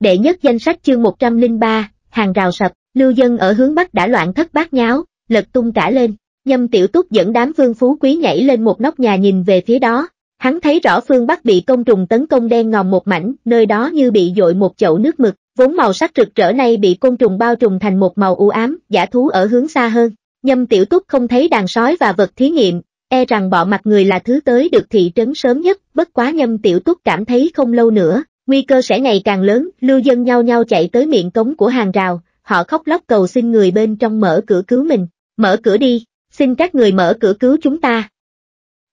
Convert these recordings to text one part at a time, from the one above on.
Đệ nhất danh sách chương 103, hàng rào sập, lưu dân ở hướng Bắc đã loạn thất bát nháo, lật tung cả lên. Nhâm Tiểu Túc dẫn đám vương phú quý nhảy lên một nóc nhà nhìn về phía đó. Hắn thấy rõ phương Bắc bị công trùng tấn công đen ngòm một mảnh, nơi đó như bị dội một chậu nước mực, vốn màu sắc rực rỡ này bị côn trùng bao trùm thành một màu u ám, giả thú ở hướng xa hơn. Nhâm Tiểu Túc không thấy đàn sói và vật thí nghiệm, e rằng bọ mặt người là thứ tới được thị trấn sớm nhất, bất quá Nhâm Tiểu Túc cảm thấy không lâu nữa, Nguy cơ sẽ ngày càng lớn, lưu dân nhau nhau chạy tới miệng cống của hàng rào, họ khóc lóc cầu xin người bên trong mở cửa cứu mình, mở cửa đi, xin các người mở cửa cứu chúng ta.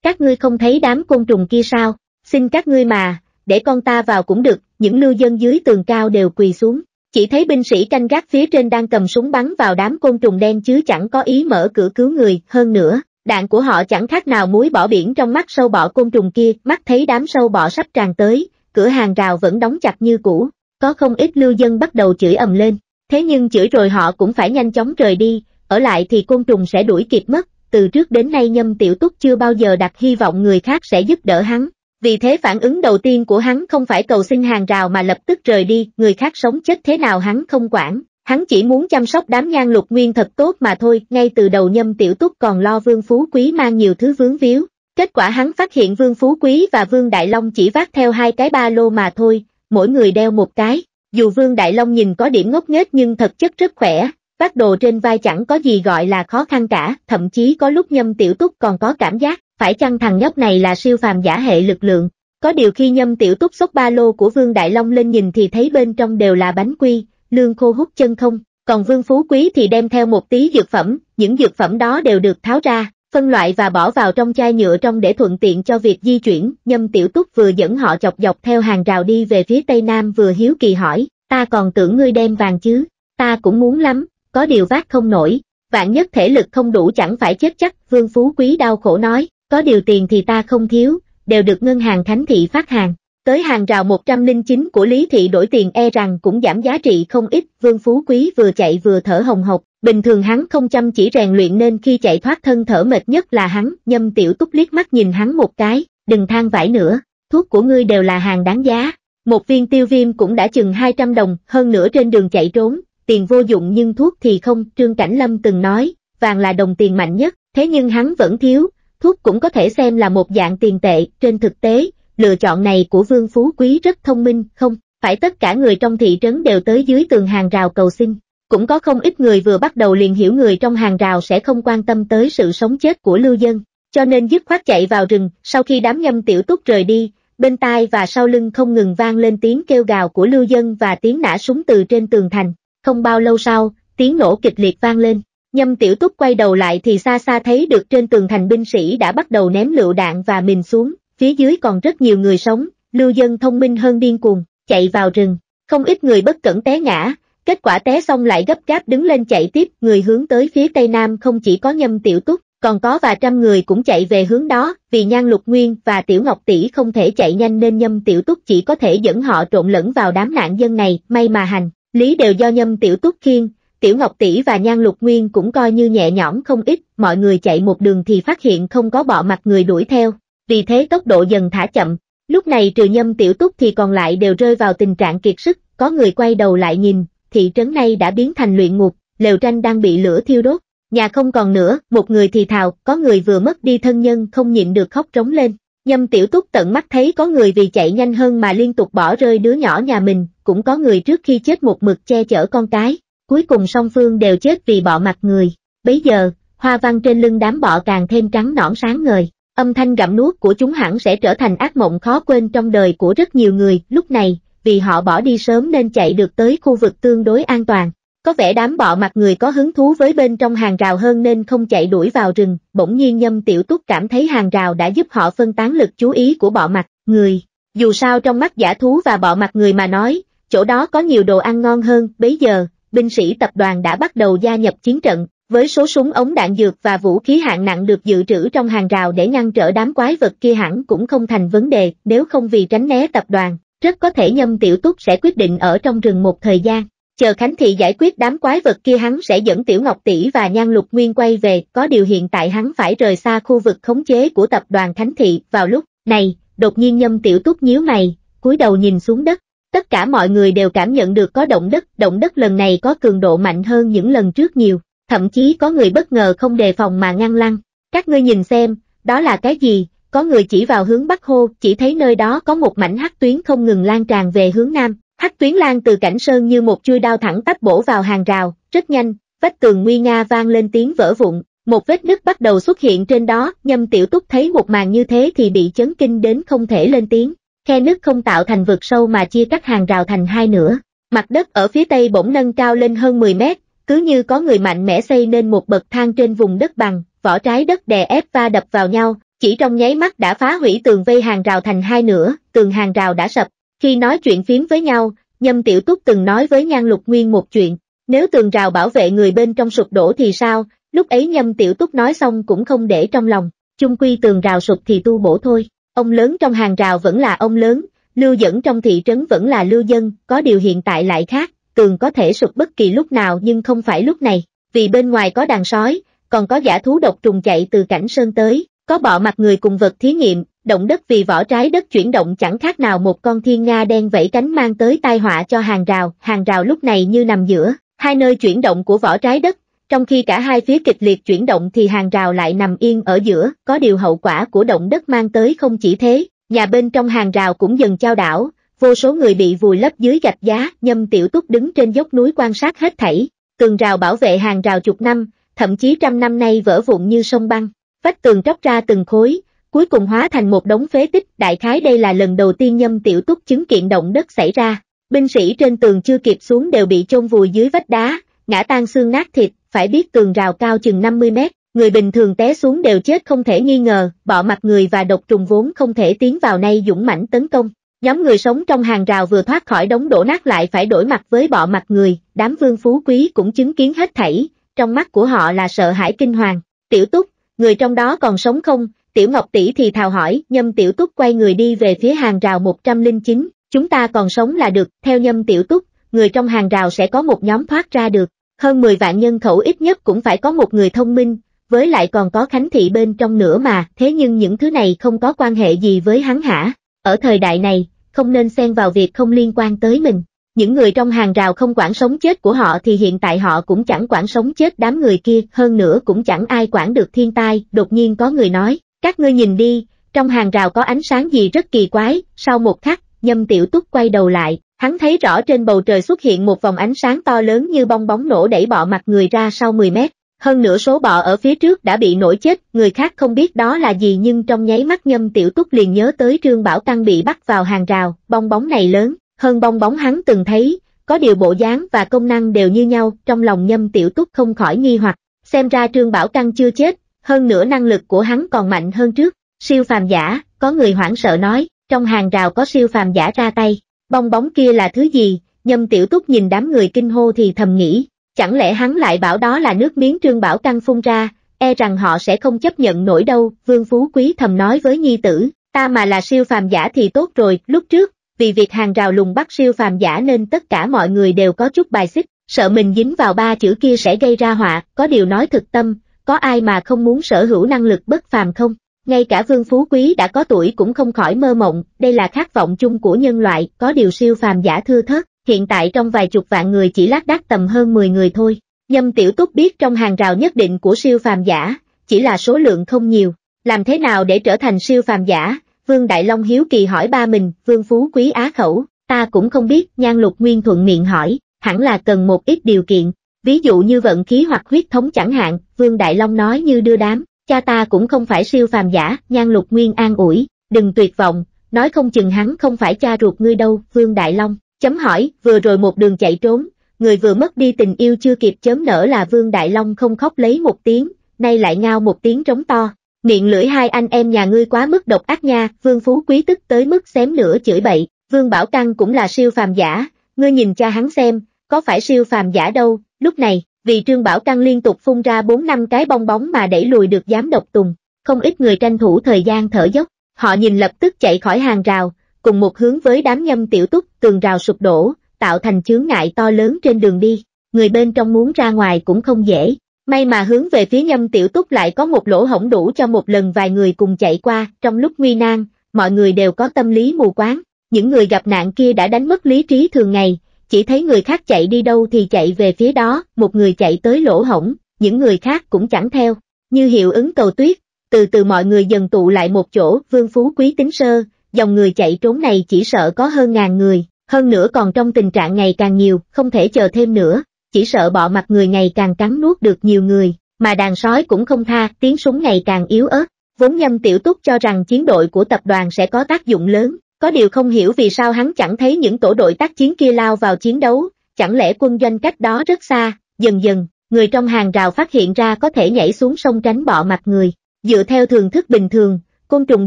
Các ngươi không thấy đám côn trùng kia sao, xin các ngươi mà, để con ta vào cũng được, những lưu dân dưới tường cao đều quỳ xuống, chỉ thấy binh sĩ canh gác phía trên đang cầm súng bắn vào đám côn trùng đen chứ chẳng có ý mở cửa cứu người, hơn nữa, đạn của họ chẳng khác nào muối bỏ biển trong mắt sâu bọ côn trùng kia, mắt thấy đám sâu bọ sắp tràn tới, cửa hàng rào vẫn đóng chặt như cũ, có không ít lưu dân bắt đầu chửi ầm lên, thế nhưng chửi rồi họ cũng phải nhanh chóng rời đi, ở lại thì côn trùng sẽ đuổi kịp mất, từ trước đến nay Nhâm Tiểu Túc chưa bao giờ đặt hy vọng người khác sẽ giúp đỡ hắn, vì thế phản ứng đầu tiên của hắn không phải cầu xin hàng rào mà lập tức rời đi, người khác sống chết thế nào hắn không quản, hắn chỉ muốn chăm sóc đám nhan lục nguyên thật tốt mà thôi, ngay từ đầu Nhâm Tiểu Túc còn lo Vương Phú Quý mang nhiều thứ vướng víu, Kết quả hắn phát hiện Vương Phú Quý và Vương Đại Long chỉ vác theo hai cái ba lô mà thôi, mỗi người đeo một cái. Dù Vương Đại Long nhìn có điểm ngốc nghếch nhưng thật chất rất khỏe, vác đồ trên vai chẳng có gì gọi là khó khăn cả, thậm chí có lúc Nhâm Tiểu Túc còn có cảm giác, phải chăng thằng nhóc này là siêu phàm giả hệ lực lượng. Có điều khi Nhâm Tiểu Túc xốc ba lô của Vương Đại Long lên nhìn thì thấy bên trong đều là bánh quy, lương khô hút chân không, còn Vương Phú Quý thì đem theo một tí dược phẩm, những dược phẩm đó đều được tháo ra, phân loại và bỏ vào trong chai nhựa trong để thuận tiện cho việc di chuyển. Nhâm Tiểu Túc vừa dẫn họ chọc dọc theo hàng rào đi về phía Tây Nam vừa hiếu kỳ hỏi, ta còn tưởng ngươi đem vàng chứ, ta cũng muốn lắm, có điều vác không nổi, vạn nhất thể lực không đủ chẳng phải chết chắc. Vương Phú Quý đau khổ nói, có điều tiền thì ta không thiếu, đều được ngân hàng Khánh Thị phát hàng. Tới hàng rào 109 của Lý Thị đổi tiền e rằng cũng giảm giá trị không ít, Vương Phú Quý vừa chạy vừa thở hồng hộc, bình thường hắn không chăm chỉ rèn luyện nên khi chạy thoát thân thở mệt nhất là hắn, nhâm tiểu túc liếc mắt nhìn hắn một cái, đừng than vải nữa, thuốc của ngươi đều là hàng đáng giá, một viên tiêu viêm cũng đã chừng 200 đồng, hơn nữa trên đường chạy trốn, tiền vô dụng nhưng thuốc thì không, Trương Cảnh Lâm từng nói, vàng là đồng tiền mạnh nhất, thế nhưng hắn vẫn thiếu, thuốc cũng có thể xem là một dạng tiền tệ, trên thực tế, lựa chọn này của Vương Phú Quý rất thông minh, không, phải tất cả người trong thị trấn đều tới dưới tường hàng rào cầu xin, cũng có không ít người vừa bắt đầu liền hiểu người trong hàng rào sẽ không quan tâm tới sự sống chết của lưu dân, cho nên dứt khoát chạy vào rừng, sau khi đám nhâm tiểu túc rời đi, bên tai và sau lưng không ngừng vang lên tiếng kêu gào của lưu dân và tiếng nã súng từ trên tường thành, không bao lâu sau, tiếng nổ kịch liệt vang lên. Nhâm tiểu túc quay đầu lại thì xa xa thấy được trên tường thành binh sĩ đã bắt đầu ném lựu đạn và mình xuống, phía dưới còn rất nhiều người sống, lưu dân thông minh hơn điên cuồng, chạy vào rừng, không ít người bất cẩn té ngã, Kết quả té xong lại gấp gáp đứng lên chạy tiếp, người hướng tới phía tây nam không chỉ có nhâm tiểu túc, còn có và trăm người cũng chạy về hướng đó, vì Nhan Lục Nguyên và Tiểu Ngọc Tỷ không thể chạy nhanh nên Nhâm Tiểu Túc chỉ có thể dẫn họ trộn lẫn vào đám nạn dân này, may mà hành, lý đều do Nhâm Tiểu Túc khiên, Tiểu Ngọc Tỷ và Nhan Lục Nguyên cũng coi như nhẹ nhõm không ít, mọi người chạy một đường thì phát hiện không có bỏ mặt người đuổi theo, vì thế tốc độ dần thả chậm, lúc này trừ Nhâm Tiểu Túc thì còn lại đều rơi vào tình trạng kiệt sức, có người quay đầu lại nhìn, thị trấn này đã biến thành luyện ngục, lều tranh đang bị lửa thiêu đốt, nhà không còn nữa, một người thì thào, có người vừa mất đi thân nhân không nhịn được khóc trống lên. Nhâm tiểu túc tận mắt thấy có người vì chạy nhanh hơn mà liên tục bỏ rơi đứa nhỏ nhà mình, cũng có người trước khi chết một mực che chở con cái, cuối cùng song phương đều chết vì bỏ mặt người. Bấy giờ, hoa văn trên lưng đám bọ càng thêm trắng nõn sáng ngời, âm thanh gặm nuốt của chúng hẳn sẽ trở thành ác mộng khó quên trong đời của rất nhiều người, lúc này, vì họ bỏ đi sớm nên chạy được tới khu vực tương đối an toàn. Có vẻ đám bọ mặt người có hứng thú với bên trong hàng rào hơn nên không chạy đuổi vào rừng, bỗng nhiên nhâm tiểu túc cảm thấy hàng rào đã giúp họ phân tán lực chú ý của bọ mặt người. Dù sao trong mắt giả thú và bọ mặt người mà nói, chỗ đó có nhiều đồ ăn ngon hơn, bấy giờ, binh sĩ tập đoàn đã bắt đầu gia nhập chiến trận, với số súng ống đạn dược và vũ khí hạng nặng được dự trữ trong hàng rào để ngăn trở đám quái vật kia hẳn cũng không thành vấn đề, nếu không vì tránh né tập đoàn, rất có thể nhâm tiểu túc sẽ quyết định ở trong rừng một thời gian. Chờ Khánh Thị giải quyết đám quái vật kia hắn sẽ dẫn Tiểu Ngọc Tỷ và Nhan Lục Nguyên quay về, có điều hiện tại hắn phải rời xa khu vực khống chế của tập đoàn Khánh Thị vào lúc này, đột nhiên nhâm Tiểu Túc nhíu mày, cúi đầu nhìn xuống đất. Tất cả mọi người đều cảm nhận được có động đất, động đất lần này có cường độ mạnh hơn những lần trước nhiều, thậm chí có người bất ngờ không đề phòng mà ngăn lăn. Các ngươi nhìn xem, đó là cái gì, có người chỉ vào hướng bắc hô, chỉ thấy nơi đó có một mảnh hắc tuyến không ngừng lan tràn về hướng nam. Hắc tuyến lan từ cảnh sơn như một chui đao thẳng tắp bổ vào hàng rào, rất nhanh, vách tường nguy nga vang lên tiếng vỡ vụn, một vết nứt bắt đầu xuất hiện trên đó, nhâm tiểu túc thấy một màn như thế thì bị chấn kinh đến không thể lên tiếng. Khe nứt không tạo thành vực sâu mà chia cắt hàng rào thành hai nửa. Mặt đất ở phía tây bỗng nâng cao lên hơn 10 mét, cứ như có người mạnh mẽ xây nên một bậc thang trên vùng đất bằng, vỏ trái đất đè ép va đập vào nhau, chỉ trong nháy mắt đã phá hủy tường vây hàng rào thành hai nửa, tường hàng rào đã sập. Khi nói chuyện phiếm với nhau, Nhâm Tiểu Túc từng nói với Nhan Lục Nguyên một chuyện, nếu tường rào bảo vệ người bên trong sụp đổ thì sao, lúc ấy Nhâm Tiểu Túc nói xong cũng không để trong lòng, chung quy tường rào sụp thì tu bổ thôi, ông lớn trong hàng rào vẫn là ông lớn, lưu dẫn trong thị trấn vẫn là lưu dân, có điều hiện tại lại khác, tường có thể sụp bất kỳ lúc nào nhưng không phải lúc này, vì bên ngoài có đàn sói, còn có giả thú độc trùng chạy từ cảnh sơn tới, có bọ mặt người cùng vật thí nghiệm, động đất vì vỏ trái đất chuyển động chẳng khác nào một con thiên nga đen vẫy cánh mang tới tai họa cho hàng rào, hàng rào lúc này như nằm giữa, hai nơi chuyển động của vỏ trái đất, trong khi cả hai phía kịch liệt chuyển động thì hàng rào lại nằm yên ở giữa, có điều hậu quả của động đất mang tới không chỉ thế, nhà bên trong hàng rào cũng dần trao đảo, vô số người bị vùi lấp dưới gạch giá, nhâm tiểu túc đứng trên dốc núi quan sát hết thảy, cường rào bảo vệ hàng rào chục năm, thậm chí trăm năm nay vỡ vụn như sông băng, vách tường tróc ra từng khối, cuối cùng hóa thành một đống phế tích. Đại khái đây là lần đầu tiên nhâm tiểu túc chứng kiện động đất xảy ra. Binh sĩ trên tường chưa kịp xuống đều bị chôn vùi dưới vách đá, ngã tan xương nát thịt, phải biết tường rào cao chừng 50 mét, người bình thường té xuống đều chết không thể nghi ngờ, bỏ mặt người và độc trùng vốn không thể tiến vào nay dũng mãnh tấn công. Nhóm người sống trong hàng rào vừa thoát khỏi đống đổ nát lại phải đổi mặt với bọ mặt người, đám vương phú quý cũng chứng kiến hết thảy, trong mắt của họ là sợ hãi kinh hoàng. Tiểu túc, người trong đó còn sống không? Tiểu Ngọc Tỷ thì thào hỏi, nhâm tiểu túc quay người đi về phía hàng rào 109, chúng ta còn sống là được, theo nhâm tiểu túc, người trong hàng rào sẽ có một nhóm thoát ra được, hơn 10 vạn nhân khẩu ít nhất cũng phải có một người thông minh, với lại còn có khánh thị bên trong nữa mà, thế nhưng những thứ này không có quan hệ gì với hắn hả, ở thời đại này, không nên xen vào việc không liên quan tới mình. Những người trong hàng rào không quản sống chết của họ thì hiện tại họ cũng chẳng quản sống chết đám người kia, hơn nữa cũng chẳng ai quản được thiên tai, đột nhiên có người nói, các ngươi nhìn đi, trong hàng rào có ánh sáng gì rất kỳ quái, sau một khắc, nhâm tiểu túc quay đầu lại, hắn thấy rõ trên bầu trời xuất hiện một vòng ánh sáng to lớn như bong bóng nổ đẩy bọ mặt người ra sau 10 mét, hơn nửa số bọ ở phía trước đã bị nổi chết, người khác không biết đó là gì nhưng trong nháy mắt nhâm tiểu túc liền nhớ tới trương bảo tăng bị bắt vào hàng rào, bong bóng này lớn, hơn bong bóng hắn từng thấy, có điều bộ dáng và công năng đều như nhau, trong lòng nhâm tiểu túc không khỏi nghi hoặc, xem ra Trương Bảo Căng chưa chết, hơn nữa năng lực của hắn còn mạnh hơn trước, siêu phàm giả, có người hoảng sợ nói, trong hàng rào có siêu phàm giả ra tay, bong bóng kia là thứ gì, nhâm tiểu túc nhìn đám người kinh hô thì thầm nghĩ, chẳng lẽ hắn lại bảo đó là nước miếng Trương Bảo Căng phun ra, e rằng họ sẽ không chấp nhận nổi đâu, Vương Phú Quý thầm nói với nhi tử, ta mà là siêu phàm giả thì tốt rồi, lúc trước, vì việc hàng rào lùng bắt siêu phàm giả nên tất cả mọi người đều có chút bài xích, sợ mình dính vào ba chữ kia sẽ gây ra họa, có điều nói thực tâm, có ai mà không muốn sở hữu năng lực bất phàm không? Ngay cả vương phú quý đã có tuổi cũng không khỏi mơ mộng, đây là khát vọng chung của nhân loại, có điều siêu phàm giả thưa thớt, hiện tại trong vài chục vạn người chỉ lác đác tầm hơn 10 người thôi. Nhâm tiểu túc biết trong hàng rào nhất định của siêu phàm giả, chỉ là số lượng không nhiều. Làm thế nào để trở thành siêu phàm giả, Vương Đại Long hiếu kỳ hỏi ba mình, Vương Phú Quý Á khẩu, ta cũng không biết, Nhan Lục Nguyên thuận miệng hỏi, hẳn là cần một ít điều kiện, ví dụ như vận khí hoặc huyết thống chẳng hạn, Vương Đại Long nói như đưa đám, cha ta cũng không phải siêu phàm giả, Nhan Lục Nguyên an ủi, đừng tuyệt vọng, nói không chừng hắn không phải cha ruột ngươi đâu, Vương Đại Long, chấm hỏi, vừa rồi một đường chạy trốn, người vừa mất đi tình yêu chưa kịp chớm nở là Vương Đại Long không khóc lấy một tiếng, nay lại ngao một tiếng trống to, miệng lưỡi hai anh em nhà ngươi quá mức độc ác nha, vương phú quý tức tới mức xém lửa chửi bậy, vương bảo căng cũng là siêu phàm giả, ngươi nhìn cha hắn xem, có phải siêu phàm giả đâu, lúc này, vì trương bảo căng liên tục phun ra bốn năm cái bong bóng mà đẩy lùi được giám độc tùng, không ít người tranh thủ thời gian thở dốc, họ nhìn lập tức chạy khỏi hàng rào, cùng một hướng với đám nhâm tiểu túc, tường rào sụp đổ, tạo thành chướng ngại to lớn trên đường đi, người bên trong muốn ra ngoài cũng không dễ. May mà hướng về phía nhâm tiểu túc lại có một lỗ hổng đủ cho một lần vài người cùng chạy qua, trong lúc nguy nan, mọi người đều có tâm lý mù quáng. Những người gặp nạn kia đã đánh mất lý trí thường ngày, chỉ thấy người khác chạy đi đâu thì chạy về phía đó, một người chạy tới lỗ hổng, những người khác cũng chẳng theo. Như hiệu ứng cầu tuyết, từ từ mọi người dần tụ lại một chỗ, vương phú quý tính sơ, dòng người chạy trốn này chỉ sợ có hơn ngàn người, hơn nữa còn trong tình trạng ngày càng nhiều, không thể chờ thêm nữa, chỉ sợ bọ mặt người ngày càng cắn nuốt được nhiều người, mà đàn sói cũng không tha, tiếng súng ngày càng yếu ớt. Vốn nhâm tiểu túc cho rằng chiến đội của tập đoàn sẽ có tác dụng lớn, có điều không hiểu vì sao hắn chẳng thấy những tổ đội tác chiến kia lao vào chiến đấu, chẳng lẽ quân doanh cách đó rất xa, dần dần, người trong hàng rào phát hiện ra có thể nhảy xuống sông tránh bọ mặt người. Dựa theo thường thức bình thường, côn trùng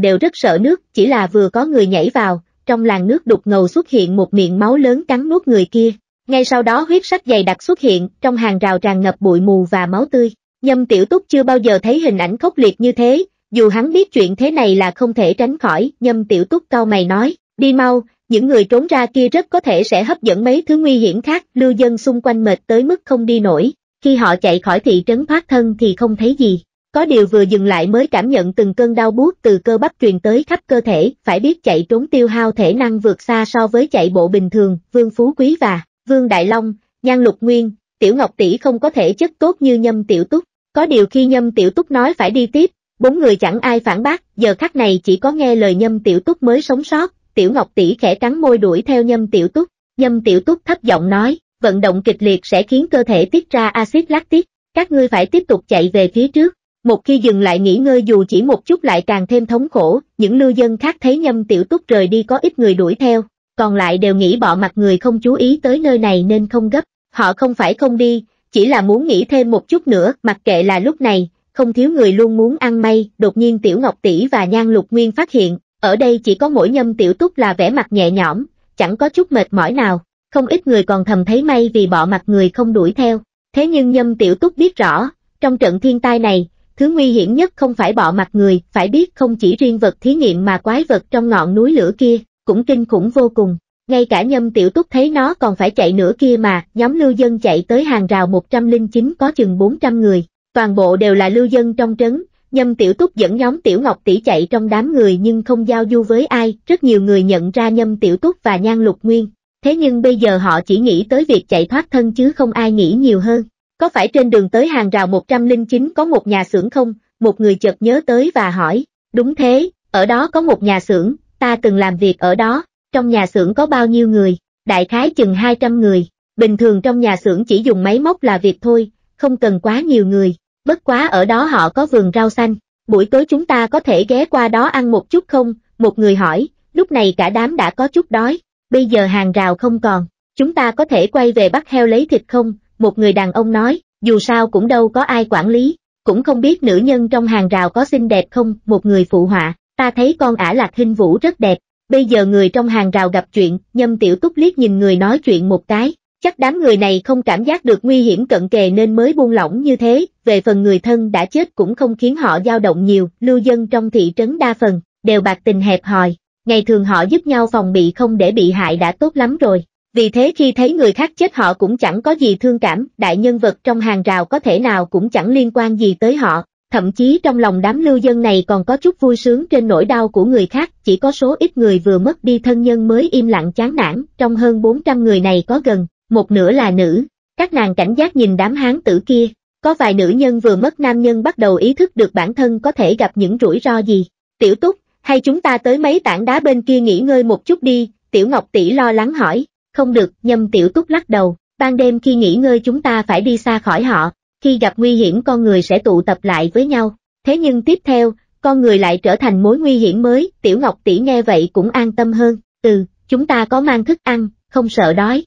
đều rất sợ nước, chỉ là vừa có người nhảy vào, trong làn nước đục ngầu xuất hiện một miệng máu lớn cắn nuốt người kia, ngay sau đó huyết sắc dày đặc xuất hiện, trong hàng rào tràn ngập bụi mù và máu tươi. Nhâm Tiểu Túc chưa bao giờ thấy hình ảnh khốc liệt như thế, dù hắn biết chuyện thế này là không thể tránh khỏi, Nhâm Tiểu Túc cau mày nói, đi mau, những người trốn ra kia rất có thể sẽ hấp dẫn mấy thứ nguy hiểm khác, lưu dân xung quanh mệt tới mức không đi nổi, khi họ chạy khỏi thị trấn thoát thân thì không thấy gì. Có điều vừa dừng lại mới cảm nhận từng cơn đau buốt từ cơ bắp truyền tới khắp cơ thể, phải biết chạy trốn tiêu hao thể năng vượt xa so với chạy bộ bình thường, Vương Phú Quý và Vương Đại Long, Nhan Lục Nguyên, Tiểu Ngọc Tỷ không có thể chất tốt như Nhâm Tiểu Túc. Có điều khi Nhâm Tiểu Túc nói phải đi tiếp, bốn người chẳng ai phản bác, giờ khắc này chỉ có nghe lời Nhâm Tiểu Túc mới sống sót. Tiểu Ngọc Tỷ khẽ cắn môi đuổi theo Nhâm Tiểu Túc. Nhâm Tiểu Túc thấp giọng nói, vận động kịch liệt sẽ khiến cơ thể tiết ra axit lactic, các ngươi phải tiếp tục chạy về phía trước. Một khi dừng lại nghỉ ngơi dù chỉ một chút lại càng thêm thống khổ, những lưu dân khác thấy nhâm tiểu túc rời đi có ít người đuổi theo, còn lại đều nghĩ bọ mặt người không chú ý tới nơi này nên không gấp, họ không phải không đi, chỉ là muốn nghỉ thêm một chút nữa, mặc kệ là lúc này, không thiếu người luôn muốn ăn may, đột nhiên Tiểu Ngọc Tỷ và Nhan Lục Nguyên phát hiện, ở đây chỉ có mỗi nhâm Tiểu Túc là vẻ mặt nhẹ nhõm, chẳng có chút mệt mỏi nào, không ít người còn thầm thấy may vì bọ mặt người không đuổi theo, thế nhưng nhâm Tiểu Túc biết rõ, trong trận thiên tai này, thứ nguy hiểm nhất không phải bọ mặt người, phải biết không chỉ riêng vật thí nghiệm mà quái vật trong ngọn núi lửa kia, cũng kinh khủng vô cùng. Ngay cả nhâm tiểu túc thấy nó còn phải chạy nữa kia mà, nhóm lưu dân chạy tới hàng rào 109 có chừng 400 người, toàn bộ đều là lưu dân trong trấn, nhâm tiểu túc dẫn nhóm tiểu ngọc tỷ chạy trong đám người nhưng không giao du với ai, rất nhiều người nhận ra nhâm tiểu túc và nhan lục nguyên, thế nhưng bây giờ họ chỉ nghĩ tới việc chạy thoát thân chứ không ai nghĩ nhiều hơn. Có phải trên đường tới hàng rào 109 có một nhà xưởng không? Một người chợt nhớ tới và hỏi, đúng thế, ở đó có một nhà xưởng, ta từng làm việc ở đó, trong nhà xưởng có bao nhiêu người, đại khái chừng 200 người, bình thường trong nhà xưởng chỉ dùng máy móc là việc thôi, không cần quá nhiều người, bất quá ở đó họ có vườn rau xanh, buổi tối chúng ta có thể ghé qua đó ăn một chút không, một người hỏi, lúc này cả đám đã có chút đói, bây giờ hàng rào không còn, chúng ta có thể quay về bắt heo lấy thịt không, một người đàn ông nói, dù sao cũng đâu có ai quản lý, cũng không biết nữ nhân trong hàng rào có xinh đẹp không, một người phụ họa, ta thấy con ả lạc hình vũ rất đẹp, bây giờ người trong hàng rào gặp chuyện, nhâm tiểu túc liếc nhìn người nói chuyện một cái, chắc đám người này không cảm giác được nguy hiểm cận kề nên mới buông lỏng như thế, về phần người thân đã chết cũng không khiến họ dao động nhiều, lưu dân trong thị trấn đa phần, đều bạc tình hẹp hòi, ngày thường họ giúp nhau phòng bị không để bị hại đã tốt lắm rồi. Vì thế khi thấy người khác chết họ cũng chẳng có gì thương cảm, đại nhân vật trong hàng rào có thể nào cũng chẳng liên quan gì tới họ, Thậm chí trong lòng đám lưu dân này còn có chút vui sướng trên nỗi đau của người khác, chỉ có số ít người vừa mất đi thân nhân mới im lặng chán nản, trong hơn 400 người này có gần, một nửa là nữ. Các nàng cảnh giác nhìn đám hán tử kia, có vài nữ nhân vừa mất nam nhân bắt đầu ý thức được bản thân có thể gặp những rủi ro gì. Tiểu Túc, hay chúng ta tới mấy tảng đá bên kia nghỉ ngơi một chút đi, Tiểu Ngọc tỷ lo lắng hỏi, không được, nhâm Tiểu Túc lắc đầu, ban đêm khi nghỉ ngơi chúng ta phải đi xa khỏi họ, khi gặp nguy hiểm con người sẽ tụ tập lại với nhau. Thế nhưng tiếp theo, con người lại trở thành mối nguy hiểm mới, Tiểu Ngọc tỷ nghe vậy cũng an tâm hơn, ừ, chúng ta có mang thức ăn, không sợ đói.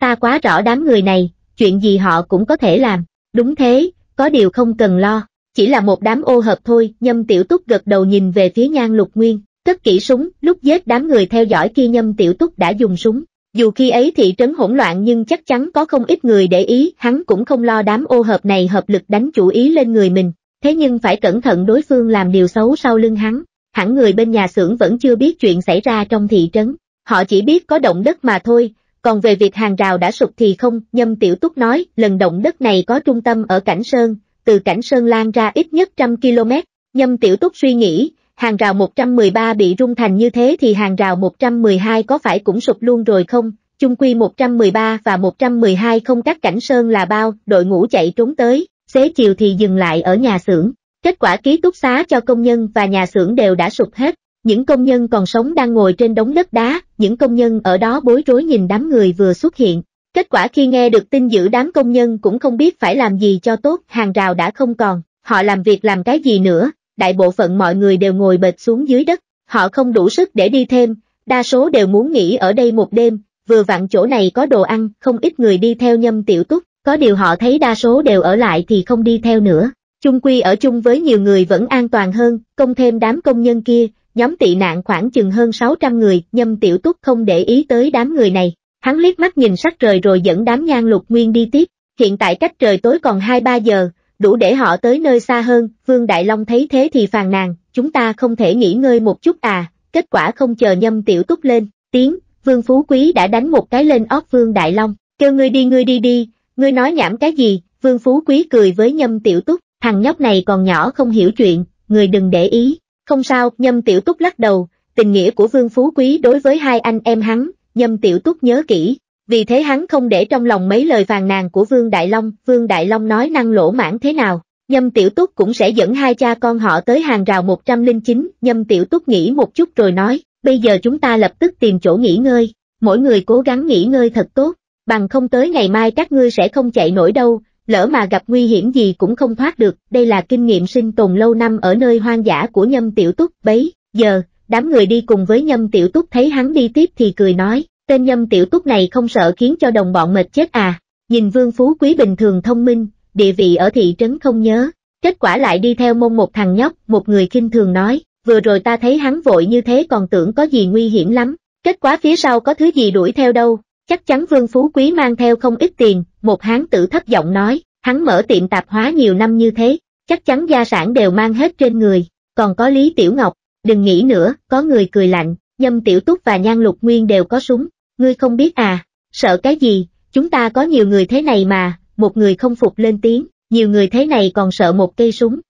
Ta quá rõ đám người này, chuyện gì họ cũng có thể làm, đúng thế, có điều không cần lo, chỉ là một đám ô hợp thôi, nhâm tiểu túc gật đầu nhìn về phía nhan lục nguyên, cất kỹ súng, lúc giết đám người theo dõi kia nhâm tiểu túc đã dùng súng, dù khi ấy thị trấn hỗn loạn nhưng chắc chắn có không ít người để ý, hắn cũng không lo đám ô hợp này hợp lực đánh chủ ý lên người mình, thế nhưng phải cẩn thận đối phương làm điều xấu sau lưng hắn, hẳn người bên nhà xưởng vẫn chưa biết chuyện xảy ra trong thị trấn, họ chỉ biết có động đất mà thôi, còn về việc hàng rào đã sụp thì không, Nhâm Tiểu Túc nói, lần động đất này có trung tâm ở Cảnh Sơn, từ Cảnh Sơn lan ra ít nhất trăm km, Nhâm Tiểu Túc suy nghĩ, hàng rào 113 bị rung thành như thế thì hàng rào 112 có phải cũng sụp luôn rồi không? Chung quy 113 và 112 không cắt cảnh sơn là bao, đội ngũ chạy trốn tới, xế chiều thì dừng lại ở nhà xưởng. Kết quả ký túc xá cho công nhân và nhà xưởng đều đã sụp hết. Những công nhân còn sống đang ngồi trên đống đất đá, những công nhân ở đó bối rối nhìn đám người vừa xuất hiện. Kết quả khi nghe được tin giữ đám công nhân cũng không biết phải làm gì cho tốt, hàng rào đã không còn, họ làm việc làm cái gì nữa, đại bộ phận mọi người đều ngồi bệt xuống dưới đất, họ không đủ sức để đi thêm, đa số đều muốn nghỉ ở đây một đêm, vừa vặn chỗ này có đồ ăn, không ít người đi theo nhâm tiểu túc, có điều họ thấy đa số đều ở lại thì không đi theo nữa. Chung quy ở chung với nhiều người vẫn an toàn hơn, công thêm đám công nhân kia, nhóm tị nạn khoảng chừng hơn 600 người, nhâm tiểu túc không để ý tới đám người này. Hắn liếc mắt nhìn sắc trời rồi dẫn đám nhan lục nguyên đi tiếp, hiện tại cách trời tối còn 2-3 giờ, đủ để họ tới nơi xa hơn, Vương Đại Long thấy thế thì phàn nàn, chúng ta không thể nghỉ ngơi một chút à, kết quả không chờ nhâm tiểu túc lên, tiếng, Vương Phú Quý đã đánh một cái lên óc Vương Đại Long, kêu ngươi đi ngươi đi đi, ngươi nói nhảm cái gì, Vương Phú Quý cười với nhâm tiểu túc, thằng nhóc này còn nhỏ không hiểu chuyện, người đừng để ý, không sao, nhâm tiểu túc lắc đầu, tình nghĩa của Vương Phú Quý đối với hai anh em hắn, nhâm tiểu túc nhớ kỹ, vì thế hắn không để trong lòng mấy lời vàng nàn của Vương Đại Long, Vương Đại Long nói năng lỗ mãn thế nào, Nhâm Tiểu Túc cũng sẽ dẫn hai cha con họ tới hàng rào 109, Nhâm Tiểu Túc nghĩ một chút rồi nói, bây giờ chúng ta lập tức tìm chỗ nghỉ ngơi, mỗi người cố gắng nghỉ ngơi thật tốt, bằng không tới ngày mai các ngươi sẽ không chạy nổi đâu, lỡ mà gặp nguy hiểm gì cũng không thoát được, đây là kinh nghiệm sinh tồn lâu năm ở nơi hoang dã của Nhâm Tiểu Túc, bấy, giờ, đám người đi cùng với Nhâm Tiểu Túc thấy hắn đi tiếp thì cười nói, Tên nhâm tiểu túc này không sợ khiến cho đồng bọn mệt chết à, nhìn vương phú quý bình thường thông minh, địa vị ở thị trấn không nhớ, kết quả lại đi theo mông một thằng nhóc, một người kinh thường nói, vừa rồi ta thấy hắn vội như thế còn tưởng có gì nguy hiểm lắm, kết quả phía sau có thứ gì đuổi theo đâu, chắc chắn vương phú quý mang theo không ít tiền, một hán tử thấp giọng nói, hắn mở tiệm tạp hóa nhiều năm như thế, chắc chắn gia sản đều mang hết trên người, còn có Lý Tiểu Ngọc, đừng nghĩ nữa, có người cười lạnh, nhâm tiểu túc và nhan lục nguyên đều có súng, ngươi không biết à, sợ cái gì, chúng ta có nhiều người thế này mà, một người không phục lên tiếng, nhiều người thế này còn sợ một cây súng.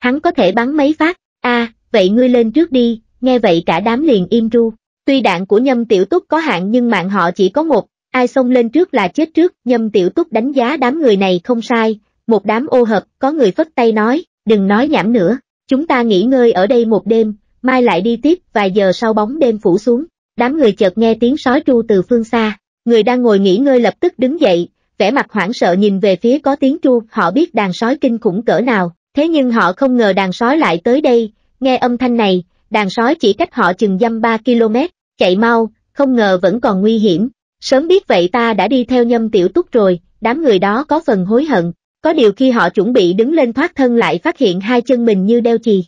Hắn có thể bắn mấy phát, a à, vậy ngươi lên trước đi, nghe vậy cả đám liền im ru. Tuy đạn của nhâm tiểu túc có hạn nhưng mạng họ chỉ có một, ai xông lên trước là chết trước, nhâm tiểu túc đánh giá đám người này không sai, một đám ô hợp, có người phất tay nói, đừng nói nhảm nữa, chúng ta nghỉ ngơi ở đây một đêm, mai lại đi tiếp, vài giờ sau bóng đêm phủ xuống đám người chợt nghe tiếng sói tru từ phương xa, người đang ngồi nghỉ ngơi lập tức đứng dậy, vẻ mặt hoảng sợ nhìn về phía có tiếng tru, họ biết đàn sói kinh khủng cỡ nào, thế nhưng họ không ngờ đàn sói lại tới đây, nghe âm thanh này, đàn sói chỉ cách họ chừng dăm 3 km, chạy mau, không ngờ vẫn còn nguy hiểm, sớm biết vậy ta đã đi theo nhâm tiểu túc rồi, đám người đó có phần hối hận, có điều khi họ chuẩn bị đứng lên thoát thân lại phát hiện hai chân mình như đeo chì.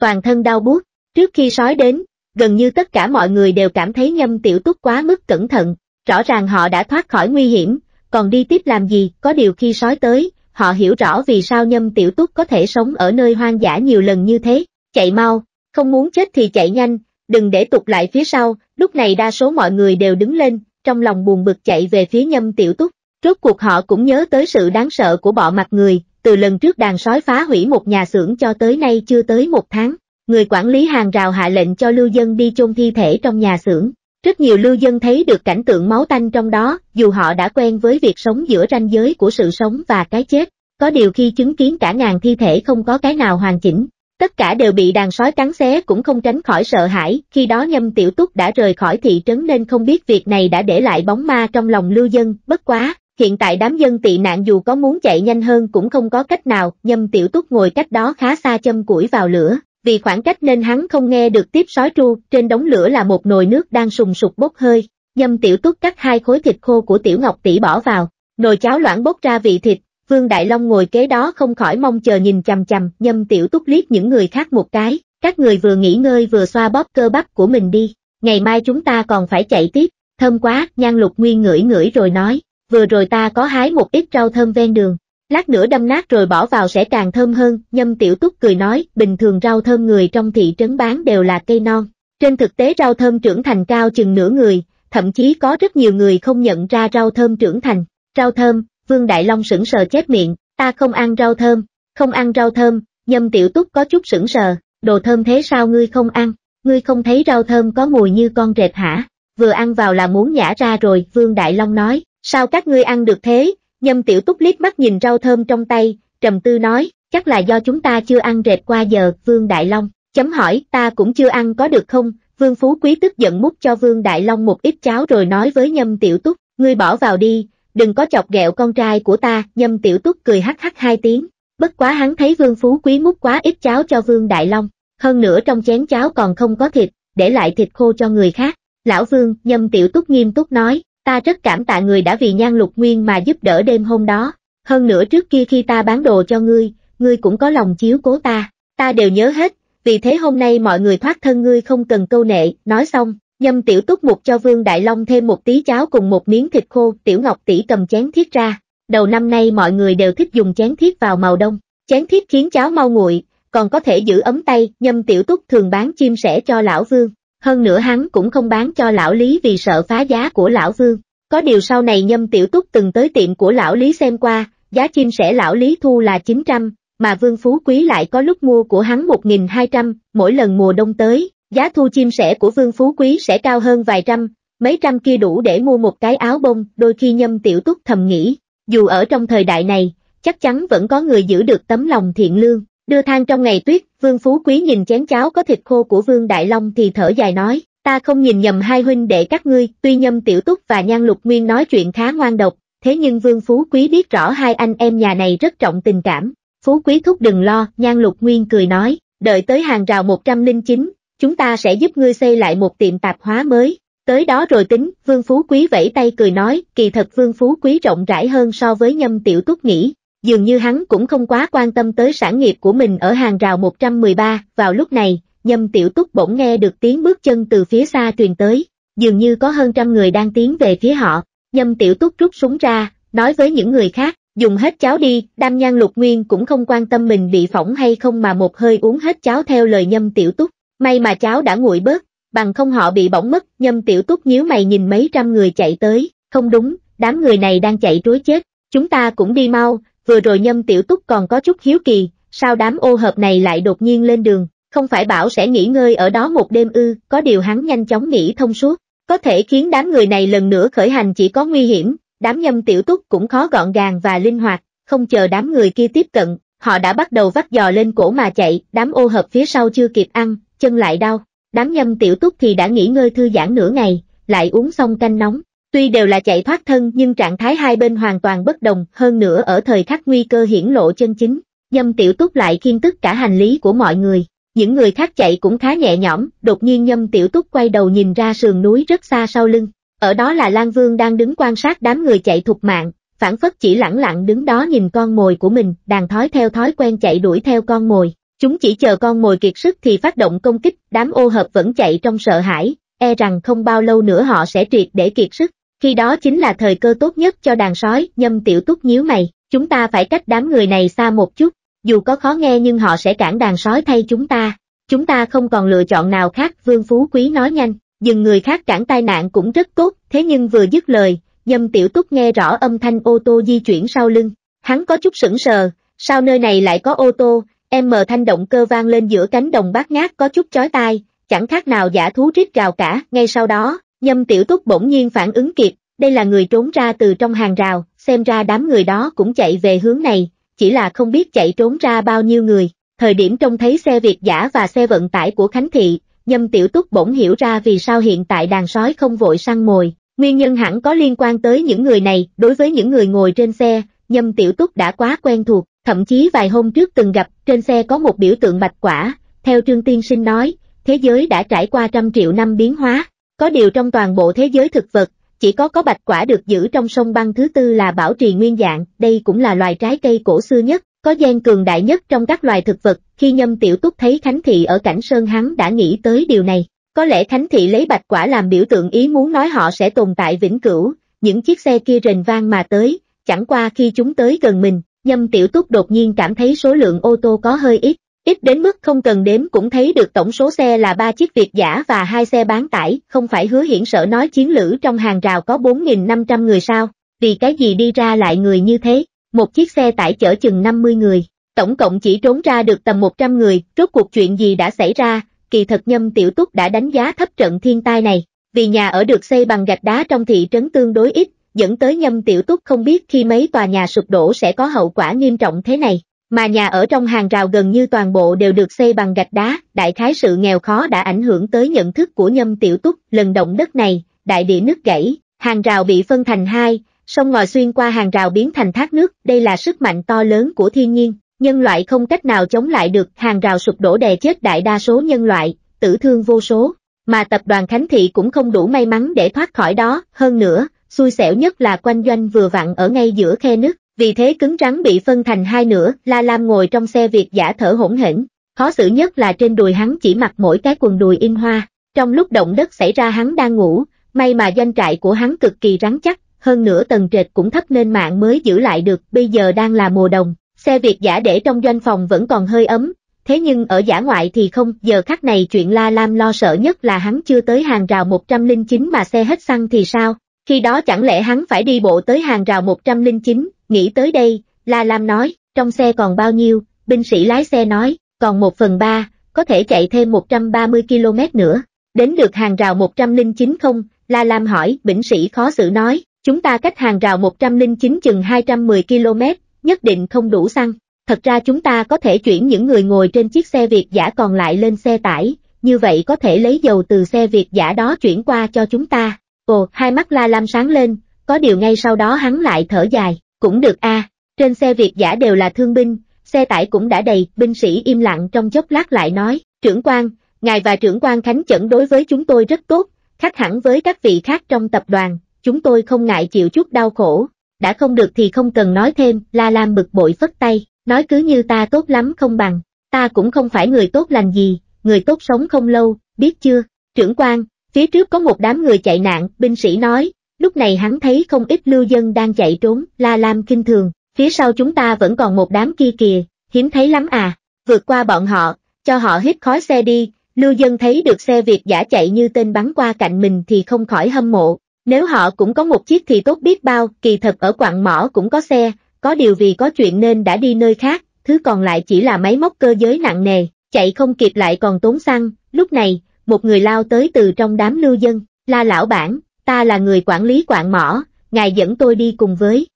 Toàn thân đau buốt, trước khi sói đến, gần như tất cả mọi người đều cảm thấy nhâm tiểu túc quá mức cẩn thận, rõ ràng họ đã thoát khỏi nguy hiểm, còn đi tiếp làm gì, có điều khi sói tới, họ hiểu rõ vì sao nhâm tiểu túc có thể sống ở nơi hoang dã nhiều lần như thế, chạy mau, không muốn chết thì chạy nhanh, đừng để tụt lại phía sau, lúc này đa số mọi người đều đứng lên, trong lòng buồn bực chạy về phía nhâm tiểu túc, rốt cuộc họ cũng nhớ tới sự đáng sợ của bọ mặt người, từ lần trước đàn sói phá hủy một nhà xưởng cho tới nay chưa tới một tháng, người quản lý hàng rào hạ lệnh cho lưu dân đi chôn thi thể trong nhà xưởng. Rất nhiều lưu dân thấy được cảnh tượng máu tanh trong đó, dù họ đã quen với việc sống giữa ranh giới của sự sống và cái chết, có điều khi chứng kiến cả ngàn thi thể không có cái nào hoàn chỉnh, tất cả đều bị đàn sói cắn xé cũng không tránh khỏi sợ hãi, khi đó Nhâm Tiểu Túc đã rời khỏi thị trấn nên không biết việc này đã để lại bóng ma trong lòng lưu dân, bất quá, hiện tại đám dân tị nạn dù có muốn chạy nhanh hơn cũng không có cách nào, Nhâm Tiểu Túc ngồi cách đó khá xa châm củi vào lửa, vì khoảng cách nên hắn không nghe được tiếp sói tru, trên đống lửa là một nồi nước đang sùng sục bốc hơi, nhâm tiểu túc cắt hai khối thịt khô của tiểu ngọc tỷ bỏ vào, nồi cháo loãng bốc ra vị thịt, Vương Đại Long ngồi kế đó không khỏi mong chờ nhìn chằm chằm, nhâm tiểu túc liếc những người khác một cái, các người vừa nghỉ ngơi vừa xoa bóp cơ bắp của mình đi, ngày mai chúng ta còn phải chạy tiếp, thơm quá, nhan lục nguyên ngửi ngửi rồi nói, vừa rồi ta có hái một ít rau thơm ven đường, Lát nữa đâm nát rồi bỏ vào sẽ càng thơm hơn, nhâm tiểu túc cười nói, bình thường rau thơm người trong thị trấn bán đều là cây non. Trên thực tế rau thơm trưởng thành cao chừng nửa người, thậm chí có rất nhiều người không nhận ra rau thơm trưởng thành. Rau thơm, Vương Đại Long sững sờ chép miệng, ta không ăn rau thơm, không ăn rau thơm, nhâm tiểu túc có chút sững sờ, đồ thơm thế sao ngươi không ăn, ngươi không thấy rau thơm có mùi như con rệp hả, vừa ăn vào là muốn nhả ra rồi, Vương Đại Long nói, sao các ngươi ăn được thế, Nhâm tiểu túc liếc mắt nhìn rau thơm trong tay, trầm tư nói, chắc là do chúng ta chưa ăn rệt qua giờ, Vương Đại Long. Chấm hỏi, ta cũng chưa ăn có được không? Vương Phú Quý tức giận múc cho Vương Đại Long một ít cháo rồi nói với Nhâm Tiểu Túc, ngươi bỏ vào đi, đừng có chọc ghẹo con trai của ta, Nhâm Tiểu Túc cười hắc hắc hai tiếng. Bất quá hắn thấy Vương Phú Quý múc quá ít cháo cho Vương Đại Long, hơn nữa trong chén cháo còn không có thịt, để lại thịt khô cho người khác. Lão Vương, Nhâm Tiểu Túc nghiêm túc nói, ta rất cảm tạ người đã vì nhan lục nguyên mà giúp đỡ đêm hôm đó. Hơn nữa trước kia khi ta bán đồ cho ngươi, ngươi cũng có lòng chiếu cố ta, ta đều nhớ hết, vì thế hôm nay mọi người thoát thân ngươi không cần câu nệ, nói xong, nhâm tiểu túc mục cho Vương Đại Long thêm một tí cháo cùng một miếng thịt khô, tiểu ngọc tỷ cầm chén thiết ra, đầu năm nay mọi người đều thích dùng chén thiết vào màu đông, chén thiết khiến cháo mau nguội, còn có thể giữ ấm tay, nhâm tiểu túc thường bán chim sẻ cho lão Vương, hơn nữa hắn cũng không bán cho lão Lý vì sợ phá giá của lão Vương. Có điều sau này Nhâm Tiểu Túc từng tới tiệm của lão Lý xem qua, giá chim sẻ lão Lý thu là 900, mà Vương Phú Quý lại có lúc mua của hắn 1.200, mỗi lần mùa đông tới, giá thu chim sẻ của Vương Phú Quý sẽ cao hơn vài trăm, mấy trăm kia đủ để mua một cái áo bông, đôi khi Nhâm Tiểu Túc thầm nghĩ, dù ở trong thời đại này, chắc chắn vẫn có người giữ được tấm lòng thiện lương. Đưa than trong ngày tuyết, Vương Phú Quý nhìn chén cháo có thịt khô của Vương Đại Long thì thở dài nói, ta không nhìn nhầm hai huynh đệ các ngươi, tuy nhâm tiểu túc và nhan lục nguyên nói chuyện khá ngoan độc, thế nhưng Vương Phú Quý biết rõ hai anh em nhà này rất trọng tình cảm. Phú Quý thúc đừng lo, nhan lục nguyên cười nói, đợi tới hàng rào 109, chúng ta sẽ giúp ngươi xây lại một tiệm tạp hóa mới. Tới đó rồi tính, Vương Phú Quý vẫy tay cười nói, kỳ thật Vương Phú Quý rộng rãi hơn so với nhâm tiểu túc nghĩ, dường như hắn cũng không quá quan tâm tới sản nghiệp của mình ở hàng rào 113, vào lúc này, nhâm tiểu túc bỗng nghe được tiếng bước chân từ phía xa truyền tới, dường như có hơn trăm người đang tiến về phía họ, nhâm tiểu túc rút súng ra, nói với những người khác, dùng hết cháo đi, đam nhan lục nguyên cũng không quan tâm mình bị phỏng hay không mà một hơi uống hết cháo theo lời nhâm tiểu túc, may mà cháo đã nguội bớt, bằng không họ bị bỏng mất, nhâm tiểu túc nhíu mày nhìn mấy trăm người chạy tới, không đúng, đám người này đang chạy trối chết, chúng ta cũng đi mau, vừa rồi nhâm tiểu túc còn có chút hiếu kỳ, sao đám ô hợp này lại đột nhiên lên đường, không phải bảo sẽ nghỉ ngơi ở đó một đêm ư, có điều hắn nhanh chóng nghĩ thông suốt, có thể khiến đám người này lần nữa khởi hành chỉ có nguy hiểm, đám nhâm tiểu túc cũng khó gọn gàng và linh hoạt, không chờ đám người kia tiếp cận, họ đã bắt đầu vắt giò lên cổ mà chạy, đám ô hợp phía sau chưa kịp ăn, chân lại đau, đám nhâm tiểu túc thì đã nghỉ ngơi thư giãn nửa ngày, lại uống xong canh nóng, Tuy đều là chạy thoát thân nhưng trạng thái hai bên hoàn toàn bất đồng, hơn nữa ở thời khắc nguy cơ hiển lộ chân chính, Nhâm Tiểu Túc lại khiên tức cả hành lý của mọi người. Những người khác chạy cũng khá nhẹ nhõm, đột nhiên Nhâm Tiểu Túc quay đầu nhìn ra sườn núi rất xa sau lưng. Ở đó là Lan Vương đang đứng quan sát đám người chạy thục mạng, phản phất chỉ lẳng lặng đứng đó nhìn con mồi của mình, đàn thói theo thói quen chạy đuổi theo con mồi. Chúng chỉ chờ con mồi kiệt sức thì phát động công kích, đám ô hợp vẫn chạy trong sợ hãi, e rằng không bao lâu nữa họ sẽ triệt để kiệt sức. Khi đó chính là thời cơ tốt nhất cho đàn sói, nhâm tiểu túc nhíu mày, chúng ta phải cách đám người này xa một chút, dù có khó nghe nhưng họ sẽ cản đàn sói thay chúng ta. Chúng ta không còn lựa chọn nào khác, Vương Phú Quý nói nhanh, dừng người khác cản tai nạn cũng rất tốt, thế nhưng vừa dứt lời, nhâm tiểu túc nghe rõ âm thanh ô tô di chuyển sau lưng, hắn có chút sững sờ, sao nơi này lại có ô tô, em mờ thanh động cơ vang lên giữa cánh đồng bát ngát có chút chói tai, chẳng khác nào giả thú rít gào cả, ngay sau đó, Nhâm tiểu túc bỗng nhiên phản ứng kịp, đây là người trốn ra từ trong hàng rào, xem ra đám người đó cũng chạy về hướng này, chỉ là không biết chạy trốn ra bao nhiêu người. Thời điểm trông thấy xe việt giả và xe vận tải của Khánh Thị, Nhâm Tiểu Túc bỗng hiểu ra vì sao hiện tại đàn sói không vội săn mồi. Nguyên nhân hẳn có liên quan tới những người này, đối với những người ngồi trên xe, Nhâm Tiểu Túc đã quá quen thuộc, thậm chí vài hôm trước từng gặp, trên xe có một biểu tượng bạch quả, theo Trương Tiên Sinh nói, thế giới đã trải qua trăm triệu năm biến hóa, có điều trong toàn bộ thế giới thực vật, chỉ có có bạch quả được giữ trong sông băng thứ tư là bảo trì nguyên dạng, đây cũng là loài trái cây cổ xưa nhất, có gen cường đại nhất trong các loài thực vật, khi nhâm tiểu túc thấy Khánh Thị ở cảnh Sơn hắn đã nghĩ tới điều này. Có lẽ Khánh Thị lấy bạch quả làm biểu tượng ý muốn nói họ sẽ tồn tại vĩnh cửu, những chiếc xe kia rền vang mà tới, chẳng qua khi chúng tới gần mình, nhâm tiểu túc đột nhiên cảm thấy số lượng ô tô có hơi ít, ít đến mức không cần đếm cũng thấy được tổng số xe là ba chiếc việt giả và hai xe bán tải, không phải hứa hiển sợ nói chiến lữ trong hàng rào có 4.500 người sao, vì cái gì đi ra lại người như thế, một chiếc xe tải chở chừng 50 người, tổng cộng chỉ trốn ra được tầm 100 người, rốt cuộc chuyện gì đã xảy ra, kỳ thật nhâm tiểu túc đã đánh giá thấp trận thiên tai này, vì nhà ở được xây bằng gạch đá trong thị trấn tương đối ít, dẫn tới nhâm tiểu túc không biết khi mấy tòa nhà sụp đổ sẽ có hậu quả nghiêm trọng thế này mà nhà ở trong hàng rào gần như toàn bộ đều được xây bằng gạch đá, đại khái sự nghèo khó đã ảnh hưởng tới nhận thức của Nhâm Tiểu Túc, lần động đất này, đại địa nứt gãy, hàng rào bị phân thành hai, sông ngòi xuyên qua hàng rào biến thành thác nước, đây là sức mạnh to lớn của thiên nhiên, nhân loại không cách nào chống lại được, hàng rào sụp đổ đè chết đại đa số nhân loại, tử thương vô số, mà tập đoàn Khánh Thị cũng không đủ may mắn để thoát khỏi đó, hơn nữa, xui xẻo nhất là quanh doanh vừa vặn ở ngay giữa khe nước, vì thế cứng rắn bị phân thành hai nửa, La Lam ngồi trong xe Việt giả thở hỗn hển, khó xử nhất là trên đùi hắn chỉ mặc mỗi cái quần đùi in hoa, trong lúc động đất xảy ra hắn đang ngủ, may mà doanh trại của hắn cực kỳ rắn chắc, hơn nửa tầng trệt cũng thấp nên mạng mới giữ lại được, bây giờ đang là mùa đông xe Việt giả để trong doanh phòng vẫn còn hơi ấm, thế nhưng ở giả ngoại thì không, giờ khắc này chuyện La Lam lo sợ nhất là hắn chưa tới hàng rào 109 mà xe hết xăng thì sao, khi đó chẳng lẽ hắn phải đi bộ tới hàng rào 109, Nghĩ tới đây, La Lam nói, trong xe còn bao nhiêu, binh sĩ lái xe nói, còn một phần ba, có thể chạy thêm 130 km nữa. Đến được hàng rào 109 không, La Lam hỏi, binh sĩ khó xử nói, chúng ta cách hàng rào 109 chừng 210 km, nhất định không đủ xăng. Thật ra chúng ta có thể chuyển những người ngồi trên chiếc xe Việt giả còn lại lên xe tải, như vậy có thể lấy dầu từ xe Việt giả đó chuyển qua cho chúng ta. Ồ, hai mắt La Lam sáng lên, có điều ngay sau đó hắn lại thở dài. Cũng được a à, trên xe Việt giả đều là thương binh, xe tải cũng đã đầy, binh sĩ im lặng trong chốc lát lại nói, trưởng quan, ngài và trưởng quan Khánh Chẩn đối với chúng tôi rất tốt, khác hẳn với các vị khác trong tập đoàn, chúng tôi không ngại chịu chút đau khổ, đã không được thì không cần nói thêm, La Lam bực bội phất tay, nói cứ như ta tốt lắm không bằng, ta cũng không phải người tốt lành gì, người tốt sống không lâu, biết chưa, trưởng quan, phía trước có một đám người chạy nạn, binh sĩ nói, Lúc này hắn thấy không ít lưu dân đang chạy trốn, la lam kinh thường, phía sau chúng ta vẫn còn một đám kia kìa, hiếm thấy lắm à, vượt qua bọn họ, cho họ hít khói xe đi, lưu dân thấy được xe Việt giả chạy như tên bắn qua cạnh mình thì không khỏi hâm mộ, nếu họ cũng có một chiếc thì tốt biết bao, kỳ thật ở quặng mỏ cũng có xe, có điều vì có chuyện nên đã đi nơi khác, thứ còn lại chỉ là máy móc cơ giới nặng nề, chạy không kịp lại còn tốn xăng, lúc này, một người lao tới từ trong đám lưu dân, la lão bản, ta là người quản lý quạng mỏ, ngài dẫn tôi đi cùng với.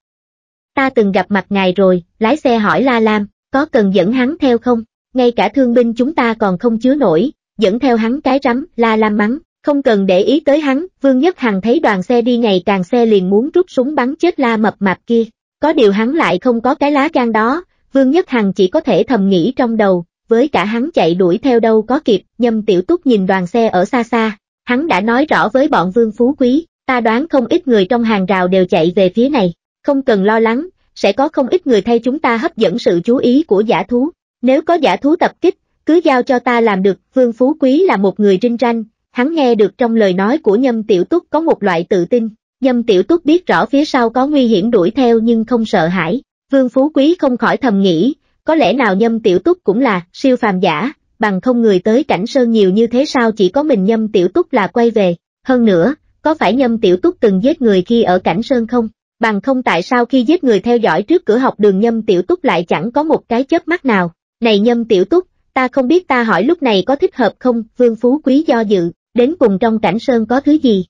Ta từng gặp mặt ngài rồi, lái xe hỏi La Lam, có cần dẫn hắn theo không? Ngay cả thương binh chúng ta còn không chứa nổi, dẫn theo hắn cái rắm, La Lam mắng, không cần để ý tới hắn, Vương Nhất Hằng thấy đoàn xe đi ngày càng xe liền muốn rút súng bắn chết La mập mạp kia. Có điều hắn lại không có cái lá gan đó, Vương Nhất Hằng chỉ có thể thầm nghĩ trong đầu, với cả hắn chạy đuổi theo đâu có kịp, nhâm tiểu túc nhìn đoàn xe ở xa xa, Hắn đã nói rõ với bọn vương phú quý, ta đoán không ít người trong hàng rào đều chạy về phía này, không cần lo lắng, sẽ có không ít người thay chúng ta hấp dẫn sự chú ý của giả thú. Nếu có giả thú tập kích, cứ giao cho ta làm được, vương phú quý là một người rinh ranh, hắn nghe được trong lời nói của nhâm tiểu túc có một loại tự tin, nhâm tiểu túc biết rõ phía sau có nguy hiểm đuổi theo nhưng không sợ hãi, vương phú quý không khỏi thầm nghĩ, có lẽ nào nhâm tiểu túc cũng là siêu phàm giả, bằng không người tới cảnh sơn nhiều như thế sao chỉ có mình nhâm tiểu túc là quay về, hơn nữa, có phải nhâm tiểu túc từng giết người khi ở cảnh sơn không? Bằng không tại sao khi giết người theo dõi trước cửa học đường nhâm tiểu túc lại chẳng có một cái chớp mắt nào. Này nhâm tiểu túc, ta không biết ta hỏi lúc này có thích hợp không, vương phú quý do dự, đến cùng trong cảnh sơn có thứ gì.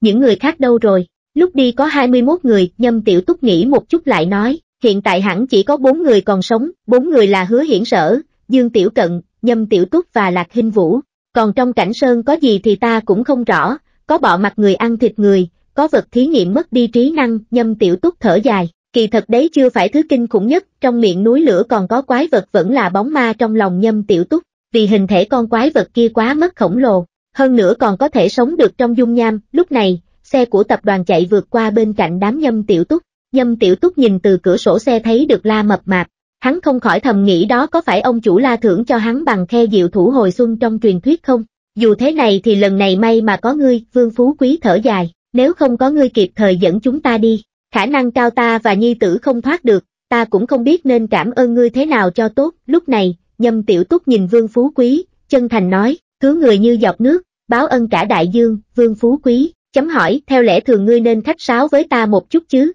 Những người khác đâu rồi, lúc đi có 21 người, nhâm tiểu túc nghĩ một chút lại nói, hiện tại hẳn chỉ có 4 người còn sống, 4 người là hứa hiển sở, dương tiểu cận, Nhâm Tiểu Túc và Lạc Hinh Vũ. Còn trong cảnh sơn có gì thì ta cũng không rõ, có bọ mặt người ăn thịt người, có vật thí nghiệm mất đi trí năng, Nhâm Tiểu Túc thở dài. Kỳ thật đấy chưa phải thứ kinh khủng nhất, trong miệng núi lửa còn có quái vật vẫn là bóng ma trong lòng Nhâm Tiểu Túc, vì hình thể con quái vật kia quá mất khổng lồ, hơn nữa còn có thể sống được trong dung nham, lúc này, xe của tập đoàn chạy vượt qua bên cạnh đám Nhâm Tiểu Túc. Nhâm Tiểu Túc nhìn từ cửa sổ xe thấy được La Mập Mạp, hắn không khỏi thầm nghĩ đó có phải ông chủ la thưởng cho hắn bằng khe diệu thủ hồi xuân trong truyền thuyết không? Dù thế này thì lần này may mà có ngươi, vương phú quý thở dài, nếu không có ngươi kịp thời dẫn chúng ta đi, khả năng cao ta và nhi tử không thoát được, ta cũng không biết nên cảm ơn ngươi thế nào cho tốt, lúc này, nhâm tiểu túc nhìn vương phú quý, chân thành nói, cứu người như giọt nước, báo ân cả đại dương, vương phú quý, chấm hỏi, theo lẽ thường ngươi nên khách sáo với ta một chút chứ.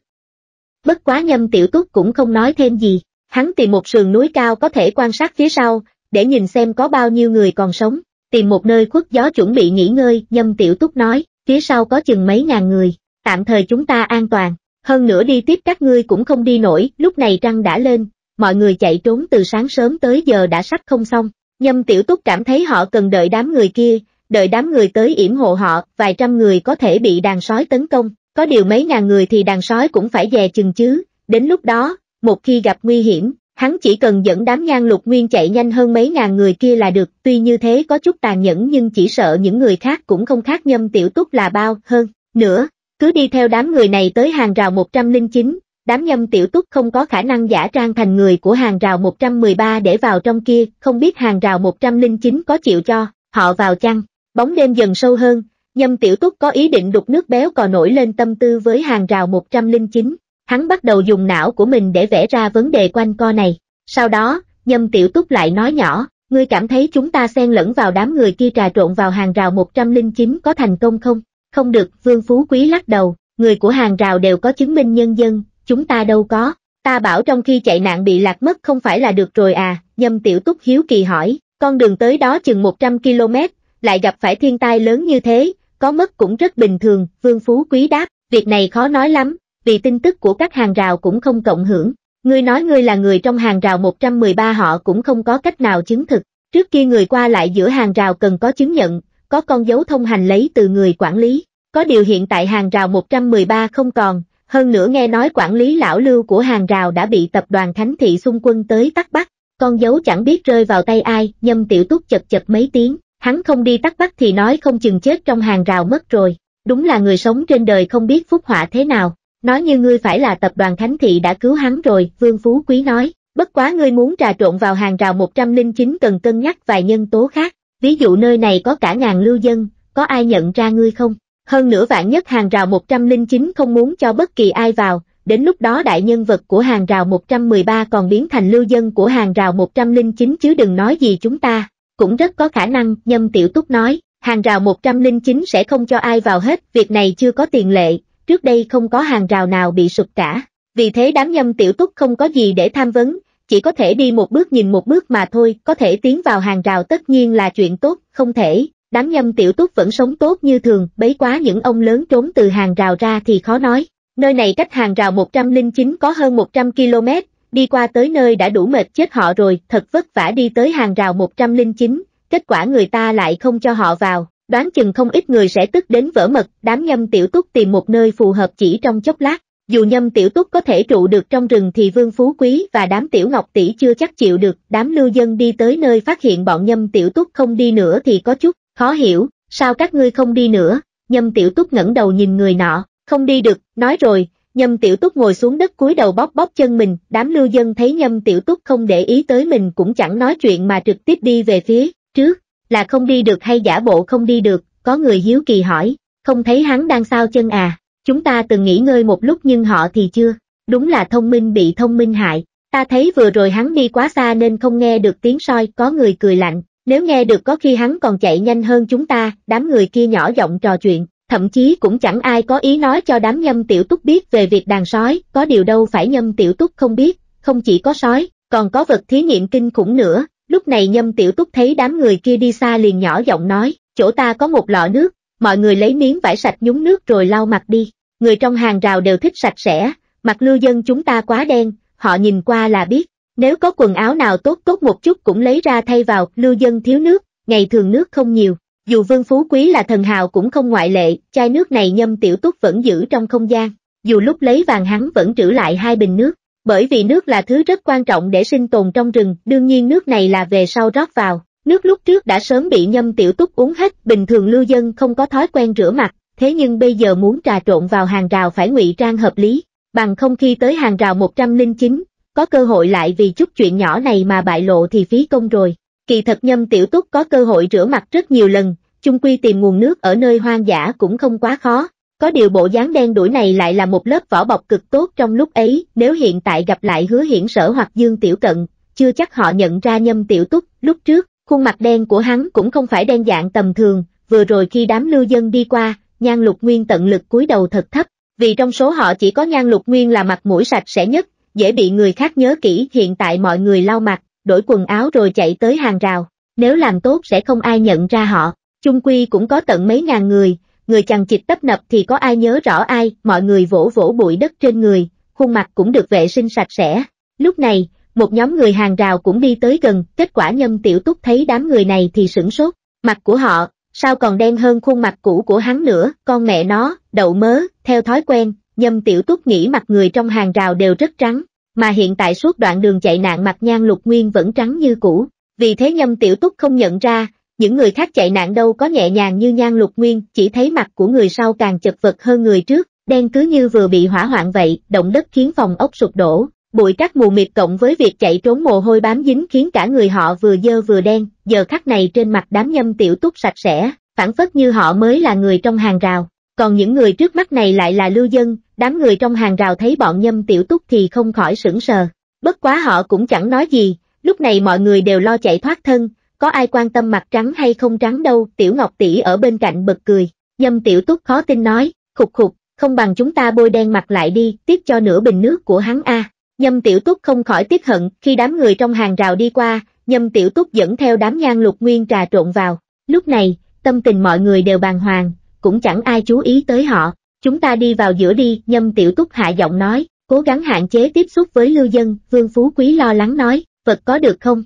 Bất quá nhâm tiểu túc cũng không nói thêm gì, Hắn tìm một sườn núi cao có thể quan sát phía sau, để nhìn xem có bao nhiêu người còn sống, tìm một nơi khuất gió chuẩn bị nghỉ ngơi, nhâm tiểu túc nói, phía sau có chừng mấy ngàn người, tạm thời chúng ta an toàn, hơn nữa đi tiếp các ngươi cũng không đi nổi, lúc này trăng đã lên, mọi người chạy trốn từ sáng sớm tới giờ đã sắp không xong, nhâm tiểu túc cảm thấy họ cần đợi đám người kia, đợi đám người tới yểm hộ họ, vài trăm người có thể bị đàn sói tấn công, có điều mấy ngàn người thì đàn sói cũng phải dè chừng chứ, đến lúc đó, một khi gặp nguy hiểm, hắn chỉ cần dẫn đám nhan lục nguyên chạy nhanh hơn mấy ngàn người kia là được, tuy như thế có chút tàn nhẫn nhưng chỉ sợ những người khác cũng không khác nhâm tiểu túc là bao hơn. Nữa, cứ đi theo đám người này tới hàng rào 109, đám nhâm tiểu túc không có khả năng giả trang thành người của hàng rào 113 để vào trong kia, không biết hàng rào 109 có chịu cho, họ vào chăng, bóng đêm dần sâu hơn, nhâm tiểu túc có ý định đục nước béo cò nổi lên tâm tư với hàng rào 109, hắn bắt đầu dùng não của mình để vẽ ra vấn đề quanh co này. Sau đó, nhâm tiểu túc lại nói nhỏ, ngươi cảm thấy chúng ta xen lẫn vào đám người kia trà trộn vào hàng rào 109 có thành công không? Không được, Vương Phú Quý lắc đầu, người của hàng rào đều có chứng minh nhân dân, chúng ta đâu có. Ta bảo trong khi chạy nạn bị lạc mất không phải là được rồi à, nhâm tiểu túc hiếu kỳ hỏi, con đường tới đó chừng 100 km, lại gặp phải thiên tai lớn như thế, có mất cũng rất bình thường, Vương Phú Quý đáp, việc này khó nói lắm, vì tin tức của các hàng rào cũng không cộng hưởng. Ngươi nói ngươi là người trong hàng rào 113 họ cũng không có cách nào chứng thực. Trước kia người qua lại giữa hàng rào cần có chứng nhận, có con dấu thông hành lấy từ người quản lý. Có điều hiện tại hàng rào 113 không còn, hơn nữa nghe nói quản lý lão lưu của hàng rào đã bị tập đoàn thánh Thị xung quân tới tắc bắt. Con dấu chẳng biết rơi vào tay ai, nhâm tiểu túc chật chật mấy tiếng, hắn không đi tắc bắt thì nói không chừng chết trong hàng rào mất rồi. Đúng là người sống trên đời không biết phúc họa thế nào. Nói như ngươi phải là tập đoàn Khánh Thị đã cứu hắn rồi, Vương Phú Quý nói. Bất quá ngươi muốn trà trộn vào hàng rào 109 cần cân nhắc vài nhân tố khác, ví dụ nơi này có cả ngàn lưu dân, có ai nhận ra ngươi không? Hơn nữa vạn nhất hàng rào 109 không muốn cho bất kỳ ai vào, đến lúc đó đại nhân vật của hàng rào 113 còn biến thành lưu dân của hàng rào 109 chứ đừng nói gì chúng ta, cũng rất có khả năng, Nhâm Tiểu Túc nói, hàng rào 109 sẽ không cho ai vào hết, việc này chưa có tiền lệ, trước đây không có hàng rào nào bị sụp cả, vì thế đám nhâm tiểu túc không có gì để tham vấn, chỉ có thể đi một bước nhìn một bước mà thôi, có thể tiến vào hàng rào tất nhiên là chuyện tốt, không thể, đám nhâm tiểu túc vẫn sống tốt như thường, bấy quá những ông lớn trốn từ hàng rào ra thì khó nói. Nơi này cách hàng rào 109 có hơn 100 km, đi qua tới nơi đã đủ mệt chết họ rồi, thật vất vả đi tới hàng rào 109, kết quả người ta lại không cho họ vào, đoán chừng không ít người sẽ tức đến vỡ mật, đám nhâm tiểu túc tìm một nơi phù hợp chỉ trong chốc lát, dù nhâm tiểu túc có thể trụ được trong rừng thì vương phú quý và đám tiểu ngọc tỷ chưa chắc chịu được, đám lưu dân đi tới nơi phát hiện bọn nhâm tiểu túc không đi nữa thì có chút, khó hiểu, sao các ngươi không đi nữa, nhâm tiểu túc ngẩng đầu nhìn người nọ, không đi được, nói rồi, nhâm tiểu túc ngồi xuống đất cúi đầu bóp bóp chân mình, đám lưu dân thấy nhâm tiểu túc không để ý tới mình cũng chẳng nói chuyện mà trực tiếp đi về phía, trước, là không đi được hay giả bộ không đi được, có người hiếu kỳ hỏi, không thấy hắn đang sao chân à, chúng ta từng nghỉ ngơi một lúc nhưng họ thì chưa, đúng là thông minh bị thông minh hại, ta thấy vừa rồi hắn đi quá xa nên không nghe được tiếng soi, có người cười lạnh, nếu nghe được có khi hắn còn chạy nhanh hơn chúng ta, đám người kia nhỏ giọng trò chuyện, thậm chí cũng chẳng ai có ý nói cho đám nhâm tiểu túc biết về việc đàn sói, có điều đâu phải nhâm tiểu túc không biết, không chỉ có sói, còn có vật thí nghiệm kinh khủng nữa, Lúc này nhâm tiểu túc thấy đám người kia đi xa liền nhỏ giọng nói, chỗ ta có một lọ nước, mọi người lấy miếng vải sạch nhúng nước rồi lau mặt đi. Người trong hàng rào đều thích sạch sẽ, mặt lưu dân chúng ta quá đen, họ nhìn qua là biết. Nếu có quần áo nào tốt tốt một chút cũng lấy ra thay vào, lưu dân thiếu nước, ngày thường nước không nhiều. Dù vương phú quý là thần hào cũng không ngoại lệ, chai nước này nhâm tiểu túc vẫn giữ trong không gian. Dù lúc lấy vàng hắn vẫn trữ lại hai bình nước, bởi vì nước là thứ rất quan trọng để sinh tồn trong rừng, đương nhiên nước này là về sau rót vào. Nước lúc trước đã sớm bị nhâm tiểu túc uống hết, bình thường lưu dân không có thói quen rửa mặt, thế nhưng bây giờ muốn trà trộn vào hàng rào phải ngụy trang hợp lý, bằng không khi tới hàng rào 109, có cơ hội lại vì chút chuyện nhỏ này mà bại lộ thì phí công rồi. Kỳ thật nhâm tiểu túc có cơ hội rửa mặt rất nhiều lần, chung quy tìm nguồn nước ở nơi hoang dã cũng không quá khó, có điều bộ dáng đen đuổi này lại là một lớp vỏ bọc cực tốt trong lúc ấy, nếu hiện tại gặp lại hứa hiển sở hoặc dương tiểu cận, chưa chắc họ nhận ra nhâm tiểu túc, lúc trước, khuôn mặt đen của hắn cũng không phải đen dạng tầm thường, vừa rồi khi đám lưu dân đi qua, nhan lục nguyên tận lực cúi đầu thật thấp, vì trong số họ chỉ có nhan lục nguyên là mặt mũi sạch sẽ nhất, dễ bị người khác nhớ kỹ hiện tại mọi người lau mặt, đổi quần áo rồi chạy tới hàng rào, nếu làm tốt sẽ không ai nhận ra họ, chung quy cũng có tận mấy ngàn người, người chằng chịt tấp nập thì có ai nhớ rõ ai, mọi người vỗ vỗ bụi đất trên người, khuôn mặt cũng được vệ sinh sạch sẽ. Lúc này, một nhóm người hàng rào cũng đi tới gần, kết quả nhâm tiểu túc thấy đám người này thì sửng sốt, mặt của họ, sao còn đen hơn khuôn mặt cũ của hắn nữa, con mẹ nó, đậu mớ, theo thói quen, nhâm tiểu túc nghĩ mặt người trong hàng rào đều rất trắng, mà hiện tại suốt đoạn đường chạy nạn mặt nhan lục nguyên vẫn trắng như cũ, vì thế nhâm tiểu túc không nhận ra, những người khác chạy nạn đâu có nhẹ nhàng như nhan lục nguyên, chỉ thấy mặt của người sau càng chật vật hơn người trước, đen cứ như vừa bị hỏa hoạn vậy, động đất khiến phòng ốc sụp đổ, bụi cát mù mịt cộng với việc chạy trốn mồ hôi bám dính khiến cả người họ vừa dơ vừa đen, giờ khắc này trên mặt đám nhâm tiểu túc sạch sẽ, phản phất như họ mới là người trong hàng rào, còn những người trước mắt này lại là lưu dân, đám người trong hàng rào thấy bọn nhâm tiểu túc thì không khỏi sững sờ, bất quá họ cũng chẳng nói gì, lúc này mọi người đều lo chạy thoát thân, có ai quan tâm mặt trắng hay không trắng đâu, tiểu ngọc tỷ ở bên cạnh bật cười, dâm tiểu túc khó tin nói, khục khục, không bằng chúng ta bôi đen mặt lại đi, tiếp cho nửa bình nước của hắn a. À. Nhâm tiểu túc không khỏi tiếc hận, khi đám người trong hàng rào đi qua, nhâm tiểu túc dẫn theo đám nhan lục nguyên trà trộn vào, lúc này, tâm tình mọi người đều bàng hoàng, cũng chẳng ai chú ý tới họ, chúng ta đi vào giữa đi, nhâm tiểu túc hạ giọng nói, cố gắng hạn chế tiếp xúc với lưu dân, vương phú quý lo lắng nói, vật có được không,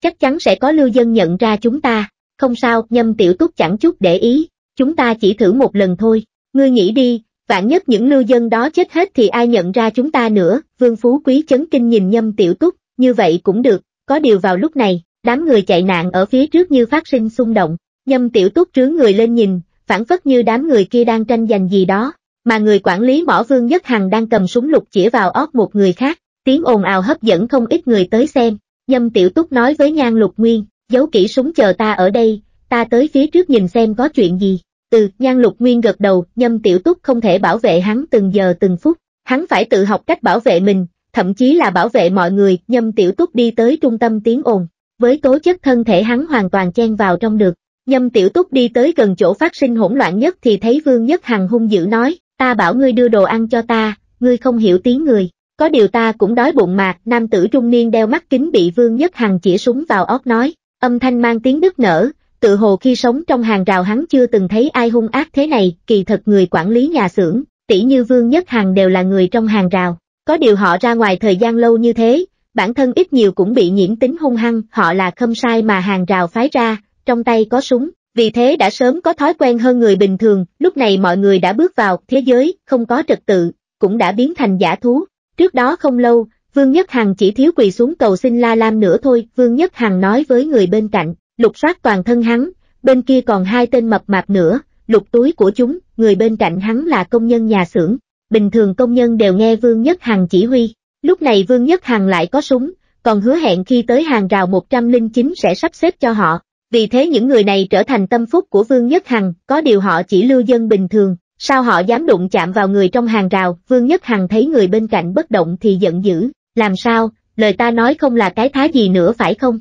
chắc chắn sẽ có lưu dân nhận ra chúng ta, không sao, nhâm tiểu túc chẳng chút để ý, chúng ta chỉ thử một lần thôi, ngươi nghĩ đi, vạn nhất những lưu dân đó chết hết thì ai nhận ra chúng ta nữa, vương phú quý chấn kinh nhìn nhâm tiểu túc, như vậy cũng được, có điều vào lúc này, đám người chạy nạn ở phía trước như phát sinh xung động, nhâm tiểu túc trướng người lên nhìn, phản phất như đám người kia đang tranh giành gì đó, mà người quản lý mỏ vương nhất hằng đang cầm súng lục chĩa vào óc một người khác, tiếng ồn ào hấp dẫn không ít người tới xem, Nhâm Tiểu Túc nói với Nhan Lục Nguyên, giấu kỹ súng chờ ta ở đây, ta tới phía trước nhìn xem có chuyện gì. Từ, Nhan Lục Nguyên gật đầu, Nhâm Tiểu Túc không thể bảo vệ hắn từng giờ từng phút, hắn phải tự học cách bảo vệ mình, thậm chí là bảo vệ mọi người. Nhâm Tiểu Túc đi tới trung tâm tiếng ồn, với tố chất thân thể hắn hoàn toàn chen vào trong được. Nhâm Tiểu Túc đi tới gần chỗ phát sinh hỗn loạn nhất thì thấy Vương Nhất Hằng hung dữ nói, ta bảo ngươi đưa đồ ăn cho ta, ngươi không hiểu tiếng người, có điều ta cũng đói bụng mà nam tử trung niên đeo mắt kính bị Vương Nhất Hằng chỉ súng vào óc nói, âm thanh mang tiếng đứt nở, tự hồ khi sống trong hàng rào hắn chưa từng thấy ai hung ác thế này, kỳ thật người quản lý nhà xưởng, tỷ như Vương Nhất Hằng đều là người trong hàng rào. Có điều họ ra ngoài thời gian lâu như thế, bản thân ít nhiều cũng bị nhiễm tính hung hăng, họ là khâm sai mà hàng rào phái ra, trong tay có súng, vì thế đã sớm có thói quen hơn người bình thường, lúc này mọi người đã bước vào thế giới, không có trật tự, cũng đã biến thành giả thú, Trước đó không lâu, Vương Nhất Hằng chỉ thiếu quỳ xuống cầu xin La Lam nữa thôi, Vương Nhất Hằng nói với người bên cạnh, lục soát toàn thân hắn, bên kia còn hai tên mập mạp nữa, lục túi của chúng, người bên cạnh hắn là công nhân nhà xưởng, bình thường công nhân đều nghe Vương Nhất Hằng chỉ huy, lúc này Vương Nhất Hằng lại có súng, còn hứa hẹn khi tới hàng rào 109 sẽ sắp xếp cho họ, vì thế những người này trở thành tâm phúc của Vương Nhất Hằng, có điều họ chỉ lưu dân bình thường, Sao họ dám đụng chạm vào người trong hàng rào, Vương Nhất Hằng thấy người bên cạnh bất động thì giận dữ, làm sao, lời ta nói không là cái thá gì nữa phải không?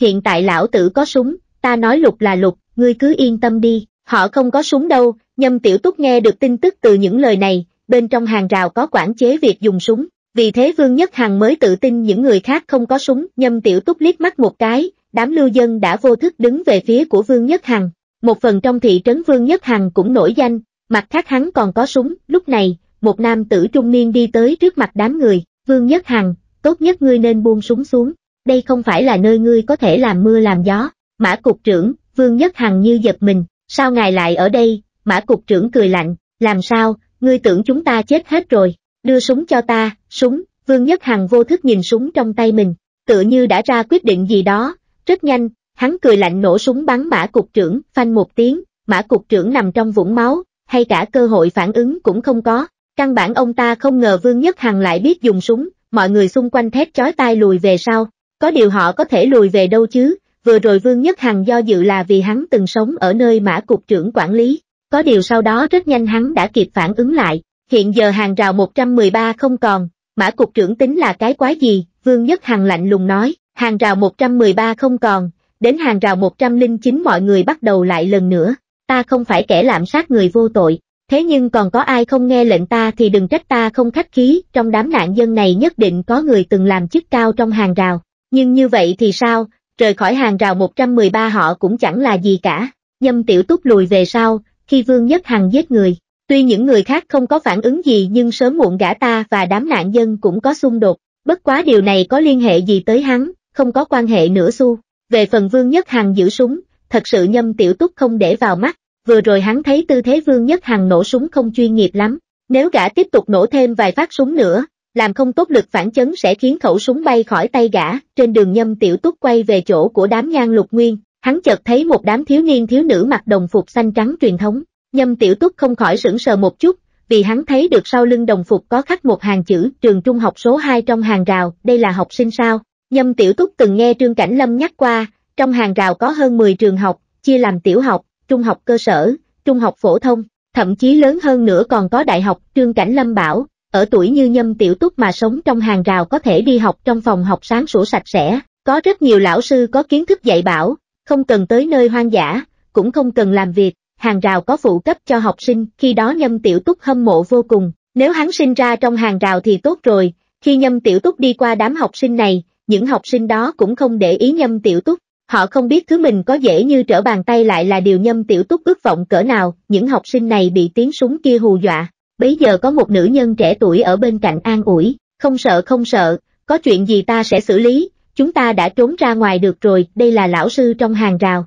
Hiện tại lão tử có súng, ta nói lục là lục, ngươi cứ yên tâm đi, họ không có súng đâu, nhâm tiểu túc nghe được tin tức từ những lời này, bên trong hàng rào có quản chế việc dùng súng, vì thế Vương Nhất Hằng mới tự tin những người khác không có súng, nhâm tiểu túc liếc mắt một cái, đám lưu dân đã vô thức đứng về phía của Vương Nhất Hằng. Một phần trong thị trấn Vương Nhất Hằng cũng nổi danh, Mặt khác hắn còn có súng, lúc này, một nam tử trung niên đi tới trước mặt đám người, Vương Nhất Hằng, tốt nhất ngươi nên buông súng xuống, đây không phải là nơi ngươi có thể làm mưa làm gió. Mã Cục trưởng, Vương Nhất Hằng như giật mình, sao ngài lại ở đây, Mã Cục trưởng cười lạnh, làm sao, ngươi tưởng chúng ta chết hết rồi, đưa súng cho ta, súng, Vương Nhất Hằng vô thức nhìn súng trong tay mình, tựa như đã ra quyết định gì đó, rất nhanh, hắn cười lạnh nổ súng bắn Mã Cục trưởng, phanh một tiếng, Mã Cục trưởng nằm trong vũng máu, hay cả cơ hội phản ứng cũng không có. Căn bản ông ta không ngờ Vương Nhất Hằng lại biết dùng súng, mọi người xung quanh thét chói tai lùi về sau. Có điều họ có thể lùi về đâu chứ, vừa rồi Vương Nhất Hằng do dự là vì hắn từng sống ở nơi mã cục trưởng quản lý. Có điều sau đó rất nhanh hắn đã kịp phản ứng lại, hiện giờ hàng rào 113 không còn, mã cục trưởng tính là cái quái gì, Vương Nhất Hằng lạnh lùng nói, hàng rào 113 không còn, đến hàng rào 109 mọi người bắt đầu lại lần nữa ta không phải kẻ lạm sát người vô tội, thế nhưng còn có ai không nghe lệnh ta thì đừng trách ta không khách khí, trong đám nạn dân này nhất định có người từng làm chức cao trong hàng rào. Nhưng như vậy thì sao, rời khỏi hàng rào 113 họ cũng chẳng là gì cả, nhâm tiểu túc lùi về sau, khi vương nhất hằng giết người. Tuy những người khác không có phản ứng gì nhưng sớm muộn gã ta và đám nạn dân cũng có xung đột, bất quá điều này có liên hệ gì tới hắn, không có quan hệ nữa xu. Về phần Vương Nhất Hằng giữ súng, thật sự nhâm tiểu túc không để vào mắt, vừa rồi hắn thấy tư thế Vương Nhất Hằng nổ súng không chuyên nghiệp lắm, nếu gã tiếp tục nổ thêm vài phát súng nữa, làm không tốt lực phản chấn sẽ khiến khẩu súng bay khỏi tay gã, trên đường nhâm tiểu túc quay về chỗ của đám nhan lục nguyên, hắn chợt thấy một đám thiếu niên thiếu nữ mặc đồng phục xanh trắng truyền thống, nhâm tiểu túc không khỏi sững sờ một chút, vì hắn thấy được sau lưng đồng phục có khắc một hàng chữ trường trung học số 2 trong hàng rào, đây là học sinh sao, nhâm tiểu túc từng nghe Trương Cảnh Lâm nhắc qua, trong hàng rào có hơn 10 trường học, chia làm tiểu học, trung học cơ sở, trung học phổ thông, thậm chí lớn hơn nữa còn có đại học, Trương Cảnh Lâm bảo, ở tuổi như nhâm tiểu túc mà sống trong hàng rào có thể đi học trong phòng học sáng sủa sạch sẽ, có rất nhiều lão sư có kiến thức dạy bảo, không cần tới nơi hoang dã, cũng không cần làm việc, hàng rào có phụ cấp cho học sinh, khi đó nhâm tiểu túc hâm mộ vô cùng, nếu hắn sinh ra trong hàng rào thì tốt rồi, khi nhâm tiểu túc đi qua đám học sinh này, những học sinh đó cũng không để ý nhâm tiểu túc, Họ không biết thứ mình có dễ như trở bàn tay lại là điều nhâm tiểu túc ước vọng cỡ nào, những học sinh này bị tiếng súng kia hù dọa. Bây giờ có một nữ nhân trẻ tuổi ở bên cạnh an ủi, không sợ không sợ, có chuyện gì ta sẽ xử lý, chúng ta đã trốn ra ngoài được rồi, đây là lão sư trong hàng rào.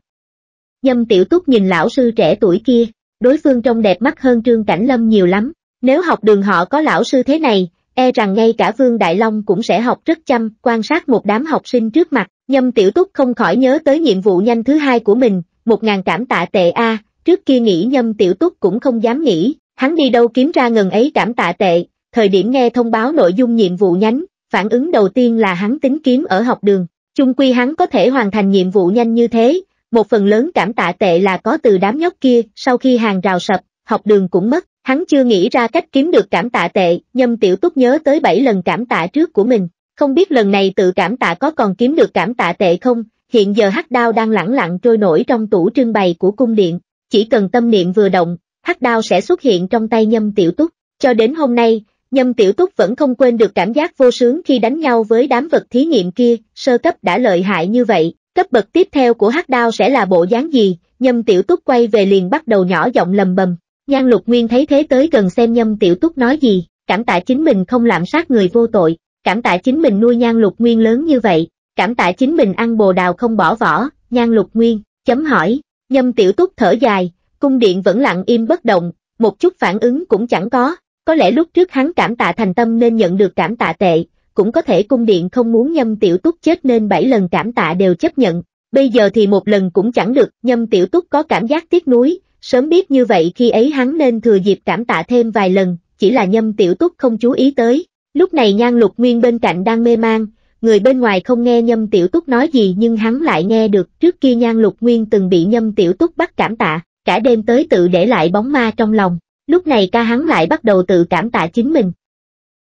Nhâm tiểu túc nhìn lão sư trẻ tuổi kia, đối phương trông đẹp mắt hơn Trương Cảnh Lâm nhiều lắm, nếu học đường họ có lão sư thế này, e rằng ngay cả Vương Đại Long cũng sẽ học rất chăm, quan sát một đám học sinh trước mặt, nhâm tiểu túc không khỏi nhớ tới nhiệm vụ nhanh thứ hai của mình, một ngàn cảm tạ tệ A, trước kia nghĩ nhâm tiểu túc cũng không dám nghĩ, hắn đi đâu kiếm ra ngần ấy cảm tạ tệ, thời điểm nghe thông báo nội dung nhiệm vụ nhánh, phản ứng đầu tiên là hắn tính kiếm ở học đường, chung quy hắn có thể hoàn thành nhiệm vụ nhanh như thế, một phần lớn cảm tạ tệ là có từ đám nhóc kia, sau khi hàng rào sập, học đường cũng mất, Hắn chưa nghĩ ra cách kiếm được cảm tạ tệ, nhâm tiểu túc nhớ tới bảy lần cảm tạ trước của mình, không biết lần này tự cảm tạ có còn kiếm được cảm tạ tệ không, hiện giờ hắc đao đang lẳng lặng trôi nổi trong tủ trưng bày của cung điện, chỉ cần tâm niệm vừa động, hắc đao sẽ xuất hiện trong tay nhâm tiểu túc, cho đến hôm nay, Nhâm Tiểu Túc vẫn không quên được cảm giác vô sướng khi đánh nhau với đám vật thí nghiệm kia, sơ cấp đã lợi hại như vậy, cấp bậc tiếp theo của hắc đao sẽ là bộ dáng gì, Nhâm Tiểu Túc quay về liền bắt đầu nhỏ giọng lầm bầm, Nhan lục nguyên thấy thế tới gần xem nhâm tiểu túc nói gì, cảm tạ chính mình không lạm sát người vô tội, cảm tạ chính mình nuôi nhan lục nguyên lớn như vậy, cảm tạ chính mình ăn bồ đào không bỏ vỏ, nhan lục nguyên, chấm hỏi, nhâm tiểu túc thở dài, cung điện vẫn lặng im bất động, một chút phản ứng cũng chẳng có, có lẽ lúc trước hắn cảm tạ thành tâm nên nhận được cảm tạ tệ, cũng có thể cung điện không muốn nhâm tiểu túc chết nên bảy lần cảm tạ đều chấp nhận, bây giờ thì một lần cũng chẳng được, nhâm tiểu túc có cảm giác tiếc nuối, Sớm biết như vậy khi ấy hắn nên thừa dịp cảm tạ thêm vài lần, chỉ là nhâm tiểu túc không chú ý tới. Lúc này nhan lục nguyên bên cạnh đang mê mang, người bên ngoài không nghe nhâm tiểu túc nói gì nhưng hắn lại nghe được trước kia nhan lục nguyên từng bị nhâm tiểu túc bắt cảm tạ, cả đêm tới tự để lại bóng ma trong lòng, lúc này ca hắn lại bắt đầu tự cảm tạ chính mình.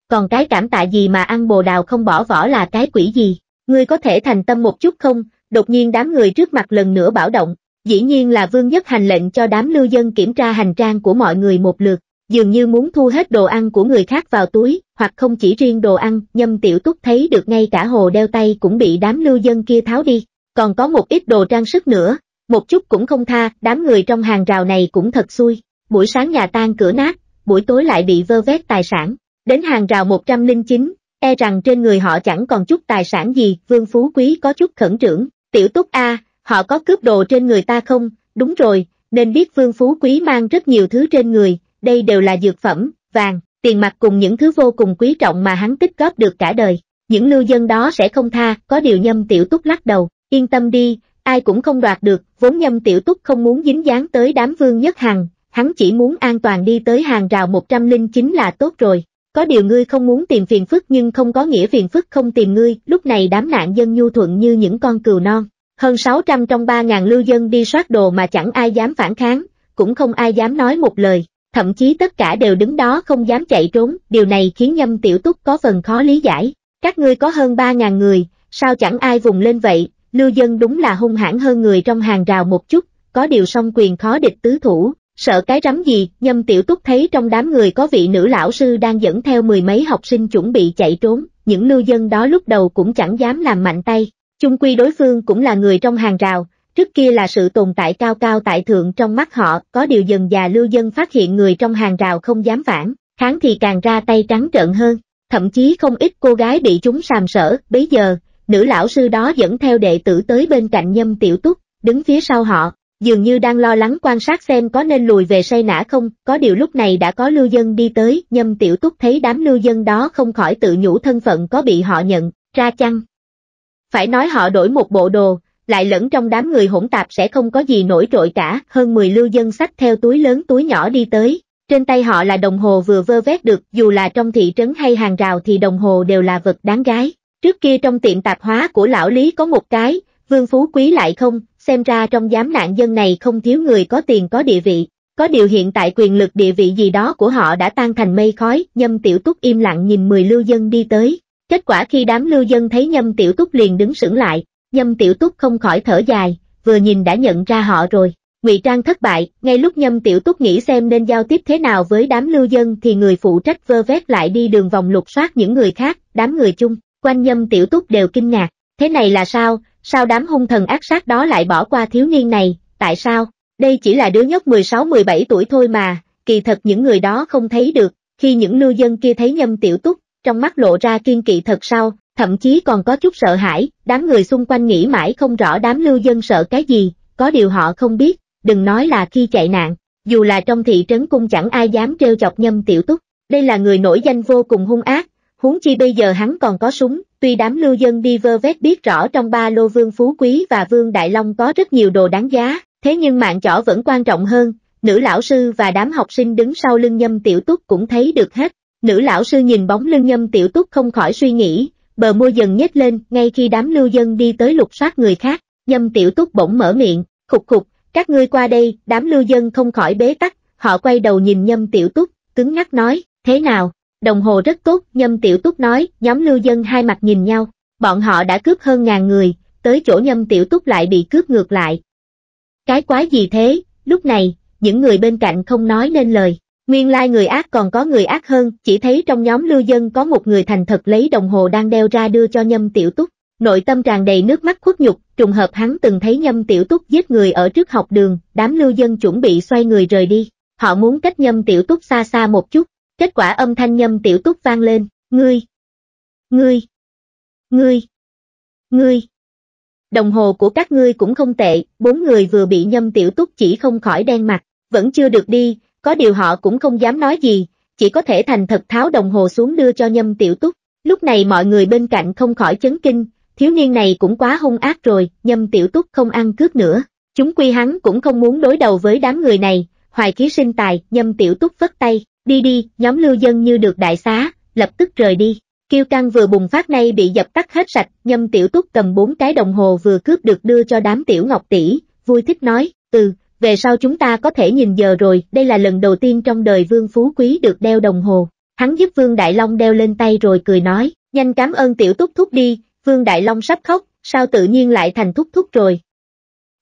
Còn cái cảm tạ gì mà ăn bồ đào không bỏ vỏ là cái quỷ gì, ngươi có thể thành tâm một chút không, đột nhiên đám người trước mặt lần nữa bảo động, Dĩ nhiên là Vương Nhất Hành lệnh cho đám lưu dân kiểm tra hành trang của mọi người một lượt, dường như muốn thu hết đồ ăn của người khác vào túi, hoặc không chỉ riêng đồ ăn, nhâm tiểu túc thấy được ngay cả hồ đeo tay cũng bị đám lưu dân kia tháo đi, còn có một ít đồ trang sức nữa, một chút cũng không tha, đám người trong hàng rào này cũng thật xui, buổi sáng nhà tan cửa nát, buổi tối lại bị vơ vét tài sản, đến hàng rào 109, e rằng trên người họ chẳng còn chút tài sản gì, vương phú quý có chút khẩn trưởng, tiểu túc A, họ có cướp đồ trên người ta không, đúng rồi, nên biết Vương Phú Quý mang rất nhiều thứ trên người, đây đều là dược phẩm, vàng, tiền mặt cùng những thứ vô cùng quý trọng mà hắn tích góp được cả đời. Những lưu dân đó sẽ không tha, có điều nhâm tiểu túc lắc đầu, yên tâm đi, ai cũng không đoạt được, vốn nhâm tiểu túc không muốn dính dáng tới đám vương nhất hằng, hắn chỉ muốn an toàn đi tới hàng rào 109 là tốt rồi. Có điều ngươi không muốn tìm phiền phức nhưng không có nghĩa phiền phức không tìm ngươi, lúc này đám nạn dân nhu thuận như những con cừu non, hơn 600 trong 3.000 lưu dân đi soát đồ mà chẳng ai dám phản kháng, cũng không ai dám nói một lời, thậm chí tất cả đều đứng đó không dám chạy trốn, điều này khiến Nhâm Tiểu Túc có phần khó lý giải. Các ngươi có hơn 3.000 người, sao chẳng ai vùng lên vậy, lưu dân đúng là hung hãn hơn người trong hàng rào một chút, có điều song quyền khó địch tứ thủ, sợ cái rắm gì, Nhâm Tiểu Túc thấy trong đám người có vị nữ lão sư đang dẫn theo mười mấy học sinh chuẩn bị chạy trốn, những lưu dân đó lúc đầu cũng chẳng dám làm mạnh tay, chung quy đối phương cũng là người trong hàng rào, trước kia là sự tồn tại cao cao tại thượng trong mắt họ, có điều dần già lưu dân phát hiện người trong hàng rào không dám phản, kháng thì càng ra tay trắng trợn hơn, thậm chí không ít cô gái bị chúng sàm sở, bấy giờ, nữ lão sư đó dẫn theo đệ tử tới bên cạnh nhâm tiểu túc, đứng phía sau họ, dường như đang lo lắng quan sát xem có nên lùi về say nã không, có điều lúc này đã có lưu dân đi tới, nhâm tiểu túc thấy đám lưu dân đó không khỏi tự nhủ thân phận có bị họ nhận, ra chăng, phải nói họ đổi một bộ đồ, lại lẫn trong đám người hỗn tạp sẽ không có gì nổi trội cả, hơn 10 lưu dân sách theo túi lớn túi nhỏ đi tới, trên tay họ là đồng hồ vừa vơ vét được, dù là trong thị trấn hay hàng rào thì đồng hồ đều là vật đáng gái. Trước kia trong tiệm tạp hóa của lão Lý có một cái, vương phú quý lại không, xem ra trong giám nạn dân này không thiếu người có tiền có địa vị. Có điều hiện tại quyền lực địa vị gì đó của họ đã tan thành mây khói, nhâm tiểu túc im lặng nhìn 10 lưu dân đi tới, Kết quả khi đám lưu dân thấy nhâm tiểu túc liền đứng sững lại, nhâm tiểu túc không khỏi thở dài, vừa nhìn đã nhận ra họ rồi. Ngụy Trang thất bại, ngay lúc Nhâm Tiểu Túc nghĩ xem nên giao tiếp thế nào với đám lưu dân thì người phụ trách vơ vét lại đi đường vòng lục soát những người khác, đám người chung, quanh Nhâm Tiểu Túc đều kinh ngạc, thế này là sao, sao đám hung thần ác sát đó lại bỏ qua thiếu niên này, tại sao, đây chỉ là đứa nhóc 16-17 tuổi thôi mà, kỳ thật những người đó không thấy được, khi những lưu dân kia thấy Nhâm Tiểu Túc, trong mắt lộ ra kiên kỵ thật sao, thậm chí còn có chút sợ hãi, đám người xung quanh nghĩ mãi không rõ đám lưu dân sợ cái gì, có điều họ không biết, đừng nói là khi chạy nạn, dù là trong thị trấn cung chẳng ai dám trêu chọc nhâm tiểu túc, đây là người nổi danh vô cùng hung ác, huống chi bây giờ hắn còn có súng, tuy đám lưu dân đi vơ vét biết rõ trong ba lô vương phú quý và vương đại long có rất nhiều đồ đáng giá, thế nhưng mạng chỏ vẫn quan trọng hơn, nữ lão sư và đám học sinh đứng sau lưng nhâm tiểu túc cũng thấy được hết, Nữ lão sư nhìn bóng lưng nhâm tiểu túc không khỏi suy nghĩ, bờ môi dần nhếch lên ngay khi đám lưu dân đi tới lục soát người khác, nhâm tiểu túc bỗng mở miệng, khục khục, các ngươi qua đây, đám lưu dân không khỏi bế tắc, họ quay đầu nhìn nhâm tiểu túc, cứng ngắc nói, thế nào, đồng hồ rất tốt, nhâm tiểu túc nói, nhóm lưu dân hai mặt nhìn nhau, bọn họ đã cướp hơn ngàn người, tới chỗ nhâm tiểu túc lại bị cướp ngược lại. Cái quái gì thế, lúc này, những người bên cạnh không nói nên lời. Nguyên lai like người ác còn có người ác hơn, chỉ thấy trong nhóm lưu dân có một người thành thật lấy đồng hồ đang đeo ra đưa cho nhâm tiểu túc. Nội tâm tràn đầy nước mắt khuất nhục, trùng hợp hắn từng thấy nhâm tiểu túc giết người ở trước học đường, đám lưu dân chuẩn bị xoay người rời đi. Họ muốn cách nhâm tiểu túc xa xa một chút, kết quả âm thanh nhâm tiểu túc vang lên, ngươi, ngươi, ngươi, ngươi. Đồng hồ của các ngươi cũng không tệ, bốn người vừa bị nhâm tiểu túc chỉ không khỏi đen mặt, vẫn chưa được đi, có điều họ cũng không dám nói gì, chỉ có thể thành thật tháo đồng hồ xuống đưa cho nhâm tiểu túc. Lúc này mọi người bên cạnh không khỏi chấn kinh, thiếu niên này cũng quá hung ác rồi, nhâm tiểu túc không ăn cướp nữa. Chúng quy hắn cũng không muốn đối đầu với đám người này, hoài khí sinh tài, nhâm tiểu túc vất tay, đi đi, nhóm lưu dân như được đại xá, lập tức rời đi. Kiêu căng vừa bùng phát nay bị dập tắt hết sạch, nhâm tiểu túc cầm bốn cái đồng hồ vừa cướp được đưa cho đám tiểu ngọc tỷ, vui thích nói, từ, về sau chúng ta có thể nhìn giờ rồi, đây là lần đầu tiên trong đời Vương Phú Quý được đeo đồng hồ. Hắn giúp Vương Đại Long đeo lên tay rồi cười nói, nhanh cảm ơn tiểu túc thúc đi, Vương Đại Long sắp khóc, sao tự nhiên lại thành thúc thúc rồi.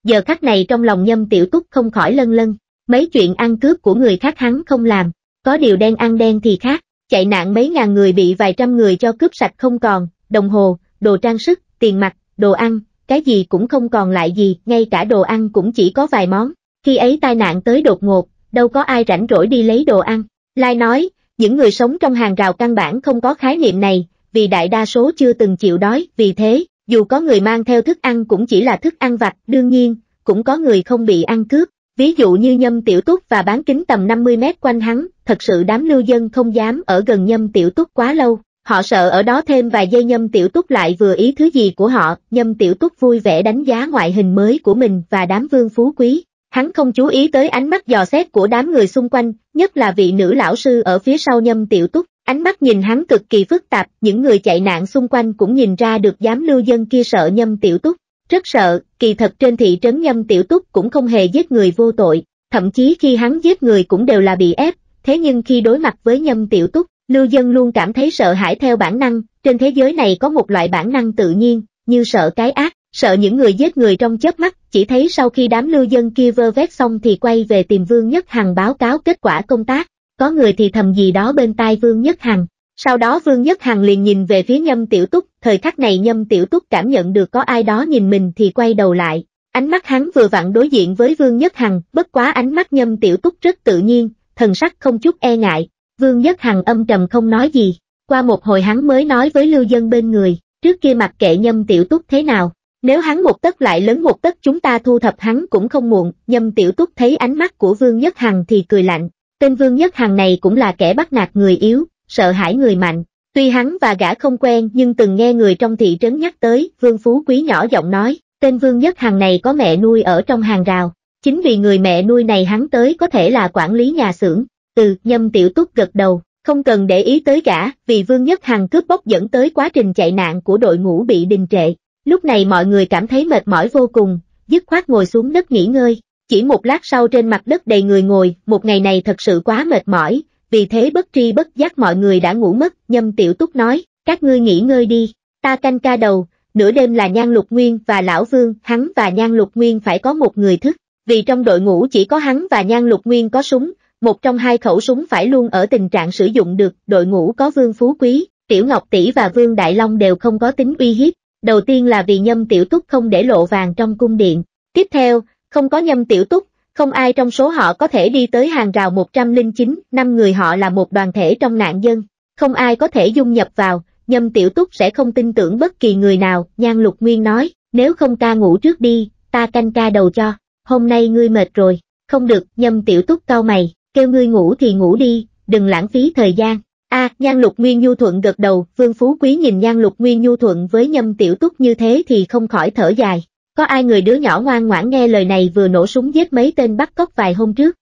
Giờ khắc này trong lòng nhâm tiểu túc không khỏi lân lân, mấy chuyện ăn cướp của người khác hắn không làm, có điều đen ăn đen thì khác, chạy nạn mấy ngàn người bị vài trăm người cho cướp sạch không còn, đồng hồ, đồ trang sức, tiền mặt, đồ ăn, cái gì cũng không còn lại gì, ngay cả đồ ăn cũng chỉ có vài món, khi ấy tai nạn tới đột ngột, đâu có ai rảnh rỗi đi lấy đồ ăn. Lai nói, những người sống trong hàng rào căn bản không có khái niệm này, vì đại đa số chưa từng chịu đói, vì thế, dù có người mang theo thức ăn cũng chỉ là thức ăn vặt, đương nhiên, cũng có người không bị ăn cướp. Ví dụ như Nhâm Tiểu Túc và bán kính tầm 50 mét quanh hắn, thật sự đám lưu dân không dám ở gần Nhâm Tiểu Túc quá lâu, họ sợ ở đó thêm vài giây Nhâm Tiểu Túc lại vừa ý thứ gì của họ, Nhâm Tiểu Túc vui vẻ đánh giá ngoại hình mới của mình và đám vương phú quý, Hắn không chú ý tới ánh mắt dò xét của đám người xung quanh, nhất là vị nữ lão sư ở phía sau nhâm tiểu túc. Ánh mắt nhìn hắn cực kỳ phức tạp, những người chạy nạn xung quanh cũng nhìn ra được dám lưu dân kia sợ nhâm tiểu túc. Rất sợ, kỳ thật trên thị trấn nhâm tiểu túc cũng không hề giết người vô tội, thậm chí khi hắn giết người cũng đều là bị ép, thế nhưng khi đối mặt với nhâm tiểu túc, lưu dân luôn cảm thấy sợ hãi theo bản năng, trên thế giới này có một loại bản năng tự nhiên, như sợ cái ác, sợ những người giết người trong chớp mắt, chỉ thấy sau khi đám lưu dân kia vơ vét xong thì quay về tìm Vương Nhất Hằng báo cáo kết quả công tác, có người thì thầm gì đó bên tai Vương Nhất Hằng. Sau đó Vương Nhất Hằng liền nhìn về phía Nhâm Tiểu Túc, thời khắc này Nhâm Tiểu Túc cảm nhận được có ai đó nhìn mình thì quay đầu lại. Ánh mắt hắn vừa vặn đối diện với Vương Nhất Hằng, bất quá ánh mắt Nhâm Tiểu Túc rất tự nhiên, thần sắc không chút e ngại. Vương Nhất Hằng âm trầm không nói gì, qua một hồi hắn mới nói với lưu dân bên người, trước kia mặc kệ Nhâm Tiểu Túc thế nào, nếu hắn một tấc lại lớn một tấc chúng ta thu thập hắn cũng không muộn, nhâm tiểu túc thấy ánh mắt của Vương Nhất Hằng thì cười lạnh. Tên Vương Nhất Hằng này cũng là kẻ bắt nạt người yếu, sợ hãi người mạnh. Tuy hắn và gã không quen nhưng từng nghe người trong thị trấn nhắc tới, Vương Phú Quý nhỏ giọng nói, tên Vương Nhất Hằng này có mẹ nuôi ở trong hàng rào. Chính vì người mẹ nuôi này hắn tới có thể là quản lý nhà xưởng. Từ, nhâm tiểu túc gật đầu, không cần để ý tới gã, vì Vương Nhất Hằng cướp bóc dẫn tới quá trình chạy nạn của đội ngũ bị đình trệ. Lúc này mọi người cảm thấy mệt mỏi vô cùng, dứt khoát ngồi xuống đất nghỉ ngơi. Chỉ một lát sau trên mặt đất đầy người ngồi, một ngày này thật sự quá mệt mỏi, vì thế bất tri bất giác mọi người đã ngủ mất, nhâm tiểu túc nói, các ngươi nghỉ ngơi đi, ta canh ca đầu, nửa đêm là Nhan Lục Nguyên và Lão Vương, hắn và Nhan Lục Nguyên phải có một người thức, vì trong đội ngũ chỉ có hắn và Nhan Lục Nguyên có súng, một trong hai khẩu súng phải luôn ở tình trạng sử dụng được, đội ngũ có Vương Phú Quý, Tiểu Ngọc Tỷ và Vương Đại Long đều không có tính uy hiếp, đầu tiên là vì nhâm tiểu túc không để lộ vàng trong cung điện, tiếp theo, không có nhâm tiểu túc, không ai trong số họ có thể đi tới hàng rào 109, năm người họ là một đoàn thể trong nạn dân, không ai có thể dung nhập vào, nhâm tiểu túc sẽ không tin tưởng bất kỳ người nào, nhan lục nguyên nói, nếu không ta ngủ trước đi, ta canh ca đầu cho, hôm nay ngươi mệt rồi, không được, nhâm tiểu túc cau mày, kêu ngươi ngủ thì ngủ đi, đừng lãng phí thời gian, a à, Nhan Lục Nguyên Nhu Thuận gật đầu, Vương Phú Quý nhìn Nhan Lục Nguyên Nhu Thuận với nhâm tiểu túc như thế thì không khỏi thở dài. Có ai người đứa nhỏ ngoan ngoãn nghe lời này vừa nổ súng giết mấy tên bắt cóc vài hôm trước.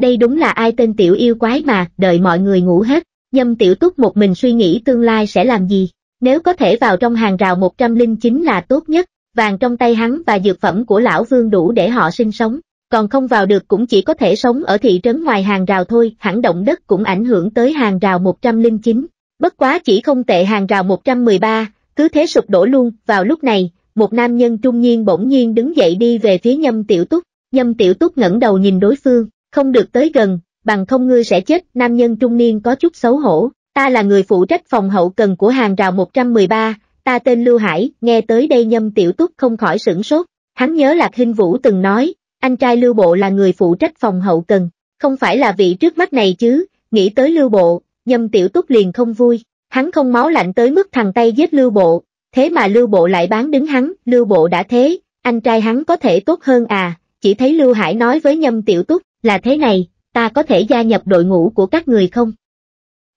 Đây đúng là ai tên tiểu yêu quái mà, đợi mọi người ngủ hết, nhâm tiểu túc một mình suy nghĩ tương lai sẽ làm gì. Nếu có thể vào trong hàng rào 109 là tốt nhất, vàng trong tay hắn và dược phẩm của lão vương đủ để họ sinh sống còn không vào được cũng chỉ có thể sống ở thị trấn ngoài hàng rào thôi, hẳn động đất cũng ảnh hưởng tới hàng rào 109. Bất quá chỉ không tệ hàng rào 113, cứ thế sụp đổ luôn, vào lúc này, một nam nhân trung niên bỗng nhiên đứng dậy đi về phía nhâm tiểu túc, nhâm tiểu túc ngẩng đầu nhìn đối phương, không được tới gần, bằng không ngươi sẽ chết, nam nhân trung niên có chút xấu hổ, ta là người phụ trách phòng hậu cần của hàng rào 113, ta tên Lưu Hải, nghe tới đây nhâm tiểu túc không khỏi sửng sốt, hắn nhớ Lạc Hinh Vũ từng nói, anh trai Lưu Bộ là người phụ trách phòng hậu cần, không phải là vị trước mắt này chứ, nghĩ tới Lưu Bộ, nhâm tiểu túc liền không vui, hắn không máu lạnh tới mức thằng tay giết Lưu Bộ, thế mà Lưu Bộ lại bán đứng hắn, Lưu Bộ đã thế, anh trai hắn có thể tốt hơn à, chỉ thấy Lưu Hải nói với nhâm tiểu túc, là thế này, ta có thể gia nhập đội ngũ của các người không?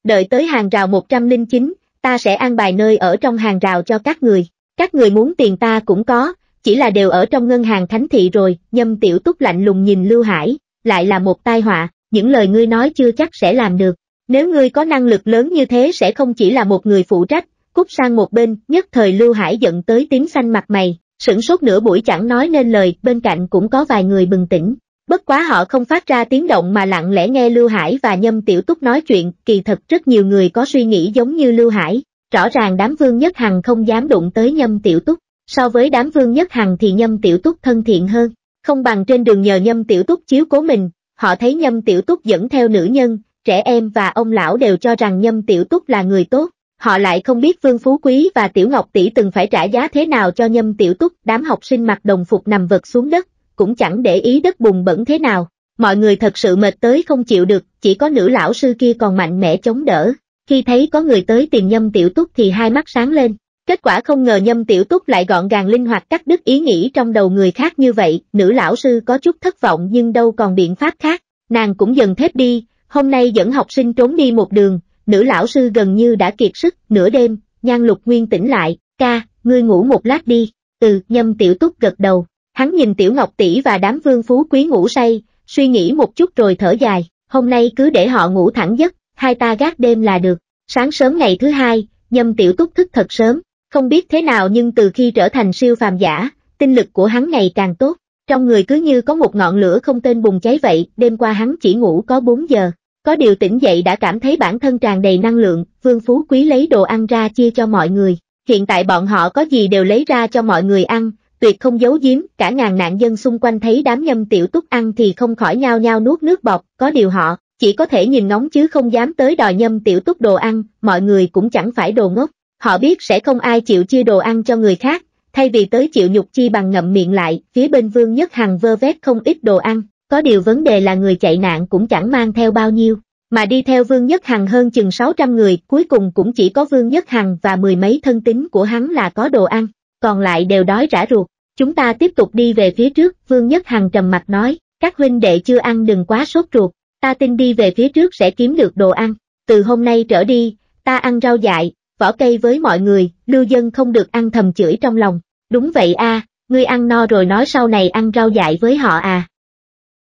Đợi tới hàng rào 109, ta sẽ an bài nơi ở trong hàng rào cho các người, các người muốn tiền ta cũng có, chỉ là đều ở trong ngân hàng thánh thị rồi, nhâm tiểu túc lạnh lùng nhìn Lưu Hải, lại là một tai họa, những lời ngươi nói chưa chắc sẽ làm được. Nếu ngươi có năng lực lớn như thế sẽ không chỉ là một người phụ trách, cút sang một bên, nhất thời Lưu Hải giận tới tím xanh mặt mày, sửng sốt nửa buổi chẳng nói nên lời, bên cạnh cũng có vài người bừng tỉnh. Bất quá họ không phát ra tiếng động mà lặng lẽ nghe Lưu Hải và Nhâm Tiểu Túc nói chuyện, kỳ thật rất nhiều người có suy nghĩ giống như Lưu Hải, rõ ràng đám vương nhất hằng không dám đụng tới Nhâm Tiểu Túc. So với đám vương nhất hằng thì nhâm tiểu túc thân thiện hơn, không bằng trên đường nhờ nhâm tiểu túc chiếu cố mình, họ thấy nhâm tiểu túc dẫn theo nữ nhân, trẻ em và ông lão đều cho rằng nhâm tiểu túc là người tốt, họ lại không biết vương phú quý và tiểu ngọc tỷ từng phải trả giá thế nào cho nhâm tiểu túc, đám học sinh mặc đồng phục nằm vật xuống đất, cũng chẳng để ý đất bùn bẩn thế nào, mọi người thật sự mệt tới không chịu được, chỉ có nữ lão sư kia còn mạnh mẽ chống đỡ, khi thấy có người tới tìm nhâm tiểu túc thì hai mắt sáng lên, Kết quả không ngờ nhâm tiểu túc lại gọn gàng linh hoạt cắt đứt ý nghĩ trong đầu người khác như vậy, nữ lão sư có chút thất vọng nhưng đâu còn biện pháp khác, nàng cũng dần thép đi, hôm nay dẫn học sinh trốn đi một đường, nữ lão sư gần như đã kiệt sức, nửa đêm, nhan lục nguyên tỉnh lại, ca, ngươi ngủ một lát đi, từ, nhâm tiểu túc gật đầu, hắn nhìn tiểu ngọc tỷ và đám vương phú quý ngủ say, suy nghĩ một chút rồi thở dài, hôm nay cứ để họ ngủ thẳng giấc, hai ta gác đêm là được, sáng sớm ngày thứ hai, nhâm tiểu túc thức thật sớm, không biết thế nào nhưng từ khi trở thành siêu phàm giả, tinh lực của hắn ngày càng tốt, trong người cứ như có một ngọn lửa không tên bùng cháy vậy, đêm qua hắn chỉ ngủ có 4 giờ. Có điều tỉnh dậy đã cảm thấy bản thân tràn đầy năng lượng, Vương Phú Quý lấy đồ ăn ra chia cho mọi người. Hiện tại bọn họ có gì đều lấy ra cho mọi người ăn, tuyệt không giấu giếm, cả ngàn nạn dân xung quanh thấy đám nhâm tiểu túc ăn thì không khỏi nhao nhao nuốt nước bọt, có điều họ, chỉ có thể nhìn ngóng chứ không dám tới đòi nhâm tiểu túc đồ ăn, mọi người cũng chẳng phải đồ ngốc, Họ biết sẽ không ai chịu chia đồ ăn cho người khác, thay vì tới chịu nhục chi bằng ngậm miệng lại, phía bên Vương Nhất Hằng vơ vét không ít đồ ăn, có điều vấn đề là người chạy nạn cũng chẳng mang theo bao nhiêu, mà đi theo Vương Nhất Hằng hơn chừng 600 người, cuối cùng cũng chỉ có Vương Nhất Hằng và mười mấy thân tín của hắn là có đồ ăn, còn lại đều đói rã ruột. Chúng ta tiếp tục đi về phía trước, Vương Nhất Hằng trầm mặt nói, các huynh đệ chưa ăn đừng quá sốt ruột, ta tin đi về phía trước sẽ kiếm được đồ ăn, từ hôm nay trở đi, ta ăn rau dại, vỏ cây với mọi người, lưu dân không được ăn thầm chửi trong lòng. Đúng vậy a, ngươi ăn no rồi nói sau này ăn rau dại với họ à.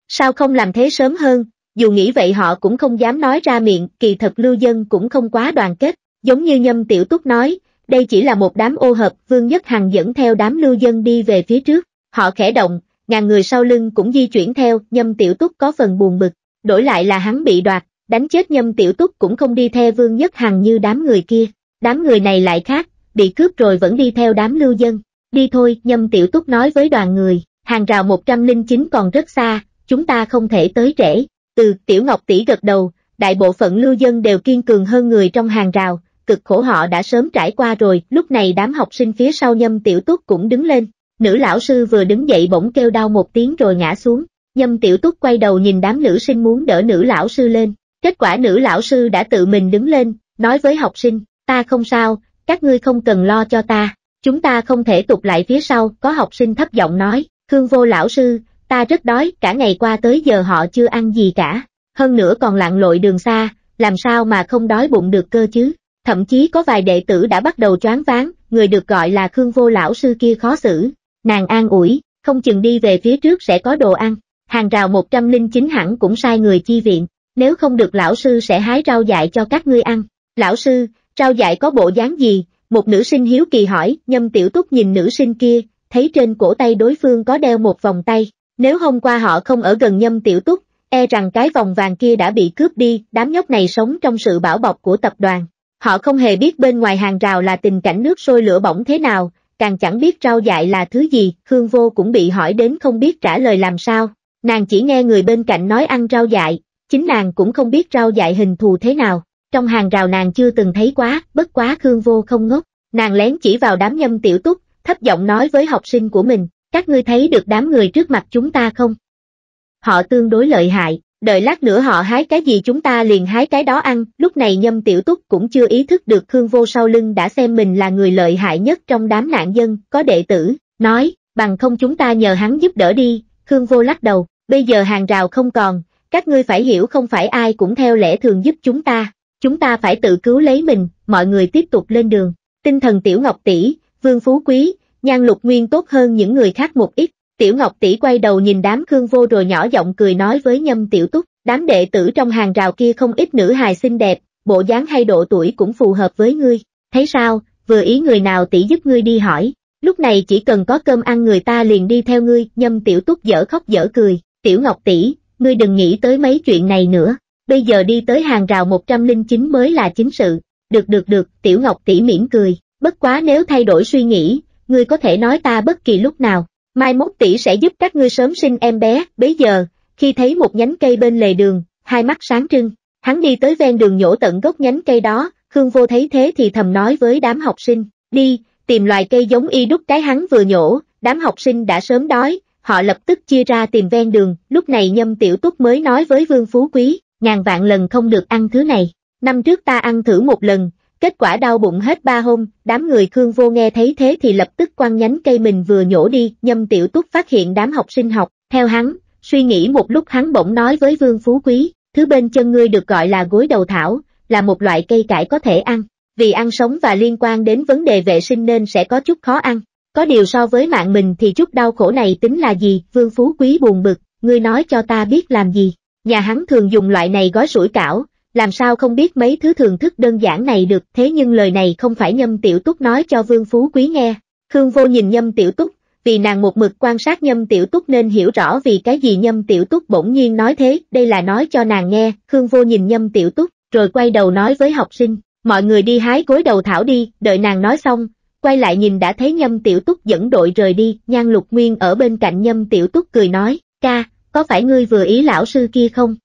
Sao không làm thế sớm hơn, dù nghĩ vậy họ cũng không dám nói ra miệng, kỳ thật lưu dân cũng không quá đoàn kết, giống như nhâm tiểu túc nói, đây chỉ là một đám ô hợp, Vương Nhất Hằng dẫn theo đám lưu dân đi về phía trước, họ khẽ động, ngàn người sau lưng cũng di chuyển theo, nhâm tiểu túc có phần buồn bực, đổi lại là hắn bị đoạt, đánh chết nhâm tiểu túc cũng không đi theo Vương Nhất Hằng như đám người kia. Đám người này lại khác, bị cướp rồi vẫn đi theo đám lưu dân. Đi thôi, nhâm tiểu túc nói với đoàn người, hàng rào 109 còn rất xa, chúng ta không thể tới trễ. Từ tiểu ngọc tỷ gật đầu, đại bộ phận lưu dân đều kiên cường hơn người trong hàng rào, cực khổ họ đã sớm trải qua rồi, lúc này đám học sinh phía sau nhâm tiểu túc cũng đứng lên. Nữ lão sư vừa đứng dậy bỗng kêu đau một tiếng rồi ngã xuống, nhâm tiểu túc quay đầu nhìn đám nữ sinh muốn đỡ nữ lão sư lên. Kết quả nữ lão sư đã tự mình đứng lên, nói với học sinh, ta không sao, các ngươi không cần lo cho ta, chúng ta không thể tụt lại phía sau, có học sinh thấp giọng nói, Khương vô lão sư, ta rất đói, cả ngày qua tới giờ họ chưa ăn gì cả, hơn nữa còn lặn lội đường xa, làm sao mà không đói bụng được cơ chứ, thậm chí có vài đệ tử đã bắt đầu choáng váng, người được gọi là Khương vô lão sư kia khó xử, nàng an ủi, không chừng đi về phía trước sẽ có đồ ăn, hàng rào 109 hẳn cũng sai người chi viện, nếu không được lão sư sẽ hái rau dại cho các ngươi ăn, lão sư, Trao dạy có bộ dáng gì? Một nữ sinh hiếu kỳ hỏi, nhâm tiểu túc nhìn nữ sinh kia, thấy trên cổ tay đối phương có đeo một vòng tay. Nếu hôm qua họ không ở gần nhâm tiểu túc, e rằng cái vòng vàng kia đã bị cướp đi, đám nhóc này sống trong sự bảo bọc của tập đoàn. Họ không hề biết bên ngoài hàng rào là tình cảnh nước sôi lửa bỏng thế nào, càng chẳng biết rau dại là thứ gì, Khương Vô cũng bị hỏi đến không biết trả lời làm sao. Nàng chỉ nghe người bên cạnh nói ăn rau dại, chính nàng cũng không biết rau dại hình thù thế nào trong hàng rào nàng chưa từng thấy quá, bất quá Khương Vô không ngốc. Nàng lén chỉ vào đám nhâm tiểu túc, thấp giọng nói với học sinh của mình, các ngươi thấy được đám người trước mặt chúng ta không? Họ tương đối lợi hại, đợi lát nữa họ hái cái gì chúng ta liền hái cái đó ăn, lúc này nhâm tiểu túc cũng chưa ý thức được Khương Vô sau lưng đã xem mình là người lợi hại nhất trong đám nạn dân, có đệ tử, nói, bằng không chúng ta nhờ hắn giúp đỡ đi, Khương Vô lắc đầu, bây giờ hàng rào không còn, các ngươi phải hiểu không phải ai cũng theo lẽ thường giúp chúng ta. Chúng ta phải tự cứu lấy mình, mọi người tiếp tục lên đường. Tinh thần Tiểu Ngọc Tỷ, Vương Phú Quý, Nhan Lục Nguyên tốt hơn những người khác một ít. Tiểu Ngọc Tỷ quay đầu nhìn đám Khương Vô rồi nhỏ giọng cười nói với Nhâm Tiểu Túc, đám đệ tử trong hàng rào kia không ít nữ hài xinh đẹp, bộ dáng hay độ tuổi cũng phù hợp với ngươi. Thấy sao, vừa ý người nào tỷ giúp ngươi đi hỏi, lúc này chỉ cần có cơm ăn người ta liền đi theo ngươi, Nhâm Tiểu Túc dở khóc dở cười, Tiểu Ngọc Tỷ, ngươi đừng nghĩ tới mấy chuyện này nữa, bây giờ đi tới hàng rào 109 mới là chính sự. Được được được, Tiểu Ngọc tỉ mỉm cười, bất quá nếu thay đổi suy nghĩ, ngươi có thể nói ta bất kỳ lúc nào, mai mốt tỷ sẽ giúp các ngươi sớm sinh em bé, bấy giờ, khi thấy một nhánh cây bên lề đường, hai mắt sáng trưng, hắn đi tới ven đường nhổ tận gốc nhánh cây đó, Khương Vô thấy thế thì thầm nói với đám học sinh, đi, tìm loài cây giống y đúc cái hắn vừa nhổ, đám học sinh đã sớm đói, họ lập tức chia ra tìm ven đường, lúc này nhâm tiểu túc mới nói với Vương Phú Quý, ngàn vạn lần không được ăn thứ này. Năm trước ta ăn thử một lần, kết quả đau bụng hết ba hôm, đám người Khương Vô nghe thấy thế thì lập tức quăng nhánh cây mình vừa nhổ đi, nhâm tiểu túc phát hiện đám học sinh học, theo hắn, suy nghĩ một lúc hắn bỗng nói với Vương Phú Quý, thứ bên chân ngươi được gọi là gối đầu thảo, là một loại cây cải có thể ăn, vì ăn sống và liên quan đến vấn đề vệ sinh nên sẽ có chút khó ăn. Có điều so với mạng mình thì chút đau khổ này tính là gì, Vương Phú Quý buồn bực, ngươi nói cho ta biết làm gì. Nhà hắn thường dùng loại này gói sủi cảo, làm sao không biết mấy thứ thường thức đơn giản này được thế nhưng lời này không phải Nhâm Tiểu Túc nói cho Vương Phú Quý nghe. Khương Vô nhìn Nhâm Tiểu Túc, vì nàng một mực quan sát Nhâm Tiểu Túc nên hiểu rõ vì cái gì Nhâm Tiểu Túc bỗng nhiên nói thế, đây là nói cho nàng nghe, Khương Vô nhìn Nhâm Tiểu Túc, rồi quay đầu nói với học sinh, mọi người đi hái cối đầu thảo đi, đợi nàng nói xong, quay lại nhìn đã thấy Nhâm Tiểu Túc dẫn đội rời đi, Nhan Lục Nguyên ở bên cạnh Nhâm Tiểu Túc cười nói, ca, có phải ngươi vừa ý lão sư kia không?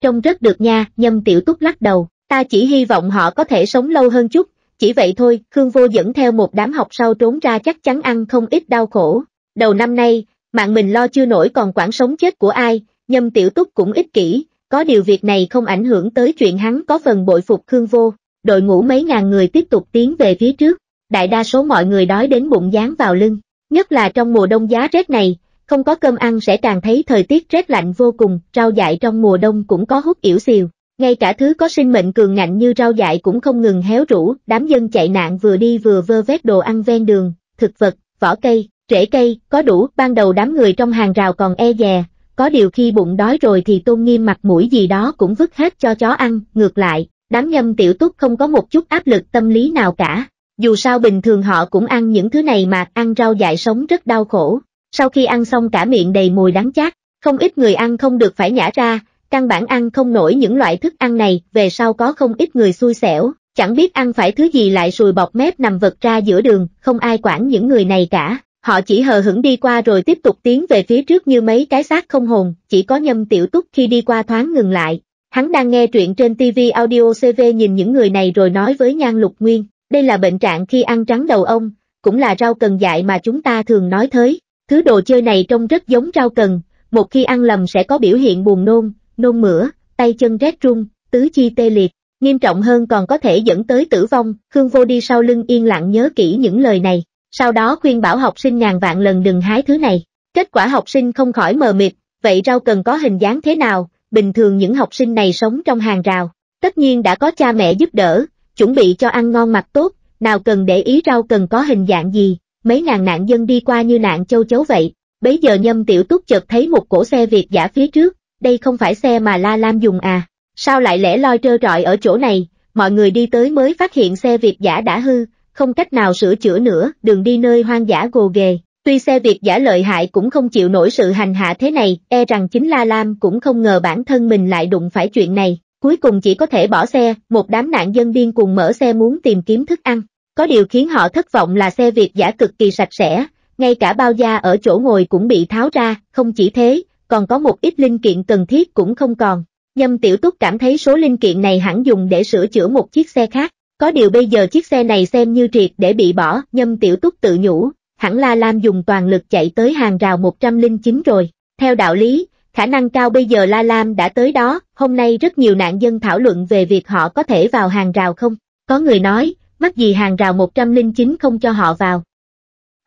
Trông rất được nha, nhâm tiểu túc lắc đầu, ta chỉ hy vọng họ có thể sống lâu hơn chút, chỉ vậy thôi, Khương Vô dẫn theo một đám học sau trốn ra chắc chắn ăn không ít đau khổ. Đầu năm nay, mạng mình lo chưa nổi còn quản sống chết của ai, nhâm tiểu túc cũng ích kỷ, có điều việc này không ảnh hưởng tới chuyện hắn có phần bội phục Khương Vô. Đội ngũ mấy ngàn người tiếp tục tiến về phía trước, đại đa số mọi người đói đến bụng dán vào lưng, nhất là trong mùa đông giá rét này, không có cơm ăn sẽ càng thấy thời tiết rét lạnh vô cùng, rau dại trong mùa đông cũng có hút yểu xìu. Ngay cả thứ có sinh mệnh cường ngạnh như rau dại cũng không ngừng héo rũ, đám dân chạy nạn vừa đi vừa vơ vét đồ ăn ven đường, thực vật, vỏ cây, rễ cây, có đủ, ban đầu đám người trong hàng rào còn e dè, có điều khi bụng đói rồi thì tôn nghiêm mặt mũi gì đó cũng vứt hết cho chó ăn, ngược lại, đám nhâm tiểu túc không có một chút áp lực tâm lý nào cả. Dù sao bình thường họ cũng ăn những thứ này mà ăn rau dại sống rất đau khổ, sau khi ăn xong cả miệng đầy mùi đắng chát, không ít người ăn không được phải nhả ra, căn bản ăn không nổi những loại thức ăn này, về sau có không ít người xui xẻo, chẳng biết ăn phải thứ gì lại sùi bọt mép nằm vật ra giữa đường, không ai quản những người này cả. Họ chỉ hờ hững đi qua rồi tiếp tục tiến về phía trước như mấy cái xác không hồn, chỉ có nhâm tiểu túc khi đi qua thoáng ngừng lại. Hắn đang nghe truyện trên TV Audio CV nhìn những người này rồi nói với Nhan Lục Nguyên, đây là bệnh trạng khi ăn trắng đầu ông, cũng là rau cần dại mà chúng ta thường nói thới, Thứ đồ chơi này trông rất giống rau cần, một khi ăn lầm sẽ có biểu hiện buồn nôn, nôn mửa, tay chân rét run, tứ chi tê liệt, nghiêm trọng hơn còn có thể dẫn tới tử vong. Khương Vô đi sau lưng yên lặng nhớ kỹ những lời này, sau đó khuyên bảo học sinh ngàn vạn lần đừng hái thứ này. Kết quả học sinh không khỏi mờ mịt, vậy rau cần có hình dáng thế nào, bình thường những học sinh này sống trong hàng rào, tất nhiên đã có cha mẹ giúp đỡ, chuẩn bị cho ăn ngon mặc tốt, nào cần để ý rau cần có hình dạng gì, mấy ngàn nạn dân đi qua như nạn châu chấu vậy. Bấy giờ nhâm tiểu túc chợt thấy một cổ xe Việt giả phía trước, đây không phải xe mà La Lam dùng à, sao lại lẻ loi trơ trọi ở chỗ này, mọi người đi tới mới phát hiện xe Việt giả đã hư, không cách nào sửa chữa nữa, đường đi nơi hoang dã gồ ghề. Tuy xe Việt giả lợi hại cũng không chịu nổi sự hành hạ thế này, e rằng chính La Lam cũng không ngờ bản thân mình lại đụng phải chuyện này, cuối cùng chỉ có thể bỏ xe, một đám nạn dân điên cùng mở xe muốn tìm kiếm thức ăn, có điều khiến họ thất vọng là xe Việt giả cực kỳ sạch sẽ, ngay cả bao da ở chỗ ngồi cũng bị tháo ra, không chỉ thế, còn có một ít linh kiện cần thiết cũng không còn. Nhâm Tiểu Túc cảm thấy số linh kiện này hẳn dùng để sửa chữa một chiếc xe khác, có điều bây giờ chiếc xe này xem như triệt để bị bỏ, Nhâm Tiểu Túc tự nhủ, hẳn là Lam dùng toàn lực chạy tới hàng rào 109 rồi. Theo đạo lý, khả năng cao bây giờ La Lam đã tới đó, hôm nay rất nhiều nạn dân thảo luận về việc họ có thể vào hàng rào không. Có người nói, bắt gì hàng rào 109 không cho họ vào.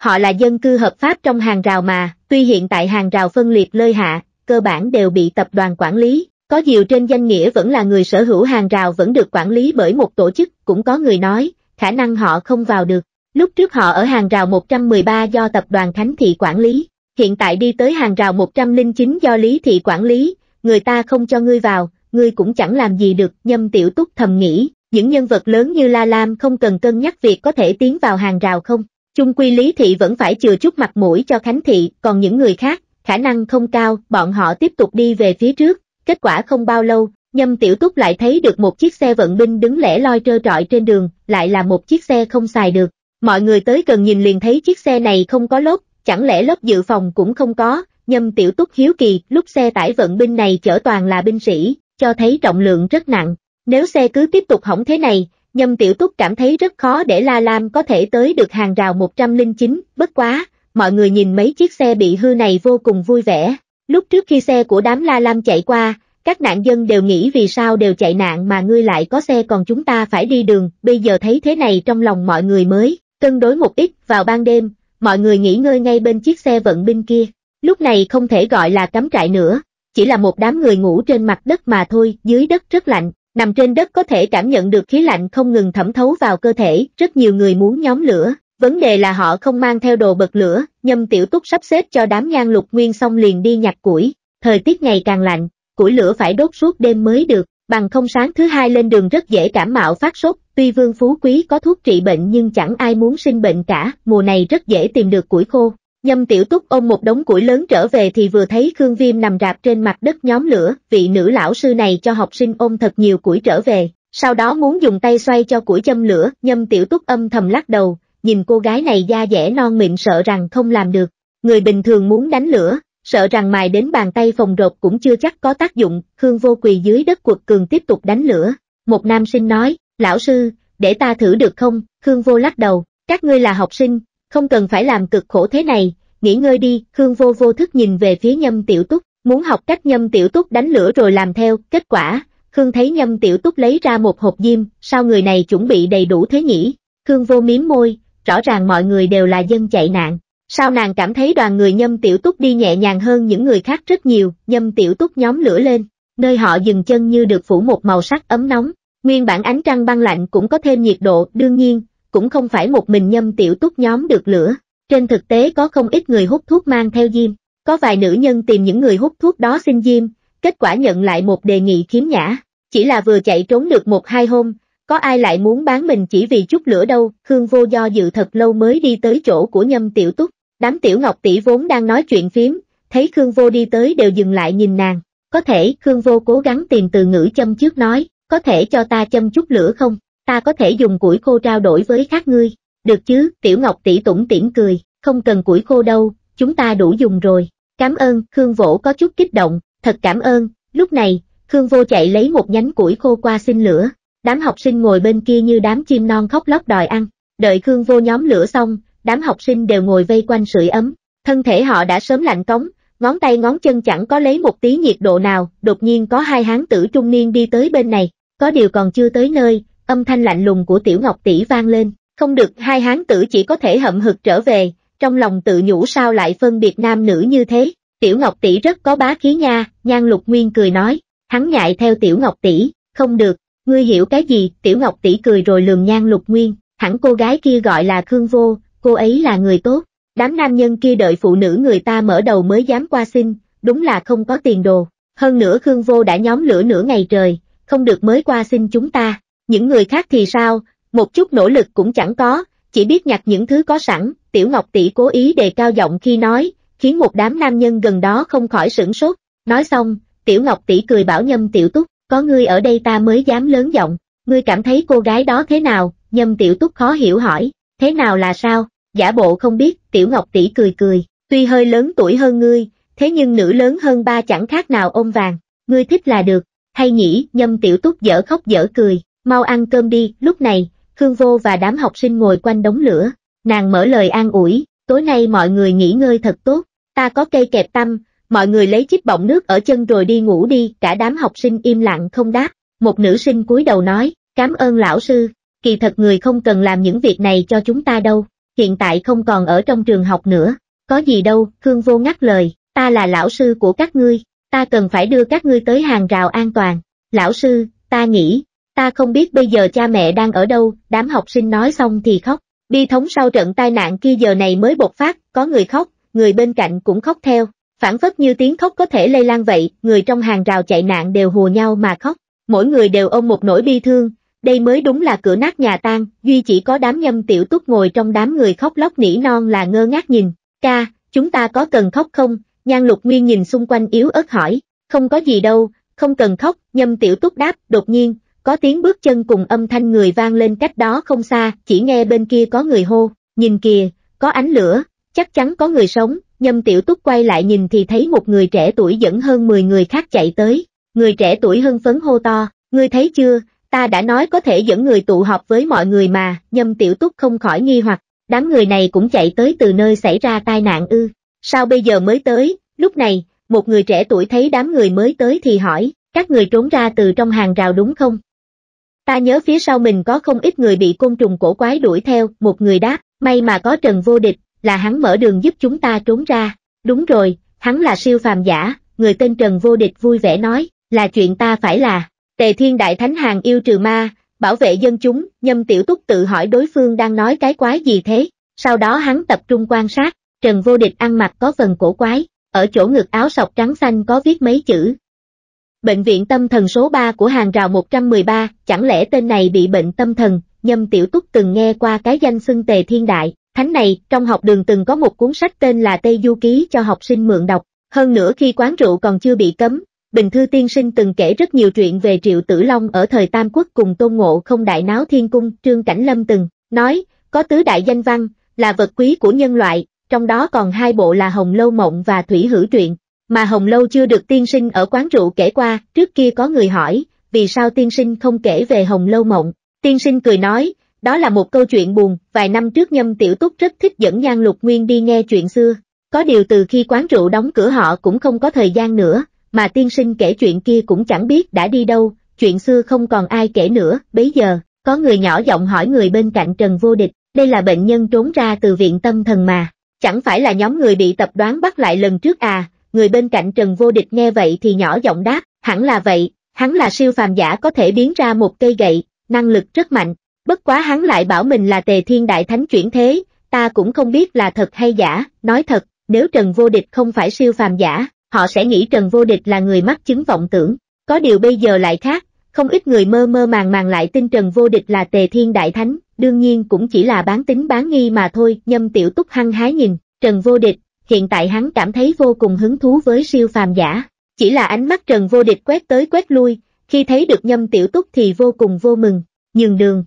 Họ là dân cư hợp pháp trong hàng rào mà, tuy hiện tại hàng rào phân liệt lơi hạ, cơ bản đều bị tập đoàn quản lý, có nhiều trên danh nghĩa vẫn là người sở hữu hàng rào vẫn được quản lý bởi một tổ chức, cũng có người nói, khả năng họ không vào được. Lúc trước họ ở hàng rào 113 do tập đoàn Khánh Thị quản lý, hiện tại đi tới hàng rào 109 do Lý Thị quản lý, người ta không cho ngươi vào, ngươi cũng chẳng làm gì được, nhâm tiểu túc thầm nghĩ, những nhân vật lớn như La Lam không cần cân nhắc việc có thể tiến vào hàng rào không. Chung quy Lý Thị vẫn phải chừa chút mặt mũi cho Khánh Thị, còn những người khác, khả năng không cao, bọn họ tiếp tục đi về phía trước. Kết quả không bao lâu, Nhâm Tiểu Túc lại thấy được một chiếc xe vận binh đứng lẻ loi trơ trọi trên đường, lại là một chiếc xe không xài được. Mọi người tới cần nhìn liền thấy chiếc xe này không có lốp, chẳng lẽ lốp dự phòng cũng không có, Nhâm Tiểu Túc hiếu kỳ, lúc xe tải vận binh này chở toàn là binh sĩ, cho thấy trọng lượng rất nặng, nếu xe cứ tiếp tục hỏng thế này, Nhâm Tiểu Túc cảm thấy rất khó để La Lam có thể tới được hàng rào 109, bất quá, mọi người nhìn mấy chiếc xe bị hư này vô cùng vui vẻ. Lúc trước khi xe của đám La Lam chạy qua, các nạn dân đều nghĩ vì sao đều chạy nạn mà ngươi lại có xe còn chúng ta phải đi đường, bây giờ thấy thế này trong lòng mọi người mới, cân đối một ít, vào ban đêm, mọi người nghỉ ngơi ngay bên chiếc xe vận binh kia. Lúc này không thể gọi là cắm trại nữa, chỉ là một đám người ngủ trên mặt đất mà thôi, dưới đất rất lạnh, Nằm trên đất có thể cảm nhận được khí lạnh không ngừng thẩm thấu vào cơ thể, rất nhiều người muốn nhóm lửa, vấn đề là họ không mang theo đồ bật lửa, nhâm tiểu túc sắp xếp cho đám nhan lục nguyên xong liền đi nhặt củi, thời tiết ngày càng lạnh, củi lửa phải đốt suốt đêm mới được, bằng không sáng thứ hai lên đường rất dễ cảm mạo phát sốt, tuy vương phú quý có thuốc trị bệnh nhưng chẳng ai muốn sinh bệnh cả, mùa này rất dễ tìm được củi khô. Nhâm tiểu túc ôm một đống củi lớn trở về thì vừa thấy Khương Viêm nằm rạp trên mặt đất nhóm lửa, vị nữ lão sư này cho học sinh ôm thật nhiều củi trở về, sau đó muốn dùng tay xoay cho củi châm lửa, nhâm tiểu túc âm thầm lắc đầu, nhìn cô gái này da dẻ non mịn sợ rằng không làm được, người bình thường muốn đánh lửa, sợ rằng mài đến bàn tay phòng rột cũng chưa chắc có tác dụng, Khương vô quỳ dưới đất quật cường tiếp tục đánh lửa, một nam sinh nói, lão sư, để ta thử được không, Khương vô lắc đầu, các ngươi là học sinh, không cần phải làm cực khổ thế này, nghỉ ngơi đi, Khương vô vô thức nhìn về phía nhâm tiểu túc, muốn học cách nhâm tiểu túc đánh lửa rồi làm theo, kết quả, Khương thấy nhâm tiểu túc lấy ra một hộp diêm, sao người này chuẩn bị đầy đủ thế nhỉ? Khương vô miếm môi, rõ ràng mọi người đều là dân chạy nạn. Sao nàng cảm thấy đoàn người nhâm tiểu túc đi nhẹ nhàng hơn những người khác rất nhiều, nhâm tiểu túc nhóm lửa lên, nơi họ dừng chân như được phủ một màu sắc ấm nóng, nguyên bản ánh trăng băng lạnh cũng có thêm nhiệt độ, đương nhiên, cũng không phải một mình nhâm tiểu túc nhóm được lửa. Trên thực tế có không ít người hút thuốc mang theo diêm, có vài nữ nhân tìm những người hút thuốc đó xin diêm, kết quả nhận lại một đề nghị khiếm nhã, chỉ là vừa chạy trốn được một hai hôm, có ai lại muốn bán mình chỉ vì chút lửa đâu, Khương vô do dự thật lâu mới đi tới chỗ của nhâm tiểu túc, đám tiểu ngọc tỷ vốn đang nói chuyện phím, thấy Khương vô đi tới đều dừng lại nhìn nàng, có thể Khương vô cố gắng tìm từ ngữ châm trước nói, có thể cho ta châm chút lửa không, ta có thể dùng củi khô trao đổi với các ngươi, được chứ, Tiểu Ngọc tỷ tủng Tiễn cười, không cần củi khô đâu, chúng ta đủ dùng rồi, cảm ơn, Khương Vỗ có chút kích động, thật cảm ơn, lúc này, Khương Vô chạy lấy một nhánh củi khô qua xin lửa, đám học sinh ngồi bên kia như đám chim non khóc lóc đòi ăn, đợi Khương Vô nhóm lửa xong, đám học sinh đều ngồi vây quanh sưởi ấm, thân thể họ đã sớm lạnh cống, ngón tay ngón chân chẳng có lấy một tí nhiệt độ nào, đột nhiên có hai hán tử trung niên đi tới bên này, có điều còn chưa tới nơi, âm thanh lạnh lùng của tiểu ngọc tỷ vang lên, không được hai hán tử chỉ có thể hậm hực trở về, trong lòng tự nhủ sao lại phân biệt nam nữ như thế, tiểu ngọc tỷ rất có bá khí nha, nhan lục nguyên cười nói, hắn nhại theo tiểu ngọc tỷ, không được, ngươi hiểu cái gì, tiểu ngọc tỷ cười rồi lườm nhan lục nguyên, hẳn cô gái kia gọi là Khương Vô, cô ấy là người tốt, đám nam nhân kia đợi phụ nữ người ta mở đầu mới dám qua xin, đúng là không có tiền đồ, hơn nữa Khương Vô đã nhóm lửa nửa ngày trời, không được mới qua xin chúng ta, những người khác thì sao, một chút nỗ lực cũng chẳng có, chỉ biết nhặt những thứ có sẵn, Tiểu Ngọc Tỷ cố ý đề cao giọng khi nói, khiến một đám nam nhân gần đó không khỏi sửng sốt. Nói xong, Tiểu Ngọc Tỷ cười bảo Nhâm Tiểu Túc, có ngươi ở đây ta mới dám lớn giọng, ngươi cảm thấy cô gái đó thế nào, Nhâm Tiểu Túc khó hiểu hỏi, thế nào là sao, giả bộ không biết, Tiểu Ngọc Tỷ cười cười, tuy hơi lớn tuổi hơn ngươi, thế nhưng nữ lớn hơn ba chẳng khác nào ôm vàng, ngươi thích là được, hay nhỉ, Nhâm Tiểu Túc dở khóc dở cười, Mau ăn cơm đi, lúc này, Khương Vô và đám học sinh ngồi quanh đống lửa, nàng mở lời an ủi, tối nay mọi người nghỉ ngơi thật tốt, ta có cây kẹp tâm, mọi người lấy chích bọng nước ở chân rồi đi ngủ đi, cả đám học sinh im lặng không đáp, một nữ sinh cúi đầu nói, cảm ơn lão sư, kỳ thật người không cần làm những việc này cho chúng ta đâu, hiện tại không còn ở trong trường học nữa, có gì đâu, Khương Vô ngắt lời, ta là lão sư của các ngươi, ta cần phải đưa các ngươi tới hàng rào an toàn, lão sư, ta nghĩ, Ta không biết bây giờ cha mẹ đang ở đâu, đám học sinh nói xong thì khóc. Bi thống sau trận tai nạn kia giờ này mới bộc phát, có người khóc, người bên cạnh cũng khóc theo. Phản phất như tiếng khóc có thể lây lan vậy, người trong hàng rào chạy nạn đều hùa nhau mà khóc. Mỗi người đều ôm một nỗi bi thương, đây mới đúng là cửa nát nhà tan, duy chỉ có đám nhâm tiểu túc ngồi trong đám người khóc lóc nỉ non là ngơ ngác nhìn. Ca, chúng ta có cần khóc không? Nhan lục nguyên nhìn xung quanh yếu ớt hỏi. Không có gì đâu, không cần khóc, nhâm tiểu túc đáp, đột nhiên, có tiếng bước chân cùng âm thanh người vang lên cách đó không xa, chỉ nghe bên kia có người hô, nhìn kìa, có ánh lửa, chắc chắn có người sống, nhâm tiểu túc quay lại nhìn thì thấy một người trẻ tuổi dẫn hơn 10 người khác chạy tới, người trẻ tuổi hưng phấn hô to, ngươi thấy chưa, ta đã nói có thể dẫn người tụ họp với mọi người mà, nhâm tiểu túc không khỏi nghi hoặc, đám người này cũng chạy tới từ nơi xảy ra tai nạn ư, sao bây giờ mới tới, lúc này, một người trẻ tuổi thấy đám người mới tới thì hỏi, các người trốn ra từ trong hàng rào đúng không? ta nhớ phía sau mình có không ít người bị côn trùng cổ quái đuổi theo, một người đáp, may mà có Trần Vô Địch, là hắn mở đường giúp chúng ta trốn ra. Đúng rồi, hắn là siêu phàm giả, người tên Trần Vô Địch vui vẻ nói, là chuyện ta phải là, Tề Thiên Đại Thánh Hàng yêu trừ ma, bảo vệ dân chúng, nhâm tiểu túc tự hỏi đối phương đang nói cái quái gì thế, sau đó hắn tập trung quan sát, Trần Vô Địch ăn mặc có phần cổ quái, ở chỗ ngực áo sọc trắng xanh có viết mấy chữ, Bệnh viện tâm thần số 3 của hàng rào 113, chẳng lẽ tên này bị bệnh tâm thần, nhâm tiểu túc từng nghe qua cái danh xưng tề thiên đại. thánh này, trong học đường từng có một cuốn sách tên là Tây Du Ký cho học sinh mượn đọc. Hơn nữa khi quán rượu còn chưa bị cấm, Bình Thư Tiên Sinh từng kể rất nhiều chuyện về Triệu Tử Long ở thời Tam Quốc cùng Tôn Ngộ không đại náo thiên cung, Trương Cảnh Lâm từng, nói, có tứ đại danh văn, là vật quý của nhân loại, trong đó còn hai bộ là Hồng Lâu Mộng và Thủy Hữu Truyện, mà Hồng Lâu chưa được tiên sinh ở quán rượu kể qua, trước kia có người hỏi, vì sao tiên sinh không kể về Hồng Lâu mộng, tiên sinh cười nói, đó là một câu chuyện buồn, vài năm trước Nhâm Tiểu Túc rất thích dẫn Nhan Lục Nguyên đi nghe chuyện xưa, có điều từ khi quán rượu đóng cửa họ cũng không có thời gian nữa, mà tiên sinh kể chuyện kia cũng chẳng biết đã đi đâu, chuyện xưa không còn ai kể nữa, bấy giờ, có người nhỏ giọng hỏi người bên cạnh Trần Vô Địch, đây là bệnh nhân trốn ra từ viện tâm thần mà, chẳng phải là nhóm người bị tập đoán bắt lại lần trước à, người bên cạnh Trần Vô Địch nghe vậy thì nhỏ giọng đáp, hẳn là vậy, hắn là siêu phàm giả có thể biến ra một cây gậy, năng lực rất mạnh, bất quá hắn lại bảo mình là tề thiên đại thánh chuyển thế, ta cũng không biết là thật hay giả, nói thật, nếu Trần Vô Địch không phải siêu phàm giả, họ sẽ nghĩ Trần Vô Địch là người mắc chứng vọng tưởng, có điều bây giờ lại khác, không ít người mơ mơ màng màng lại tin Trần Vô Địch là tề thiên đại thánh, đương nhiên cũng chỉ là bán tính bán nghi mà thôi, nhâm tiểu túc hăng hái nhìn, Trần Vô Địch, hiện tại hắn cảm thấy vô cùng hứng thú với siêu phàm giả. Chỉ là ánh mắt Trần Vô Địch quét tới quét lui, khi thấy được nhâm tiểu túc thì vô cùng vô mừng, nhường đường.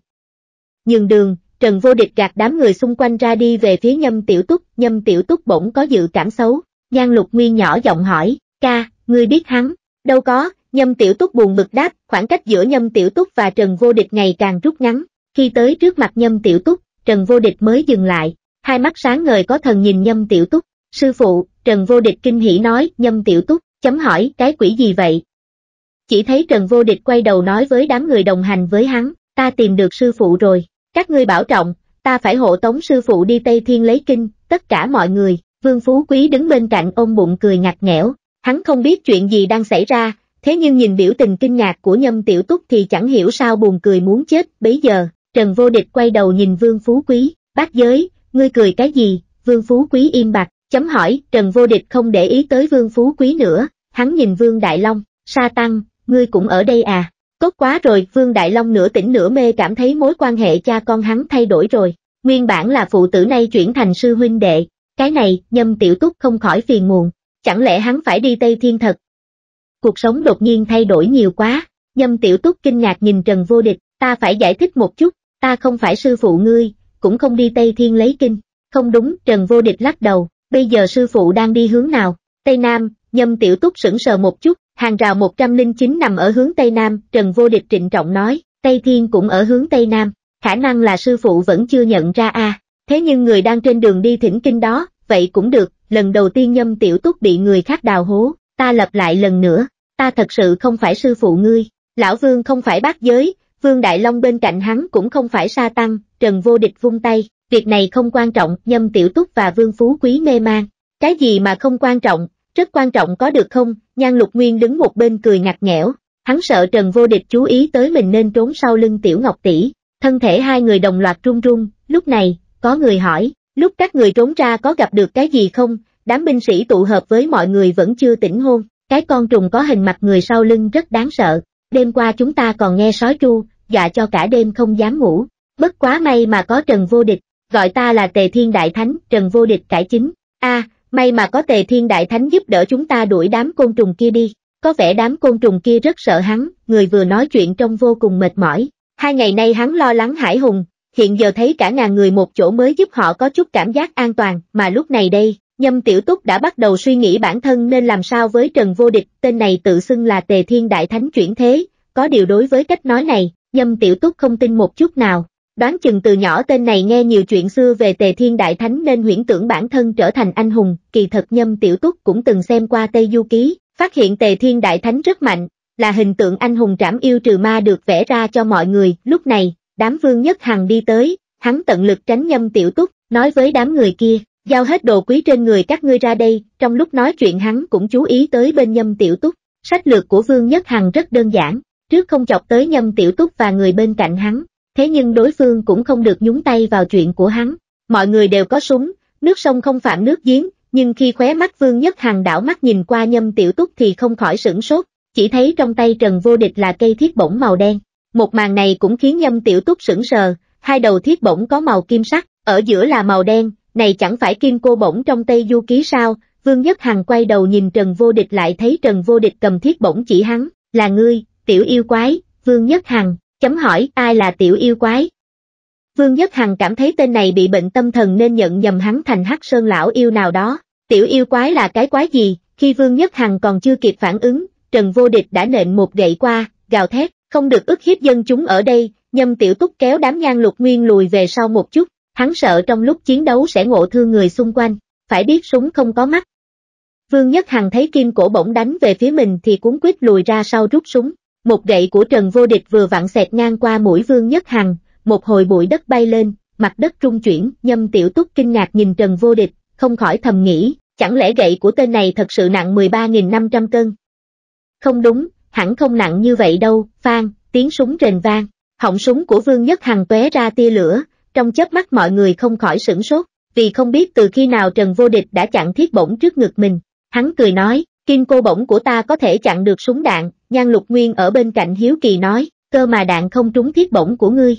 Nhường đường, Trần Vô Địch gạt đám người xung quanh ra đi về phía nhâm tiểu túc, nhâm tiểu túc bỗng có dự cảm xấu, nhan lục nguyên nhỏ giọng hỏi, ca, ngươi biết hắn, đâu có, nhâm tiểu túc buồn bực đáp, khoảng cách giữa nhâm tiểu túc và Trần Vô Địch ngày càng rút ngắn, khi tới trước mặt nhâm tiểu túc, Trần Vô Địch mới dừng lại, hai mắt sáng ngời có thần nhìn nhâm tiểu túc, Sư phụ, Trần Vô Địch kinh hỉ nói, nhâm tiểu túc, chấm hỏi, cái quỷ gì vậy? Chỉ thấy Trần Vô Địch quay đầu nói với đám người đồng hành với hắn, ta tìm được sư phụ rồi, các ngươi bảo trọng, ta phải hộ tống sư phụ đi Tây Thiên lấy kinh, tất cả mọi người, Vương Phú Quý đứng bên cạnh ôm bụng cười ngặt nghẽo, hắn không biết chuyện gì đang xảy ra, thế nhưng nhìn biểu tình kinh ngạc của nhâm tiểu túc thì chẳng hiểu sao buồn cười muốn chết, bấy giờ, Trần Vô Địch quay đầu nhìn Vương Phú Quý, bác giới, ngươi cười cái gì, Vương Phú Quý im bặt, Chấm hỏi, Trần Vô Địch không để ý tới Vương Phú Quý nữa, hắn nhìn Vương Đại Long, sa tăng, ngươi cũng ở đây à? Tốt quá rồi, Vương Đại Long nửa tỉnh nửa mê cảm thấy mối quan hệ cha con hắn thay đổi rồi, nguyên bản là phụ tử nay chuyển thành sư huynh đệ, cái này, nhâm tiểu túc không khỏi phiền muộn, chẳng lẽ hắn phải đi Tây Thiên thật? Cuộc sống đột nhiên thay đổi nhiều quá, nhâm tiểu túc kinh ngạc nhìn Trần Vô Địch, ta phải giải thích một chút, ta không phải sư phụ ngươi, cũng không đi Tây Thiên lấy kinh, không đúng, Trần Vô Địch lắc đầu, bây giờ sư phụ đang đi hướng nào? Tây Nam, nhâm tiểu túc sững sờ một chút, hàng rào 109 nằm ở hướng Tây Nam, Trần Vô Địch trịnh trọng nói, Tây Thiên cũng ở hướng Tây Nam, khả năng là sư phụ vẫn chưa nhận ra a à. thế nhưng người đang trên đường đi thỉnh kinh đó, vậy cũng được, lần đầu tiên nhâm tiểu túc bị người khác đào hố, ta lặp lại lần nữa, ta thật sự không phải sư phụ ngươi, lão vương không phải bác giới, vương đại long bên cạnh hắn cũng không phải sa tăng, Trần Vô Địch vung tay, việc này không quan trọng, nhâm tiểu túc và vương phú quý mê mang. Cái gì mà không quan trọng, rất quan trọng có được không, nhan lục nguyên đứng một bên cười ngặt nghẽo, hắn sợ Trần Vô Địch chú ý tới mình nên trốn sau lưng tiểu ngọc tỷ thân thể hai người đồng loạt run run, lúc này, có người hỏi, lúc các người trốn ra có gặp được cái gì không, đám binh sĩ tụ hợp với mọi người vẫn chưa tỉnh hôn, cái con trùng có hình mặt người sau lưng rất đáng sợ, đêm qua chúng ta còn nghe sói tru, dọa dạ cho cả đêm không dám ngủ, bất quá may mà có Trần Vô Địch, gọi ta là Tề Thiên Đại Thánh, Trần Vô Địch cải chính. a may mà có Tề Thiên Đại Thánh giúp đỡ chúng ta đuổi đám côn trùng kia đi. Có vẻ đám côn trùng kia rất sợ hắn, người vừa nói chuyện trông vô cùng mệt mỏi. Hai ngày nay hắn lo lắng Hải Hùng, hiện giờ thấy cả ngàn người một chỗ mới giúp họ có chút cảm giác an toàn, mà lúc này đây, Nhâm Tiểu Túc đã bắt đầu suy nghĩ bản thân nên làm sao với Trần Vô Địch, tên này tự xưng là Tề Thiên Đại Thánh chuyển thế, có điều đối với cách nói này, Nhâm Tiểu Túc không tin một chút nào, Đoán chừng từ nhỏ tên này nghe nhiều chuyện xưa về Tề Thiên Đại Thánh nên huyễn tưởng bản thân trở thành anh hùng, kỳ thật Nhâm Tiểu Túc cũng từng xem qua Tây Du Ký, phát hiện Tề Thiên Đại Thánh rất mạnh, là hình tượng anh hùng trảm yêu trừ ma được vẽ ra cho mọi người, lúc này, đám Vương Nhất Hằng đi tới, hắn tận lực tránh Nhâm Tiểu Túc, nói với đám người kia, giao hết đồ quý trên người các ngươi ra đây, trong lúc nói chuyện hắn cũng chú ý tới bên Nhâm Tiểu Túc, sách lược của Vương Nhất Hằng rất đơn giản, trước không chọc tới Nhâm Tiểu Túc và người bên cạnh hắn, thế nhưng đối phương cũng không được nhúng tay vào chuyện của hắn. Mọi người đều có súng, nước sông không phạm nước giếng, nhưng khi khóe mắt Vương Nhất Hằng đảo mắt nhìn qua nhâm tiểu túc thì không khỏi sửng sốt, chỉ thấy trong tay Trần Vô Địch là cây thiết bổng màu đen. Một màn này cũng khiến nhâm tiểu túc sửng sờ, hai đầu thiết bổng có màu kim sắc, ở giữa là màu đen, này chẳng phải kim cô bổng trong tay Du Ký sao, Vương Nhất Hằng quay đầu nhìn Trần Vô Địch lại thấy Trần Vô Địch cầm thiết bổng chỉ hắn, là ngươi, tiểu yêu quái, Vương Nhất Hằng, chấm hỏi ai là tiểu yêu quái. Vương Nhất Hằng cảm thấy tên này bị bệnh tâm thần nên nhận nhầm hắn thành hắc sơn lão yêu nào đó. Tiểu yêu quái là cái quái gì, khi Vương Nhất Hằng còn chưa kịp phản ứng, Trần Vô Địch đã nện một gậy qua, gào thét, không được ức hiếp dân chúng ở đây, nhâm tiểu túc kéo đám nhan lục nguyên lùi về sau một chút, hắn sợ trong lúc chiến đấu sẽ ngộ thương người xung quanh, phải biết súng không có mắt. Vương Nhất Hằng thấy kim cổ bỗng đánh về phía mình thì cuốn quýt lùi ra sau rút súng. Một gậy của Trần Vô Địch vừa vặn xẹt ngang qua mũi Vương Nhất Hằng, một hồi bụi đất bay lên, mặt đất trung chuyển, Nhâm Tiểu Túc kinh ngạc nhìn Trần Vô Địch, không khỏi thầm nghĩ, chẳng lẽ gậy của tên này thật sự nặng 13.500 cân? Không đúng, hẳn không nặng như vậy đâu, Phan, tiếng súng rền vang, họng súng của Vương Nhất Hằng tóe ra tia lửa, trong chớp mắt mọi người không khỏi sửng sốt, vì không biết từ khi nào Trần Vô Địch đã chặn thiết bổng trước ngực mình, hắn cười nói, Kim cô bổng của ta có thể chặn được súng đạn, nhan lục nguyên ở bên cạnh hiếu kỳ nói, cơ mà đạn không trúng thiết bổng của ngươi.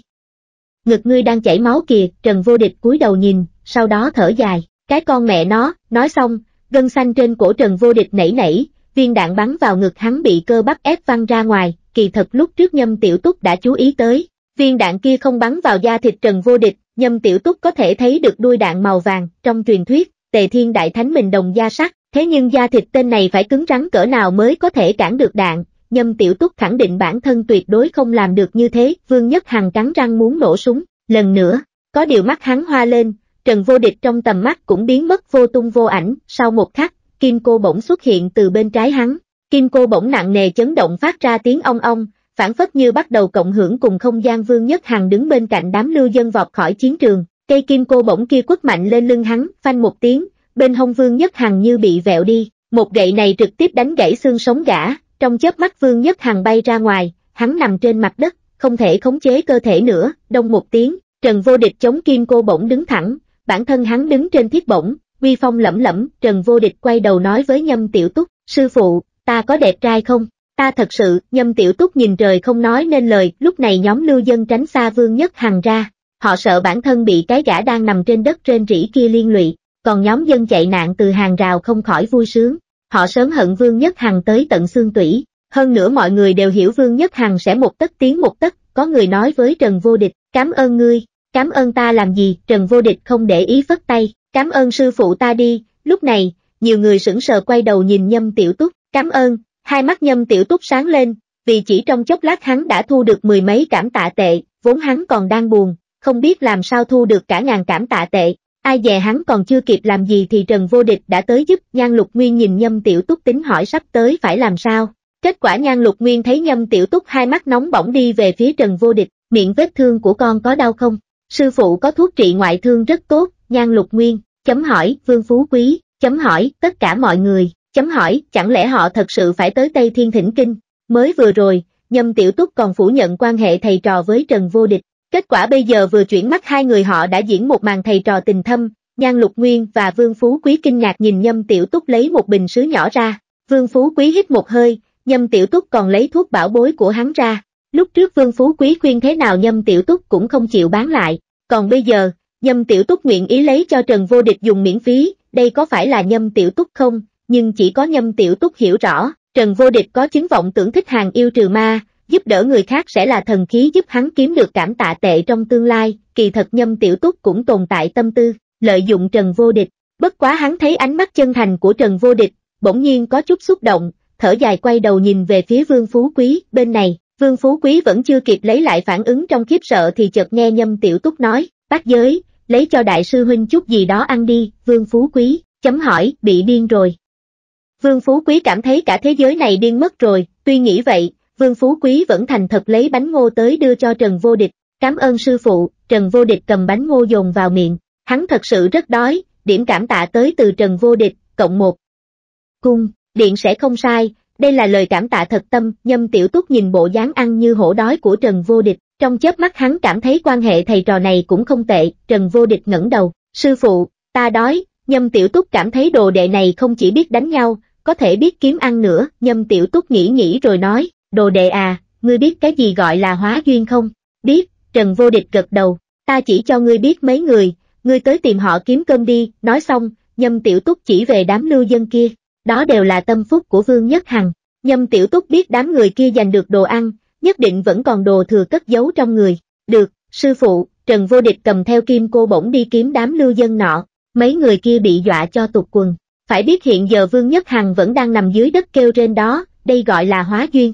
Ngực ngươi đang chảy máu kìa, trần vô địch cúi đầu nhìn, sau đó thở dài, cái con mẹ nó, nói xong, gân xanh trên cổ trần vô địch nảy nảy, viên đạn bắn vào ngực hắn bị cơ bắp ép văng ra ngoài, kỳ thật lúc trước nhâm tiểu túc đã chú ý tới, viên đạn kia không bắn vào da thịt trần vô địch, nhâm tiểu túc có thể thấy được đuôi đạn màu vàng, trong truyền thuyết, tề thiên đại thánh mình đồng da sắt, Thế nhưng da thịt tên này phải cứng rắn cỡ nào mới có thể cản được đạn, nhâm tiểu túc khẳng định bản thân tuyệt đối không làm được như thế, Vương Nhất Hằng cắn răng muốn nổ súng, lần nữa, có điều mắt hắn hoa lên, Trần Vô Địch trong tầm mắt cũng biến mất vô tung vô ảnh, sau một khắc, Kim Cô bỗng xuất hiện từ bên trái hắn, Kim Cô bỗng nặng nề chấn động phát ra tiếng ong ong, phản phất như bắt đầu cộng hưởng cùng không gian Vương Nhất Hằng đứng bên cạnh đám lưu dân vọt khỏi chiến trường, cây Kim Cô bỗng kia quất mạnh lên lưng hắn, phanh một tiếng, bên hông Vương Nhất Hằng như bị vẹo đi, một gậy này trực tiếp đánh gãy xương sống gã, trong chớp mắt Vương Nhất Hằng bay ra ngoài, hắn nằm trên mặt đất, không thể khống chế cơ thể nữa, đông một tiếng, Trần Vô Địch chống kim cô bỗng đứng thẳng, bản thân hắn đứng trên thiết bổng, uy phong lẫm lẫm, Trần Vô Địch quay đầu nói với Nhâm Tiểu Túc, sư phụ, ta có đẹp trai không? Ta thật sự, Nhâm Tiểu Túc nhìn trời không nói nên lời, lúc này nhóm lưu dân tránh xa Vương Nhất Hằng ra, họ sợ bản thân bị cái gã đang nằm trên đất trên rỉ kia liên lụy còn nhóm dân chạy nạn từ hàng rào không khỏi vui sướng. Họ sớm hận Vương Nhất Hằng tới tận xương tủy, hơn nữa mọi người đều hiểu Vương Nhất Hằng sẽ một tất tiếng một tất. có người nói với Trần Vô Địch, cảm ơn ngươi, cảm ơn ta làm gì, Trần Vô Địch không để ý phất tay, cảm ơn sư phụ ta đi, lúc này, nhiều người sững sờ quay đầu nhìn Nhâm Tiểu Túc, cảm ơn, hai mắt Nhâm Tiểu Túc sáng lên, vì chỉ trong chốc lát hắn đã thu được mười mấy cảm tạ tệ, vốn hắn còn đang buồn, không biết làm sao thu được cả ngàn cảm tạ tệ, Ai dè hắn còn chưa kịp làm gì thì Trần Vô Địch đã tới giúp Nhan Lục Nguyên nhìn Nhâm Tiểu Túc tính hỏi sắp tới phải làm sao. Kết quả Nhan Lục Nguyên thấy Nhâm Tiểu Túc hai mắt nóng bỏng đi về phía Trần Vô Địch, miệng vết thương của con có đau không? Sư phụ có thuốc trị ngoại thương rất tốt, Nhan Lục Nguyên, chấm hỏi, Vương Phú Quý, chấm hỏi, tất cả mọi người, chấm hỏi, chẳng lẽ họ thật sự phải tới Tây Thiên Thỉnh Kinh? Mới vừa rồi, Nhâm Tiểu Túc còn phủ nhận quan hệ thầy trò với Trần Vô Địch, Kết quả bây giờ vừa chuyển mắt hai người họ đã diễn một màn thầy trò tình thâm, Nhan Lục Nguyên và Vương Phú Quý kinh ngạc nhìn Nhâm Tiểu Túc lấy một bình sứ nhỏ ra, Vương Phú Quý hít một hơi, Nhâm Tiểu Túc còn lấy thuốc bảo bối của hắn ra, lúc trước Vương Phú Quý khuyên thế nào Nhâm Tiểu Túc cũng không chịu bán lại, còn bây giờ, Nhâm Tiểu Túc nguyện ý lấy cho Trần Vô Địch dùng miễn phí, đây có phải là Nhâm Tiểu Túc không, nhưng chỉ có Nhâm Tiểu Túc hiểu rõ, Trần Vô Địch có chứng vọng tưởng thích hàng yêu trừ ma, giúp đỡ người khác sẽ là thần khí giúp hắn kiếm được cảm tạ tệ trong tương lai, kỳ thật nhâm tiểu túc cũng tồn tại tâm tư, lợi dụng Trần Vô Địch, bất quá hắn thấy ánh mắt chân thành của Trần Vô Địch, bỗng nhiên có chút xúc động, thở dài quay đầu nhìn về phía Vương Phú Quý, bên này, Vương Phú Quý vẫn chưa kịp lấy lại phản ứng trong khiếp sợ thì chợt nghe nhâm tiểu túc nói, bác giới, lấy cho đại sư huynh chút gì đó ăn đi, Vương Phú Quý, chấm hỏi, bị điên rồi. Vương Phú Quý cảm thấy cả thế giới này điên mất rồi, tuy nghĩ vậy, Vương Phú Quý vẫn thành thật lấy bánh ngô tới đưa cho Trần Vô Địch, cảm ơn sư phụ, Trần Vô Địch cầm bánh ngô dồn vào miệng, hắn thật sự rất đói, điểm cảm tạ tới từ Trần Vô Địch, cộng một. Cung, điện sẽ không sai, đây là lời cảm tạ thật tâm, nhâm tiểu túc nhìn bộ dáng ăn như hổ đói của Trần Vô Địch, trong chớp mắt hắn cảm thấy quan hệ thầy trò này cũng không tệ, Trần Vô Địch ngẩng đầu, sư phụ, ta đói, nhâm tiểu túc cảm thấy đồ đệ này không chỉ biết đánh nhau, có thể biết kiếm ăn nữa, nhâm tiểu túc nghĩ nghĩ rồi nói, đồ đệ à, ngươi biết cái gì gọi là hóa duyên không? Biết, Trần Vô Địch gật đầu, ta chỉ cho ngươi biết mấy người, ngươi tới tìm họ kiếm cơm đi, nói xong, nhâm tiểu túc chỉ về đám lưu dân kia, đó đều là tâm phúc của Vương Nhất Hằng. Nhâm tiểu túc biết đám người kia giành được đồ ăn, nhất định vẫn còn đồ thừa cất giấu trong người. Được, sư phụ, Trần Vô Địch cầm theo kim cô bổng đi kiếm đám lưu dân nọ, mấy người kia bị dọa cho tụt quần. Phải biết hiện giờ Vương Nhất Hằng vẫn đang nằm dưới đất kêu trên đó, đây gọi là hóa duyên.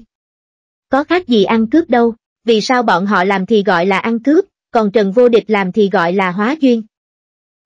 Có khác gì ăn cướp đâu, vì sao bọn họ làm thì gọi là ăn cướp, còn Trần Vô Địch làm thì gọi là hóa duyên.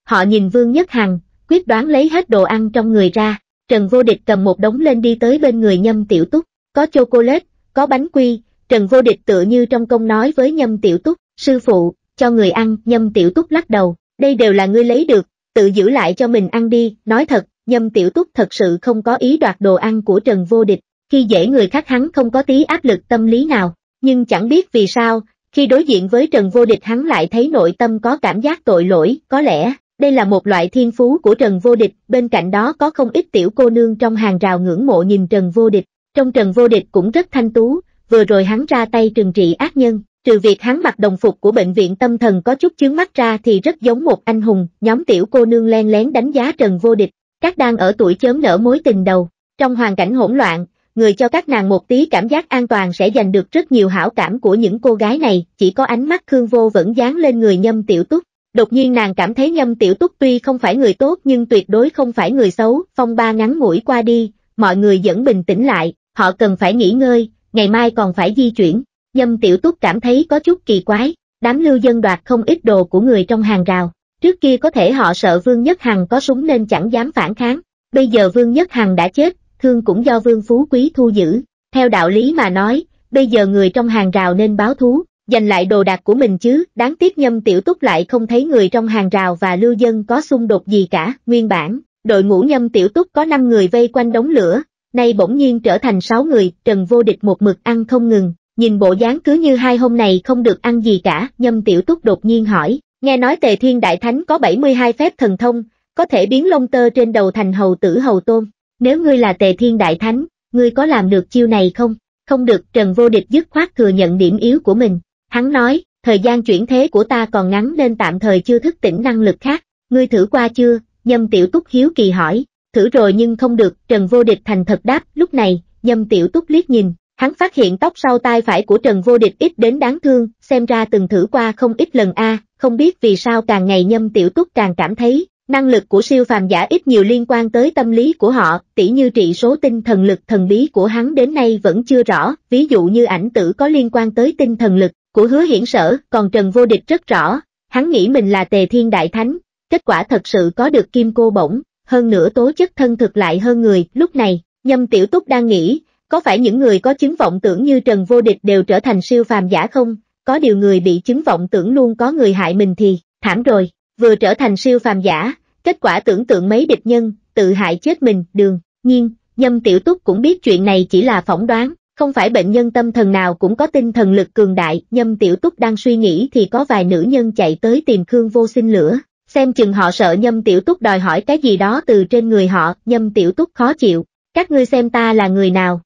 Họ nhìn Vương Nhất Hằng, quyết đoán lấy hết đồ ăn trong người ra, Trần Vô Địch cầm một đống lên đi tới bên người Nhâm Tiểu Túc, có chocolate, có bánh quy, Trần Vô Địch tự như trong công nói với Nhâm Tiểu Túc, sư phụ, cho người ăn, Nhâm Tiểu Túc lắc đầu, đây đều là ngươi lấy được, tự giữ lại cho mình ăn đi, nói thật, Nhâm Tiểu Túc thật sự không có ý đoạt đồ ăn của Trần Vô Địch, khi dễ người khác hắn không có tí áp lực tâm lý nào, nhưng chẳng biết vì sao, khi đối diện với Trần Vô Địch hắn lại thấy nội tâm có cảm giác tội lỗi, có lẽ, đây là một loại thiên phú của Trần Vô Địch, bên cạnh đó có không ít tiểu cô nương trong hàng rào ngưỡng mộ nhìn Trần Vô Địch, trong Trần Vô Địch cũng rất thanh tú, vừa rồi hắn ra tay trừng trị ác nhân, trừ việc hắn mặc đồng phục của bệnh viện tâm thần có chút chướng mắt ra thì rất giống một anh hùng, nhóm tiểu cô nương len lén đánh giá Trần Vô Địch, các đang ở tuổi chớm nở mối tình đầu. Trong hoàn cảnh hỗn loạn, người cho các nàng một tí cảm giác an toàn sẽ giành được rất nhiều hảo cảm của những cô gái này, chỉ có ánh mắt Khương Vô vẫn dán lên người Nhâm Tiểu Túc. Đột nhiên nàng cảm thấy Nhâm Tiểu Túc tuy không phải người tốt nhưng tuyệt đối không phải người xấu, phong ba ngắn ngủi qua đi, mọi người vẫn bình tĩnh lại, họ cần phải nghỉ ngơi, ngày mai còn phải di chuyển. Nhâm Tiểu Túc cảm thấy có chút kỳ quái, đám lưu dân đoạt không ít đồ của người trong hàng rào. Trước kia có thể họ sợ Vương Nhất Hằng có súng nên chẳng dám phản kháng, bây giờ Vương Nhất Hằng đã chết, thương cũng do vương phú quý thu giữ. Theo đạo lý mà nói, bây giờ người trong hàng rào nên báo thú, giành lại đồ đạc của mình chứ, đáng tiếc nhâm tiểu túc lại không thấy người trong hàng rào và lưu dân có xung đột gì cả, nguyên bản, đội ngũ nhâm tiểu túc có 5 người vây quanh đống lửa, nay bỗng nhiên trở thành 6 người, trần vô địch một mực ăn không ngừng, nhìn bộ dáng cứ như hai hôm này không được ăn gì cả, nhâm tiểu túc đột nhiên hỏi, nghe nói tề thiên đại thánh có 72 phép thần thông, có thể biến lông tơ trên đầu thành hầu tử hầu tôn, nếu ngươi là tề thiên đại thánh, ngươi có làm được chiêu này không? Không được Trần Vô Địch dứt khoát thừa nhận điểm yếu của mình. Hắn nói, thời gian chuyển thế của ta còn ngắn nên tạm thời chưa thức tỉnh năng lực khác. Ngươi thử qua chưa? Nhâm Tiểu Túc hiếu kỳ hỏi. Thử rồi nhưng không được, Trần Vô Địch thành thật đáp. Lúc này, Nhâm Tiểu Túc liếc nhìn, hắn phát hiện tóc sau tai phải của Trần Vô Địch ít đến đáng thương, xem ra từng thử qua không ít lần a, không biết vì sao càng ngày Nhâm Tiểu Túc càng cảm thấy, Năng lực của siêu phàm giả ít nhiều liên quan tới tâm lý của họ, tỉ như trị số tinh thần lực thần bí của hắn đến nay vẫn chưa rõ, ví dụ như ảnh tử có liên quan tới tinh thần lực của hứa hiển sở, còn Trần Vô Địch rất rõ, hắn nghĩ mình là tề thiên đại thánh, kết quả thật sự có được kim cô bổng, hơn nữa tố chất thân thực lại hơn người, lúc này, nhâm tiểu túc đang nghĩ, có phải những người có chứng vọng tưởng như Trần Vô Địch đều trở thành siêu phàm giả không, có điều người bị chứng vọng tưởng luôn có người hại mình thì, thảm rồi vừa trở thành siêu phàm giả, kết quả tưởng tượng mấy địch nhân, tự hại chết mình, đường, nhiên, nhâm tiểu túc cũng biết chuyện này chỉ là phỏng đoán, không phải bệnh nhân tâm thần nào cũng có tinh thần lực cường đại, nhâm tiểu túc đang suy nghĩ thì có vài nữ nhân chạy tới tìm Khương vô sinh lửa, xem chừng họ sợ nhâm tiểu túc đòi hỏi cái gì đó từ trên người họ, nhâm tiểu túc khó chịu, các ngươi xem ta là người nào.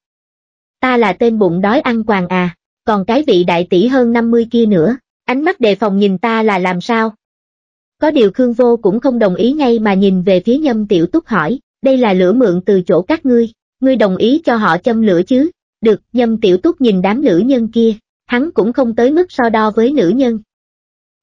Ta là tên bụng đói ăn quàng à, còn cái vị đại tỷ hơn 50 kia nữa, ánh mắt đề phòng nhìn ta là làm sao, có điều Khương Vô cũng không đồng ý ngay mà nhìn về phía nhâm tiểu túc hỏi, đây là lửa mượn từ chỗ các ngươi, ngươi đồng ý cho họ châm lửa chứ? Được, nhâm tiểu túc nhìn đám nữ nhân kia, hắn cũng không tới mức so đo với nữ nhân.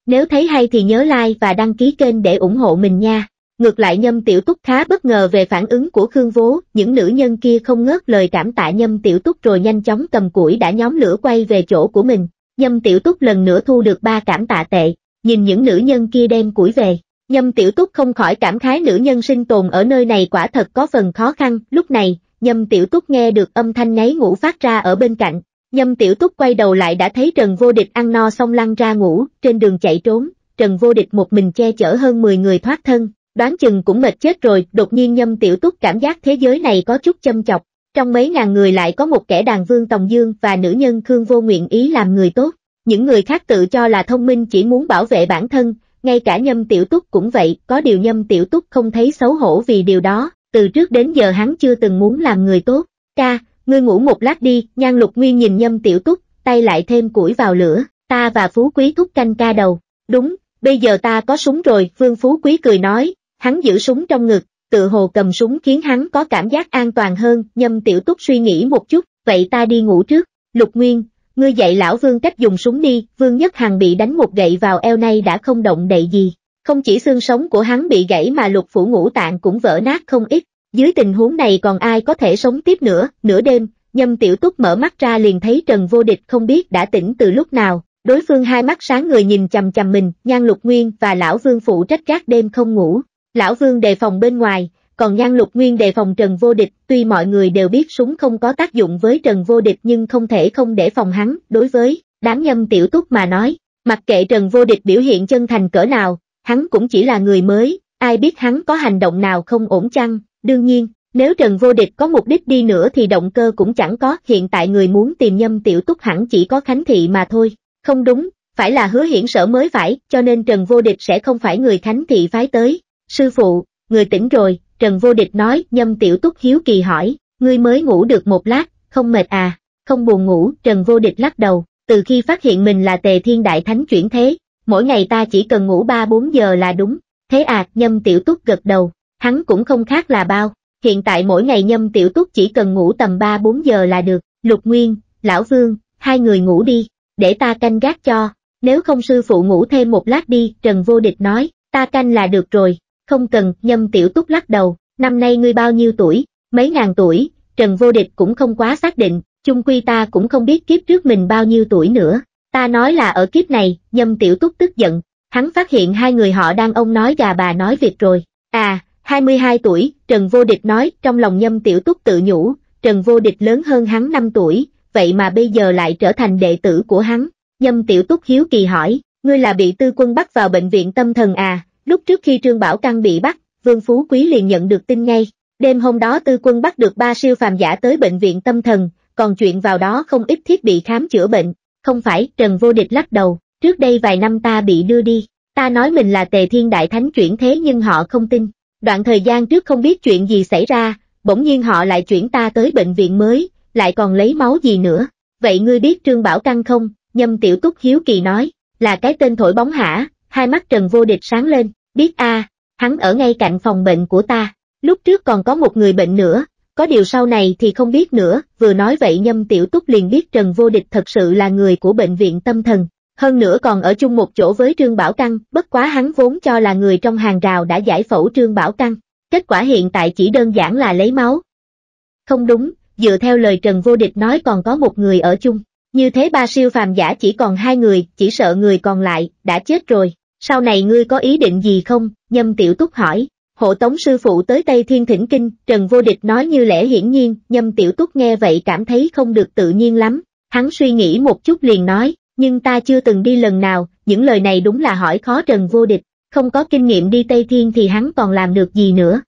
Nếu thấy hay thì nhớ like và đăng ký kênh để ủng hộ mình nha. Ngược lại nhâm tiểu túc khá bất ngờ về phản ứng của Khương vô những nữ nhân kia không ngớt lời cảm tạ nhâm tiểu túc rồi nhanh chóng cầm củi đã nhóm lửa quay về chỗ của mình. Nhâm tiểu túc lần nữa thu được ba cảm tạ tệ, nhìn những nữ nhân kia đem củi về. Nhâm tiểu túc không khỏi cảm khái nữ nhân sinh tồn ở nơi này quả thật có phần khó khăn, lúc này, nhâm tiểu túc nghe được âm thanh nháy ngủ phát ra ở bên cạnh. Nhâm tiểu túc quay đầu lại đã thấy Trần Vô Địch ăn no xong lăn ra ngủ, trên đường chạy trốn, Trần Vô Địch một mình che chở hơn 10 người thoát thân, đoán chừng cũng mệt chết rồi, đột nhiên nhâm tiểu túc cảm giác thế giới này có chút châm chọc, trong mấy ngàn người lại có một kẻ đàn vương Tòng Dương và nữ nhân Khương Vô Nguyện ý làm người tốt. Những người khác tự cho là thông minh chỉ muốn bảo vệ bản thân, ngay cả nhâm tiểu túc cũng vậy, có điều nhâm tiểu túc không thấy xấu hổ vì điều đó, từ trước đến giờ hắn chưa từng muốn làm người tốt. Ca, ngươi ngủ một lát đi, nhan lục nguyên nhìn nhâm tiểu túc, tay lại thêm củi vào lửa, ta và phú quý thúc canh ca đầu. Đúng, bây giờ ta có súng rồi, vương phú quý cười nói, hắn giữ súng trong ngực, tự hồ cầm súng khiến hắn có cảm giác an toàn hơn, nhâm tiểu túc suy nghĩ một chút, vậy ta đi ngủ trước, lục nguyên, Ngươi dạy lão vương cách dùng súng đi, vương nhất hằng bị đánh một gậy vào eo này đã không động đậy gì. Không chỉ xương sống của hắn bị gãy mà lục phủ ngũ tạng cũng vỡ nát không ít. Dưới tình huống này còn ai có thể sống tiếp nữa, nửa đêm, nhâm tiểu túc mở mắt ra liền thấy Trần Vô Địch không biết đã tỉnh từ lúc nào. Đối phương hai mắt sáng người nhìn chầm chầm mình, nhan lục nguyên và lão vương phụ trách các đêm không ngủ. Lão vương đề phòng bên ngoài, còn Nhan Lục Nguyên đề phòng Trần Vô Địch, tuy mọi người đều biết súng không có tác dụng với Trần Vô Địch nhưng không thể không để phòng hắn, đối với đám nhâm tiểu túc mà nói, mặc kệ Trần Vô Địch biểu hiện chân thành cỡ nào, hắn cũng chỉ là người mới, ai biết hắn có hành động nào không ổn chăng, đương nhiên, nếu Trần Vô Địch có mục đích đi nữa thì động cơ cũng chẳng có, hiện tại người muốn tìm nhâm tiểu túc hẳn chỉ có Khánh Thị mà thôi, không đúng, phải là hứa hiển sở mới phải, cho nên Trần Vô Địch sẽ không phải người Khánh Thị phái tới, sư phụ, người tỉnh rồi, Trần Vô Địch nói, nhâm tiểu túc hiếu kỳ hỏi, ngươi mới ngủ được một lát, không mệt à, không buồn ngủ, Trần Vô Địch lắc đầu, từ khi phát hiện mình là tề thiên đại thánh chuyển thế, mỗi ngày ta chỉ cần ngủ 3-4 giờ là đúng, thế à, nhâm tiểu túc gật đầu, hắn cũng không khác là bao, hiện tại mỗi ngày nhâm tiểu túc chỉ cần ngủ tầm 3-4 giờ là được, lục nguyên, lão vương, hai người ngủ đi, để ta canh gác cho, nếu không sư phụ ngủ thêm một lát đi, Trần Vô Địch nói, ta canh là được rồi không cần, nhâm tiểu túc lắc đầu, năm nay ngươi bao nhiêu tuổi, mấy ngàn tuổi, Trần Vô Địch cũng không quá xác định, chung quy ta cũng không biết kiếp trước mình bao nhiêu tuổi nữa, ta nói là ở kiếp này, nhâm tiểu túc tức giận, hắn phát hiện hai người họ đang ông nói gà bà nói việc rồi, à, 22 tuổi, Trần Vô Địch nói, trong lòng nhâm tiểu túc tự nhủ, Trần Vô Địch lớn hơn hắn 5 tuổi, vậy mà bây giờ lại trở thành đệ tử của hắn, nhâm tiểu túc hiếu kỳ hỏi, ngươi là bị tư quân bắt vào bệnh viện tâm thần à, Lúc trước khi Trương Bảo Căng bị bắt, Vương Phú Quý liền nhận được tin ngay. Đêm hôm đó tư quân bắt được ba siêu phàm giả tới bệnh viện tâm thần, còn chuyện vào đó không ít thiết bị khám chữa bệnh. Không phải, Trần Vô Địch lắc đầu, trước đây vài năm ta bị đưa đi, ta nói mình là tề thiên đại thánh chuyển thế nhưng họ không tin. Đoạn thời gian trước không biết chuyện gì xảy ra, bỗng nhiên họ lại chuyển ta tới bệnh viện mới, lại còn lấy máu gì nữa. Vậy ngươi biết Trương Bảo Căng không? Nhâm Tiểu Túc Hiếu Kỳ nói, là cái tên thổi bóng hả? Hai mắt Trần Vô Địch sáng lên, biết a, à, hắn ở ngay cạnh phòng bệnh của ta, lúc trước còn có một người bệnh nữa, có điều sau này thì không biết nữa, vừa nói vậy nhâm tiểu túc liền biết Trần Vô Địch thật sự là người của bệnh viện tâm thần, hơn nữa còn ở chung một chỗ với Trương Bảo Căng, bất quá hắn vốn cho là người trong hàng rào đã giải phẫu Trương Bảo Căng, kết quả hiện tại chỉ đơn giản là lấy máu. Không đúng, dựa theo lời Trần Vô Địch nói còn có một người ở chung, như thế ba siêu phàm giả chỉ còn hai người, chỉ sợ người còn lại, đã chết rồi. Sau này ngươi có ý định gì không? Nhâm Tiểu Túc hỏi. Hộ tống sư phụ tới Tây Thiên Thỉnh Kinh, Trần Vô Địch nói như lẽ hiển nhiên, Nhâm Tiểu Túc nghe vậy cảm thấy không được tự nhiên lắm. Hắn suy nghĩ một chút liền nói, nhưng ta chưa từng đi lần nào, những lời này đúng là hỏi khó Trần Vô Địch, không có kinh nghiệm đi Tây Thiên thì hắn còn làm được gì nữa.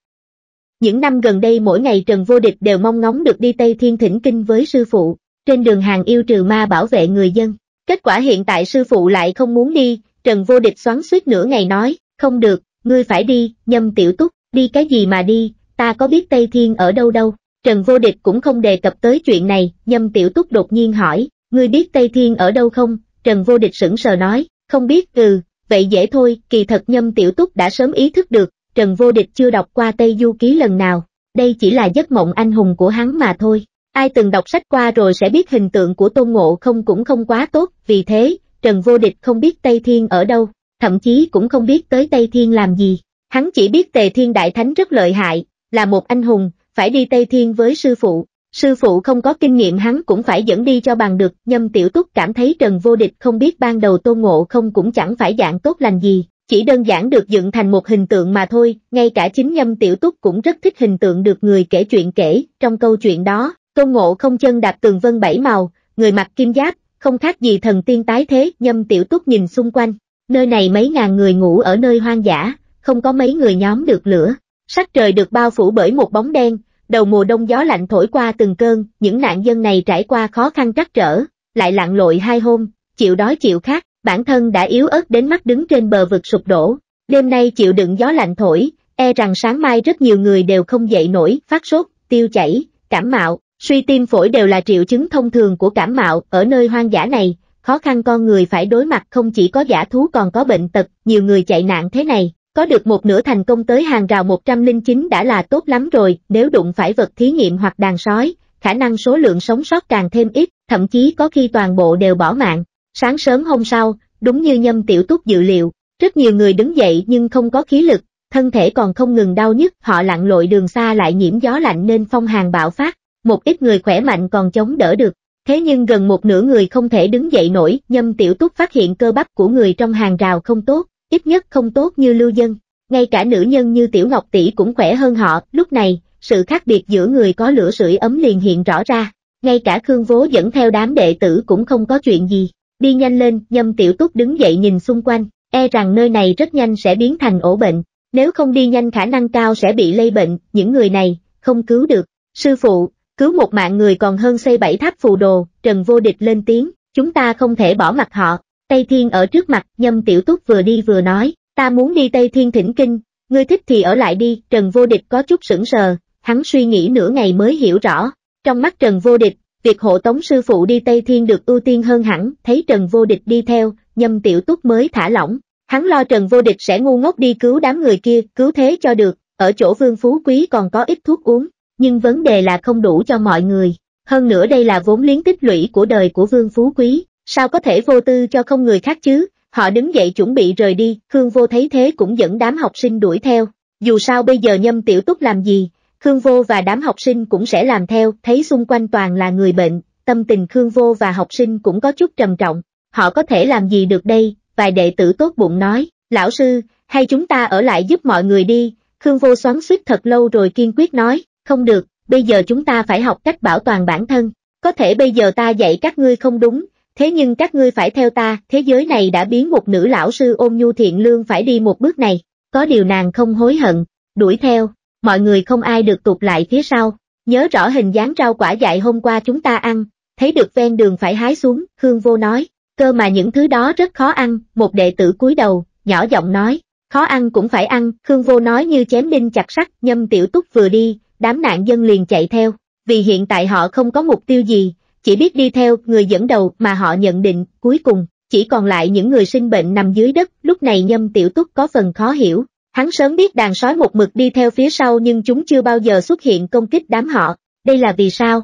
Những năm gần đây mỗi ngày Trần Vô Địch đều mong ngóng được đi Tây Thiên Thỉnh Kinh với sư phụ, trên đường hàng yêu trừ ma bảo vệ người dân. Kết quả hiện tại sư phụ lại không muốn đi, Trần Vô Địch xoắn suýt nửa ngày nói, không được, ngươi phải đi, nhâm tiểu túc, đi cái gì mà đi, ta có biết Tây Thiên ở đâu đâu. Trần Vô Địch cũng không đề cập tới chuyện này, nhâm tiểu túc đột nhiên hỏi, ngươi biết Tây Thiên ở đâu không? Trần Vô Địch sững sờ nói, không biết ừ, vậy dễ thôi, kỳ thật nhâm tiểu túc đã sớm ý thức được, Trần Vô Địch chưa đọc qua Tây Du Ký lần nào, đây chỉ là giấc mộng anh hùng của hắn mà thôi. Ai từng đọc sách qua rồi sẽ biết hình tượng của Tôn Ngộ không cũng không quá tốt, vì thế, Trần Vô Địch không biết Tây Thiên ở đâu, thậm chí cũng không biết tới Tây Thiên làm gì. Hắn chỉ biết Tề Thiên Đại Thánh rất lợi hại, là một anh hùng, phải đi Tây Thiên với sư phụ. Sư phụ không có kinh nghiệm hắn cũng phải dẫn đi cho bằng được. Nhâm Tiểu Túc cảm thấy Trần Vô Địch không biết ban đầu tôn Ngộ không cũng chẳng phải dạng tốt lành gì, chỉ đơn giản được dựng thành một hình tượng mà thôi. Ngay cả chính Nhâm Tiểu Túc cũng rất thích hình tượng được người kể chuyện kể. Trong câu chuyện đó, Tôn Ngộ không chân đạp tường vân bảy màu, người mặc kim giáp, không khác gì thần tiên tái thế, nhâm tiểu túc nhìn xung quanh, nơi này mấy ngàn người ngủ ở nơi hoang dã, không có mấy người nhóm được lửa, sắc trời được bao phủ bởi một bóng đen, đầu mùa đông gió lạnh thổi qua từng cơn, những nạn dân này trải qua khó khăn trắc trở, lại lặn lội hai hôm, chịu đói chịu khát, bản thân đã yếu ớt đến mắt đứng trên bờ vực sụp đổ, đêm nay chịu đựng gió lạnh thổi, e rằng sáng mai rất nhiều người đều không dậy nổi, phát sốt, tiêu chảy, cảm mạo, Suy tim phổi đều là triệu chứng thông thường của cảm mạo ở nơi hoang dã này, khó khăn con người phải đối mặt không chỉ có giả thú còn có bệnh tật, nhiều người chạy nạn thế này, có được một nửa thành công tới hàng rào 109 đã là tốt lắm rồi, nếu đụng phải vật thí nghiệm hoặc đàn sói, khả năng số lượng sống sót càng thêm ít, thậm chí có khi toàn bộ đều bỏ mạng. Sáng sớm hôm sau, đúng như nhâm tiểu túc dự liệu, rất nhiều người đứng dậy nhưng không có khí lực, thân thể còn không ngừng đau nhức, họ lặn lội đường xa lại nhiễm gió lạnh nên phong hàn bạo phát, một ít người khỏe mạnh còn chống đỡ được, thế nhưng gần một nửa người không thể đứng dậy nổi, nhâm tiểu túc phát hiện cơ bắp của người trong hàng rào không tốt, ít nhất không tốt như lưu dân, ngay cả nữ nhân như tiểu ngọc tỷ cũng khỏe hơn họ, lúc này, sự khác biệt giữa người có lửa sưởi ấm liền hiện rõ ra, ngay cả Khương Vố dẫn theo đám đệ tử cũng không có chuyện gì, đi nhanh lên, nhâm tiểu túc đứng dậy nhìn xung quanh, e rằng nơi này rất nhanh sẽ biến thành ổ bệnh, nếu không đi nhanh khả năng cao sẽ bị lây bệnh, những người này, không cứu được, sư phụ, Cứu một mạng người còn hơn xây bảy tháp phù đồ, Trần Vô Địch lên tiếng, chúng ta không thể bỏ mặt họ. Tây Thiên ở trước mặt, Nhâm Tiểu Túc vừa đi vừa nói, ta muốn đi Tây Thiên thỉnh kinh, ngươi thích thì ở lại đi, Trần Vô Địch có chút sững sờ, hắn suy nghĩ nửa ngày mới hiểu rõ. Trong mắt Trần Vô Địch, việc hộ tống sư phụ đi Tây Thiên được ưu tiên hơn hẳn, thấy Trần Vô Địch đi theo, Nhâm Tiểu Túc mới thả lỏng. Hắn lo Trần Vô Địch sẽ ngu ngốc đi cứu đám người kia, cứu thế cho được, ở chỗ vương phú quý còn có ít thuốc uống, nhưng vấn đề là không đủ cho mọi người. Hơn nữa đây là vốn liếng tích lũy của đời của Vương Phú Quý, sao có thể vô tư cho không người khác chứ? Họ đứng dậy chuẩn bị rời đi, Khương Vô thấy thế cũng dẫn đám học sinh đuổi theo. Dù sao bây giờ nhâm tiểu túc làm gì, Khương Vô và đám học sinh cũng sẽ làm theo, thấy xung quanh toàn là người bệnh, tâm tình Khương Vô và học sinh cũng có chút trầm trọng. Họ có thể làm gì được đây, vài đệ tử tốt bụng nói, lão sư, hay chúng ta ở lại giúp mọi người đi, Khương Vô xoắn suýt thật lâu rồi kiên quyết nói, không được, bây giờ chúng ta phải học cách bảo toàn bản thân. Có thể bây giờ ta dạy các ngươi không đúng, thế nhưng các ngươi phải theo ta, thế giới này đã biến một nữ lão sư ôn nhu thiện lương phải đi một bước này. Có điều nàng không hối hận, đuổi theo, mọi người không ai được tụt lại phía sau. Nhớ rõ hình dáng rau quả dại hôm qua chúng ta ăn, thấy được ven đường phải hái xuống, Hương Vô nói, cơ mà những thứ đó rất khó ăn, một đệ tử cúi đầu, nhỏ giọng nói, khó ăn cũng phải ăn, Hương Vô nói như chém đinh chặt sắt, nhâm tiểu túc vừa đi, đám nạn dân liền chạy theo, vì hiện tại họ không có mục tiêu gì, chỉ biết đi theo người dẫn đầu mà họ nhận định, cuối cùng, chỉ còn lại những người sinh bệnh nằm dưới đất, lúc này nhâm tiểu túc có phần khó hiểu. Hắn sớm biết đàn sói một mực đi theo phía sau nhưng chúng chưa bao giờ xuất hiện công kích đám họ, đây là vì sao?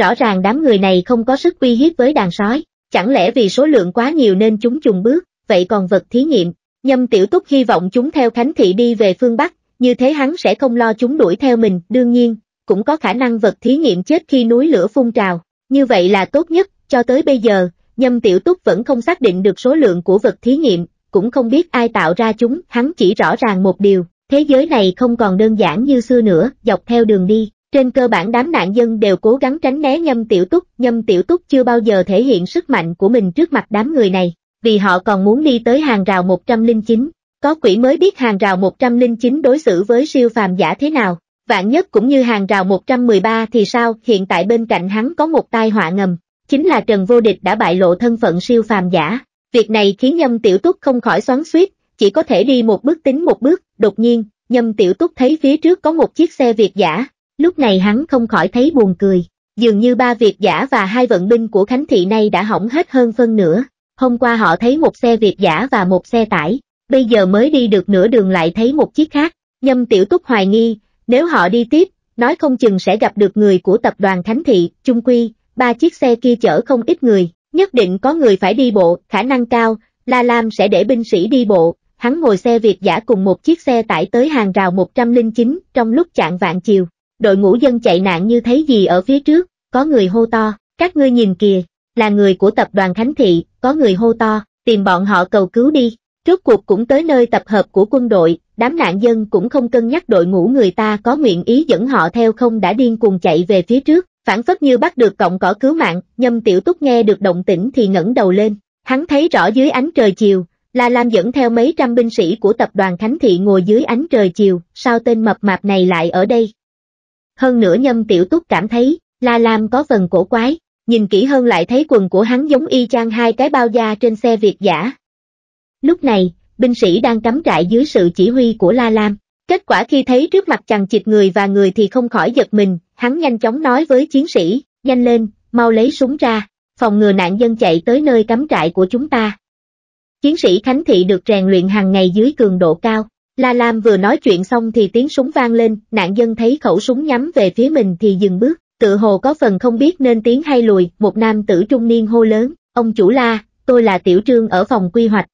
Rõ ràng đám người này không có sức uy hiếp với đàn sói, chẳng lẽ vì số lượng quá nhiều nên chúng chùng bước, vậy còn vật thí nghiệm, nhâm tiểu túc hy vọng chúng theo Khánh Thị đi về phương Bắc, như thế hắn sẽ không lo chúng đuổi theo mình, đương nhiên, cũng có khả năng vật thí nghiệm chết khi núi lửa phun trào, như vậy là tốt nhất, cho tới bây giờ, Nhâm Tiểu Túc vẫn không xác định được số lượng của vật thí nghiệm, cũng không biết ai tạo ra chúng, hắn chỉ rõ ràng một điều, thế giới này không còn đơn giản như xưa nữa, dọc theo đường đi, trên cơ bản đám nạn dân đều cố gắng tránh né Nhâm Tiểu Túc, Nhâm Tiểu Túc chưa bao giờ thể hiện sức mạnh của mình trước mặt đám người này, vì họ còn muốn đi tới hàng rào 109, có quỷ mới biết hàng rào 109 đối xử với siêu phàm giả thế nào, vạn nhất cũng như hàng rào 113 thì sao, hiện tại bên cạnh hắn có một tai họa ngầm, chính là Trần Vô Địch đã bại lộ thân phận siêu phàm giả. Việc này khiến Nhâm Tiểu Túc không khỏi xoắn suýt, chỉ có thể đi một bước tính một bước, đột nhiên, Nhâm Tiểu Túc thấy phía trước có một chiếc xe Việt giả, lúc này hắn không khỏi thấy buồn cười, dường như ba Việt giả và hai vận binh của Khánh Thị này đã hỏng hết hơn phân nữa. hôm qua họ thấy một xe Việt giả và một xe tải, bây giờ mới đi được nửa đường lại thấy một chiếc khác, nhâm tiểu túc hoài nghi, nếu họ đi tiếp, nói không chừng sẽ gặp được người của tập đoàn Thánh Thị, Trung Quy, ba chiếc xe kia chở không ít người, nhất định có người phải đi bộ, khả năng cao, La Lam sẽ để binh sĩ đi bộ, hắn ngồi xe Việt giả cùng một chiếc xe tải tới hàng rào 109 trong lúc chạng vạn chiều, đội ngũ dân chạy nạn như thấy gì ở phía trước, có người hô to, các ngươi nhìn kìa, là người của tập đoàn Thánh Thị, có người hô to, tìm bọn họ cầu cứu đi, Rốt cuộc cũng tới nơi tập hợp của quân đội, đám nạn dân cũng không cân nhắc đội ngũ người ta có nguyện ý dẫn họ theo không đã điên cuồng chạy về phía trước, phản phất như bắt được cọng cỏ cứu mạng, nhâm tiểu túc nghe được động tĩnh thì ngẩng đầu lên, hắn thấy rõ dưới ánh trời chiều, La Lam dẫn theo mấy trăm binh sĩ của tập đoàn Khánh Thị ngồi dưới ánh trời chiều, sao tên mập mạp này lại ở đây? Hơn nữa nhâm tiểu túc cảm thấy, La Lam có phần cổ quái, nhìn kỹ hơn lại thấy quần của hắn giống y chang hai cái bao da trên xe Việt giả, Lúc này, binh sĩ đang cắm trại dưới sự chỉ huy của La Lam. Kết quả khi thấy trước mặt chằng chịt người và người thì không khỏi giật mình, hắn nhanh chóng nói với chiến sĩ, nhanh lên, mau lấy súng ra, phòng ngừa nạn dân chạy tới nơi cắm trại của chúng ta. Chiến sĩ Khánh Thị được rèn luyện hàng ngày dưới cường độ cao. La Lam vừa nói chuyện xong thì tiếng súng vang lên, nạn dân thấy khẩu súng nhắm về phía mình thì dừng bước, tự hồ có phần không biết nên tiến hay lùi, một nam tử trung niên hô lớn, ông chủ La, tôi là tiểu trương ở phòng quy hoạch,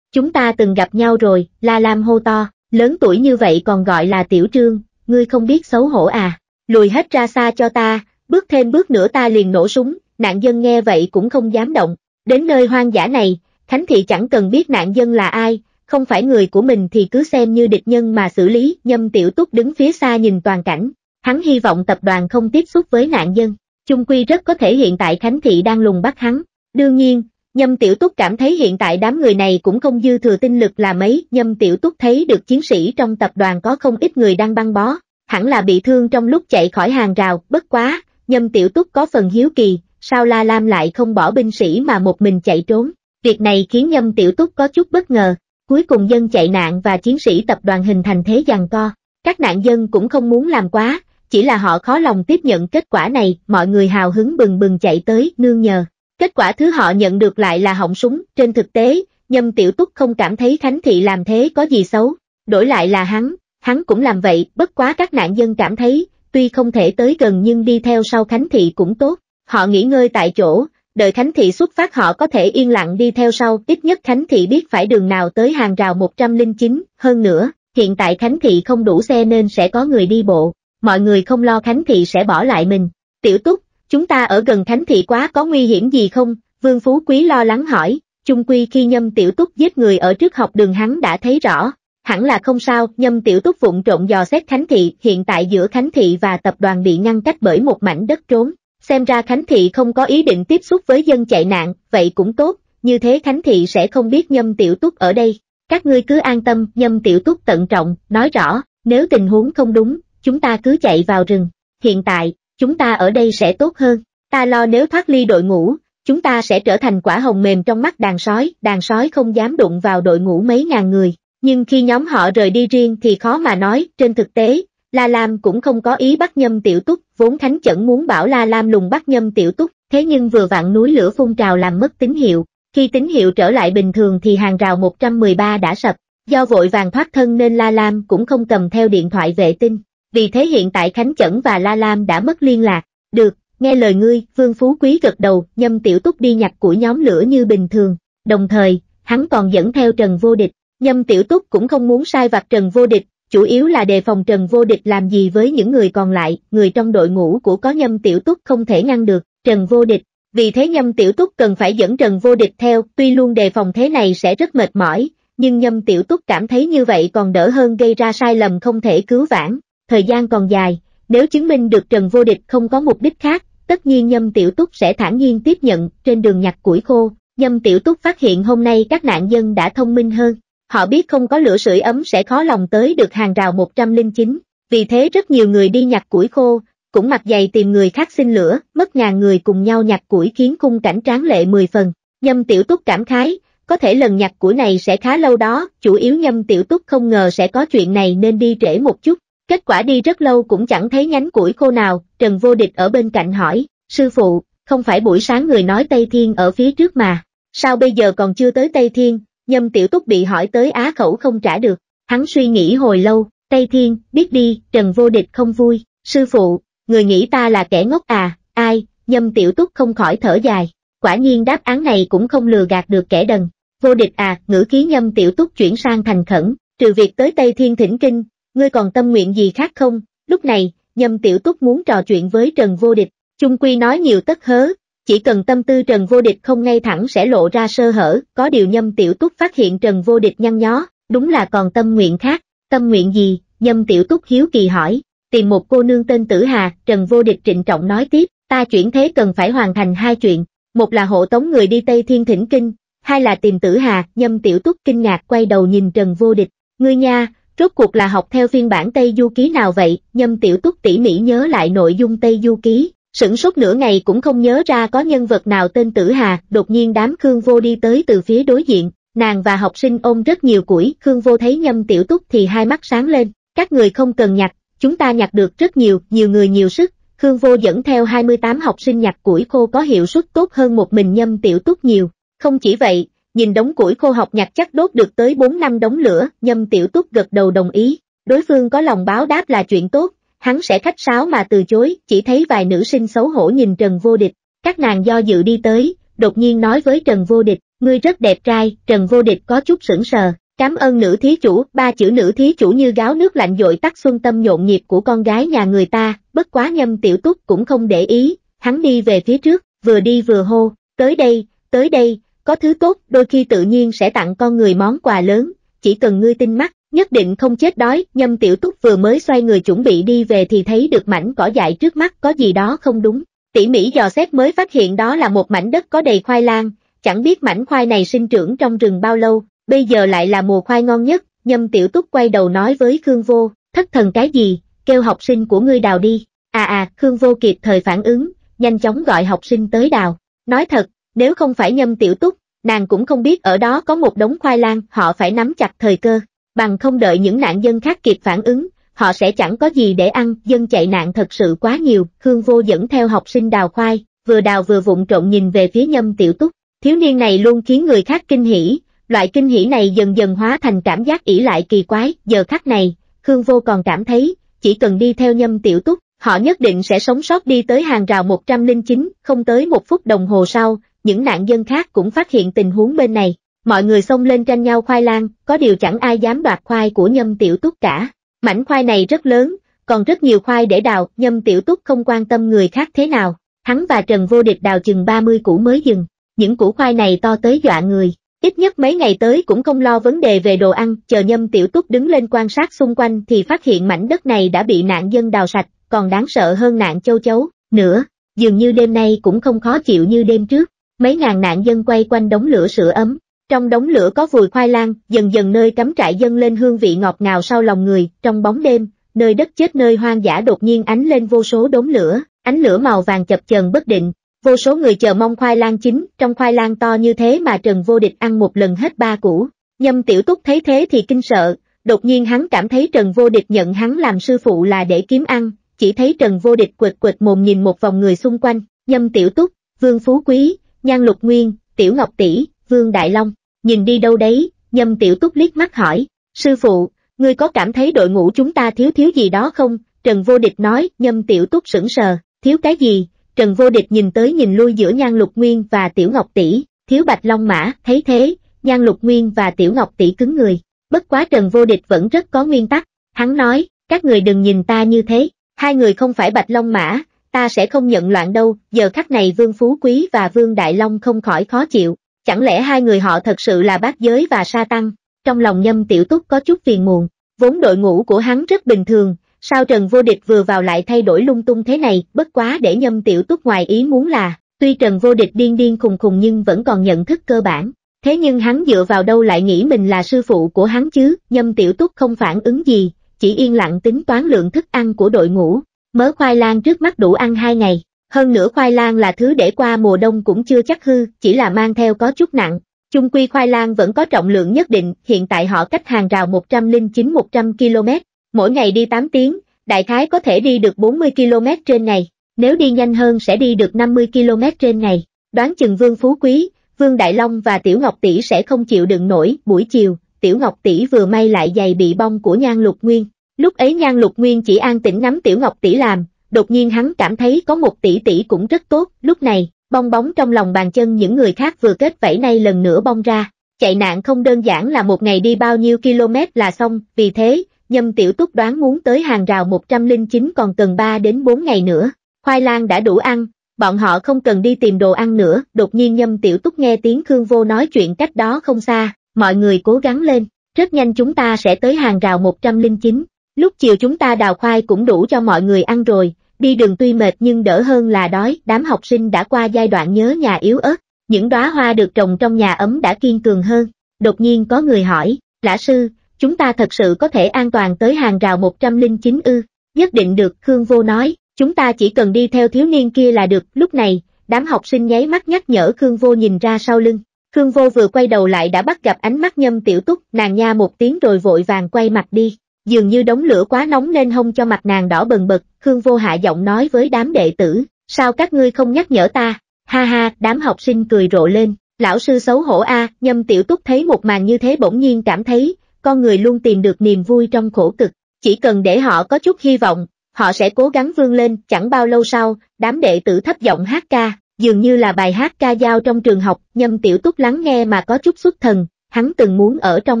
Chúng ta từng gặp nhau rồi, La Lam hô to, lớn tuổi như vậy còn gọi là tiểu trương, ngươi không biết xấu hổ à, lùi hết ra xa cho ta, bước thêm bước nữa ta liền nổ súng, nạn dân nghe vậy cũng không dám động. Đến nơi hoang dã này, Khánh Thị chẳng cần biết nạn dân là ai, không phải người của mình thì cứ xem như địch nhân mà xử lý. Nhâm Tiểu Túc đứng phía xa nhìn toàn cảnh, hắn hy vọng tập đoàn không tiếp xúc với nạn dân. Chung Quy rất có thể hiện tại Khánh Thị đang lùng bắt hắn. Đương nhiên, Nhâm Tiểu Túc cảm thấy hiện tại đám người này cũng không dư thừa tinh lực là mấy, Nhâm Tiểu Túc thấy được chiến sĩ trong tập đoàn có không ít người đang băng bó, hẳn là bị thương trong lúc chạy khỏi hàng rào, bất quá, Nhâm Tiểu Túc có phần hiếu kỳ, sao La Lam lại không bỏ binh sĩ mà một mình chạy trốn, việc này khiến Nhâm Tiểu Túc có chút bất ngờ, cuối cùng dân chạy nạn và chiến sĩ tập đoàn hình thành thế giằng co, các nạn dân cũng không muốn làm quá, chỉ là họ khó lòng tiếp nhận kết quả này, mọi người hào hứng bừng bừng chạy tới, nương nhờ. Kết quả thứ họ nhận được lại là họng súng, trên thực tế, Nhâm Tiểu Túc không cảm thấy Khánh Thị làm thế có gì xấu, đổi lại là hắn, hắn cũng làm vậy, bất quá các nạn dân cảm thấy, tuy không thể tới gần nhưng đi theo sau Khánh Thị cũng tốt, họ nghỉ ngơi tại chỗ, đợi Khánh Thị xuất phát họ có thể yên lặng đi theo sau, ít nhất Khánh Thị biết phải đường nào tới hàng rào 109, hơn nữa, hiện tại Khánh Thị không đủ xe nên sẽ có người đi bộ, mọi người không lo Khánh Thị sẽ bỏ lại mình. Tiểu Túc, Chúng ta ở gần thánh thị quá có nguy hiểm gì không? Vương Phú Quý lo lắng hỏi, chung quy khi nhâm tiểu túc giết người ở trước học đường hắn đã thấy rõ, hẳn là không sao, nhâm tiểu túc vụng trộn dò xét thánh Thị, hiện tại giữa thánh Thị và tập đoàn bị ngăn cách bởi một mảnh đất trốn. Xem ra thánh Thị không có ý định tiếp xúc với dân chạy nạn, vậy cũng tốt, như thế thánh Thị sẽ không biết nhâm tiểu túc ở đây. Các ngươi cứ an tâm, nhâm tiểu túc tận trọng, nói rõ, nếu tình huống không đúng, chúng ta cứ chạy vào rừng. Hiện tại, chúng ta ở đây sẽ tốt hơn. Ta lo nếu thoát ly đội ngũ, chúng ta sẽ trở thành quả hồng mềm trong mắt đàn sói, đàn sói không dám đụng vào đội ngũ mấy ngàn người. Nhưng khi nhóm họ rời đi riêng thì khó mà nói, trên thực tế, La Lam cũng không có ý bắt nhâm tiểu túc, vốn Khánh Chẩn muốn bảo La Lam lùng bắt nhâm tiểu túc, thế nhưng vừa vặn núi lửa phun trào làm mất tín hiệu, khi tín hiệu trở lại bình thường thì hàng rào 113 đã sập, do vội vàng thoát thân nên La Lam cũng không cầm theo điện thoại vệ tinh, vì thế hiện tại Khánh Chẩn và La Lam đã mất liên lạc. Được, nghe lời ngươi, Vương Phú Quý gật đầu, nhâm tiểu túc đi nhặt của nhóm lửa như bình thường, đồng thời, hắn còn dẫn theo Trần Vô Địch. Nhâm tiểu túc cũng không muốn sai vặt Trần Vô Địch, chủ yếu là đề phòng Trần Vô Địch làm gì với những người còn lại, người trong đội ngũ của có Nhâm Tiểu Túc không thể ngăn được, Trần Vô Địch, vì thế Nhâm Tiểu Túc cần phải dẫn Trần Vô Địch theo, tuy luôn đề phòng thế này sẽ rất mệt mỏi, nhưng Nhâm Tiểu Túc cảm thấy như vậy còn đỡ hơn gây ra sai lầm không thể cứu vãn, thời gian còn dài, nếu chứng minh được Trần Vô Địch không có mục đích khác, tất nhiên Nhâm Tiểu Túc sẽ thản nhiên tiếp nhận trên đường nhặt củi khô. Nhâm Tiểu Túc phát hiện hôm nay các nạn dân đã thông minh hơn, họ biết không có lửa sưởi ấm sẽ khó lòng tới được hàng rào 109, vì thế rất nhiều người đi nhặt củi khô, cũng mặc giày tìm người khác xin lửa, mất ngàn người cùng nhau nhặt củi khiến khung cảnh tráng lệ 10 phần. Nhâm Tiểu Túc cảm khái, có thể lần nhặt củi này sẽ khá lâu đó, chủ yếu Nhâm Tiểu Túc không ngờ sẽ có chuyện này nên đi trễ một chút. Kết quả đi rất lâu cũng chẳng thấy nhánh củi khô nào, Trần Vô Địch ở bên cạnh hỏi, sư phụ, không phải buổi sáng người nói Tây Thiên ở phía trước mà, sao bây giờ còn chưa tới Tây Thiên, nhâm tiểu túc bị hỏi tới á khẩu không trả được, hắn suy nghĩ hồi lâu, Tây Thiên, biết đi, Trần Vô Địch không vui, sư phụ, người nghĩ ta là kẻ ngốc à, ai, nhâm tiểu túc không khỏi thở dài, quả nhiên đáp án này cũng không lừa gạt được kẻ đần, Vô Địch à, ngữ khí nhâm tiểu túc chuyển sang thành khẩn, trừ việc tới Tây Thiên thỉnh kinh, ngươi còn tâm nguyện gì khác không? Lúc này, nhâm tiểu túc muốn trò chuyện với Trần Vô Địch, chung quy nói nhiều tất hớ, chỉ cần tâm tư Trần Vô Địch không ngay thẳng sẽ lộ ra sơ hở, có điều nhâm tiểu túc phát hiện Trần Vô Địch nhăn nhó, đúng là còn tâm nguyện khác, tâm nguyện gì, nhâm tiểu túc hiếu kỳ hỏi, tìm một cô nương tên Tử Hà, Trần Vô Địch trịnh trọng nói tiếp, ta chuyển thế cần phải hoàn thành hai chuyện, một là hộ tống người đi Tây Thiên Thỉnh Kinh, hai là tìm Tử Hà, nhâm tiểu túc kinh ngạc quay đầu nhìn Trần Vô Địch, ngươi nha, Rốt cuộc là học theo phiên bản Tây Du Ký nào vậy, nhâm tiểu túc tỉ mỉ nhớ lại nội dung Tây Du Ký, sửng sốt nửa ngày cũng không nhớ ra có nhân vật nào tên Tử Hà, đột nhiên đám Khương Vô đi tới từ phía đối diện, nàng và học sinh ôm rất nhiều củi, Khương Vô thấy nhâm tiểu túc thì hai mắt sáng lên, các người không cần nhặt, chúng ta nhặt được rất nhiều, nhiều người nhiều sức, Khương Vô dẫn theo 28 học sinh nhặt củi khô có hiệu suất tốt hơn một mình nhâm tiểu túc nhiều. Không chỉ vậy, nhìn đống củi khô học nhặt chắc đốt được tới 4 năm đống lửa, nhâm tiểu túc gật đầu đồng ý, đối phương có lòng báo đáp là chuyện tốt, hắn sẽ khách sáo mà từ chối, chỉ thấy vài nữ sinh xấu hổ nhìn Trần Vô Địch, các nàng do dự đi tới, đột nhiên nói với Trần Vô Địch, ngươi rất đẹp trai, Trần Vô Địch có chút sững sờ, cảm ơn nữ thí chủ, ba chữ nữ thí chủ như gáo nước lạnh dội tắt xuân tâm nhộn nhịp của con gái nhà người ta, bất quá nhâm tiểu túc cũng không để ý, hắn đi về phía trước, vừa đi vừa hô, tới đây, tới đây, có thứ tốt đôi khi tự nhiên sẽ tặng con người món quà lớn, chỉ cần ngươi tin mắt, nhất định không chết đói. Nhâm tiểu túc vừa mới xoay người chuẩn bị đi về thì thấy được mảnh cỏ dại trước mắt có gì đó không đúng. Tỉ mỉ dò xét mới phát hiện đó là một mảnh đất có đầy khoai lang, chẳng biết mảnh khoai này sinh trưởng trong rừng bao lâu, bây giờ lại là mùa khoai ngon nhất. Nhâm tiểu túc quay đầu nói với Khương Vô, thất thần cái gì, kêu học sinh của ngươi đào đi. À à, Khương Vô kịp thời phản ứng, nhanh chóng gọi học sinh tới đào. Nói thật, nếu không phải nhâm tiểu túc, nàng cũng không biết ở đó có một đống khoai lang, họ phải nắm chặt thời cơ, bằng không đợi những nạn dân khác kịp phản ứng, họ sẽ chẳng có gì để ăn, dân chạy nạn thật sự quá nhiều, hương Vô dẫn theo học sinh đào khoai, vừa đào vừa vụng trộn nhìn về phía nhâm tiểu túc, thiếu niên này luôn khiến người khác kinh hỉ, loại kinh hỉ này dần dần hóa thành cảm giác ỷ lại kỳ quái, giờ khắc này, hương Vô còn cảm thấy, chỉ cần đi theo nhâm tiểu túc, họ nhất định sẽ sống sót đi tới hàng rào 109, không tới một phút đồng hồ sau, những nạn dân khác cũng phát hiện tình huống bên này, mọi người xông lên tranh nhau khoai lang, có điều chẳng ai dám đoạt khoai của nhâm tiểu túc cả. Mảnh khoai này rất lớn, còn rất nhiều khoai để đào, nhâm tiểu túc không quan tâm người khác thế nào, hắn và Trần Vô Địch đào chừng 30 củ mới dừng, những củ khoai này to tới dọa người. Ít nhất mấy ngày tới cũng không lo vấn đề về đồ ăn, chờ nhâm tiểu túc đứng lên quan sát xung quanh thì phát hiện mảnh đất này đã bị nạn dân đào sạch, còn đáng sợ hơn nạn châu chấu, nữa, dường như đêm nay cũng không khó chịu như đêm trước mấy ngàn nạn dân quay quanh đống lửa sữa ấm. Trong đống lửa có vùi khoai lang, dần dần nơi cắm trại dâng lên hương vị ngọt ngào sau lòng người, trong bóng đêm, nơi đất chết nơi hoang dã đột nhiên ánh lên vô số đống lửa, ánh lửa màu vàng chập chờn bất định, vô số người chờ mong khoai lang chín, trong khoai lang to như thế mà Trần Vô Địch ăn một lần hết ba củ. Nhâm Tiểu Túc thấy thế thì kinh sợ, đột nhiên hắn cảm thấy Trần Vô Địch nhận hắn làm sư phụ là để kiếm ăn, chỉ thấy Trần Vô Địch quệt quệt mồm nhìn một vòng người xung quanh, Nhâm Tiểu Túc, Vương Phú Quý, Nhan Lục Nguyên, Tiểu Ngọc Tỷ, Vương Đại Long, nhìn đi đâu đấy, nhâm Tiểu Túc liếc mắt hỏi, sư phụ, ngươi có cảm thấy đội ngũ chúng ta thiếu thiếu gì đó không? Trần Vô Địch nói, nhâm Tiểu Túc sững sờ, thiếu cái gì? Trần Vô Địch nhìn tới nhìn lui giữa Nhan Lục Nguyên và Tiểu Ngọc Tỷ, thiếu Bạch Long Mã, thấy thế, Nhan Lục Nguyên và Tiểu Ngọc Tỷ cứng người. Bất quá Trần Vô Địch vẫn rất có nguyên tắc, hắn nói, các người đừng nhìn ta như thế, hai người không phải Bạch Long Mã, ta sẽ không nhận loạn đâu, giờ khắc này Vương Phú Quý và Vương Đại Long không khỏi khó chịu, chẳng lẽ hai người họ thật sự là bát giới và sa tăng, trong lòng nhâm tiểu túc có chút phiền muộn, vốn đội ngũ của hắn rất bình thường, sao Trần Vô Địch vừa vào lại thay đổi lung tung thế này, bất quá để nhâm tiểu túc ngoài ý muốn là, tuy Trần Vô Địch điên điên khùng khùng nhưng vẫn còn nhận thức cơ bản, thế nhưng hắn dựa vào đâu lại nghĩ mình là sư phụ của hắn chứ, nhâm tiểu túc không phản ứng gì, chỉ yên lặng tính toán lượng thức ăn của đội ngũ, Mớ khoai lang trước mắt đủ ăn hai ngày, hơn nữa khoai lang là thứ để qua mùa đông cũng chưa chắc hư, chỉ là mang theo có chút nặng. Chung quy khoai lang vẫn có trọng lượng nhất định, hiện tại họ cách hàng rào 109-100 km, mỗi ngày đi 8 tiếng, đại khái có thể đi được 40 km trên ngày, nếu đi nhanh hơn sẽ đi được 50 km trên ngày. Đoán chừng Vương Phú Quý, Vương Đại Long và Tiểu Ngọc Tỷ sẽ không chịu đựng nổi, buổi chiều, Tiểu Ngọc Tỷ vừa may lại giày bị bong của nhan lục nguyên, Lúc ấy Nhan Lục Nguyên chỉ an tĩnh nắm Tiểu Ngọc tỷ làm, đột nhiên hắn cảm thấy có một tỷ tỷ cũng rất tốt, lúc này, bong bóng trong lòng bàn chân những người khác vừa kết vẫy nay lần nữa bong ra, chạy nạn không đơn giản là một ngày đi bao nhiêu km là xong, vì thế, Nhâm Tiểu Túc đoán muốn tới hàng rào 109 còn cần 3 đến 4 ngày nữa, khoai lang đã đủ ăn, bọn họ không cần đi tìm đồ ăn nữa, đột nhiên Nhâm Tiểu Túc nghe tiếng Khương Vô nói chuyện cách đó không xa, mọi người cố gắng lên, rất nhanh chúng ta sẽ tới hàng rào 109. Lúc chiều chúng ta đào khoai cũng đủ cho mọi người ăn rồi, đi đường tuy mệt nhưng đỡ hơn là đói, đám học sinh đã qua giai đoạn nhớ nhà yếu ớt, những đóa hoa được trồng trong nhà ấm đã kiên cường hơn. Đột nhiên có người hỏi, lã sư, chúng ta thật sự có thể an toàn tới hàng rào 109 ư, nhất định được, Khương Vô nói, chúng ta chỉ cần đi theo thiếu niên kia là được, lúc này, đám học sinh nháy mắt nhắc nhở Khương Vô nhìn ra sau lưng. Khương Vô vừa quay đầu lại đã bắt gặp ánh mắt nhâm tiểu túc, nàng nha một tiếng rồi vội vàng quay mặt đi dường như đống lửa quá nóng nên hông cho mặt nàng đỏ bần bật, Khương Vô Hạ giọng nói với đám đệ tử, sao các ngươi không nhắc nhở ta, ha ha, đám học sinh cười rộ lên, lão sư xấu hổ a, nhâm tiểu túc thấy một màn như thế bỗng nhiên cảm thấy, con người luôn tìm được niềm vui trong khổ cực, chỉ cần để họ có chút hy vọng, họ sẽ cố gắng vươn lên, chẳng bao lâu sau, đám đệ tử thấp giọng hát ca, dường như là bài hát ca dao trong trường học, nhâm tiểu túc lắng nghe mà có chút xuất thần, hắn từng muốn ở trong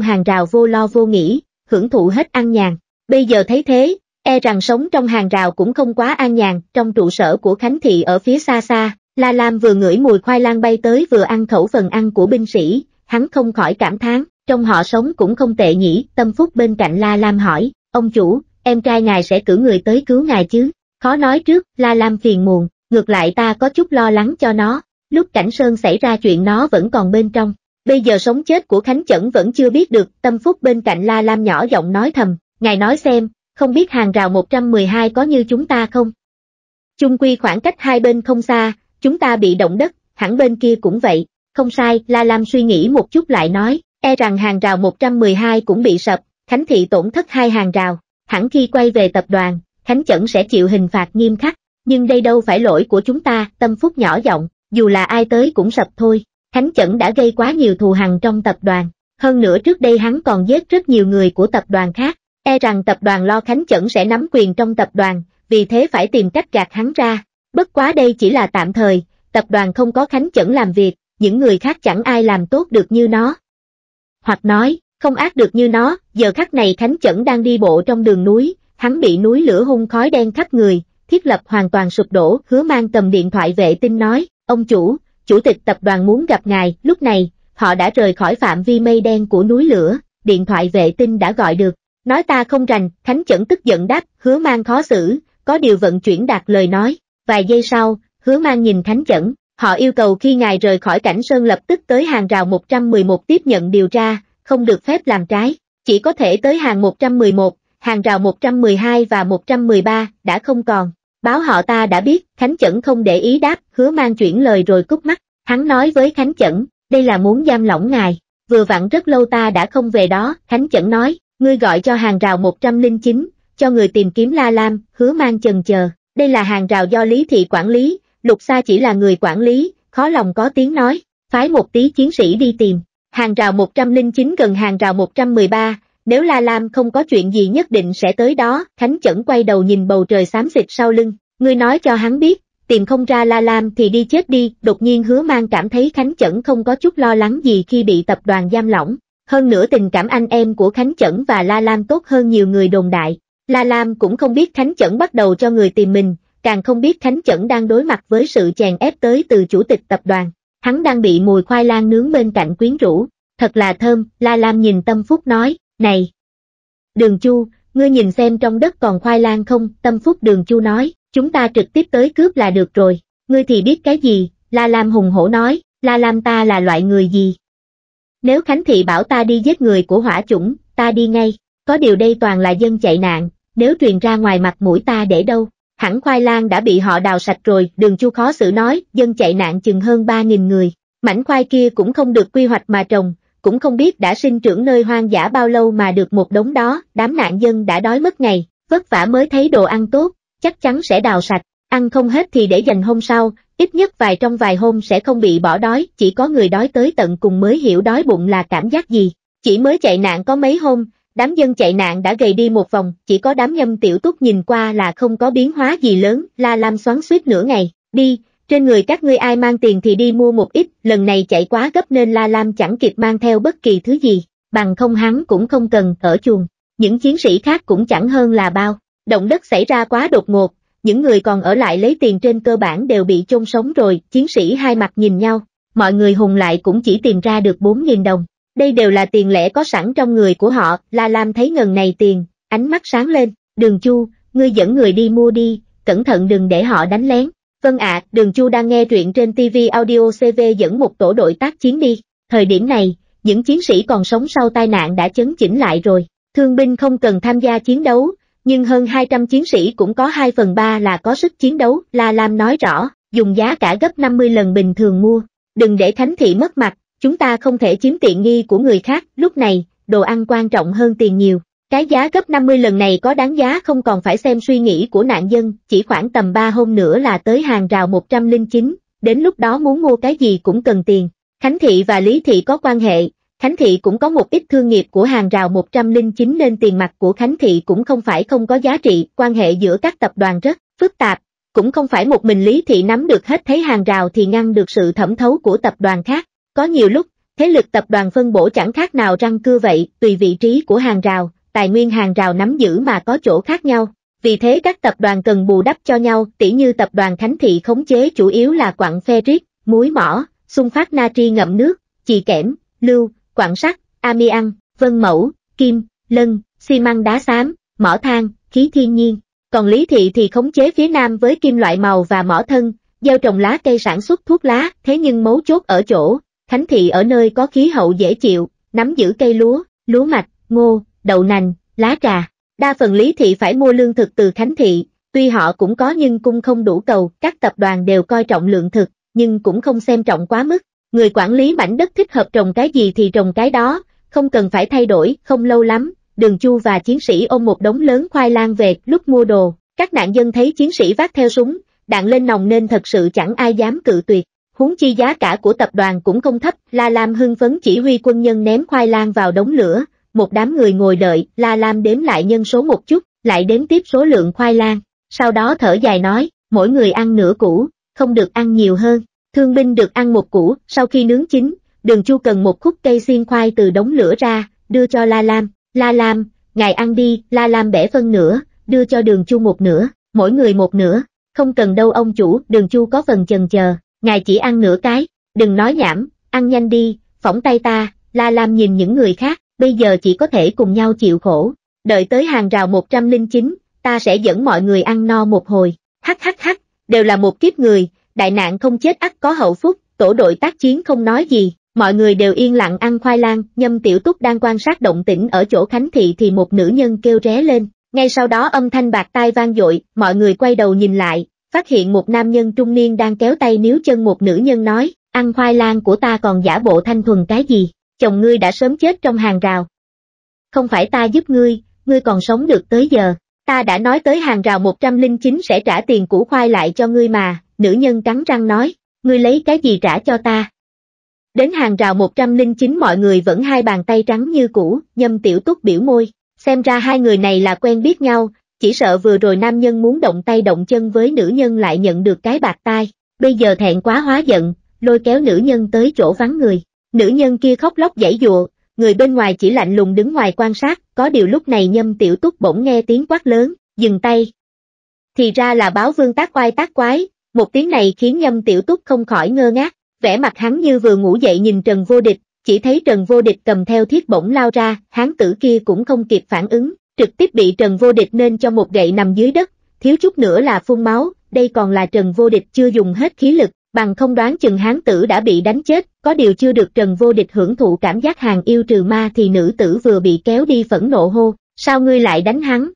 hàng rào vô lo vô nghĩ, hưởng thụ hết an nhàn. Bây giờ thấy thế, e rằng sống trong hàng rào cũng không quá an nhàn, trong trụ sở của Khánh Thị ở phía xa xa, La Lam vừa ngửi mùi khoai lang bay tới vừa ăn khẩu phần ăn của binh sĩ, hắn không khỏi cảm thán, trong họ sống cũng không tệ nhỉ, tâm phúc bên cạnh La Lam hỏi, ông chủ, em trai ngài sẽ cử người tới cứu ngài chứ, khó nói trước, La Lam phiền muộn, ngược lại ta có chút lo lắng cho nó, lúc cảnh sơn xảy ra chuyện nó vẫn còn bên trong, bây giờ sống chết của Khánh Chẩn vẫn chưa biết được, tâm phúc bên cạnh La Lam nhỏ giọng nói thầm, ngài nói xem, không biết hàng rào 112 có như chúng ta không? Chung quy khoảng cách hai bên không xa, chúng ta bị động đất, hẳn bên kia cũng vậy, không sai, La Lam suy nghĩ một chút lại nói, e rằng hàng rào 112 cũng bị sập, Khánh Thị tổn thất hai hàng rào, hẳn khi quay về tập đoàn, Khánh Chẩn sẽ chịu hình phạt nghiêm khắc, nhưng đây đâu phải lỗi của chúng ta, tâm phúc nhỏ giọng, dù là ai tới cũng sập thôi, Khánh Chẩn đã gây quá nhiều thù hằn trong tập đoàn, hơn nữa trước đây hắn còn giết rất nhiều người của tập đoàn khác, e rằng tập đoàn Lo Khánh Chẩn sẽ nắm quyền trong tập đoàn, vì thế phải tìm cách gạt hắn ra. Bất quá đây chỉ là tạm thời, tập đoàn không có Khánh Chẩn làm việc, những người khác chẳng ai làm tốt được như nó. Hoặc nói, không ác được như nó, giờ khắc này Khánh Chẩn đang đi bộ trong đường núi, hắn bị núi lửa hung khói đen khắp người, thiết lập hoàn toàn sụp đổ, hứa mang cầm điện thoại vệ tinh nói, ông chủ, chủ tịch tập đoàn muốn gặp ngài, lúc này, họ đã rời khỏi phạm vi mây đen của núi lửa, điện thoại vệ tinh đã gọi được, nói ta không rành, Khánh Chẩn tức giận đáp, hứa mang khó xử, có điều vận chuyển đạt lời nói, vài giây sau, hứa mang nhìn Khánh Chẩn, họ yêu cầu khi ngài rời khỏi cảnh sơn lập tức tới hàng rào 111 tiếp nhận điều tra, không được phép làm trái, chỉ có thể tới hàng 111, hàng rào 112 và 113 đã không còn. Báo họ ta đã biết, Khánh Chẩn không để ý đáp, hứa mang chuyển lời rồi cúp mắt. Hắn nói với Khánh Chẩn, đây là muốn giam lỏng ngài. Vừa vặn rất lâu ta đã không về đó, Khánh Chẩn nói, ngươi gọi cho hàng rào 109, cho người tìm kiếm La Lam, hứa mang chần chờ. Đây là hàng rào do Lý Thị quản lý, Lục Sa chỉ là người quản lý, khó lòng có tiếng nói, phái một tí chiến sĩ đi tìm. Hàng rào 109 gần hàng rào 113, nếu La Lam không có chuyện gì nhất định sẽ tới đó, Khánh Chẩn quay đầu nhìn bầu trời xám xịt sau lưng, ngươi nói cho hắn biết, tìm không ra La Lam thì đi chết đi, đột nhiên hứa mang cảm thấy Khánh Chẩn không có chút lo lắng gì khi bị tập đoàn giam lỏng, hơn nữa tình cảm anh em của Khánh Chẩn và La Lam tốt hơn nhiều người đồn đại, La Lam cũng không biết Khánh Chẩn bắt đầu cho người tìm mình, càng không biết Khánh Chẩn đang đối mặt với sự chèn ép tới từ chủ tịch tập đoàn, hắn đang bị mùi khoai lang nướng bên cạnh quyến rũ, thật là thơm, La Lam nhìn Tâm Phúc nói, này! Đường Chu, ngươi nhìn xem trong đất còn khoai lang không, tâm phúc đường Chu nói, chúng ta trực tiếp tới cướp là được rồi, ngươi thì biết cái gì, La Lam hùng hổ nói, La Lam ta là loại người gì? Nếu Khánh Thị bảo ta đi giết người của hỏa chủng, ta đi ngay, có điều đây toàn là dân chạy nạn, nếu truyền ra ngoài mặt mũi ta để đâu, hẳn khoai lang đã bị họ đào sạch rồi, đường Chu khó xử nói, dân chạy nạn chừng hơn 3.000 người, mảnh khoai kia cũng không được quy hoạch mà trồng, cũng không biết đã sinh trưởng nơi hoang dã bao lâu mà được một đống đó, đám nạn dân đã đói mất ngày, vất vả mới thấy đồ ăn tốt, chắc chắn sẽ đào sạch, ăn không hết thì để dành hôm sau, ít nhất vài trong vài hôm sẽ không bị bỏ đói, chỉ có người đói tới tận cùng mới hiểu đói bụng là cảm giác gì. Chỉ mới chạy nạn có mấy hôm, đám dân chạy nạn đã gầy đi một vòng, chỉ có đám nhâm tiểu túc nhìn qua là không có biến hóa gì lớn, la lam xoắn suýt nửa ngày, đi, trên người các ngươi ai mang tiền thì đi mua một ít, lần này chạy quá gấp nên La Lam chẳng kịp mang theo bất kỳ thứ gì, bằng không hắn cũng không cần ở chuồng. Những chiến sĩ khác cũng chẳng hơn là bao, động đất xảy ra quá đột ngột, những người còn ở lại lấy tiền trên cơ bản đều bị chôn sống rồi, chiến sĩ hai mặt nhìn nhau, mọi người hùng lại cũng chỉ tìm ra được 4.000 đồng. Đây đều là tiền lẻ có sẵn trong người của họ, La Lam thấy ngần này tiền, ánh mắt sáng lên, đường chu, ngươi dẫn người đi mua đi, cẩn thận đừng để họ đánh lén. Vâng ạ, Đường Chu đang nghe truyện trên TV Audio CV dẫn một tổ đội tác chiến đi. Thời điểm này, những chiến sĩ còn sống sau tai nạn đã chấn chỉnh lại rồi. Thương binh không cần tham gia chiến đấu, nhưng hơn 200 chiến sĩ cũng có 2 phần 3 là có sức chiến đấu. La Lam nói rõ, dùng giá cả gấp 50 lần bình thường mua. Đừng để thánh thị mất mặt, chúng ta không thể chiếm tiện nghi của người khác. Lúc này, đồ ăn quan trọng hơn tiền nhiều. Cái giá gấp 50 lần này có đáng giá không còn phải xem suy nghĩ của nạn dân, chỉ khoảng tầm 3 hôm nữa là tới hàng rào 109, đến lúc đó muốn mua cái gì cũng cần tiền. Khánh Thị và Lý Thị có quan hệ, Khánh Thị cũng có một ít thương nghiệp của hàng rào 109 nên tiền mặt của Khánh Thị cũng không phải không có giá trị, quan hệ giữa các tập đoàn rất phức tạp, cũng không phải một mình Lý Thị nắm được hết thấy hàng rào thì ngăn được sự thẩm thấu của tập đoàn khác. Có nhiều lúc, thế lực tập đoàn phân bổ chẳng khác nào răng cưa vậy, tùy vị trí của hàng rào, tài nguyên hàng rào nắm giữ mà có chỗ khác nhau. Vì thế các tập đoàn cần bù đắp cho nhau, tỉ như tập đoàn Khánh Thị khống chế chủ yếu là quặng ferric, muối mỏ, xung phát natri ngậm nước, chì kẽm, lưu, quặng sắt, amian, vân mẫu, kim, lân, xi măng đá xám, mỏ than, khí thiên nhiên. Còn Lý Thị thì khống chế phía nam với kim loại màu và mỏ thân, gieo trồng lá cây sản xuất thuốc lá, thế nhưng mấu chốt ở chỗ, Khánh Thị ở nơi có khí hậu dễ chịu, nắm giữ cây lúa, lúa mạch, ngô, đậu nành, lá trà. Đa phần Lý Thị phải mua lương thực từ Khánh Thị, tuy họ cũng có nhưng cung không đủ cầu, các tập đoàn đều coi trọng lượng thực, nhưng cũng không xem trọng quá mức. Người quản lý mảnh đất thích hợp trồng cái gì thì trồng cái đó, không cần phải thay đổi, không lâu lắm, đường chu và chiến sĩ ôm một đống lớn khoai lang về lúc mua đồ, các nạn dân thấy chiến sĩ vác theo súng, đạn lên nòng nên thật sự chẳng ai dám cự tuyệt. Huống chi giá cả của tập đoàn cũng không thấp, La Lam hưng phấn chỉ huy quân nhân ném khoai lang vào đống lửa, một đám người ngồi đợi, La Lam đếm lại nhân số một chút, lại đếm tiếp số lượng khoai lang, sau đó thở dài nói, mỗi người ăn nửa củ, không được ăn nhiều hơn, thương binh được ăn một củ, sau khi nướng chín, đường chu cần một khúc cây xiên khoai từ đống lửa ra, đưa cho La Lam, La Lam, ngài ăn đi, La Lam bẻ phân nửa, đưa cho đường chu một nửa, mỗi người một nửa, không cần đâu ông chủ, đường chu có phần chần chờ, ngài chỉ ăn nửa cái, đừng nói nhảm, ăn nhanh đi, phỏng tay ta, La Lam nhìn những người khác, bây giờ chỉ có thể cùng nhau chịu khổ. Đợi tới hàng rào 109, ta sẽ dẫn mọi người ăn no một hồi. Hắc hắc hắc, đều là một kiếp người, đại nạn không chết ắt có hậu phúc, tổ đội tác chiến không nói gì, mọi người đều yên lặng ăn khoai lang, nhâm tiểu túc đang quan sát động tĩnh ở chỗ Khánh Thị thì một nữ nhân kêu ré lên, ngay sau đó âm thanh bạc tai vang dội, mọi người quay đầu nhìn lại, phát hiện một nam nhân trung niên đang kéo tay níu chân một nữ nhân nói, ăn khoai lang của ta còn giả bộ thanh thuần cái gì, chồng ngươi đã sớm chết trong hàng rào. Không phải ta giúp ngươi, ngươi còn sống được tới giờ, ta đã nói tới hàng rào 109 sẽ trả tiền củ khoai lại cho ngươi mà, nữ nhân cắn răng nói, ngươi lấy cái gì trả cho ta. Đến hàng rào 109 mọi người vẫn hai bàn tay trắng như cũ, nhâm tiểu túc biểu môi, xem ra hai người này là quen biết nhau, chỉ sợ vừa rồi nam nhân muốn động tay động chân với nữ nhân lại nhận được cái bạc tai, bây giờ thẹn quá hóa giận, lôi kéo nữ nhân tới chỗ vắng người. Nữ nhân kia khóc lóc dãy dụa, người bên ngoài chỉ lạnh lùng đứng ngoài quan sát, có điều lúc này nhâm tiểu túc bỗng nghe tiếng quát lớn, dừng tay. Thì ra là báo vương tác oai tác quái, một tiếng này khiến nhâm tiểu túc không khỏi ngơ ngác, vẻ mặt hắn như vừa ngủ dậy nhìn Trần Vô Địch, chỉ thấy Trần Vô Địch cầm theo thiết bổng lao ra, hán tử kia cũng không kịp phản ứng, trực tiếp bị Trần Vô Địch nên cho một gậy nằm dưới đất, thiếu chút nữa là phun máu, đây còn là Trần Vô Địch chưa dùng hết khí lực, bằng không đoán chừng hán tử đã bị đánh chết, có điều chưa được Trần Vô Địch hưởng thụ cảm giác hàng yêu trừ ma thì nữ tử vừa bị kéo đi phẫn nộ hô, sao ngươi lại đánh hắn?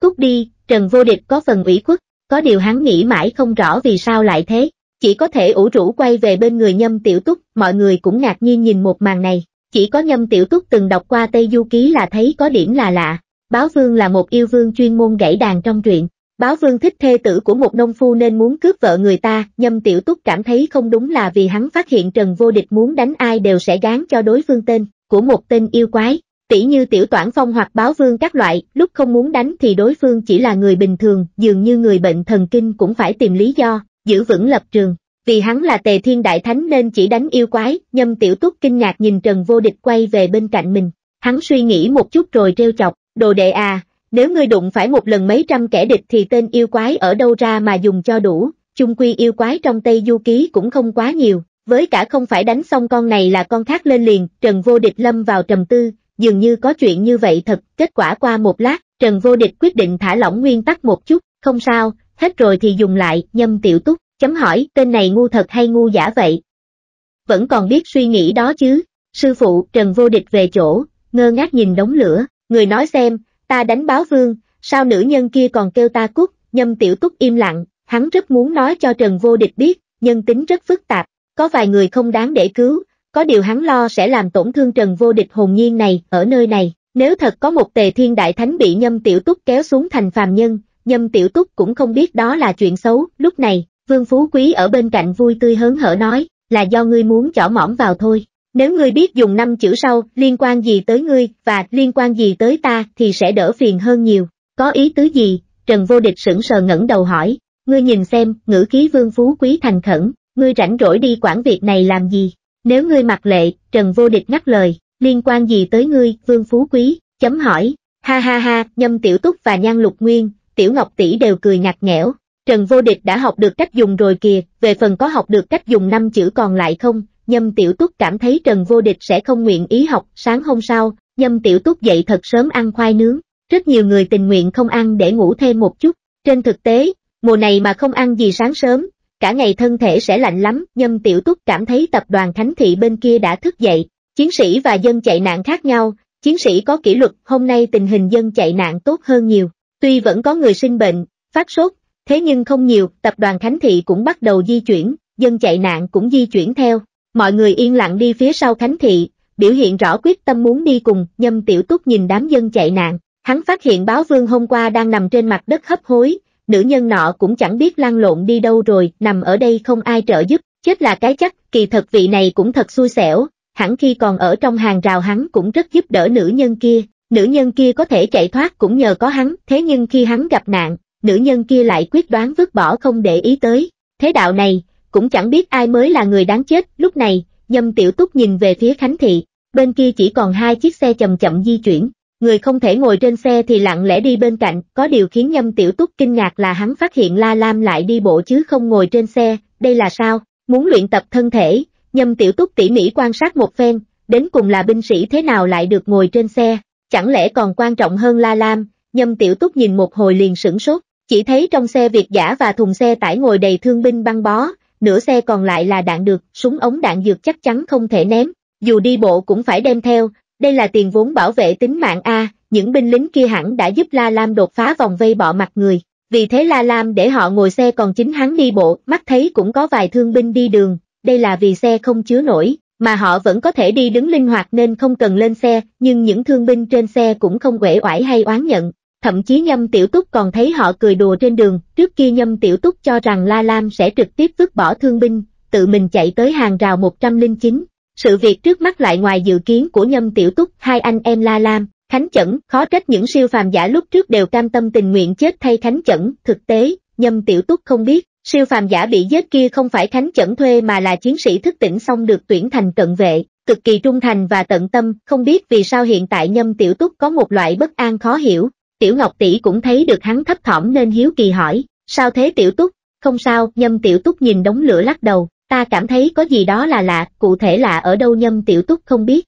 Cút đi, Trần Vô Địch có phần ủy khuất, có điều hắn nghĩ mãi không rõ vì sao lại thế, chỉ có thể ủ rũ quay về bên người nhâm tiểu túc, mọi người cũng ngạc nhiên nhìn một màn này, chỉ có nhâm tiểu túc từng đọc qua Tây Du Ký là thấy có điểm là lạ, báo vương là một yêu vương chuyên môn gãy đàn trong truyện, Báo vương thích thê tử của một nông phu nên muốn cướp vợ người ta, nhâm tiểu túc cảm thấy không đúng là vì hắn phát hiện Trần Vô Địch muốn đánh ai đều sẽ gán cho đối phương tên, của một tên yêu quái, tỷ như tiểu toản phong hoặc báo vương các loại, lúc không muốn đánh thì đối phương chỉ là người bình thường, dường như người bệnh thần kinh cũng phải tìm lý do, giữ vững lập trường. Vì hắn là tề thiên đại thánh nên chỉ đánh yêu quái, nhâm tiểu túc kinh ngạc nhìn Trần Vô Địch quay về bên cạnh mình. Hắn suy nghĩ một chút rồi trêu chọc, đồ đệ à, nếu ngươi đụng phải một lần mấy trăm kẻ địch thì tên yêu quái ở đâu ra mà dùng cho đủ, chung quy yêu quái trong Tây Du Ký cũng không quá nhiều, với cả không phải đánh xong con này là con khác lên liền, Trần Vô Địch lâm vào trầm tư, dường như có chuyện như vậy thật, kết quả qua một lát, Trần Vô Địch quyết định thả lỏng nguyên tắc một chút, không sao, hết rồi thì dùng lại, nhâm tiểu túc, chấm hỏi, tên này ngu thật hay ngu giả vậy? Vẫn còn biết suy nghĩ đó chứ, sư phụ, Trần Vô Địch về chỗ, ngơ ngác nhìn đống lửa, người nói xem, ta đánh báo vương, sao nữ nhân kia còn kêu ta cút, nhâm tiểu túc im lặng, hắn rất muốn nói cho Trần Vô Địch biết, nhân tính rất phức tạp, có vài người không đáng để cứu, có điều hắn lo sẽ làm tổn thương Trần Vô Địch hồn nhiên này, ở nơi này, nếu thật có một tề thiên đại thánh bị nhâm tiểu túc kéo xuống thành phàm nhân, nhâm tiểu túc cũng không biết đó là chuyện xấu, lúc này, Vương Phú Quý ở bên cạnh vui tươi hớn hở nói, là do ngươi muốn chỏ mõm vào thôi. Nếu ngươi biết dùng năm chữ sau, liên quan gì tới ngươi, và liên quan gì tới ta, thì sẽ đỡ phiền hơn nhiều. Có ý tứ gì? Trần Vô Địch sững sờ ngẩng đầu hỏi. Ngươi nhìn xem, ngữ ký vương phú quý thành khẩn, ngươi rảnh rỗi đi quản việc này làm gì? Nếu ngươi mặc lệ, Trần Vô Địch ngắt lời, liên quan gì tới ngươi, vương phú quý, chấm hỏi. Ha ha ha, nhâm tiểu túc và nhan lục nguyên, tiểu ngọc tỷ đều cười ngặt nghẽo. Trần Vô Địch đã học được cách dùng rồi kìa, về phần có học được cách dùng năm chữ còn lại không, Nhâm Tiểu Túc cảm thấy Trần Vô Địch sẽ không nguyện ý học, sáng hôm sau, Nhâm Tiểu Túc dậy thật sớm ăn khoai nướng, rất nhiều người tình nguyện không ăn để ngủ thêm một chút, trên thực tế, mùa này mà không ăn gì sáng sớm, cả ngày thân thể sẽ lạnh lắm, Nhâm Tiểu Túc cảm thấy tập đoàn Khánh Thị bên kia đã thức dậy, chiến sĩ và dân chạy nạn khác nhau, chiến sĩ có kỷ luật, hôm nay tình hình dân chạy nạn tốt hơn nhiều, tuy vẫn có người sinh bệnh, phát sốt, thế nhưng không nhiều, tập đoàn Khánh Thị cũng bắt đầu di chuyển, dân chạy nạn cũng di chuyển theo, Mọi người yên lặng đi phía sau Khánh Thị, biểu hiện rõ quyết tâm muốn đi cùng, nhâm tiểu túc nhìn đám dân chạy nạn. Hắn phát hiện báo vương hôm qua đang nằm trên mặt đất hấp hối, nữ nhân nọ cũng chẳng biết lăn lộn đi đâu rồi, nằm ở đây không ai trợ giúp, chết là cái chắc, kỳ thật vị này cũng thật xui xẻo, hẳn khi còn ở trong hàng rào hắn cũng rất giúp đỡ nữ nhân kia, nữ nhân kia có thể chạy thoát cũng nhờ có hắn, thế nhưng khi hắn gặp nạn, nữ nhân kia lại quyết đoán vứt bỏ không để ý tới, thế đạo này, cũng chẳng biết ai mới là người đáng chết, lúc này, nhâm tiểu túc nhìn về phía Khánh Thị, bên kia chỉ còn hai chiếc xe chậm chậm di chuyển, người không thể ngồi trên xe thì lặng lẽ đi bên cạnh, có điều khiến nhâm tiểu túc kinh ngạc là hắn phát hiện La Lam lại đi bộ chứ không ngồi trên xe, đây là sao, muốn luyện tập thân thể, nhâm tiểu túc tỉ mỉ quan sát một phen, đến cùng là binh sĩ thế nào lại được ngồi trên xe, chẳng lẽ còn quan trọng hơn La Lam, nhâm tiểu túc nhìn một hồi liền sửng sốt, chỉ thấy trong xe việt giả và thùng xe tải ngồi đầy thương binh băng bó, nửa xe còn lại là đạn được, súng ống đạn dược chắc chắn không thể ném, dù đi bộ cũng phải đem theo, đây là tiền vốn bảo vệ tính mạng A, những binh lính kia hẳn đã giúp La Lam đột phá vòng vây bỏ mặt người. Vì thế La Lam để họ ngồi xe còn chính hắn đi bộ, mắt thấy cũng có vài thương binh đi đường, đây là vì xe không chứa nổi, mà họ vẫn có thể đi đứng linh hoạt nên không cần lên xe, nhưng những thương binh trên xe cũng không quể oải hay oán nhận, thậm chí Nhâm Tiểu Túc còn thấy họ cười đùa trên đường, trước kia Nhâm Tiểu Túc cho rằng La Lam sẽ trực tiếp vứt bỏ thương binh, tự mình chạy tới hàng rào 109. Sự việc trước mắt lại ngoài dự kiến của Nhâm Tiểu Túc, hai anh em La Lam, Khánh Chẩn, khó trách những siêu phàm giả lúc trước đều cam tâm tình nguyện chết thay Khánh Chẩn, thực tế, Nhâm Tiểu Túc không biết, siêu phàm giả bị giết kia không phải Khánh Chẩn thuê mà là chiến sĩ thức tỉnh xong được tuyển thành cận vệ, cực kỳ trung thành và tận tâm, không biết vì sao hiện tại Nhâm Tiểu Túc có một loại bất an khó hiểu, Tiểu Ngọc tỷ cũng thấy được hắn thấp thỏm nên hiếu kỳ hỏi, sao thế Tiểu Túc, không sao, nhâm Tiểu Túc nhìn đống lửa lắc đầu, ta cảm thấy có gì đó là lạ, cụ thể là ở đâu nhâm Tiểu Túc không biết.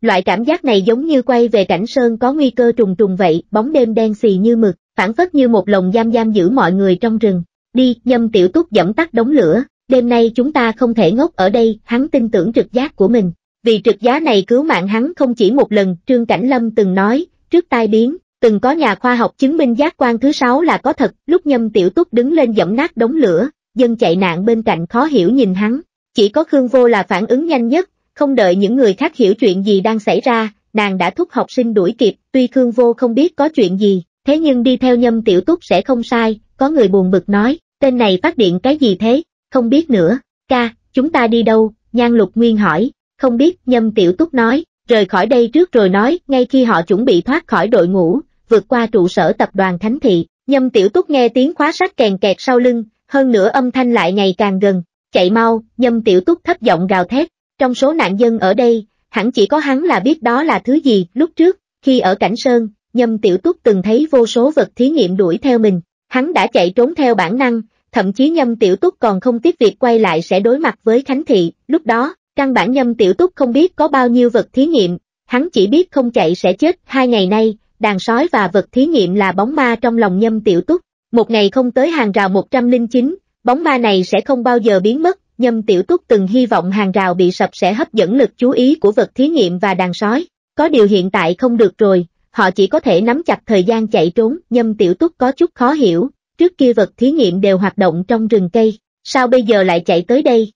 Loại cảm giác này giống như quay về cảnh sơn có nguy cơ trùng trùng vậy, bóng đêm đen xì như mực, phản phất như một lồng giam giam giữ mọi người trong rừng. Đi, nhâm Tiểu Túc dẫm tắt đống lửa, đêm nay chúng ta không thể ngốc ở đây, hắn tin tưởng trực giác của mình. Vì trực giá này cứu mạng hắn không chỉ một lần, Trương Cảnh Lâm từng nói, trước tai biến, Từng có nhà khoa học chứng minh giác quan thứ sáu là có thật, lúc nhâm tiểu túc đứng lên dẫm nát đống lửa, dân chạy nạn bên cạnh khó hiểu nhìn hắn. Chỉ có Khương Vô là phản ứng nhanh nhất, không đợi những người khác hiểu chuyện gì đang xảy ra, nàng đã thúc học sinh đuổi kịp, tuy Khương Vô không biết có chuyện gì, thế nhưng đi theo nhâm tiểu túc sẽ không sai, có người buồn bực nói, tên này phát điện cái gì thế, không biết nữa, ca, chúng ta đi đâu, nhan lục nguyên hỏi, không biết, nhâm tiểu túc nói, rời khỏi đây trước rồi nói, ngay khi họ chuẩn bị thoát khỏi đội ngũ, vượt qua trụ sở tập đoàn Thánh Thị, nhâm tiểu túc nghe tiếng khóa sắt kèn kẹt sau lưng, hơn nữa âm thanh lại ngày càng gần, chạy mau, nhâm tiểu túc thấp giọng gào thét, trong số nạn dân ở đây, hẳn chỉ có hắn là biết đó là thứ gì, lúc trước, khi ở Cảnh Sơn, nhâm tiểu túc từng thấy vô số vật thí nghiệm đuổi theo mình, hắn đã chạy trốn theo bản năng, thậm chí nhâm tiểu túc còn không tiếc việc quay lại sẽ đối mặt với Khánh Thị, lúc đó, căn bản nhâm tiểu túc không biết có bao nhiêu vật thí nghiệm, hắn chỉ biết không chạy sẽ chết, hai ngày nay, đàn sói và vật thí nghiệm là bóng ma trong lòng nhâm tiểu túc. Một ngày không tới hàng rào 109, bóng ma này sẽ không bao giờ biến mất, nhâm tiểu túc từng hy vọng hàng rào bị sập sẽ hấp dẫn lực chú ý của vật thí nghiệm và đàn sói. Có điều hiện tại không được rồi, họ chỉ có thể nắm chặt thời gian chạy trốn, nhâm tiểu túc có chút khó hiểu, trước kia vật thí nghiệm đều hoạt động trong rừng cây, sao bây giờ lại chạy tới đây?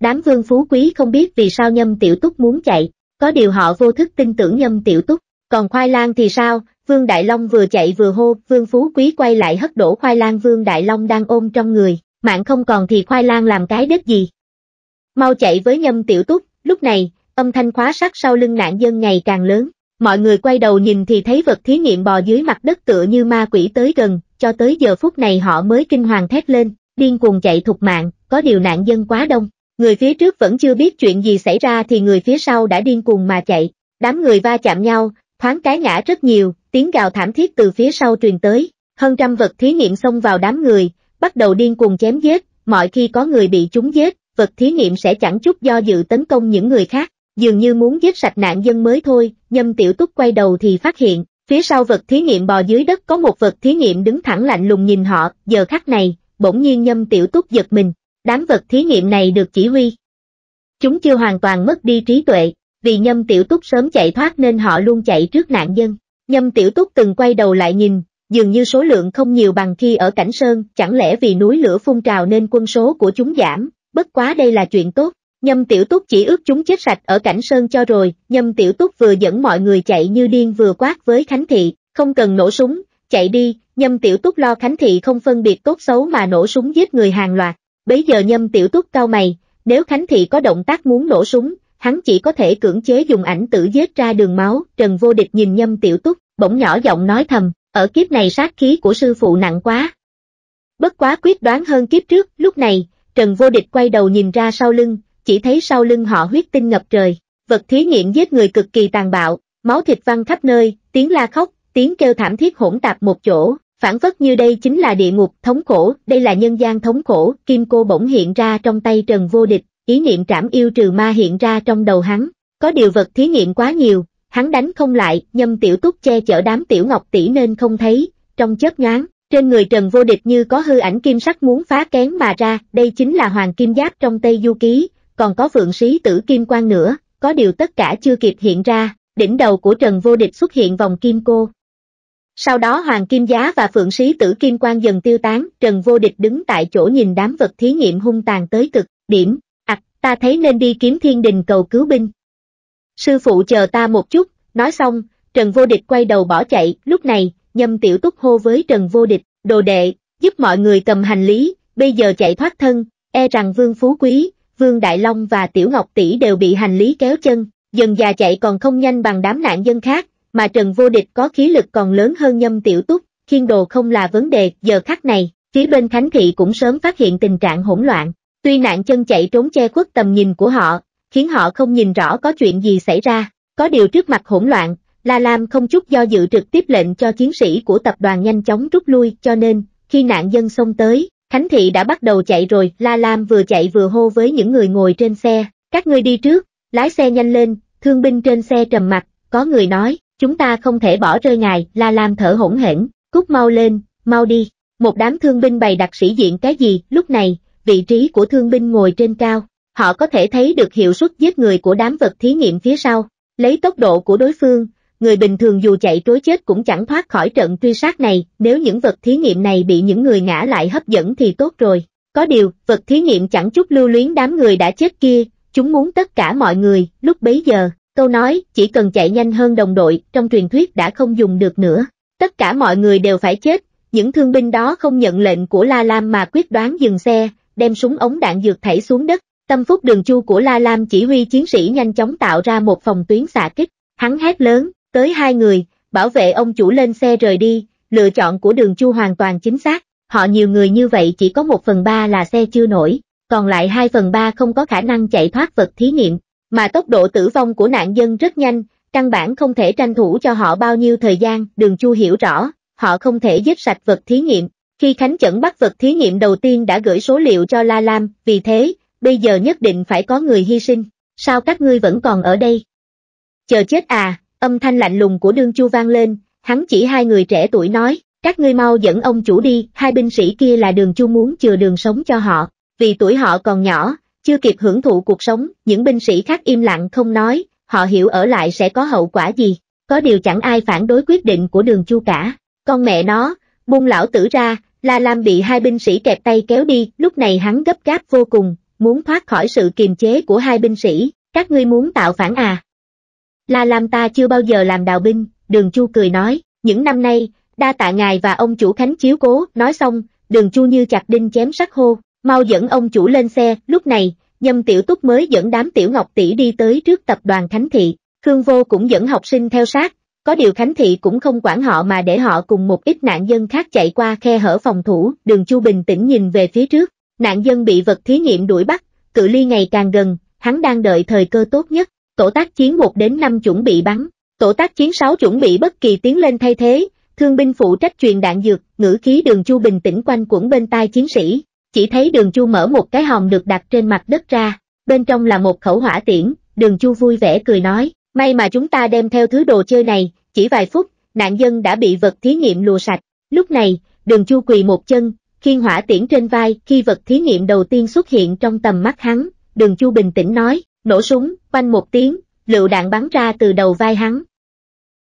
Đám vương phú quý không biết vì sao nhâm tiểu túc muốn chạy, có điều họ vô thức tin tưởng nhâm tiểu túc, còn khoai lang thì sao, Vương Đại Long vừa chạy vừa hô, Vương Phú Quý quay lại hất đổ khoai lang Vương Đại Long đang ôm trong người, mạng không còn thì khoai lang làm cái đếch gì. Mau chạy với nhâm tiểu túc, lúc này, âm thanh khóa sắt sau lưng nạn dân ngày càng lớn, mọi người quay đầu nhìn thì thấy vật thí nghiệm bò dưới mặt đất tựa như ma quỷ tới gần, cho tới giờ phút này họ mới kinh hoàng thét lên, điên cuồng chạy thục mạng, có điều nạn dân quá đông. Người phía trước vẫn chưa biết chuyện gì xảy ra thì người phía sau đã điên cuồng mà chạy. Đám người va chạm nhau, thoáng cái ngã rất nhiều, tiếng gào thảm thiết từ phía sau truyền tới, hơn trăm vật thí nghiệm xông vào đám người, bắt đầu điên cuồng chém giết, mọi khi có người bị chúng giết, vật thí nghiệm sẽ chẳng chút do dự tấn công những người khác, dường như muốn giết sạch nạn dân mới thôi, nhâm tiểu túc quay đầu thì phát hiện, phía sau vật thí nghiệm bò dưới đất có một vật thí nghiệm đứng thẳng lạnh lùng nhìn họ, giờ khắc này, bỗng nhiên nhâm tiểu túc giật mình, đám vật thí nghiệm này được chỉ huy. Chúng chưa hoàn toàn mất đi trí tuệ, vì nhâm tiểu túc sớm chạy thoát nên họ luôn chạy trước nạn dân. Nhâm tiểu túc từng quay đầu lại nhìn, dường như số lượng không nhiều bằng khi ở Cảnh Sơn, chẳng lẽ vì núi lửa phun trào nên quân số của chúng giảm, bất quá đây là chuyện tốt. Nhâm Tiểu Túc chỉ ước chúng chết sạch ở Cảnh Sơn cho rồi, Nhâm Tiểu Túc vừa dẫn mọi người chạy như điên vừa quát với Khánh Thị, không cần nổ súng, chạy đi, Nhâm Tiểu Túc lo Khánh Thị không phân biệt tốt xấu mà nổ súng giết người hàng loạt. Bấy giờ Nhâm Tiểu Túc cau mày, nếu Khánh Thị có động tác muốn nổ súng, hắn chỉ có thể cưỡng chế dùng ảnh tử giết ra đường máu, Trần Vô Địch nhìn nhâm tiểu túc, bỗng nhỏ giọng nói thầm, ở kiếp này sát khí của sư phụ nặng quá. Bất quá quyết đoán hơn kiếp trước, lúc này, Trần Vô Địch quay đầu nhìn ra sau lưng, chỉ thấy sau lưng họ huyết tinh ngập trời, vật thí nghiệm giết người cực kỳ tàn bạo, máu thịt văng khắp nơi, tiếng la khóc, tiếng kêu thảm thiết hỗn tạp một chỗ, phản phất như đây chính là địa ngục thống khổ, đây là nhân gian thống khổ, kim cô bỗng hiện ra trong tay Trần Vô Địch, ý niệm trảm yêu trừ ma hiện ra trong đầu hắn, có điều vật thí nghiệm quá nhiều, hắn đánh không lại, nhâm tiểu túc che chở đám tiểu ngọc tỷ nên không thấy, trong chớp nhoáng, trên người Trần Vô Địch như có hư ảnh kim sắc muốn phá kén mà ra, đây chính là hoàng kim giáp trong Tây Du Ký, còn có phượng sĩ tử kim quan nữa, có điều tất cả chưa kịp hiện ra, đỉnh đầu của Trần Vô Địch xuất hiện vòng kim cô. Sau đó Hoàng Kim Giá và Phượng Sĩ Tử Kim Quang dần tiêu tán, Trần Vô Địch đứng tại chỗ nhìn đám vật thí nghiệm hung tàn tới cực, điểm, ta thấy nên đi kiếm thiên đình cầu cứu binh. Sư phụ chờ ta một chút, nói xong, Trần Vô Địch quay đầu bỏ chạy, lúc này, nhâm tiểu túc hô với Trần Vô Địch, đồ đệ, giúp mọi người cầm hành lý, bây giờ chạy thoát thân, e rằng Vương Phú Quý, Vương Đại Long và Tiểu Ngọc Tỷ đều bị hành lý kéo chân, dần già chạy còn không nhanh bằng đám nạn dân khác, mà Trần Vô Địch có khí lực còn lớn hơn nhâm tiểu túc, khiên đồ không là vấn đề, giờ khắc này, phía bên Khánh Thị cũng sớm phát hiện tình trạng hỗn loạn, Tuy nạn chân chạy trốn che khuất tầm nhìn của họ, khiến họ không nhìn rõ có chuyện gì xảy ra, có điều trước mặt hỗn loạn, La Lam không chút do dự trực tiếp lệnh cho chiến sĩ của tập đoàn nhanh chóng rút lui cho nên, khi nạn dân xông tới, Khánh Thị đã bắt đầu chạy rồi, La Lam vừa chạy vừa hô với những người ngồi trên xe, các ngươi đi trước, lái xe nhanh lên, thương binh trên xe trầm mặt, có người nói, chúng ta không thể bỏ rơi ngài, La Lam thở hổn hển, cút mau lên, mau đi, một đám thương binh bày đặt sĩ diện cái gì, lúc này, vị trí của thương binh ngồi trên cao, họ có thể thấy được hiệu suất giết người của đám vật thí nghiệm phía sau, lấy tốc độ của đối phương, người bình thường dù chạy trối chết cũng chẳng thoát khỏi trận truy sát này, nếu những vật thí nghiệm này bị những người ngã lại hấp dẫn thì tốt rồi. Có điều, vật thí nghiệm chẳng chút lưu luyến đám người đã chết kia, chúng muốn tất cả mọi người, lúc bấy giờ, câu nói, chỉ cần chạy nhanh hơn đồng đội, trong truyền thuyết đã không dùng được nữa. Tất cả mọi người đều phải chết, những thương binh đó không nhận lệnh của La Lam mà quyết đoán dừng xe, đem súng ống đạn dược thảy xuống đất, tâm phúc đường chu của La Lam chỉ huy chiến sĩ nhanh chóng tạo ra một phòng tuyến xạ kích, hắn hét lớn, tới hai người, bảo vệ ông chủ lên xe rời đi, lựa chọn của đường chu hoàn toàn chính xác, họ nhiều người như vậy chỉ có một phần ba là xe chưa nổi, còn lại hai phần ba không có khả năng chạy thoát vật thí nghiệm, mà tốc độ tử vong của nạn dân rất nhanh, căn bản không thể tranh thủ cho họ bao nhiêu thời gian, đường chu hiểu rõ, họ không thể giết sạch vật thí nghiệm, khi Khánh Chẩn bắt vật thí nghiệm đầu tiên đã gửi số liệu cho La Lam, vì thế, bây giờ nhất định phải có người hy sinh. Sao các ngươi vẫn còn ở đây? Chờ chết à, âm thanh lạnh lùng của đương chu vang lên, hắn chỉ hai người trẻ tuổi nói, các ngươi mau dẫn ông chủ đi, hai binh sĩ kia là đường chu muốn chừa đường sống cho họ, vì tuổi họ còn nhỏ, chưa kịp hưởng thụ cuộc sống, những binh sĩ khác im lặng không nói, họ hiểu ở lại sẽ có hậu quả gì, có điều chẳng ai phản đối quyết định của đường chu cả, con mẹ nó, buông lão tử ra, La Lam bị hai binh sĩ kẹp tay kéo đi, lúc này hắn gấp gáp vô cùng, muốn thoát khỏi sự kiềm chế của hai binh sĩ, các ngươi muốn tạo phản à. La Lam ta chưa bao giờ làm đào binh, đường Chu cười nói, những năm nay, đa tạ ngài và ông chủ Khánh chiếu cố, nói xong, đường Chu như chặt đinh chém sắt hô, mau dẫn ông chủ lên xe, lúc này, nhâm tiểu túc mới dẫn đám tiểu ngọc tỷ đi tới trước tập đoàn Khánh Thị, Khương Vô cũng dẫn học sinh theo sát, có điều Khánh Thị cũng không quản họ mà để họ cùng một ít nạn dân khác chạy qua khe hở phòng thủ, đường Chu bình tĩnh nhìn về phía trước, nạn dân bị vật thí nghiệm đuổi bắt, cự ly ngày càng gần, hắn đang đợi thời cơ tốt nhất, tổ tác chiến 1 đến 5 chuẩn bị bắn, tổ tác chiến 6 chuẩn bị bất kỳ tiến lên thay thế, thương binh phụ trách truyền đạn dược, ngữ khí đường Chu bình tĩnh quanh quẩn bên tai chiến sĩ, chỉ thấy đường Chu mở một cái hòm được đặt trên mặt đất ra, bên trong là một khẩu hỏa tiễn, đường Chu vui vẻ cười nói, may mà chúng ta đem theo thứ đồ chơi này, chỉ vài phút, nạn dân đã bị vật thí nghiệm lùa sạch. Lúc này, đường chu quỳ một chân, khiên hỏa tiễn trên vai khi vật thí nghiệm đầu tiên xuất hiện trong tầm mắt hắn. Đường chu bình tĩnh nói, nổ súng, quanh một tiếng, lựu đạn bắn ra từ đầu vai hắn.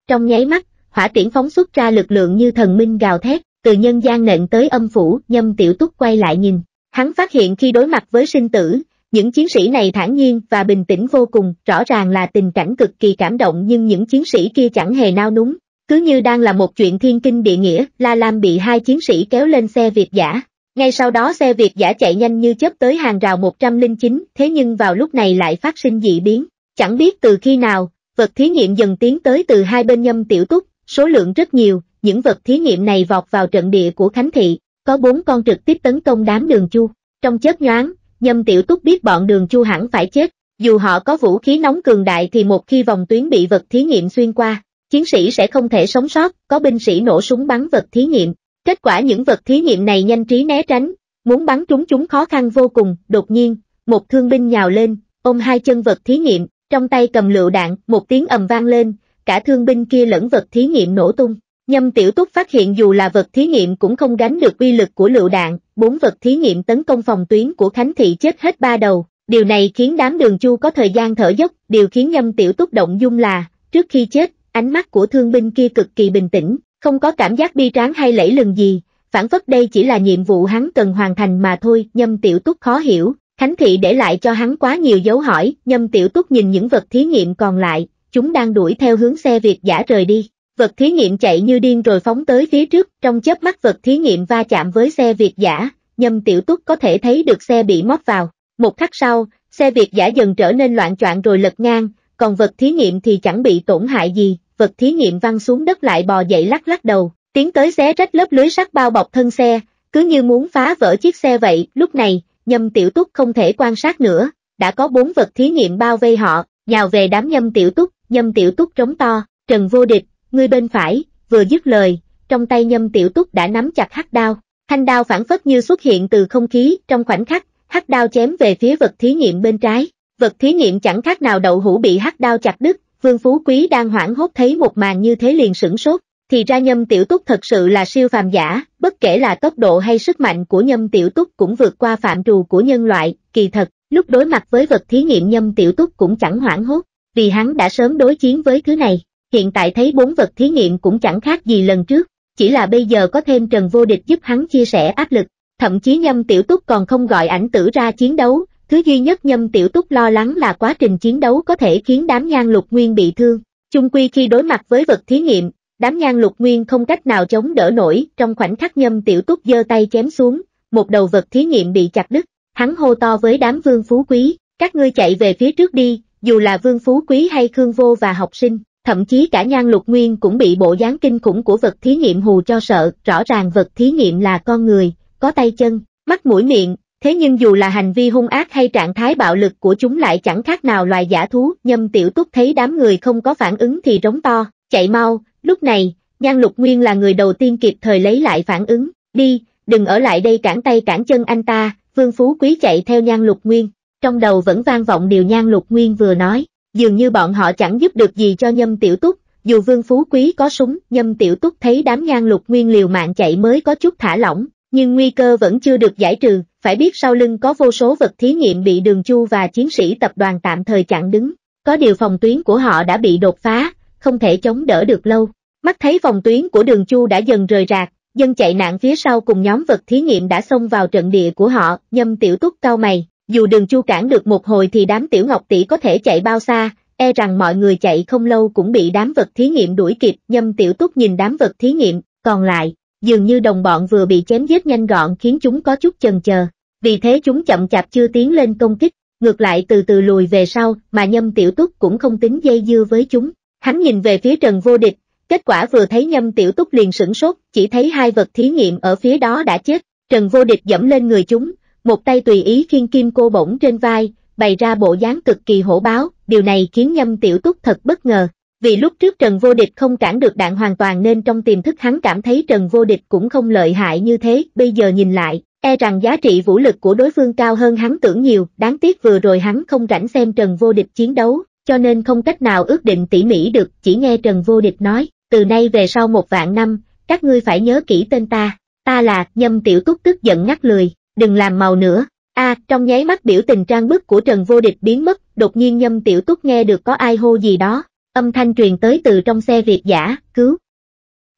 Trong nháy mắt, hỏa tiễn phóng xuất ra lực lượng như thần minh gào thét, từ nhân gian nện tới âm phủ, nhâm tiểu túc quay lại nhìn. Hắn phát hiện khi đối mặt với sinh tử, những chiến sĩ này thản nhiên và bình tĩnh vô cùng, rõ ràng là tình cảnh cực kỳ cảm động nhưng những chiến sĩ kia chẳng hề nao núng, cứ như đang là một chuyện thiên kinh địa nghĩa, La Lam bị hai chiến sĩ kéo lên xe Việt giả. Ngay sau đó xe Việt giả chạy nhanh như chớp tới hàng rào 109, thế nhưng vào lúc này lại phát sinh dị biến. Chẳng biết từ khi nào, vật thí nghiệm dần tiến tới từ hai bên nhâm tiểu túc, số lượng rất nhiều, những vật thí nghiệm này vọt vào trận địa của Khánh Thị, có bốn con trực tiếp tấn công đám đường chu. Trong chớp nhoáng, Nhâm Tiểu Túc biết bọn đường chu hẳn phải chết, dù họ có vũ khí nóng cường đại thì một khi vòng tuyến bị vật thí nghiệm xuyên qua, chiến sĩ sẽ không thể sống sót, có binh sĩ nổ súng bắn vật thí nghiệm. Kết quả những vật thí nghiệm này nhanh trí né tránh, muốn bắn trúng chúng khó khăn vô cùng, đột nhiên, một thương binh nhào lên, ôm hai chân vật thí nghiệm, trong tay cầm lựu đạn, một tiếng ầm vang lên, cả thương binh kia lẫn vật thí nghiệm nổ tung, Nhâm Tiểu Túc phát hiện dù là vật thí nghiệm cũng không gánh được uy lực của lựu đạn, bốn vật thí nghiệm tấn công phòng tuyến của Khánh Thị chết hết ba đầu, điều này khiến đám đường chu có thời gian thở dốc, điều khiến Nhâm Tiểu Túc động dung là, trước khi chết, ánh mắt của thương binh kia cực kỳ bình tĩnh, không có cảm giác bi tráng hay lẫy lừng gì, phản phất đây chỉ là nhiệm vụ hắn cần hoàn thành mà thôi, Nhâm Tiểu Túc khó hiểu, Khánh Thị để lại cho hắn quá nhiều dấu hỏi, Nhâm Tiểu Túc nhìn những vật thí nghiệm còn lại, chúng đang đuổi theo hướng xe Việt giả rời đi, vật thí nghiệm chạy như điên rồi phóng tới phía trước, trong chớp mắt vật thí nghiệm va chạm với xe Việt giả, nhâm tiểu túc có thể thấy được xe bị móc vào. Một khắc sau, xe Việt giả dần trở nên loạn troạn rồi lật ngang, còn vật thí nghiệm thì chẳng bị tổn hại gì, vật thí nghiệm văng xuống đất lại bò dậy lắc lắc đầu, tiến tới xé rách lớp lưới sắt bao bọc thân xe, cứ như muốn phá vỡ chiếc xe vậy, lúc này, nhâm tiểu túc không thể quan sát nữa, đã có bốn vật thí nghiệm bao vây họ, nhào về đám nhâm tiểu túc, nhâm tiểu túc trống to, trần vô địch, ngươi bên phải, vừa dứt lời, trong tay nhâm tiểu túc đã nắm chặt hắc đao, thanh đao phản phất như xuất hiện từ không khí, trong khoảnh khắc, hắc đao chém về phía vật thí nghiệm bên trái, vật thí nghiệm chẳng khác nào đậu hũ bị hắc đao chặt đứt, vương phú quý đang hoảng hốt thấy một màn như thế liền sửng sốt, thì ra nhâm tiểu túc thật sự là siêu phàm giả, bất kể là tốc độ hay sức mạnh của nhâm tiểu túc cũng vượt qua phạm trù của nhân loại, kỳ thật, lúc đối mặt với vật thí nghiệm nhâm tiểu túc cũng chẳng hoảng hốt, vì hắn đã sớm đối chiến với thứ này hiện tại thấy bốn vật thí nghiệm cũng chẳng khác gì lần trước, chỉ là bây giờ có thêm Trần Vô Địch giúp hắn chia sẻ áp lực, thậm chí Nhâm Tiểu Túc còn không gọi ảnh tử ra chiến đấu, thứ duy nhất Nhâm Tiểu Túc lo lắng là quá trình chiến đấu có thể khiến đám nhan lục nguyên bị thương, chung quy khi đối mặt với vật thí nghiệm, đám nhan lục nguyên không cách nào chống đỡ nổi, trong khoảnh khắc Nhâm Tiểu Túc giơ tay chém xuống, một đầu vật thí nghiệm bị chặt đứt, hắn hô to với đám vương phú quý, các ngươi chạy về phía trước đi, dù là vương phú quý hay khương vô và học sinh, Thậm chí cả nhan lục nguyên cũng bị bộ dáng kinh khủng của vật thí nghiệm hù cho sợ, rõ ràng vật thí nghiệm là con người, có tay chân, mắt mũi miệng, thế nhưng dù là hành vi hung ác hay trạng thái bạo lực của chúng lại chẳng khác nào loài giả thú, nhâm tiểu túc thấy đám người không có phản ứng thì rống to, chạy mau, lúc này, nhan lục nguyên là người đầu tiên kịp thời lấy lại phản ứng, đi, đừng ở lại đây cản tay cản chân anh ta, vương phú quý chạy theo nhan lục nguyên, trong đầu vẫn vang vọng điều nhan lục nguyên vừa nói, dường như bọn họ chẳng giúp được gì cho nhâm tiểu túc, dù vương phú quý có súng, nhâm tiểu túc thấy đám ngang lục nguyên liều mạng chạy mới có chút thả lỏng, nhưng nguy cơ vẫn chưa được giải trừ, phải biết sau lưng có vô số vật thí nghiệm bị đường chu và chiến sĩ tập đoàn tạm thời chặn đứng, có điều phòng tuyến của họ đã bị đột phá, không thể chống đỡ được lâu. Mắt thấy phòng tuyến của đường chu đã dần rời rạc, dân chạy nạn phía sau cùng nhóm vật thí nghiệm đã xông vào trận địa của họ, nhâm tiểu túc cao mày, dù đường chu cản được một hồi thì đám tiểu ngọc tỷ có thể chạy bao xa, e rằng mọi người chạy không lâu cũng bị đám vật thí nghiệm đuổi kịp, nhâm tiểu túc nhìn đám vật thí nghiệm, còn lại, dường như đồng bọn vừa bị chém giết nhanh gọn khiến chúng có chút chần chờ, vì thế chúng chậm chạp chưa tiến lên công kích, ngược lại từ từ lùi về sau, mà nhâm tiểu túc cũng không tính dây dưa với chúng, hắn nhìn về phía trần vô địch, kết quả vừa thấy nhâm tiểu túc liền sửng sốt, chỉ thấy hai vật thí nghiệm ở phía đó đã chết, trần vô địch dẫm lên người chúng, một tay tùy ý khiên kim cô bổng trên vai, bày ra bộ dáng cực kỳ hổ báo, điều này khiến nhâm tiểu túc thật bất ngờ. Vì lúc trước Trần Vô Địch không cản được đạn hoàn toàn nên trong tiềm thức hắn cảm thấy Trần Vô Địch cũng không lợi hại như thế, bây giờ nhìn lại, e rằng giá trị vũ lực của đối phương cao hơn hắn tưởng nhiều, đáng tiếc vừa rồi hắn không rảnh xem Trần Vô Địch chiến đấu, cho nên không cách nào ước định tỉ mỉ được, chỉ nghe Trần Vô Địch nói, từ nay về sau một vạn năm, các ngươi phải nhớ kỹ tên ta, ta là Nhâm Tiểu Túc tức giận ngắt lười, đừng làm màu nữa. A, à, trong nháy mắt biểu tình trang bức của Trần Vô Địch biến mất, đột nhiên Nhâm Tiểu Túc nghe được có ai hô gì đó, âm thanh truyền tới từ trong xe Việt giả, cứu.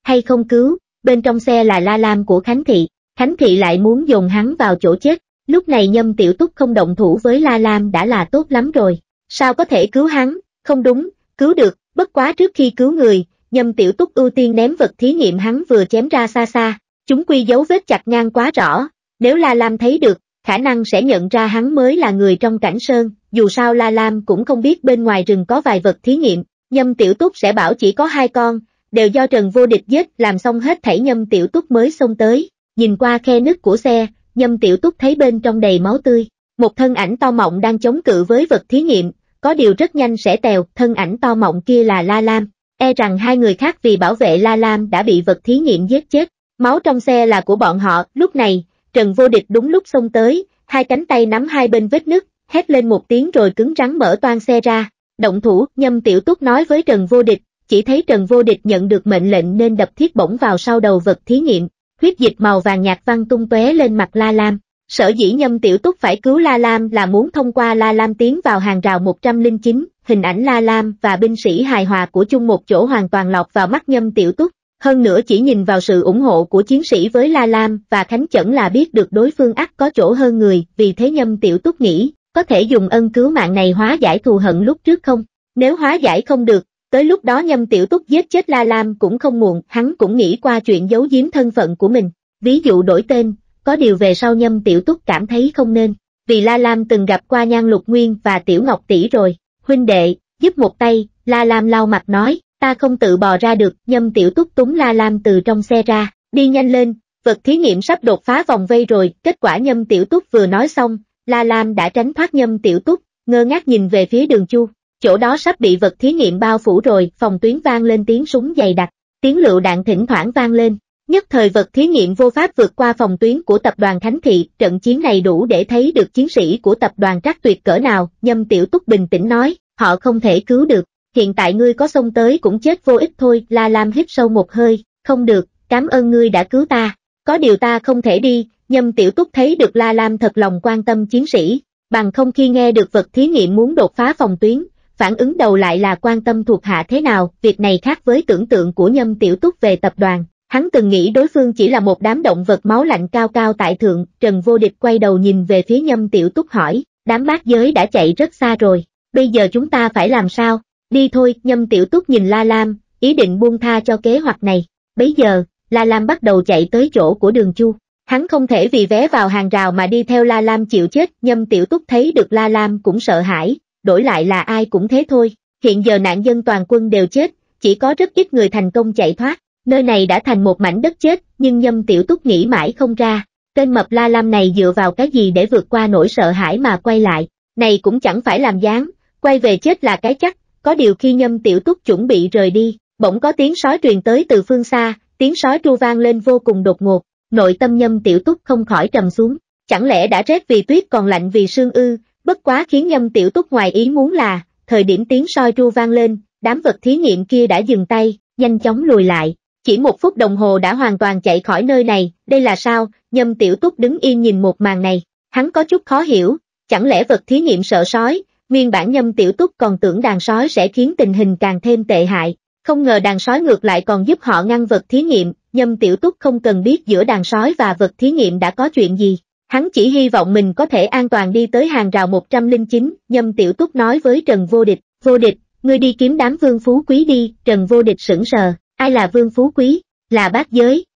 Hay không cứu, bên trong xe là la lam của Khánh Thị, Khánh Thị lại muốn dồn hắn vào chỗ chết, lúc này Nhâm Tiểu Túc không động thủ với la lam đã là tốt lắm rồi, sao có thể cứu hắn, không đúng, cứu được, bất quá trước khi cứu người, Nhâm Tiểu Túc ưu tiên ném vật thí nghiệm hắn vừa chém ra xa xa, chúng quy dấu vết chặt ngang quá rõ, nếu La Lam thấy được, khả năng sẽ nhận ra hắn mới là người trong cảnh sơn, dù sao La Lam cũng không biết bên ngoài rừng có vài vật thí nghiệm, nhâm tiểu túc sẽ bảo chỉ có hai con, đều do Trần Vô Địch giết làm xong hết thảy nhâm tiểu túc mới xông tới, nhìn qua khe nứt của xe, nhâm tiểu túc thấy bên trong đầy máu tươi, một thân ảnh to mọng đang chống cự với vật thí nghiệm, có điều rất nhanh sẽ tèo, thân ảnh to mọng kia là La Lam, e rằng hai người khác vì bảo vệ La Lam đã bị vật thí nghiệm giết chết, máu trong xe là của bọn họ, lúc này, Trần Vô Địch đúng lúc xông tới, hai cánh tay nắm hai bên vết nứt, hét lên một tiếng rồi cứng rắn mở toan xe ra. Động thủ, Nhâm Tiểu Túc nói với Trần Vô Địch, chỉ thấy Trần Vô Địch nhận được mệnh lệnh nên đập thiết bổng vào sau đầu vật thí nghiệm, huyết dịch màu vàng nhạt văng tung tóe lên mặt La Lam. Sở dĩ Nhâm Tiểu Túc phải cứu La Lam là muốn thông qua La Lam tiến vào hàng rào 109, hình ảnh La Lam và binh sĩ hài hòa của chung một chỗ hoàn toàn lọt vào mắt Nhâm Tiểu Túc, hơn nữa chỉ nhìn vào sự ủng hộ của chiến sĩ với La Lam và Khánh Chẩn là biết được đối phương ắt có chỗ hơn người, vì thế nhâm tiểu túc nghĩ, có thể dùng ân cứu mạng này hóa giải thù hận lúc trước không? Nếu hóa giải không được, tới lúc đó nhâm tiểu túc giết chết La Lam cũng không muộn, hắn cũng nghĩ qua chuyện giấu giếm thân phận của mình, ví dụ đổi tên, có điều về sau nhâm tiểu túc cảm thấy không nên, vì La Lam từng gặp qua Nhan Lục Nguyên và Tiểu Ngọc Tỷ rồi, huynh đệ, giúp một tay, La Lam lau mặt nói, ta không tự bò ra được, nhâm tiểu túc túng la lam từ trong xe ra, đi nhanh lên, vật thí nghiệm sắp đột phá vòng vây rồi, kết quả nhâm tiểu túc vừa nói xong, la lam đã tránh thoát nhâm tiểu túc, ngơ ngác nhìn về phía đường chu, chỗ đó sắp bị vật thí nghiệm bao phủ rồi, phòng tuyến vang lên tiếng súng dày đặc, tiếng lựu đạn thỉnh thoảng vang lên. Nhất thời vật thí nghiệm vô pháp vượt qua phòng tuyến của tập đoàn Khánh Thị, trận chiến này đủ để thấy được chiến sĩ của tập đoàn trắc tuyệt cỡ nào, nhâm tiểu túc bình tĩnh nói, họ không thể cứu được hiện tại ngươi có xông tới cũng chết vô ích thôi, La Lam hít sâu một hơi, không được, cảm ơn ngươi đã cứu ta, có điều ta không thể đi, nhâm tiểu túc thấy được La Lam thật lòng quan tâm chiến sĩ, bằng không khi nghe được vật thí nghiệm muốn đột phá phòng tuyến, phản ứng đầu lại là quan tâm thuộc hạ thế nào, việc này khác với tưởng tượng của nhâm tiểu túc về tập đoàn. Hắn từng nghĩ đối phương chỉ là một đám động vật máu lạnh cao cao tại thượng, Trần Vô Địch quay đầu nhìn về phía nhâm tiểu túc hỏi, đám bác giới đã chạy rất xa rồi, bây giờ chúng ta phải làm sao? Đi thôi, nhâm tiểu túc nhìn La Lam, ý định buông tha cho kế hoạch này. bây giờ, La Lam bắt đầu chạy tới chỗ của đường chu. Hắn không thể vì vé vào hàng rào mà đi theo La Lam chịu chết, nhâm tiểu túc thấy được La Lam cũng sợ hãi, đổi lại là ai cũng thế thôi. Hiện giờ nạn dân toàn quân đều chết, chỉ có rất ít người thành công chạy thoát, nơi này đã thành một mảnh đất chết, nhưng nhâm tiểu túc nghĩ mãi không ra, tên mập La Lam này dựa vào cái gì để vượt qua nỗi sợ hãi mà quay lại, này cũng chẳng phải làm dáng, quay về chết là cái chắc, có điều khi nhâm tiểu túc chuẩn bị rời đi, bỗng có tiếng sói truyền tới từ phương xa, tiếng sói tru vang lên vô cùng đột ngột, nội tâm nhâm tiểu túc không khỏi trầm xuống, chẳng lẽ đã rét vì tuyết còn lạnh vì sương ư, bất quá khiến nhâm tiểu túc ngoài ý muốn là, thời điểm tiếng sói tru vang lên, đám vật thí nghiệm kia đã dừng tay, nhanh chóng lùi lại, chỉ một phút đồng hồ đã hoàn toàn chạy khỏi nơi này, đây là sao, nhâm tiểu túc đứng yên nhìn một màn này, hắn có chút khó hiểu, chẳng lẽ vật thí nghiệm sợ sói, Nguyên bản nhâm tiểu túc còn tưởng đàn sói sẽ khiến tình hình càng thêm tệ hại, không ngờ đàn sói ngược lại còn giúp họ ngăn vật thí nghiệm, nhâm tiểu túc không cần biết giữa đàn sói và vật thí nghiệm đã có chuyện gì. Hắn chỉ hy vọng mình có thể an toàn đi tới hàng rào 109, nhâm tiểu túc nói với Trần Vô Địch, Vô Địch, ngươi đi kiếm đám vương phú quý đi, Trần Vô Địch sững sờ, ai là vương phú quý, là bác giới.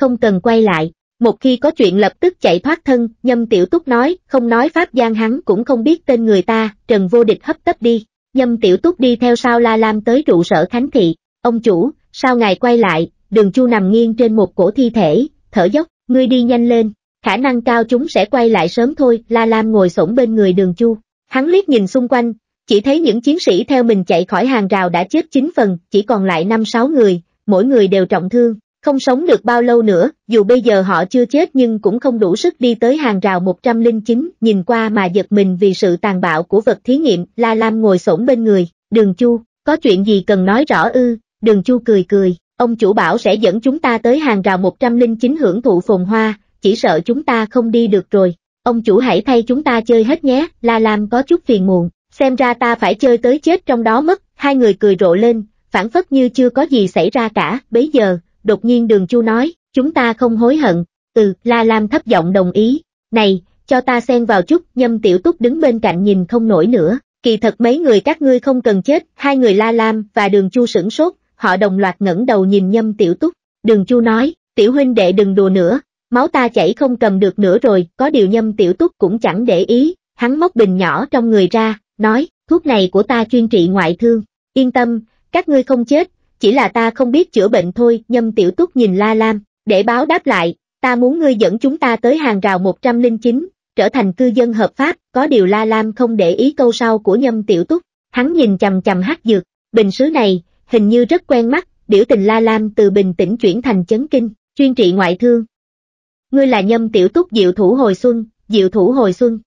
Không cần quay lại, một khi có chuyện lập tức chạy thoát thân, Nhâm Tiểu Túc nói, không nói Pháp Giang hắn cũng không biết tên người ta, Trần Vô Địch hấp tấp đi. Nhâm Tiểu Túc đi theo sau La Lam tới trụ sở Khánh Thị, ông chủ, sao ngài quay lại, đường chu nằm nghiêng trên một cổ thi thể, thở dốc, ngươi đi nhanh lên, khả năng cao chúng sẽ quay lại sớm thôi, La Lam ngồi sổng bên người đường chu, hắn liếc nhìn xung quanh, chỉ thấy những chiến sĩ theo mình chạy khỏi hàng rào đã chết chín phần, chỉ còn lại năm sáu người, mỗi người đều trọng thương, không sống được bao lâu nữa, dù bây giờ họ chưa chết nhưng cũng không đủ sức đi tới hàng rào 109, nhìn qua mà giật mình vì sự tàn bạo của vật thí nghiệm, La Lam ngồi xổm bên người, đường chu, có chuyện gì cần nói rõ ư, đường chu cười cười, ông chủ bảo sẽ dẫn chúng ta tới hàng rào 109 hưởng thụ phồn hoa, chỉ sợ chúng ta không đi được rồi, ông chủ hãy thay chúng ta chơi hết nhé, La Lam có chút phiền muộn, xem ra ta phải chơi tới chết trong đó mất, hai người cười rộ lên, phản phất như chưa có gì xảy ra cả, bấy giờ đột nhiên đường chu nói, chúng ta không hối hận, từ, La Lam thấp giọng đồng ý, này, cho ta xen vào chút, nhâm tiểu túc đứng bên cạnh nhìn không nổi nữa, kỳ thật mấy người các ngươi không cần chết, hai người La Lam và đường chu sửng sốt, họ đồng loạt ngẩng đầu nhìn nhâm tiểu túc, đường chu nói, tiểu huynh đệ đừng đùa nữa, máu ta chảy không cầm được nữa rồi, có điều nhâm tiểu túc cũng chẳng để ý, hắn móc bình nhỏ trong người ra, nói, thuốc này của ta chuyên trị ngoại thương, yên tâm, các ngươi không chết, chỉ là ta không biết chữa bệnh thôi, nhâm tiểu túc nhìn La Lam, để báo đáp lại, ta muốn ngươi dẫn chúng ta tới hàng rào 109, trở thành cư dân hợp pháp, có điều La Lam không để ý câu sau của nhâm tiểu túc, hắn nhìn chầm chầm hắc dược, bình sứ này, hình như rất quen mắt, biểu tình La Lam từ bình tĩnh chuyển thành chấn kinh, chuyên trị ngoại thương. Ngươi là nhâm tiểu túc diệu thủ hồi xuân, diệu thủ hồi xuân.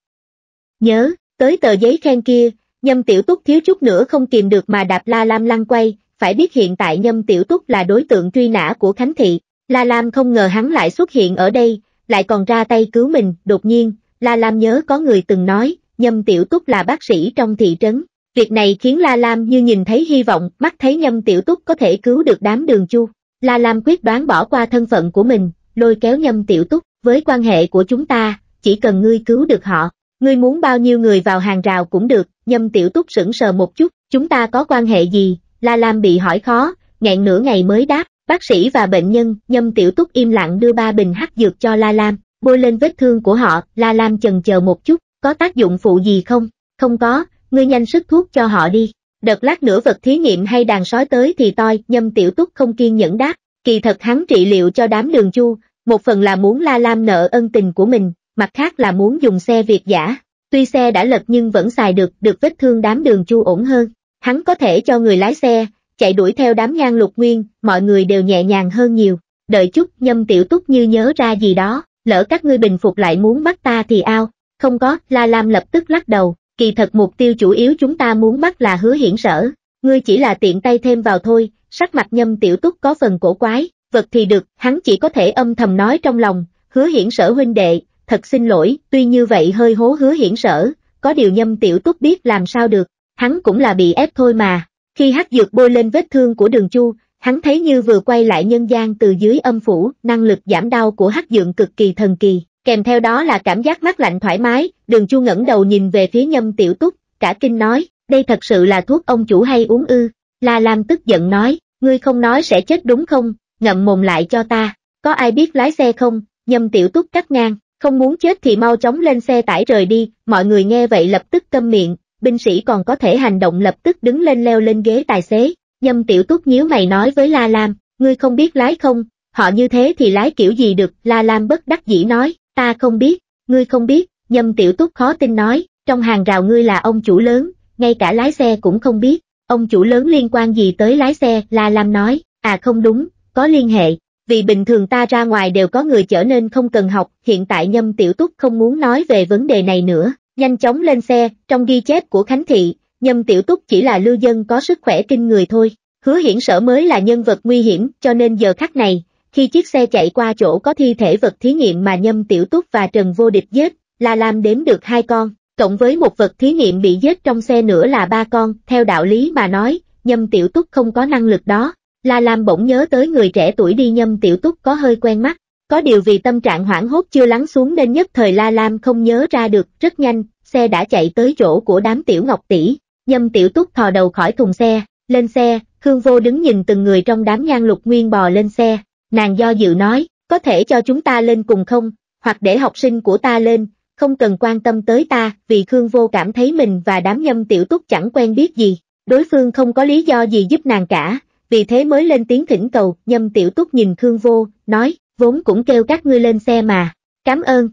Nhớ, tới tờ giấy khen kia, nhâm tiểu túc thiếu chút nữa không kìm được mà đạp La Lam lăn quay, phải biết hiện tại Nhâm Tiểu Túc là đối tượng truy nã của Khánh Thị, La Lam không ngờ hắn lại xuất hiện ở đây, lại còn ra tay cứu mình, đột nhiên, La Lam nhớ có người từng nói, Nhâm Tiểu Túc là bác sĩ trong thị trấn. Việc này khiến La Lam như nhìn thấy hy vọng, mắt thấy Nhâm Tiểu Túc có thể cứu được đám đường chu. La Lam quyết đoán bỏ qua thân phận của mình, lôi kéo Nhâm Tiểu Túc, với quan hệ của chúng ta, chỉ cần ngươi cứu được họ, ngươi muốn bao nhiêu người vào hàng rào cũng được, Nhâm Tiểu Túc sững sờ một chút, chúng ta có quan hệ gì, La Lam bị hỏi khó, nghẹn nửa ngày mới đáp, bác sĩ và bệnh nhân, nhâm tiểu túc im lặng đưa ba bình hắc dược cho La Lam, bôi lên vết thương của họ, La Lam chần chờ một chút, có tác dụng phụ gì không? Không có, ngươi nhanh sức thuốc cho họ đi. Đợt lát nữa vật thí nghiệm hay đàn sói tới thì toi, nhâm tiểu túc không kiên nhẫn đáp, kỳ thật hắn trị liệu cho đám đường chu, một phần là muốn La Lam nợ ân tình của mình, mặt khác là muốn dùng xe việt giả. Tuy xe đã lật nhưng vẫn xài được, được vết thương đám đường chu ổn hơn hắn có thể cho người lái xe, chạy đuổi theo đám ngang lục nguyên, mọi người đều nhẹ nhàng hơn nhiều, đợi chút nhâm tiểu túc như nhớ ra gì đó, lỡ các ngươi bình phục lại muốn bắt ta thì ao, không có, La Lam lập tức lắc đầu, kỳ thật mục tiêu chủ yếu chúng ta muốn bắt là hứa hiển sở, ngươi chỉ là tiện tay thêm vào thôi, sắc mặt nhâm tiểu túc có phần cổ quái, vật thì được, hắn chỉ có thể âm thầm nói trong lòng, hứa hiển sở huynh đệ, thật xin lỗi, tuy như vậy hơi hố hứa hiển sở, có điều nhâm tiểu túc biết làm sao được, hắn cũng là bị ép thôi mà. Khi hắc dược bôi lên vết thương của đường chu, hắn thấy như vừa quay lại nhân gian từ dưới âm phủ, năng lực giảm đau của hắc dược cực kỳ thần kỳ, kèm theo đó là cảm giác mát lạnh thoải mái, đường chu ngẩng đầu nhìn về phía nhâm tiểu túc, cả kinh nói, đây thật sự là thuốc ông chủ hay uống ư, la lam tức giận nói, ngươi không nói sẽ chết đúng không, ngậm mồm lại cho ta, có ai biết lái xe không, nhâm tiểu túc cắt ngang, không muốn chết thì mau chóng lên xe tải rời đi, mọi người nghe vậy lập tức câm miệng, binh sĩ còn có thể hành động lập tức đứng lên leo lên ghế tài xế, nhâm tiểu túc nhíu mày nói với La Lam, ngươi không biết lái không, họ như thế thì lái kiểu gì được, La Lam bất đắc dĩ nói, ta không biết, ngươi không biết, nhâm tiểu túc khó tin nói, trong hàng rào ngươi là ông chủ lớn, ngay cả lái xe cũng không biết, ông chủ lớn liên quan gì tới lái xe, La Lam nói, à không đúng, có liên hệ, vì bình thường ta ra ngoài đều có người trở nên không cần học, hiện tại nhâm tiểu túc không muốn nói về vấn đề này nữa, Nhanh chóng lên xe, trong ghi chép của Khánh Thị, Nhâm Tiểu Túc chỉ là lưu dân có sức khỏe kinh người thôi. Hứa hiển sở mới là nhân vật nguy hiểm cho nên giờ khắc này, khi chiếc xe chạy qua chỗ có thi thể vật thí nghiệm mà Nhâm Tiểu Túc và Trần Vô Địch giết, La Lam đếm được hai con, cộng với một vật thí nghiệm bị giết trong xe nữa là ba con, theo đạo lý mà nói, Nhâm Tiểu Túc không có năng lực đó. La Lam bỗng nhớ tới người trẻ tuổi đi Nhâm Tiểu Túc có hơi quen mắt, có điều vì tâm trạng hoảng hốt chưa lắng xuống nên nhất thời La Lam không nhớ ra được, rất nhanh, xe đã chạy tới chỗ của đám tiểu ngọc tỷ. Nhâm tiểu túc thò đầu khỏi thùng xe, lên xe, Khương Vô đứng nhìn từng người trong đám nhan lục nguyên bò lên xe. Nàng do dự nói, có thể cho chúng ta lên cùng không, hoặc để học sinh của ta lên, không cần quan tâm tới ta, vì Khương Vô cảm thấy mình và đám nhâm tiểu túc chẳng quen biết gì. Đối phương không có lý do gì giúp nàng cả, vì thế mới lên tiếng thỉnh cầu, nhâm tiểu túc nhìn Khương Vô, nói, vốn cũng kêu các ngươi lên xe mà, cảm ơn.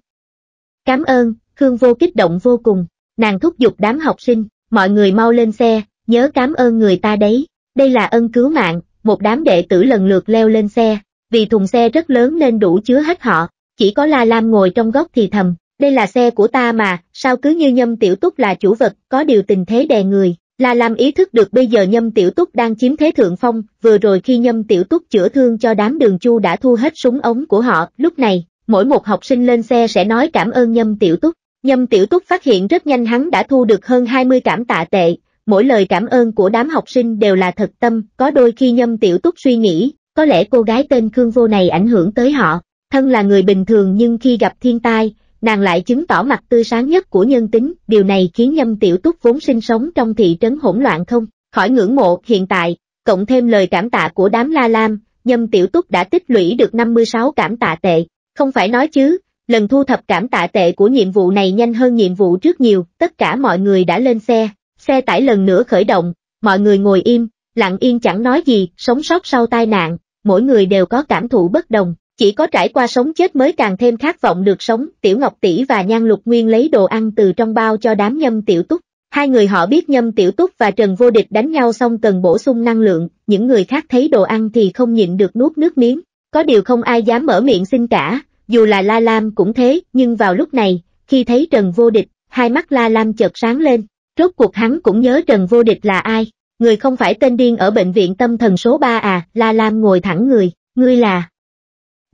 Cảm ơn, Khương Vô kích động vô cùng, nàng thúc giục đám học sinh, mọi người mau lên xe, nhớ cảm ơn người ta đấy, đây là ân cứu mạng, một đám đệ tử lần lượt leo lên xe, vì thùng xe rất lớn nên đủ chứa hết họ, chỉ có La Lam ngồi trong góc thì thầm, đây là xe của ta mà, sao cứ như nhâm tiểu túc là chủ vật, có điều tình thế đè người, La Lam ý thức được bây giờ Nhâm Tiểu Túc đang chiếm thế thượng phong, vừa rồi khi Nhâm Tiểu Túc chữa thương cho đám đường chu đã thu hết súng ống của họ, lúc này, mỗi một học sinh lên xe sẽ nói cảm ơn Nhâm Tiểu Túc. Nhâm Tiểu Túc phát hiện rất nhanh hắn đã thu được hơn 20 cảm tạ tệ, mỗi lời cảm ơn của đám học sinh đều là thật tâm, có đôi khi Nhâm Tiểu Túc suy nghĩ, có lẽ cô gái tên Khương Vô này ảnh hưởng tới họ, thân là người bình thường nhưng khi gặp thiên tai, nàng lại chứng tỏ mặt tươi sáng nhất của nhân tính, điều này khiến nhâm tiểu túc vốn sinh sống trong thị trấn hỗn loạn không, khỏi ngưỡng mộ hiện tại, cộng thêm lời cảm tạ của đám la lam, nhâm tiểu túc đã tích lũy được 56 cảm tạ tệ, không phải nói chứ, lần thu thập cảm tạ tệ của nhiệm vụ này nhanh hơn nhiệm vụ trước nhiều, tất cả mọi người đã lên xe, xe tải lần nữa khởi động, mọi người ngồi im, lặng yên chẳng nói gì, sống sót sau tai nạn, mỗi người đều có cảm thụ bất đồng, chỉ có trải qua sống chết mới càng thêm khát vọng được sống, Tiểu Ngọc Tỷ và Nhan Lục Nguyên lấy đồ ăn từ trong bao cho đám nhâm tiểu túc. Hai người họ biết Nhâm Tiểu Túc và Trần Vô Địch đánh nhau xong cần bổ sung năng lượng, những người khác thấy đồ ăn thì không nhịn được nuốt nước miếng. Có điều không ai dám mở miệng xin cả, dù là La Lam cũng thế, nhưng vào lúc này, khi thấy Trần Vô Địch, hai mắt La Lam chợt sáng lên, rốt cuộc hắn cũng nhớ Trần Vô Địch là ai, người không phải tên điên ở bệnh viện tâm thần số 3 à, La Lam ngồi thẳng người, ngươi là,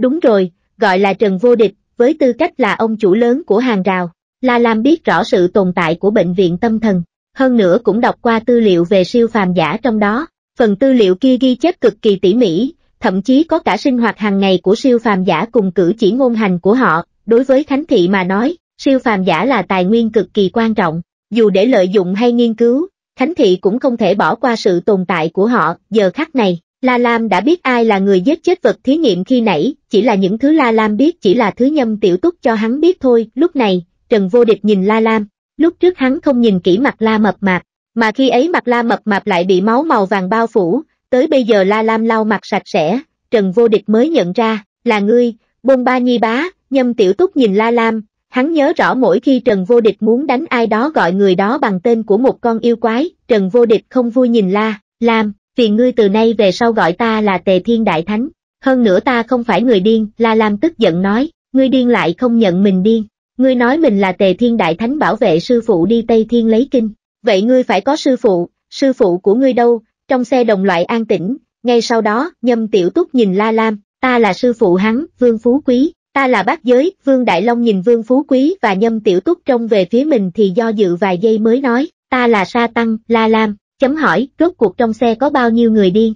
Đúng rồi, gọi là Trần Vô Địch, với tư cách là ông chủ lớn của hàng rào, La Lam biết rõ sự tồn tại của bệnh viện tâm thần, hơn nữa cũng đọc qua tư liệu về siêu phàm giả trong đó, phần tư liệu kia ghi chép cực kỳ tỉ mỉ, thậm chí có cả sinh hoạt hàng ngày của siêu phàm giả cùng cử chỉ ngôn hành của họ, đối với Khánh Thị mà nói, siêu phàm giả là tài nguyên cực kỳ quan trọng, dù để lợi dụng hay nghiên cứu, Khánh Thị cũng không thể bỏ qua sự tồn tại của họ giờ khắc này. La Lam đã biết ai là người giết chết vật thí nghiệm khi nãy, chỉ là những thứ La Lam biết chỉ là thứ nhâm tiểu túc cho hắn biết thôi, lúc này, Trần Vô Địch nhìn La Lam, lúc trước hắn không nhìn kỹ mặt La Mập Mạp, mà khi ấy mặt La Mập Mạp lại bị máu màu vàng bao phủ, tới bây giờ La Lam lau mặt sạch sẽ, Trần Vô Địch mới nhận ra, là ngươi, bôn ba nhi bá, nhâm tiểu túc nhìn La Lam, hắn nhớ rõ mỗi khi Trần Vô Địch muốn đánh ai đó gọi người đó bằng tên của một con yêu quái, Trần Vô Địch không vui nhìn La, Lam, phiền ngươi từ nay về sau gọi ta là Tề Thiên Đại Thánh, hơn nữa ta không phải người điên, La Lam tức giận nói, ngươi điên lại không nhận mình điên, ngươi nói mình là Tề Thiên Đại Thánh bảo vệ sư phụ đi Tây Thiên lấy kinh, vậy ngươi phải có sư phụ, sư phụ của ngươi đâu, trong xe đồng loại an tĩnh, ngay sau đó, nhâm tiểu túc nhìn La Lam, ta là sư phụ hắn, Vương Phú Quý, ta là bác giới, Vương Đại Long nhìn Vương Phú Quý và nhâm tiểu túc trông về phía mình thì do dự vài giây mới nói, ta là Sa Tăng, La Lam, chấm hỏi, rốt cuộc trong xe có bao nhiêu người điên.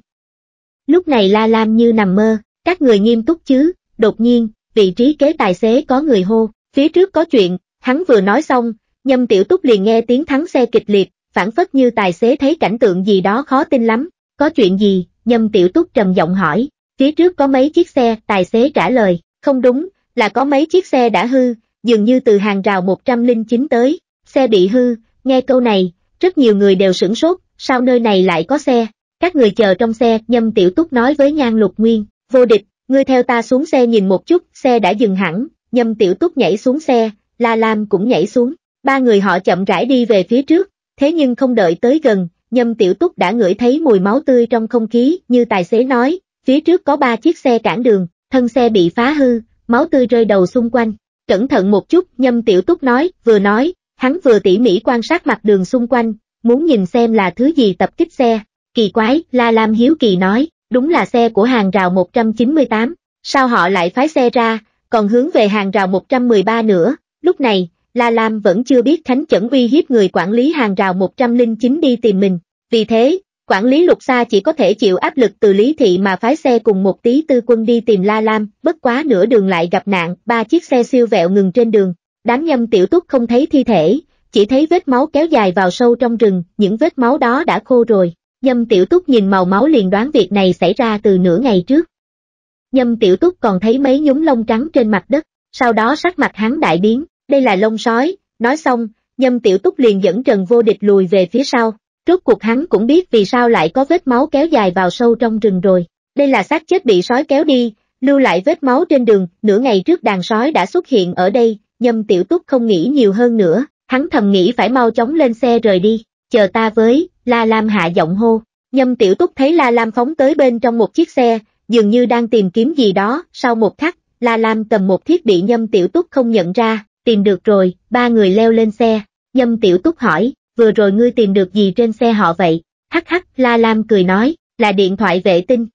Lúc này La Lam như nằm mơ, các người nghiêm túc chứ, đột nhiên, vị trí kế tài xế có người hô, phía trước có chuyện, hắn vừa nói xong, nhâm tiểu túc liền nghe tiếng thắng xe kịch liệt, phản phất như tài xế thấy cảnh tượng gì đó khó tin lắm, có chuyện gì, nhâm tiểu túc trầm giọng hỏi, phía trước có mấy chiếc xe, tài xế trả lời, không đúng, là có mấy chiếc xe đã hư, dường như từ hàng rào 109 tới, xe bị hư, nghe câu này, rất nhiều người đều sửng sốt, sao nơi này lại có xe? Các người chờ trong xe, nhâm tiểu túc nói với nhan lục nguyên, vô địch, ngươi theo ta xuống xe nhìn một chút, xe đã dừng hẳn, nhâm tiểu túc nhảy xuống xe, la lam cũng nhảy xuống, ba người họ chậm rãi đi về phía trước, thế nhưng không đợi tới gần, nhâm tiểu túc đã ngửi thấy mùi máu tươi trong không khí, như tài xế nói, phía trước có ba chiếc xe cản đường, thân xe bị phá hư, máu tươi rơi đầu xung quanh, cẩn thận một chút, nhâm tiểu túc nói, vừa nói, hắn vừa tỉ mỉ quan sát mặt đường xung quanh, muốn nhìn xem là thứ gì tập kích xe. Kỳ quái, La Lam Hiếu Kỳ nói, đúng là xe của hàng rào 198, sao họ lại phái xe ra, còn hướng về hàng rào 113 nữa, lúc này, La Lam vẫn chưa biết Khánh Chẩn uy hiếp người quản lý hàng rào 109 đi tìm mình, vì thế, quản lý lục xa chỉ có thể chịu áp lực từ lý thị mà phái xe cùng một tí tư quân đi tìm La Lam, bất quá nửa đường lại gặp nạn, ba chiếc xe siêu vẹo ngừng trên đường, đám nhâm tiểu túc không thấy thi thể, chỉ thấy vết máu kéo dài vào sâu trong rừng, những vết máu đó đã khô rồi. Nhâm Tiểu Túc nhìn màu máu liền đoán việc này xảy ra từ nửa ngày trước. Nhâm Tiểu Túc còn thấy mấy nhúm lông trắng trên mặt đất, sau đó sắc mặt hắn đại biến, đây là lông sói, nói xong, Nhâm Tiểu Túc liền dẫn Trần Vô Địch lùi về phía sau, rốt cuộc hắn cũng biết vì sao lại có vết máu kéo dài vào sâu trong rừng rồi, đây là xác chết bị sói kéo đi, lưu lại vết máu trên đường, nửa ngày trước đàn sói đã xuất hiện ở đây, Nhâm Tiểu Túc không nghĩ nhiều hơn nữa, hắn thầm nghĩ phải mau chóng lên xe rời đi, chờ ta với, La Lam hạ giọng hô. Nhâm Tiểu Túc thấy La Lam phóng tới bên trong một chiếc xe, dường như đang tìm kiếm gì đó, sau một khắc, La Lam cầm một thiết bị Nhâm Tiểu Túc không nhận ra, tìm được rồi, ba người leo lên xe. Nhâm Tiểu Túc hỏi, vừa rồi ngươi tìm được gì trên xe họ vậy? Hắc hắc, La Lam cười nói, là điện thoại vệ tinh.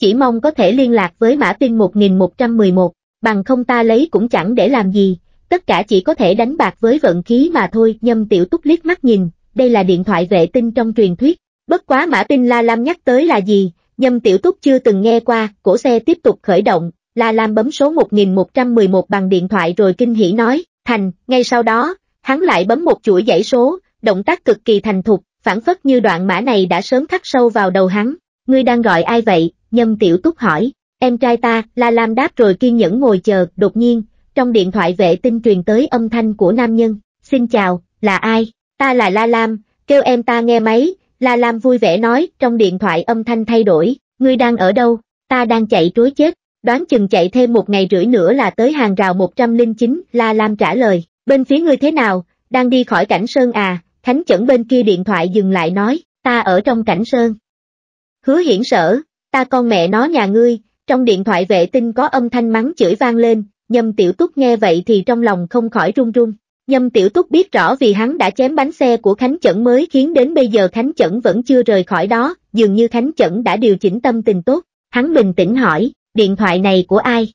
Chỉ mong có thể liên lạc với mã pin 1111, bằng không ta lấy cũng chẳng để làm gì, tất cả chỉ có thể đánh bạc với vận khí mà thôi. Nhâm tiểu túc liếc mắt nhìn, đây là điện thoại vệ tinh trong truyền thuyết. Bất quá mã tinh La Lam nhắc tới là gì, nhâm tiểu túc chưa từng nghe qua, cổ xe tiếp tục khởi động, La Lam bấm số 1111 bằng điện thoại rồi kinh hỉ nói, thành, ngay sau đó, hắn lại bấm một chuỗi dãy số, động tác cực kỳ thành thục, phản phất như đoạn mã này đã sớm khắc sâu vào đầu hắn. Ngươi đang gọi ai vậy? Nhâm tiểu túc hỏi. Em trai ta, La Lam đáp rồi kiên nhẫn ngồi chờ, đột nhiên, trong điện thoại vệ tinh truyền tới âm thanh của nam nhân. Xin chào, là ai? Ta là La Lam, kêu em ta nghe máy. La Lam vui vẻ nói, trong điện thoại âm thanh thay đổi. Ngươi đang ở đâu? Ta đang chạy trối chết. Đoán chừng chạy thêm một ngày rưỡi nữa là tới hàng rào 109, La Lam trả lời. Bên phía ngươi thế nào? Đang đi khỏi cảnh sơn à? thánh chẩn bên kia điện thoại dừng lại nói, ta ở trong cảnh sơn. Hứa hiển sở, ta con mẹ nó nhà ngươi, trong điện thoại vệ tinh có âm thanh mắng chửi vang lên, Nhâm Tiểu Túc nghe vậy thì trong lòng không khỏi run run. Nhâm Tiểu Túc biết rõ vì hắn đã chém bánh xe của Khánh Chẩn mới khiến đến bây giờ Khánh Chẩn vẫn chưa rời khỏi đó, dường như Khánh Chẩn đã điều chỉnh tâm tình tốt. Hắn bình tĩnh hỏi, điện thoại này của ai?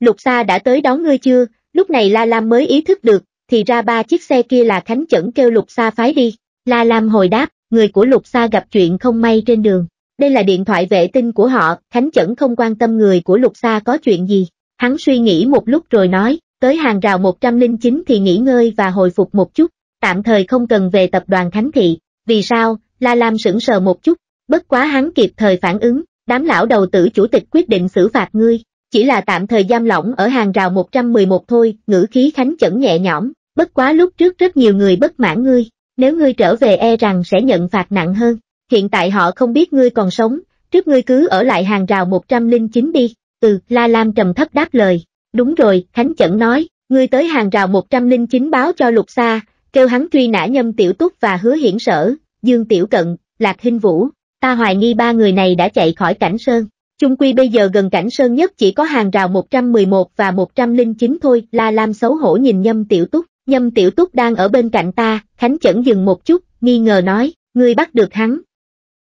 Lục Sa đã tới đón ngươi chưa? Lúc này La Lam mới ý thức được, thì ra ba chiếc xe kia là Khánh Chẩn kêu Lục Sa phái đi. La Lam hồi đáp, người của Lục Sa gặp chuyện không may trên đường. Đây là điện thoại vệ tinh của họ, Khánh Chẩn không quan tâm người của Lục Sa có chuyện gì, Hắn suy nghĩ một lúc rồi nói, tới hàng rào 109 thì nghỉ ngơi và hồi phục một chút, tạm thời không cần về tập đoàn Khánh Thị. Vì sao? La Lam sững sờ một chút, bất quá hắn kịp thời phản ứng, đám lão đầu tử chủ tịch quyết định xử phạt ngươi, chỉ là tạm thời giam lỏng ở hàng rào 111 thôi, ngữ khí Khánh chẩn nhẹ nhõm, bất quá lúc trước rất nhiều người bất mãn ngươi, nếu ngươi trở về e rằng sẽ nhận phạt nặng hơn, hiện tại họ không biết ngươi còn sống, trước ngươi cứ ở lại hàng rào 109 đi từ, La Lam trầm thấp đáp lời. Đúng rồi, Khánh Chẩn nói, ngươi tới hàng rào 109 báo cho Lục Sa, kêu hắn truy nã nhâm tiểu túc và hứa hiển sở, Dương Tiểu Cận, Lạc Hinh Vũ. Ta hoài nghi ba người này đã chạy khỏi cảnh Sơn. Chung quy bây giờ gần cảnh Sơn nhất chỉ có hàng rào 111 và 109 thôi, La Lam xấu hổ nhìn nhâm tiểu túc. Nhâm tiểu túc đang ở bên cạnh ta, Khánh Chẩn dừng một chút, nghi ngờ nói, ngươi bắt được hắn.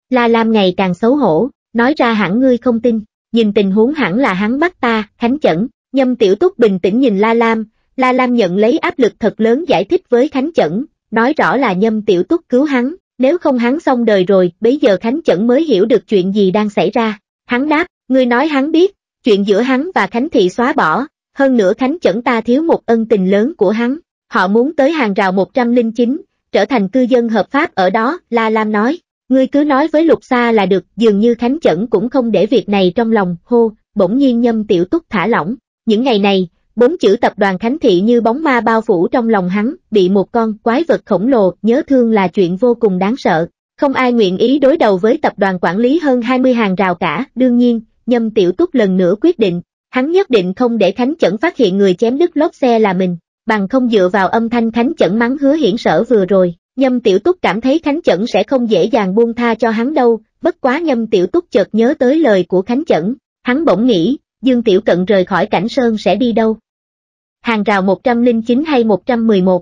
La Lam ngày càng xấu hổ, nói ra hẳn ngươi không tin nhìn tình huống hẳn là hắn bắt ta, Khánh Chẩn, Nhâm Tiểu Túc bình tĩnh nhìn La Lam, La Lam nhận lấy áp lực thật lớn giải thích với Khánh Chẩn, nói rõ là Nhâm Tiểu Túc cứu hắn, nếu không hắn xong đời rồi, bây giờ Khánh Chẩn mới hiểu được chuyện gì đang xảy ra. Hắn đáp, ngươi nói hắn biết, chuyện giữa hắn và Khánh Thị xóa bỏ, hơn nữa Khánh Chẩn ta thiếu một ân tình lớn của hắn, họ muốn tới hàng rào 109, trở thành cư dân hợp pháp ở đó, La Lam nói, Ngươi cứ nói với Lục Sa là được, dường như Khánh Chẩn cũng không để việc này trong lòng, hô, bỗng nhiên nhâm tiểu túc thả lỏng. Những ngày này, bốn chữ tập đoàn Khánh Thị như bóng ma bao phủ trong lòng hắn, bị một con quái vật khổng lồ nhớ thương là chuyện vô cùng đáng sợ. Không ai nguyện ý đối đầu với tập đoàn quản lý hơn 20 hàng rào cả, đương nhiên, nhâm tiểu túc lần nữa quyết định, hắn nhất định không để Khánh Chẩn phát hiện người chém đứt lốp xe là mình, bằng không dựa vào âm thanh Khánh Chẩn mắng hứa hiển sở vừa rồi, Nhâm Tiểu Túc cảm thấy Khánh Chẩn sẽ không dễ dàng buông tha cho hắn đâu, bất quá Nhâm Tiểu Túc chợt nhớ tới lời của Khánh Chẩn, hắn bỗng nghĩ, Dương Tiểu Cận rời khỏi Cảnh Sơn sẽ đi đâu? Hàng rào 109 hay 111?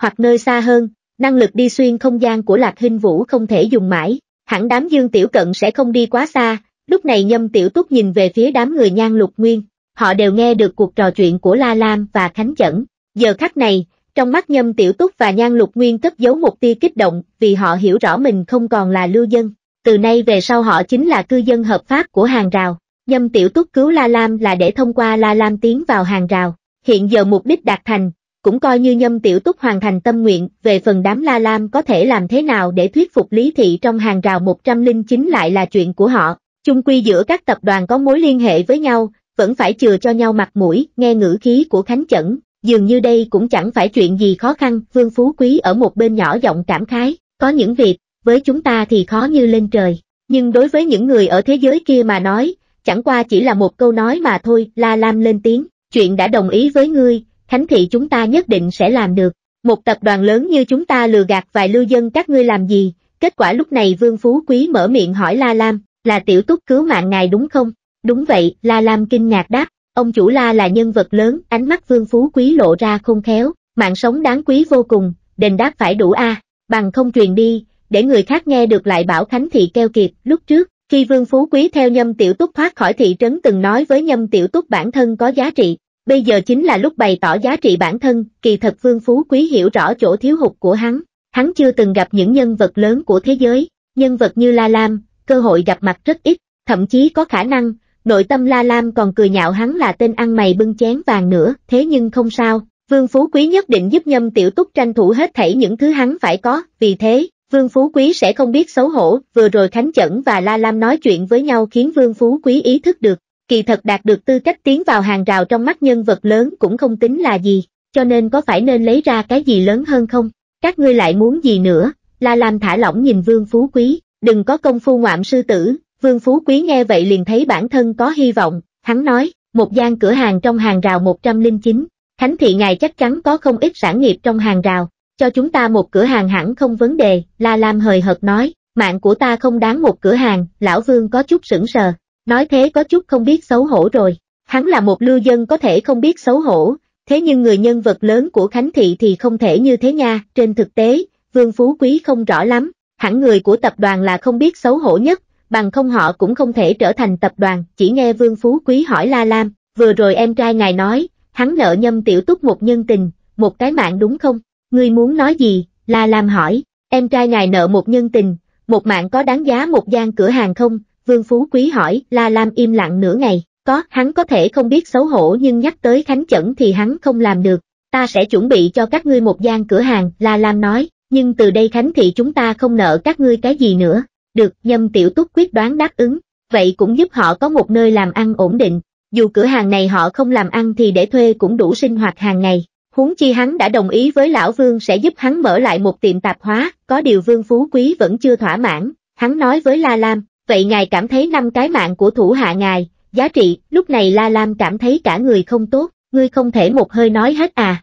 Hoặc nơi xa hơn, năng lực đi xuyên không gian của Lạc Hinh Vũ không thể dùng mãi, hẳn đám Dương Tiểu Cận sẽ không đi quá xa, lúc này Nhâm Tiểu Túc nhìn về phía đám người nhan lục nguyên, họ đều nghe được cuộc trò chuyện của La Lam và Khánh Chẩn, giờ khắc này, trong mắt Nhâm Tiểu Túc và Nhan Lục Nguyên cất giấu một tia kích động vì họ hiểu rõ mình không còn là lưu dân. Từ nay về sau họ chính là cư dân hợp pháp của hàng rào. Nhâm Tiểu Túc cứu La Lam là để thông qua La Lam tiến vào hàng rào. Hiện giờ mục đích đạt thành, cũng coi như Nhâm Tiểu Túc hoàn thành tâm nguyện về phần đám La Lam có thể làm thế nào để thuyết phục Lý Thị trong hàng rào 109 lại là chuyện của họ. Chung quy giữa các tập đoàn có mối liên hệ với nhau, vẫn phải chừa cho nhau mặt mũi, nghe ngữ khí của Khánh Chẩn, dường như đây cũng chẳng phải chuyện gì khó khăn, Vương Phú Quý ở một bên nhỏ giọng cảm khái, có những việc, với chúng ta thì khó như lên trời, nhưng đối với những người ở thế giới kia mà nói, chẳng qua chỉ là một câu nói mà thôi, La Lam lên tiếng, chuyện đã đồng ý với ngươi, thánh Thị chúng ta nhất định sẽ làm được, một tập đoàn lớn như chúng ta lừa gạt vài lưu dân các ngươi làm gì, kết quả lúc này Vương Phú Quý mở miệng hỏi La Lam, là tiểu túc cứu mạng ngài đúng không? Đúng vậy, La Lam kinh ngạc đáp, Ông chủ la là nhân vật lớn, ánh mắt vương phú quý lộ ra không khéo, mạng sống đáng quý vô cùng, đền đáp phải đủ a bằng không truyền đi, để người khác nghe được lại bảo Khánh Thị keo kiệt, lúc trước, khi vương phú quý theo nhâm tiểu túc thoát khỏi thị trấn từng nói với nhâm tiểu túc bản thân có giá trị, bây giờ chính là lúc bày tỏ giá trị bản thân, kỳ thật vương phú quý hiểu rõ chỗ thiếu hụt của hắn, hắn chưa từng gặp những nhân vật lớn của thế giới, nhân vật như La Lam, cơ hội gặp mặt rất ít, thậm chí có khả năng, nội tâm La Lam còn cười nhạo hắn là tên ăn mày bưng chén vàng nữa, thế nhưng không sao, Vương Phú Quý nhất định giúp Nhâm Tiểu Túc tranh thủ hết thảy những thứ hắn phải có, vì thế, Vương Phú Quý sẽ không biết xấu hổ, vừa rồi Khánh Chẩn và La Lam nói chuyện với nhau khiến Vương Phú Quý ý thức được, kỳ thật đạt được tư cách tiến vào hàng rào trong mắt nhân vật lớn cũng không tính là gì, cho nên có phải nên lấy ra cái gì lớn hơn không, các ngươi lại muốn gì nữa, La Lam thả lỏng nhìn Vương Phú Quý, đừng có công phu ngoạm sư tử, Vương Phú Quý nghe vậy liền thấy bản thân có hy vọng, hắn nói, một gian cửa hàng trong hàng rào 109, Khánh Thị Ngài chắc chắn có không ít sản nghiệp trong hàng rào, cho chúng ta một cửa hàng hẳn không vấn đề, La Lam hời hợt nói, mạng của ta không đáng một cửa hàng, Lão Vương có chút sững sờ, nói thế có chút không biết xấu hổ rồi, hắn là một lưu dân có thể không biết xấu hổ, thế nhưng người nhân vật lớn của Khánh Thị thì không thể như thế nha, trên thực tế, Vương Phú Quý không rõ lắm, hẳn người của tập đoàn là không biết xấu hổ nhất, bằng không họ cũng không thể trở thành tập đoàn, chỉ nghe Vương Phú Quý hỏi La Lam, vừa rồi em trai ngài nói, hắn nợ nhâm tiểu túc một nhân tình, một cái mạng đúng không? Ngươi muốn nói gì? La Lam hỏi, em trai ngài nợ một nhân tình, một mạng có đáng giá một gian cửa hàng không? Vương Phú Quý hỏi, La Lam im lặng nửa ngày, có, hắn có thể không biết xấu hổ nhưng nhắc tới Khánh Chẩn thì hắn không làm được, ta sẽ chuẩn bị cho các ngươi một gian cửa hàng, La Lam nói, nhưng từ đây Khánh Thị chúng ta không nợ các ngươi cái gì nữa. Được, Nhâm Tiểu Túc quyết đoán đáp ứng, vậy cũng giúp họ có một nơi làm ăn ổn định, dù cửa hàng này họ không làm ăn thì để thuê cũng đủ sinh hoạt hàng ngày. Huống chi hắn đã đồng ý với Lão Vương sẽ giúp hắn mở lại một tiệm tạp hóa, có điều Vương Phú Quý vẫn chưa thỏa mãn, hắn nói với La Lam, vậy ngài cảm thấy năm cái mạng của thủ hạ ngài, giá trị, lúc này La Lam cảm thấy cả người không tốt, ngươi không thể một hơi nói hết à.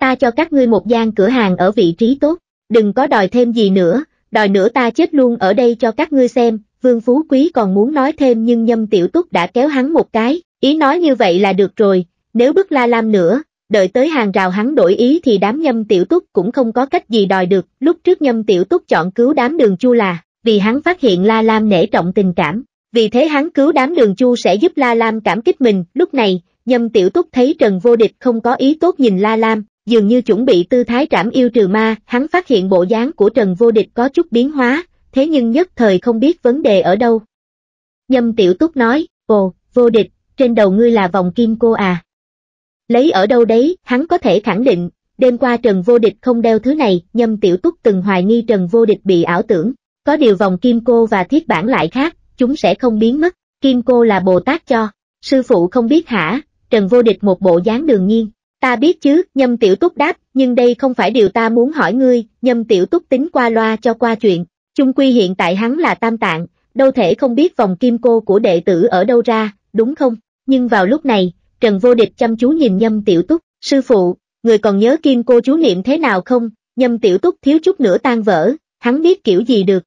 Ta cho các ngươi một gian cửa hàng ở vị trí tốt, đừng có đòi thêm gì nữa, đòi nữa ta chết luôn ở đây cho các ngươi xem, vương phú quý còn muốn nói thêm nhưng nhâm tiểu túc đã kéo hắn một cái, ý nói như vậy là được rồi, nếu bức la lam nữa, đợi tới hàng rào hắn đổi ý thì đám nhâm tiểu túc cũng không có cách gì đòi được, lúc trước nhâm tiểu túc chọn cứu đám đường chu là, vì hắn phát hiện la lam nể trọng tình cảm, vì thế hắn cứu đám đường chu sẽ giúp la lam cảm kích mình, lúc này, nhâm tiểu túc thấy trần vô địch không có ý tốt nhìn la lam, dường như chuẩn bị tư thái trảm yêu trừ ma, hắn phát hiện bộ dáng của Trần Vô Địch có chút biến hóa, thế nhưng nhất thời không biết vấn đề ở đâu. Nhâm Tiểu Túc nói, ồ, Vô Địch, trên đầu ngươi là vòng kim cô à. Lấy ở đâu đấy, hắn có thể khẳng định, đêm qua Trần Vô Địch không đeo thứ này, Nhâm Tiểu Túc từng hoài nghi Trần Vô Địch bị ảo tưởng, có điều vòng kim cô và thiết bản lại khác, chúng sẽ không biến mất, kim cô là Bồ Tát cho, sư phụ không biết hả, Trần Vô Địch một bộ dáng đường nhiên. Ta biết chứ, nhâm tiểu túc đáp, nhưng đây không phải điều ta muốn hỏi ngươi, nhâm tiểu túc tính qua loa cho qua chuyện. Chung quy hiện tại hắn là tam tạng, đâu thể không biết vòng kim cô của đệ tử ở đâu ra, đúng không? Nhưng vào lúc này, Trần Vô Địch chăm chú nhìn nhâm tiểu túc, sư phụ, người còn nhớ kim cô chú niệm thế nào không? Nhâm tiểu túc thiếu chút nữa tan vỡ, hắn biết kiểu gì được.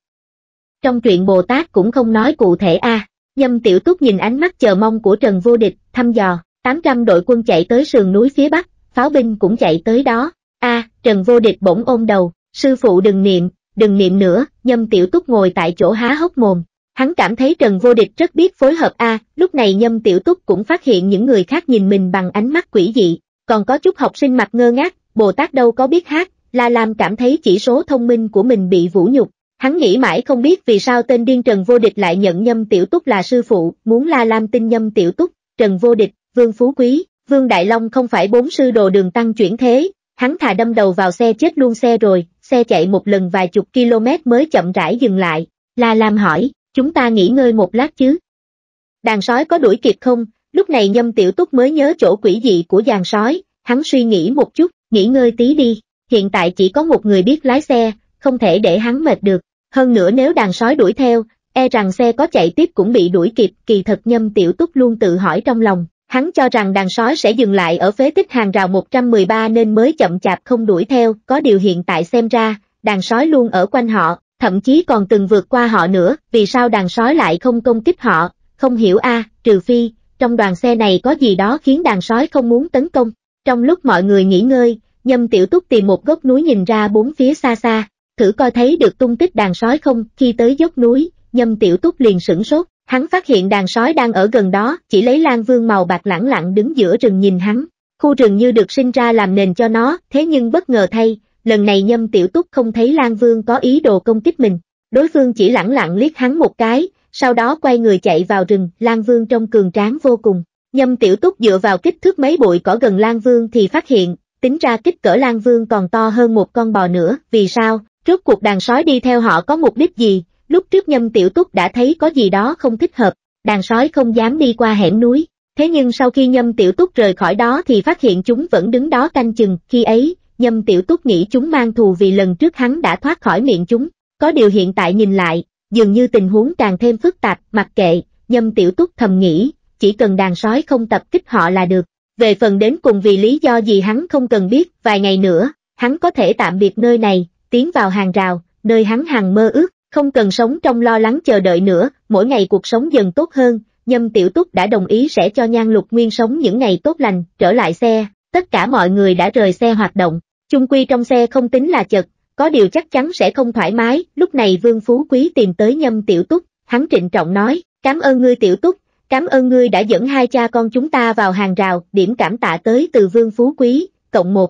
Trong truyện Bồ Tát cũng không nói cụ thể a. Nhâm tiểu túc nhìn ánh mắt chờ mong của Trần Vô Địch, thăm dò. 800 đội quân chạy tới sườn núi phía bắc, pháo binh cũng chạy tới đó. A, à, Trần Vô Địch bỗng ôm đầu, sư phụ đừng niệm, đừng niệm nữa, Nhâm Tiểu Túc ngồi tại chỗ há hốc mồm. Hắn cảm thấy Trần Vô Địch rất biết phối hợp A, à, lúc này Nhâm Tiểu Túc cũng phát hiện những người khác nhìn mình bằng ánh mắt quỷ dị, còn có chút học sinh mặt ngơ ngác, Bồ Tát đâu có biết hát, La Lam cảm thấy chỉ số thông minh của mình bị vũ nhục. Hắn nghĩ mãi không biết vì sao tên điên Trần Vô Địch lại nhận Nhâm Tiểu Túc là sư phụ, muốn La Lam tin Nhâm Tiểu Túc, Trần Vô Địch Vương Phú Quý, Vương Đại Long không phải bốn sư đồ đường tăng chuyển thế, hắn thà đâm đầu vào xe chết luôn xe rồi, xe chạy một lần vài chục km mới chậm rãi dừng lại. La Lam hỏi, chúng ta nghỉ ngơi một lát chứ? Đàn sói có đuổi kịp không? Lúc này nhâm tiểu túc mới nhớ chỗ quỷ dị của dàn sói, hắn suy nghĩ một chút, nghỉ ngơi tí đi, hiện tại chỉ có một người biết lái xe, không thể để hắn mệt được. Hơn nữa nếu đàn sói đuổi theo, e rằng xe có chạy tiếp cũng bị đuổi kịp, kỳ thật nhâm tiểu túc luôn tự hỏi trong lòng, Hắn cho rằng đàn sói sẽ dừng lại ở phế tích hàng rào 113 nên mới chậm chạp không đuổi theo, có điều hiện tại xem ra, đàn sói luôn ở quanh họ, thậm chí còn từng vượt qua họ nữa, vì sao đàn sói lại không công kích họ, không hiểu a trừ phi, trong đoàn xe này có gì đó khiến đàn sói không muốn tấn công. Trong lúc mọi người nghỉ ngơi, Nhâm Tiểu Túc tìm một gốc núi nhìn ra bốn phía xa xa, thử coi thấy được tung tích đàn sói không, khi tới dốc núi, Nhâm Tiểu Túc liền sửng sốt, Hắn phát hiện đàn sói đang ở gần đó, chỉ lấy lan vương màu bạc lẳng lặng đứng giữa rừng nhìn hắn. Khu rừng như được sinh ra làm nền cho nó, thế nhưng bất ngờ thay, lần này nhâm tiểu túc không thấy lan vương có ý đồ công kích mình. Đối phương chỉ lẳng lặng liếc hắn một cái, sau đó quay người chạy vào rừng, lan vương trong cường tráng vô cùng. Nhâm tiểu túc dựa vào kích thước mấy bụi cỏ gần lan vương thì phát hiện, tính ra kích cỡ lan vương còn to hơn một con bò nữa, vì sao? trước cuộc đàn sói đi theo họ có mục đích gì, Lúc trước Nhâm Tiểu Túc đã thấy có gì đó không thích hợp, đàn sói không dám đi qua hẻm núi, thế nhưng sau khi Nhâm Tiểu Túc rời khỏi đó thì phát hiện chúng vẫn đứng đó canh chừng, khi ấy, Nhâm Tiểu Túc nghĩ chúng mang thù vì lần trước hắn đã thoát khỏi miệng chúng, có điều hiện tại nhìn lại, dường như tình huống càng thêm phức tạp, mặc kệ, Nhâm Tiểu Túc thầm nghĩ, chỉ cần đàn sói không tập kích họ là được. Về phần đến cùng vì lý do gì hắn không cần biết, vài ngày nữa, hắn có thể tạm biệt nơi này, tiến vào hàng rào, nơi hắn hằng mơ ước, không cần sống trong lo lắng chờ đợi nữa, mỗi ngày cuộc sống dần tốt hơn, Nhâm Tiểu Túc đã đồng ý sẽ cho Nhan Lục Nguyên sống những ngày tốt lành, trở lại xe, tất cả mọi người đã rời xe hoạt động, chung quy trong xe không tính là chật, có điều chắc chắn sẽ không thoải mái, lúc này Vương Phú Quý tìm tới Nhâm Tiểu Túc, hắn trịnh trọng nói, cảm ơn ngươi Tiểu Túc, cảm ơn ngươi đã dẫn hai cha con chúng ta vào hàng rào, điểm cảm tạ tới từ Vương Phú Quý, cộng một.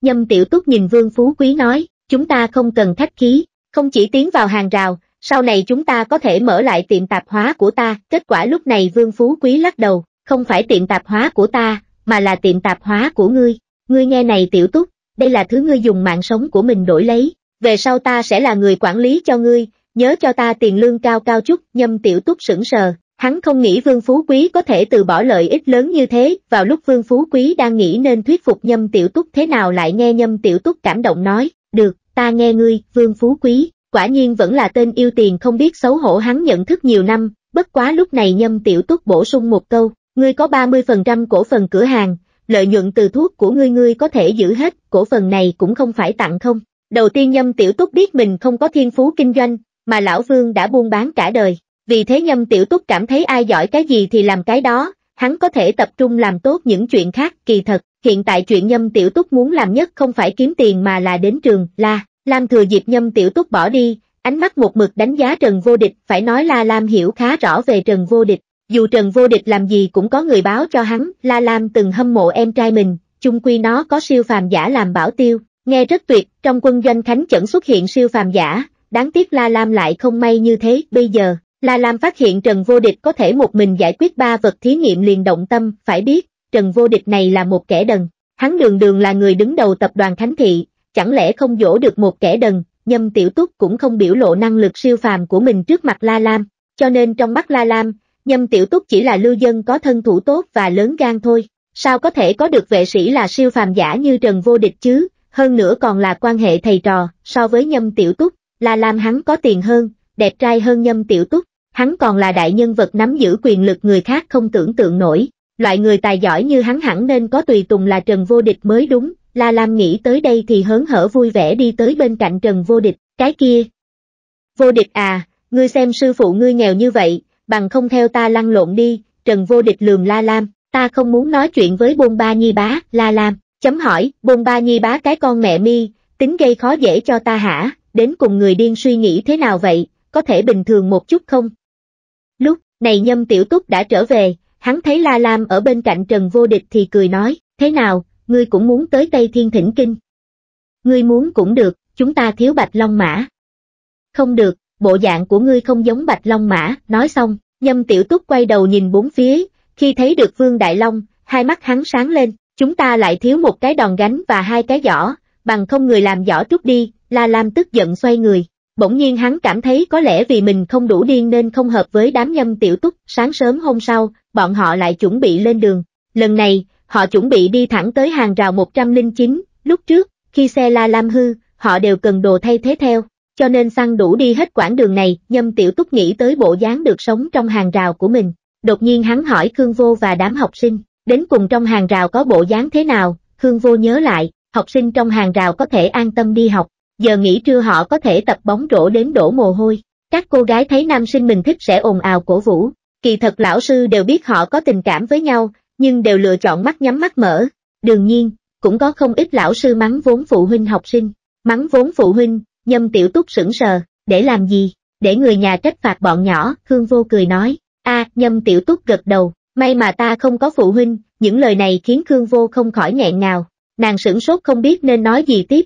Nhâm Tiểu Túc nhìn Vương Phú Quý nói, chúng ta không cần khách khí, không chỉ tiến vào hàng rào, sau này chúng ta có thể mở lại tiệm tạp hóa của ta. Kết quả lúc này Vương Phú Quý lắc đầu, không phải tiệm tạp hóa của ta, mà là tiệm tạp hóa của ngươi. Ngươi nghe này tiểu túc, đây là thứ ngươi dùng mạng sống của mình đổi lấy. Về sau ta sẽ là người quản lý cho ngươi, nhớ cho ta tiền lương cao cao chút. Nhâm tiểu túc sững sờ, hắn không nghĩ Vương Phú Quý có thể từ bỏ lợi ích lớn như thế. Vào lúc Vương Phú Quý đang nghĩ nên thuyết phục Nhâm tiểu túc thế nào lại nghe Nhâm tiểu túc cảm động nói, được, ta nghe ngươi, Vương Phú Quý, quả nhiên vẫn là tên yêu tiền không biết xấu hổ hắn nhận thức nhiều năm, bất quá lúc này nhâm tiểu túc bổ sung một câu, ngươi có 30% cổ phần cửa hàng, lợi nhuận từ thuốc của ngươi ngươi có thể giữ hết, cổ phần này cũng không phải tặng không. Đầu tiên nhâm tiểu túc biết mình không có thiên phú kinh doanh, mà lão Vương đã buôn bán cả đời, vì thế nhâm tiểu túc cảm thấy ai giỏi cái gì thì làm cái đó, hắn có thể tập trung làm tốt những chuyện khác kỳ thật, hiện tại chuyện nhâm tiểu túc muốn làm nhất không phải kiếm tiền mà là đến trường, la, Lam thừa dịp nhâm tiểu túc bỏ đi, ánh mắt một mực đánh giá Trần Vô Địch, phải nói La Lam hiểu khá rõ về Trần Vô Địch, dù Trần Vô Địch làm gì cũng có người báo cho hắn, La Lam từng hâm mộ em trai mình, chung quy nó có siêu phàm giả làm bảo tiêu, nghe rất tuyệt, trong quân doanh khánh chẩn xuất hiện siêu phàm giả, đáng tiếc La Lam lại không may như thế, bây giờ, La Lam phát hiện Trần Vô Địch có thể một mình giải quyết ba vật thí nghiệm liền động tâm, phải biết, Trần Vô Địch này là một kẻ đần, hắn đường đường là người đứng đầu tập đoàn Khánh Thị, chẳng lẽ không dỗ được một kẻ đần, nhâm tiểu túc cũng không biểu lộ năng lực siêu phàm của mình trước mặt La Lam, cho nên trong mắt La Lam, nhâm tiểu túc chỉ là lưu dân có thân thủ tốt và lớn gan thôi, sao có thể có được vệ sĩ là siêu phàm giả như Trần Vô Địch chứ, hơn nữa còn là quan hệ thầy trò, so với nhâm tiểu túc, La Lam hắn có tiền hơn, đẹp trai hơn nhâm tiểu túc, hắn còn là đại nhân vật nắm giữ quyền lực người khác không tưởng tượng nổi, loại người tài giỏi như hắn hẳn nên có tùy tùng là Trần Vô Địch mới đúng, La Lam nghĩ tới đây thì hớn hở vui vẻ đi tới bên cạnh Trần Vô Địch, cái kia. Vô Địch à, ngươi xem sư phụ ngươi nghèo như vậy, bằng không theo ta lăn lộn đi, Trần Vô Địch lườm La Lam, ta không muốn nói chuyện với bôn ba nhi bá, La Lam, chấm hỏi, bôn ba nhi bá cái con mẹ mi, tính gây khó dễ cho ta hả, đến cùng người điên suy nghĩ thế nào vậy, có thể bình thường một chút không? Lúc này Nhâm Tiểu Túc đã trở về, Hắn thấy La Lam ở bên cạnh Trần Vô Địch thì cười nói, thế nào, ngươi cũng muốn tới Tây Thiên Thỉnh Kinh. Ngươi muốn cũng được, chúng ta thiếu Bạch Long Mã. Không được, bộ dạng của ngươi không giống Bạch Long Mã, nói xong, nhâm tiểu túc quay đầu nhìn bốn phía, khi thấy được Vương Đại Long, hai mắt hắn sáng lên, chúng ta lại thiếu một cái đòn gánh và hai cái giỏ, bằng không người làm giỏ trút đi, La Lam tức giận xoay người, Bỗng nhiên hắn cảm thấy có lẽ vì mình không đủ điên nên không hợp với đám nhâm tiểu túc, sáng sớm hôm sau, bọn họ lại chuẩn bị lên đường. Lần này, họ chuẩn bị đi thẳng tới hàng rào 109, lúc trước, khi xe la lam hư, họ đều cần đồ thay thế theo, cho nên xăng đủ đi hết quãng đường này, nhâm tiểu túc nghĩ tới bộ dáng được sống trong hàng rào của mình. Đột nhiên hắn hỏi Khương Vô và đám học sinh, đến cùng trong hàng rào có bộ dáng thế nào, Khương Vô nhớ lại, học sinh trong hàng rào có thể an tâm đi học giờ nghỉ trưa họ có thể tập bóng rổ đến đổ mồ hôi. Các cô gái thấy nam sinh mình thích sẽ ồn ào cổ vũ, kỳ thật lão sư đều biết họ có tình cảm với nhau, nhưng đều lựa chọn mắt nhắm mắt mở. Đương nhiên, cũng có không ít lão sư mắng vốn phụ huynh học sinh, mắng vốn phụ huynh, nhâm tiểu túc sững sờ, để làm gì, để người nhà trách phạt bọn nhỏ, Khương Vô cười nói, a nhâm tiểu túc gật đầu, may mà ta không có phụ huynh, những lời này khiến Khương Vô không khỏi nghẹn ngào, nàng sửng sốt không biết nên nói gì tiếp,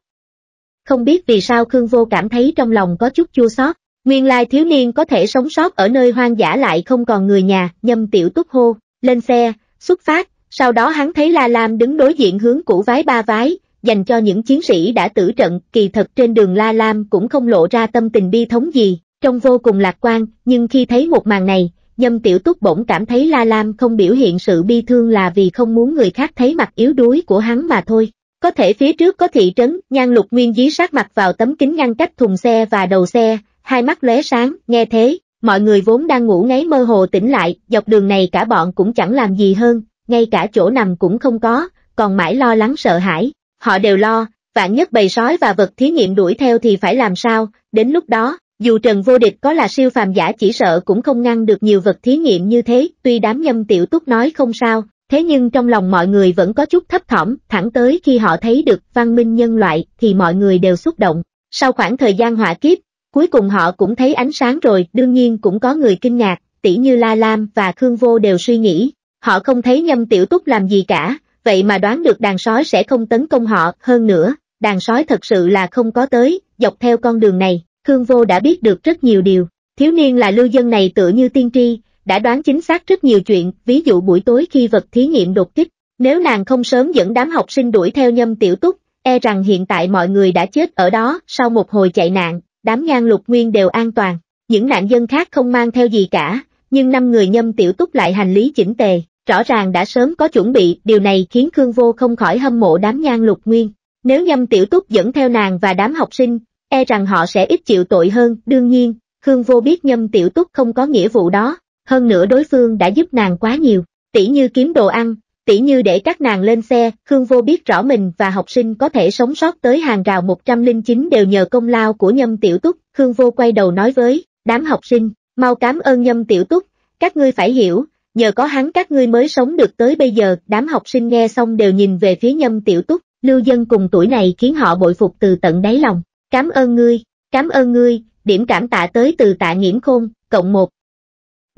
không biết vì sao Khương Vô cảm thấy trong lòng có chút chua xót. Nguyên lai thiếu niên có thể sống sót ở nơi hoang dã lại không còn người nhà, nhâm tiểu túc hô, lên xe, xuất phát, sau đó hắn thấy La Lam đứng đối diện hướng củ vái ba vái, dành cho những chiến sĩ đã tử trận, kỳ thật trên đường La Lam cũng không lộ ra tâm tình bi thống gì, trông vô cùng lạc quan, nhưng khi thấy một màn này, Nhâm Tiểu Túc bỗng cảm thấy La Lam không biểu hiện sự bi thương là vì không muốn người khác thấy mặt yếu đuối của hắn mà thôi. Có thể phía trước có thị trấn, nhan lục nguyên dí sát mặt vào tấm kính ngăn cách thùng xe và đầu xe, hai mắt lóe sáng, nghe thế, mọi người vốn đang ngủ ngáy mơ hồ tỉnh lại, dọc đường này cả bọn cũng chẳng làm gì hơn, ngay cả chỗ nằm cũng không có, còn mãi lo lắng sợ hãi, họ đều lo, vạn nhất bầy sói và vật thí nghiệm đuổi theo thì phải làm sao, đến lúc đó, dù Trần Vô Địch có là siêu phàm giả chỉ sợ cũng không ngăn được nhiều vật thí nghiệm như thế, tuy đám nhâm tiểu túc nói không sao, Thế nhưng trong lòng mọi người vẫn có chút thấp thỏm, thẳng tới khi họ thấy được văn minh nhân loại thì mọi người đều xúc động. Sau khoảng thời gian họa kiếp, cuối cùng họ cũng thấy ánh sáng rồi, đương nhiên cũng có người kinh ngạc, tỷ như La Lam và Khương Vô đều suy nghĩ, họ không thấy nhâm tiểu túc làm gì cả, vậy mà đoán được đàn sói sẽ không tấn công họ, hơn nữa, đàn sói thật sự là không có tới, dọc theo con đường này, Khương Vô đã biết được rất nhiều điều, thiếu niên là lưu dân này tựa như tiên tri, đã đoán chính xác rất nhiều chuyện, ví dụ buổi tối khi vật thí nghiệm đột kích, nếu nàng không sớm dẫn đám học sinh đuổi theo nhâm tiểu túc, e rằng hiện tại mọi người đã chết ở đó, sau một hồi chạy nạn, đám nhan lục nguyên đều an toàn, những nạn dân khác không mang theo gì cả, nhưng năm người nhâm tiểu túc lại hành lý chỉnh tề, rõ ràng đã sớm có chuẩn bị, điều này khiến Khương Vô không khỏi hâm mộ đám nhan lục nguyên. Nếu nhâm tiểu túc dẫn theo nàng và đám học sinh, e rằng họ sẽ ít chịu tội hơn, đương nhiên, Khương Vô biết nhâm tiểu túc không có nghĩa vụ đó, hơn nữa đối phương đã giúp nàng quá nhiều, tỉ như kiếm đồ ăn, tỉ như để các nàng lên xe, Khương Vô biết rõ mình và học sinh có thể sống sót tới hàng rào 109 đều nhờ công lao của Nhâm Tiểu Túc, Khương Vô quay đầu nói với đám học sinh, mau cảm ơn Nhâm Tiểu Túc, các ngươi phải hiểu, nhờ có hắn các ngươi mới sống được tới bây giờ, đám học sinh nghe xong đều nhìn về phía Nhâm Tiểu Túc, lưu dân cùng tuổi này khiến họ bội phục từ tận đáy lòng, cảm ơn ngươi, cảm ơn ngươi, điểm cảm tạ tới từ tạ nghiễm khôn, cộng một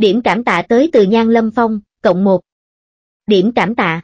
Điểm cảm tạ tới từ Nhan Lâm Phong, cộng một. Điểm cảm tạ.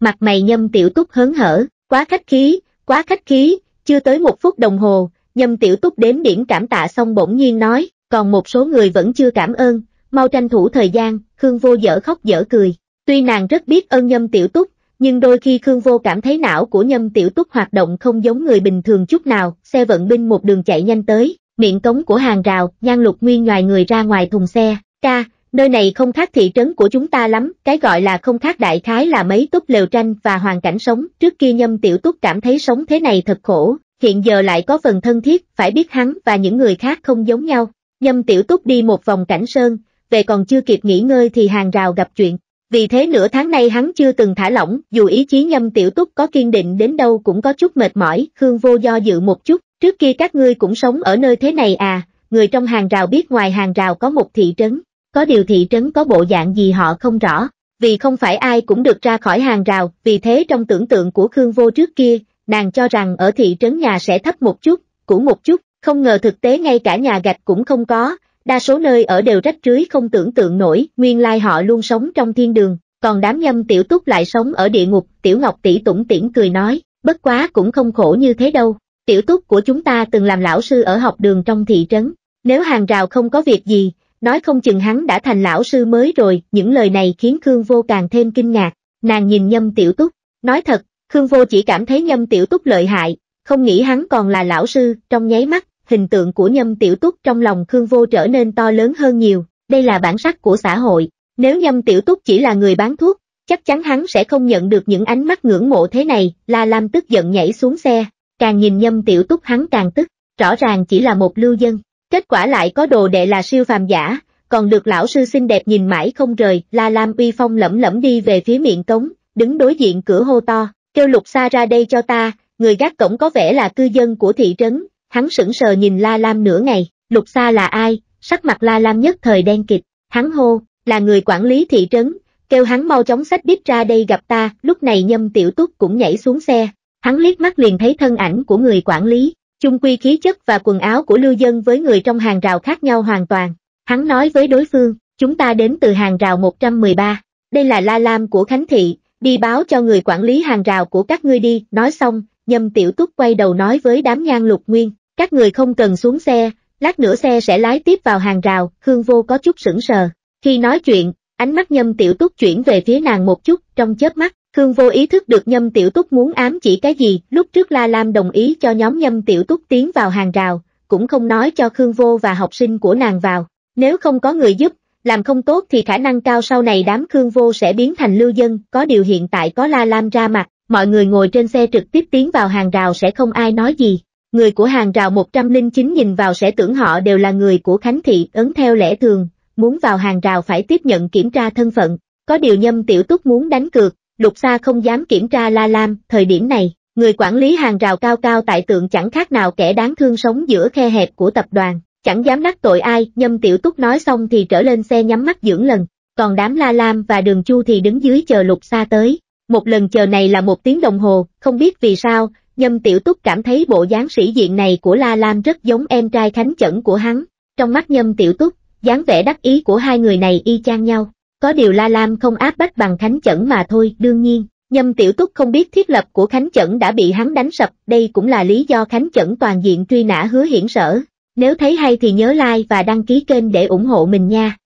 Mặt mày nhâm tiểu túc hớn hở, quá khách khí, quá khách khí, chưa tới một phút đồng hồ, nhâm tiểu túc đếm điểm cảm tạ xong bỗng nhiên nói, còn một số người vẫn chưa cảm ơn, mau tranh thủ thời gian, Khương Vô dở khóc dở cười. Tuy nàng rất biết ơn nhâm tiểu túc, nhưng đôi khi Khương Vô cảm thấy não của nhâm tiểu túc hoạt động không giống người bình thường chút nào, xe vận binh một đường chạy nhanh tới, miệng cống của hàng rào, nhan lục nguyên ngoài người ra ngoài thùng xe, ca, nơi này không khác thị trấn của chúng ta lắm, cái gọi là không khác đại khái là mấy túc lều tranh và hoàn cảnh sống, trước kia nhâm tiểu túc cảm thấy sống thế này thật khổ, hiện giờ lại có phần thân thiết, phải biết hắn và những người khác không giống nhau. Nhâm tiểu túc đi một vòng cảnh sơn, về còn chưa kịp nghỉ ngơi thì hàng rào gặp chuyện. Vì thế nửa tháng nay hắn chưa từng thả lỏng, dù ý chí nhâm tiểu túc có kiên định đến đâu cũng có chút mệt mỏi, Khương vô do dự một chút, trước kia các ngươi cũng sống ở nơi thế này à, người trong hàng rào biết ngoài hàng rào có một thị trấn, có điều thị trấn có bộ dạng gì họ không rõ, vì không phải ai cũng được ra khỏi hàng rào, vì thế trong tưởng tượng của Khương Vô trước kia, nàng cho rằng ở thị trấn nhà sẽ thấp một chút, cũ một chút, không ngờ thực tế ngay cả nhà gạch cũng không có, đa số nơi ở đều rách rưới không tưởng tượng nổi, nguyên lai họ luôn sống trong thiên đường, còn đám nhâm tiểu túc lại sống ở địa ngục, tiểu ngọc tỷ tủng tiễn cười nói, bất quá cũng không khổ như thế đâu, tiểu túc của chúng ta từng làm lão sư ở học đường trong thị trấn, nếu hàng rào không có việc gì, Nói không chừng hắn đã thành lão sư mới rồi, những lời này khiến Khương Vô càng thêm kinh ngạc, nàng nhìn nhâm tiểu túc, nói thật, Khương Vô chỉ cảm thấy nhâm tiểu túc lợi hại, không nghĩ hắn còn là lão sư, trong nháy mắt, hình tượng của nhâm tiểu túc trong lòng Khương Vô trở nên to lớn hơn nhiều, đây là bản sắc của xã hội, nếu nhâm tiểu túc chỉ là người bán thuốc, chắc chắn hắn sẽ không nhận được những ánh mắt ngưỡng mộ thế này, La Lam tức giận nhảy xuống xe, càng nhìn nhâm tiểu túc hắn càng tức, rõ ràng chỉ là một lưu dân, Kết quả lại có đồ đệ là siêu phàm giả, còn được lão sư xinh đẹp nhìn mãi không rời, La Lam uy phong lẫm lẫm đi về phía miệng cống, đứng đối diện cửa hô to, kêu lục xa ra đây cho ta, người gác cổng có vẻ là cư dân của thị trấn, hắn sững sờ nhìn La Lam nửa ngày, lục xa là ai, sắc mặt La Lam nhất thời đen kịch, hắn hô, là người quản lý thị trấn, kêu hắn mau chóng sách bíp ra đây gặp ta, lúc này nhâm tiểu túc cũng nhảy xuống xe, hắn liếc mắt liền thấy thân ảnh của người quản lý, Chung quy khí chất và quần áo của lưu dân với người trong hàng rào khác nhau hoàn toàn. Hắn nói với đối phương, chúng ta đến từ hàng rào 113. Đây là La Lam của Khánh Thị, đi báo cho người quản lý hàng rào của các ngươi đi. Nói xong, nhâm tiểu túc quay đầu nói với đám nhan lục nguyên, các người không cần xuống xe, lát nữa xe sẽ lái tiếp vào hàng rào. Hương vô có chút sững sờ. Khi nói chuyện, ánh mắt nhâm tiểu túc chuyển về phía nàng một chút, trong chớp mắt, Thương vô ý thức được nhâm tiểu túc muốn ám chỉ cái gì, lúc trước La Lam đồng ý cho nhóm nhâm tiểu túc tiến vào hàng rào, cũng không nói cho Khương vô và học sinh của nàng vào. Nếu không có người giúp, làm không tốt thì khả năng cao sau này đám Khương vô sẽ biến thành lưu dân, có điều hiện tại có La Lam ra mặt, mọi người ngồi trên xe trực tiếp tiến vào hàng rào sẽ không ai nói gì. Người của hàng rào 109 nhìn vào sẽ tưởng họ đều là người của Khánh Thị, ấn theo lẽ thường, muốn vào hàng rào phải tiếp nhận kiểm tra thân phận. Có điều nhâm tiểu túc muốn đánh cược, Lục Sa không dám kiểm tra La Lam, thời điểm này, người quản lý hàng rào cao cao tại tượng chẳng khác nào kẻ đáng thương sống giữa khe hẹp của tập đoàn, chẳng dám đắc tội ai, nhâm tiểu túc nói xong thì trở lên xe nhắm mắt dưỡng lần, còn đám La Lam và đường Chu thì đứng dưới chờ Lục Sa tới. Một lần chờ này là một tiếng đồng hồ, không biết vì sao, Nhâm Tiểu Túc cảm thấy bộ dáng sĩ diện này của La Lam rất giống em trai khánh chẩn của hắn. Trong mắt Nhâm Tiểu Túc, dáng vẻ đắc ý của hai người này y chang nhau có điều La Lam không áp bách bằng Khánh Chẩn mà thôi, đương nhiên, Nhâm Tiểu Túc không biết thiết lập của Khánh Chẩn đã bị hắn đánh sập, đây cũng là lý do Khánh Chẩn toàn diện truy nã hứa hiển sở. Nếu thấy hay thì nhớ like và đăng ký kênh để ủng hộ mình nha.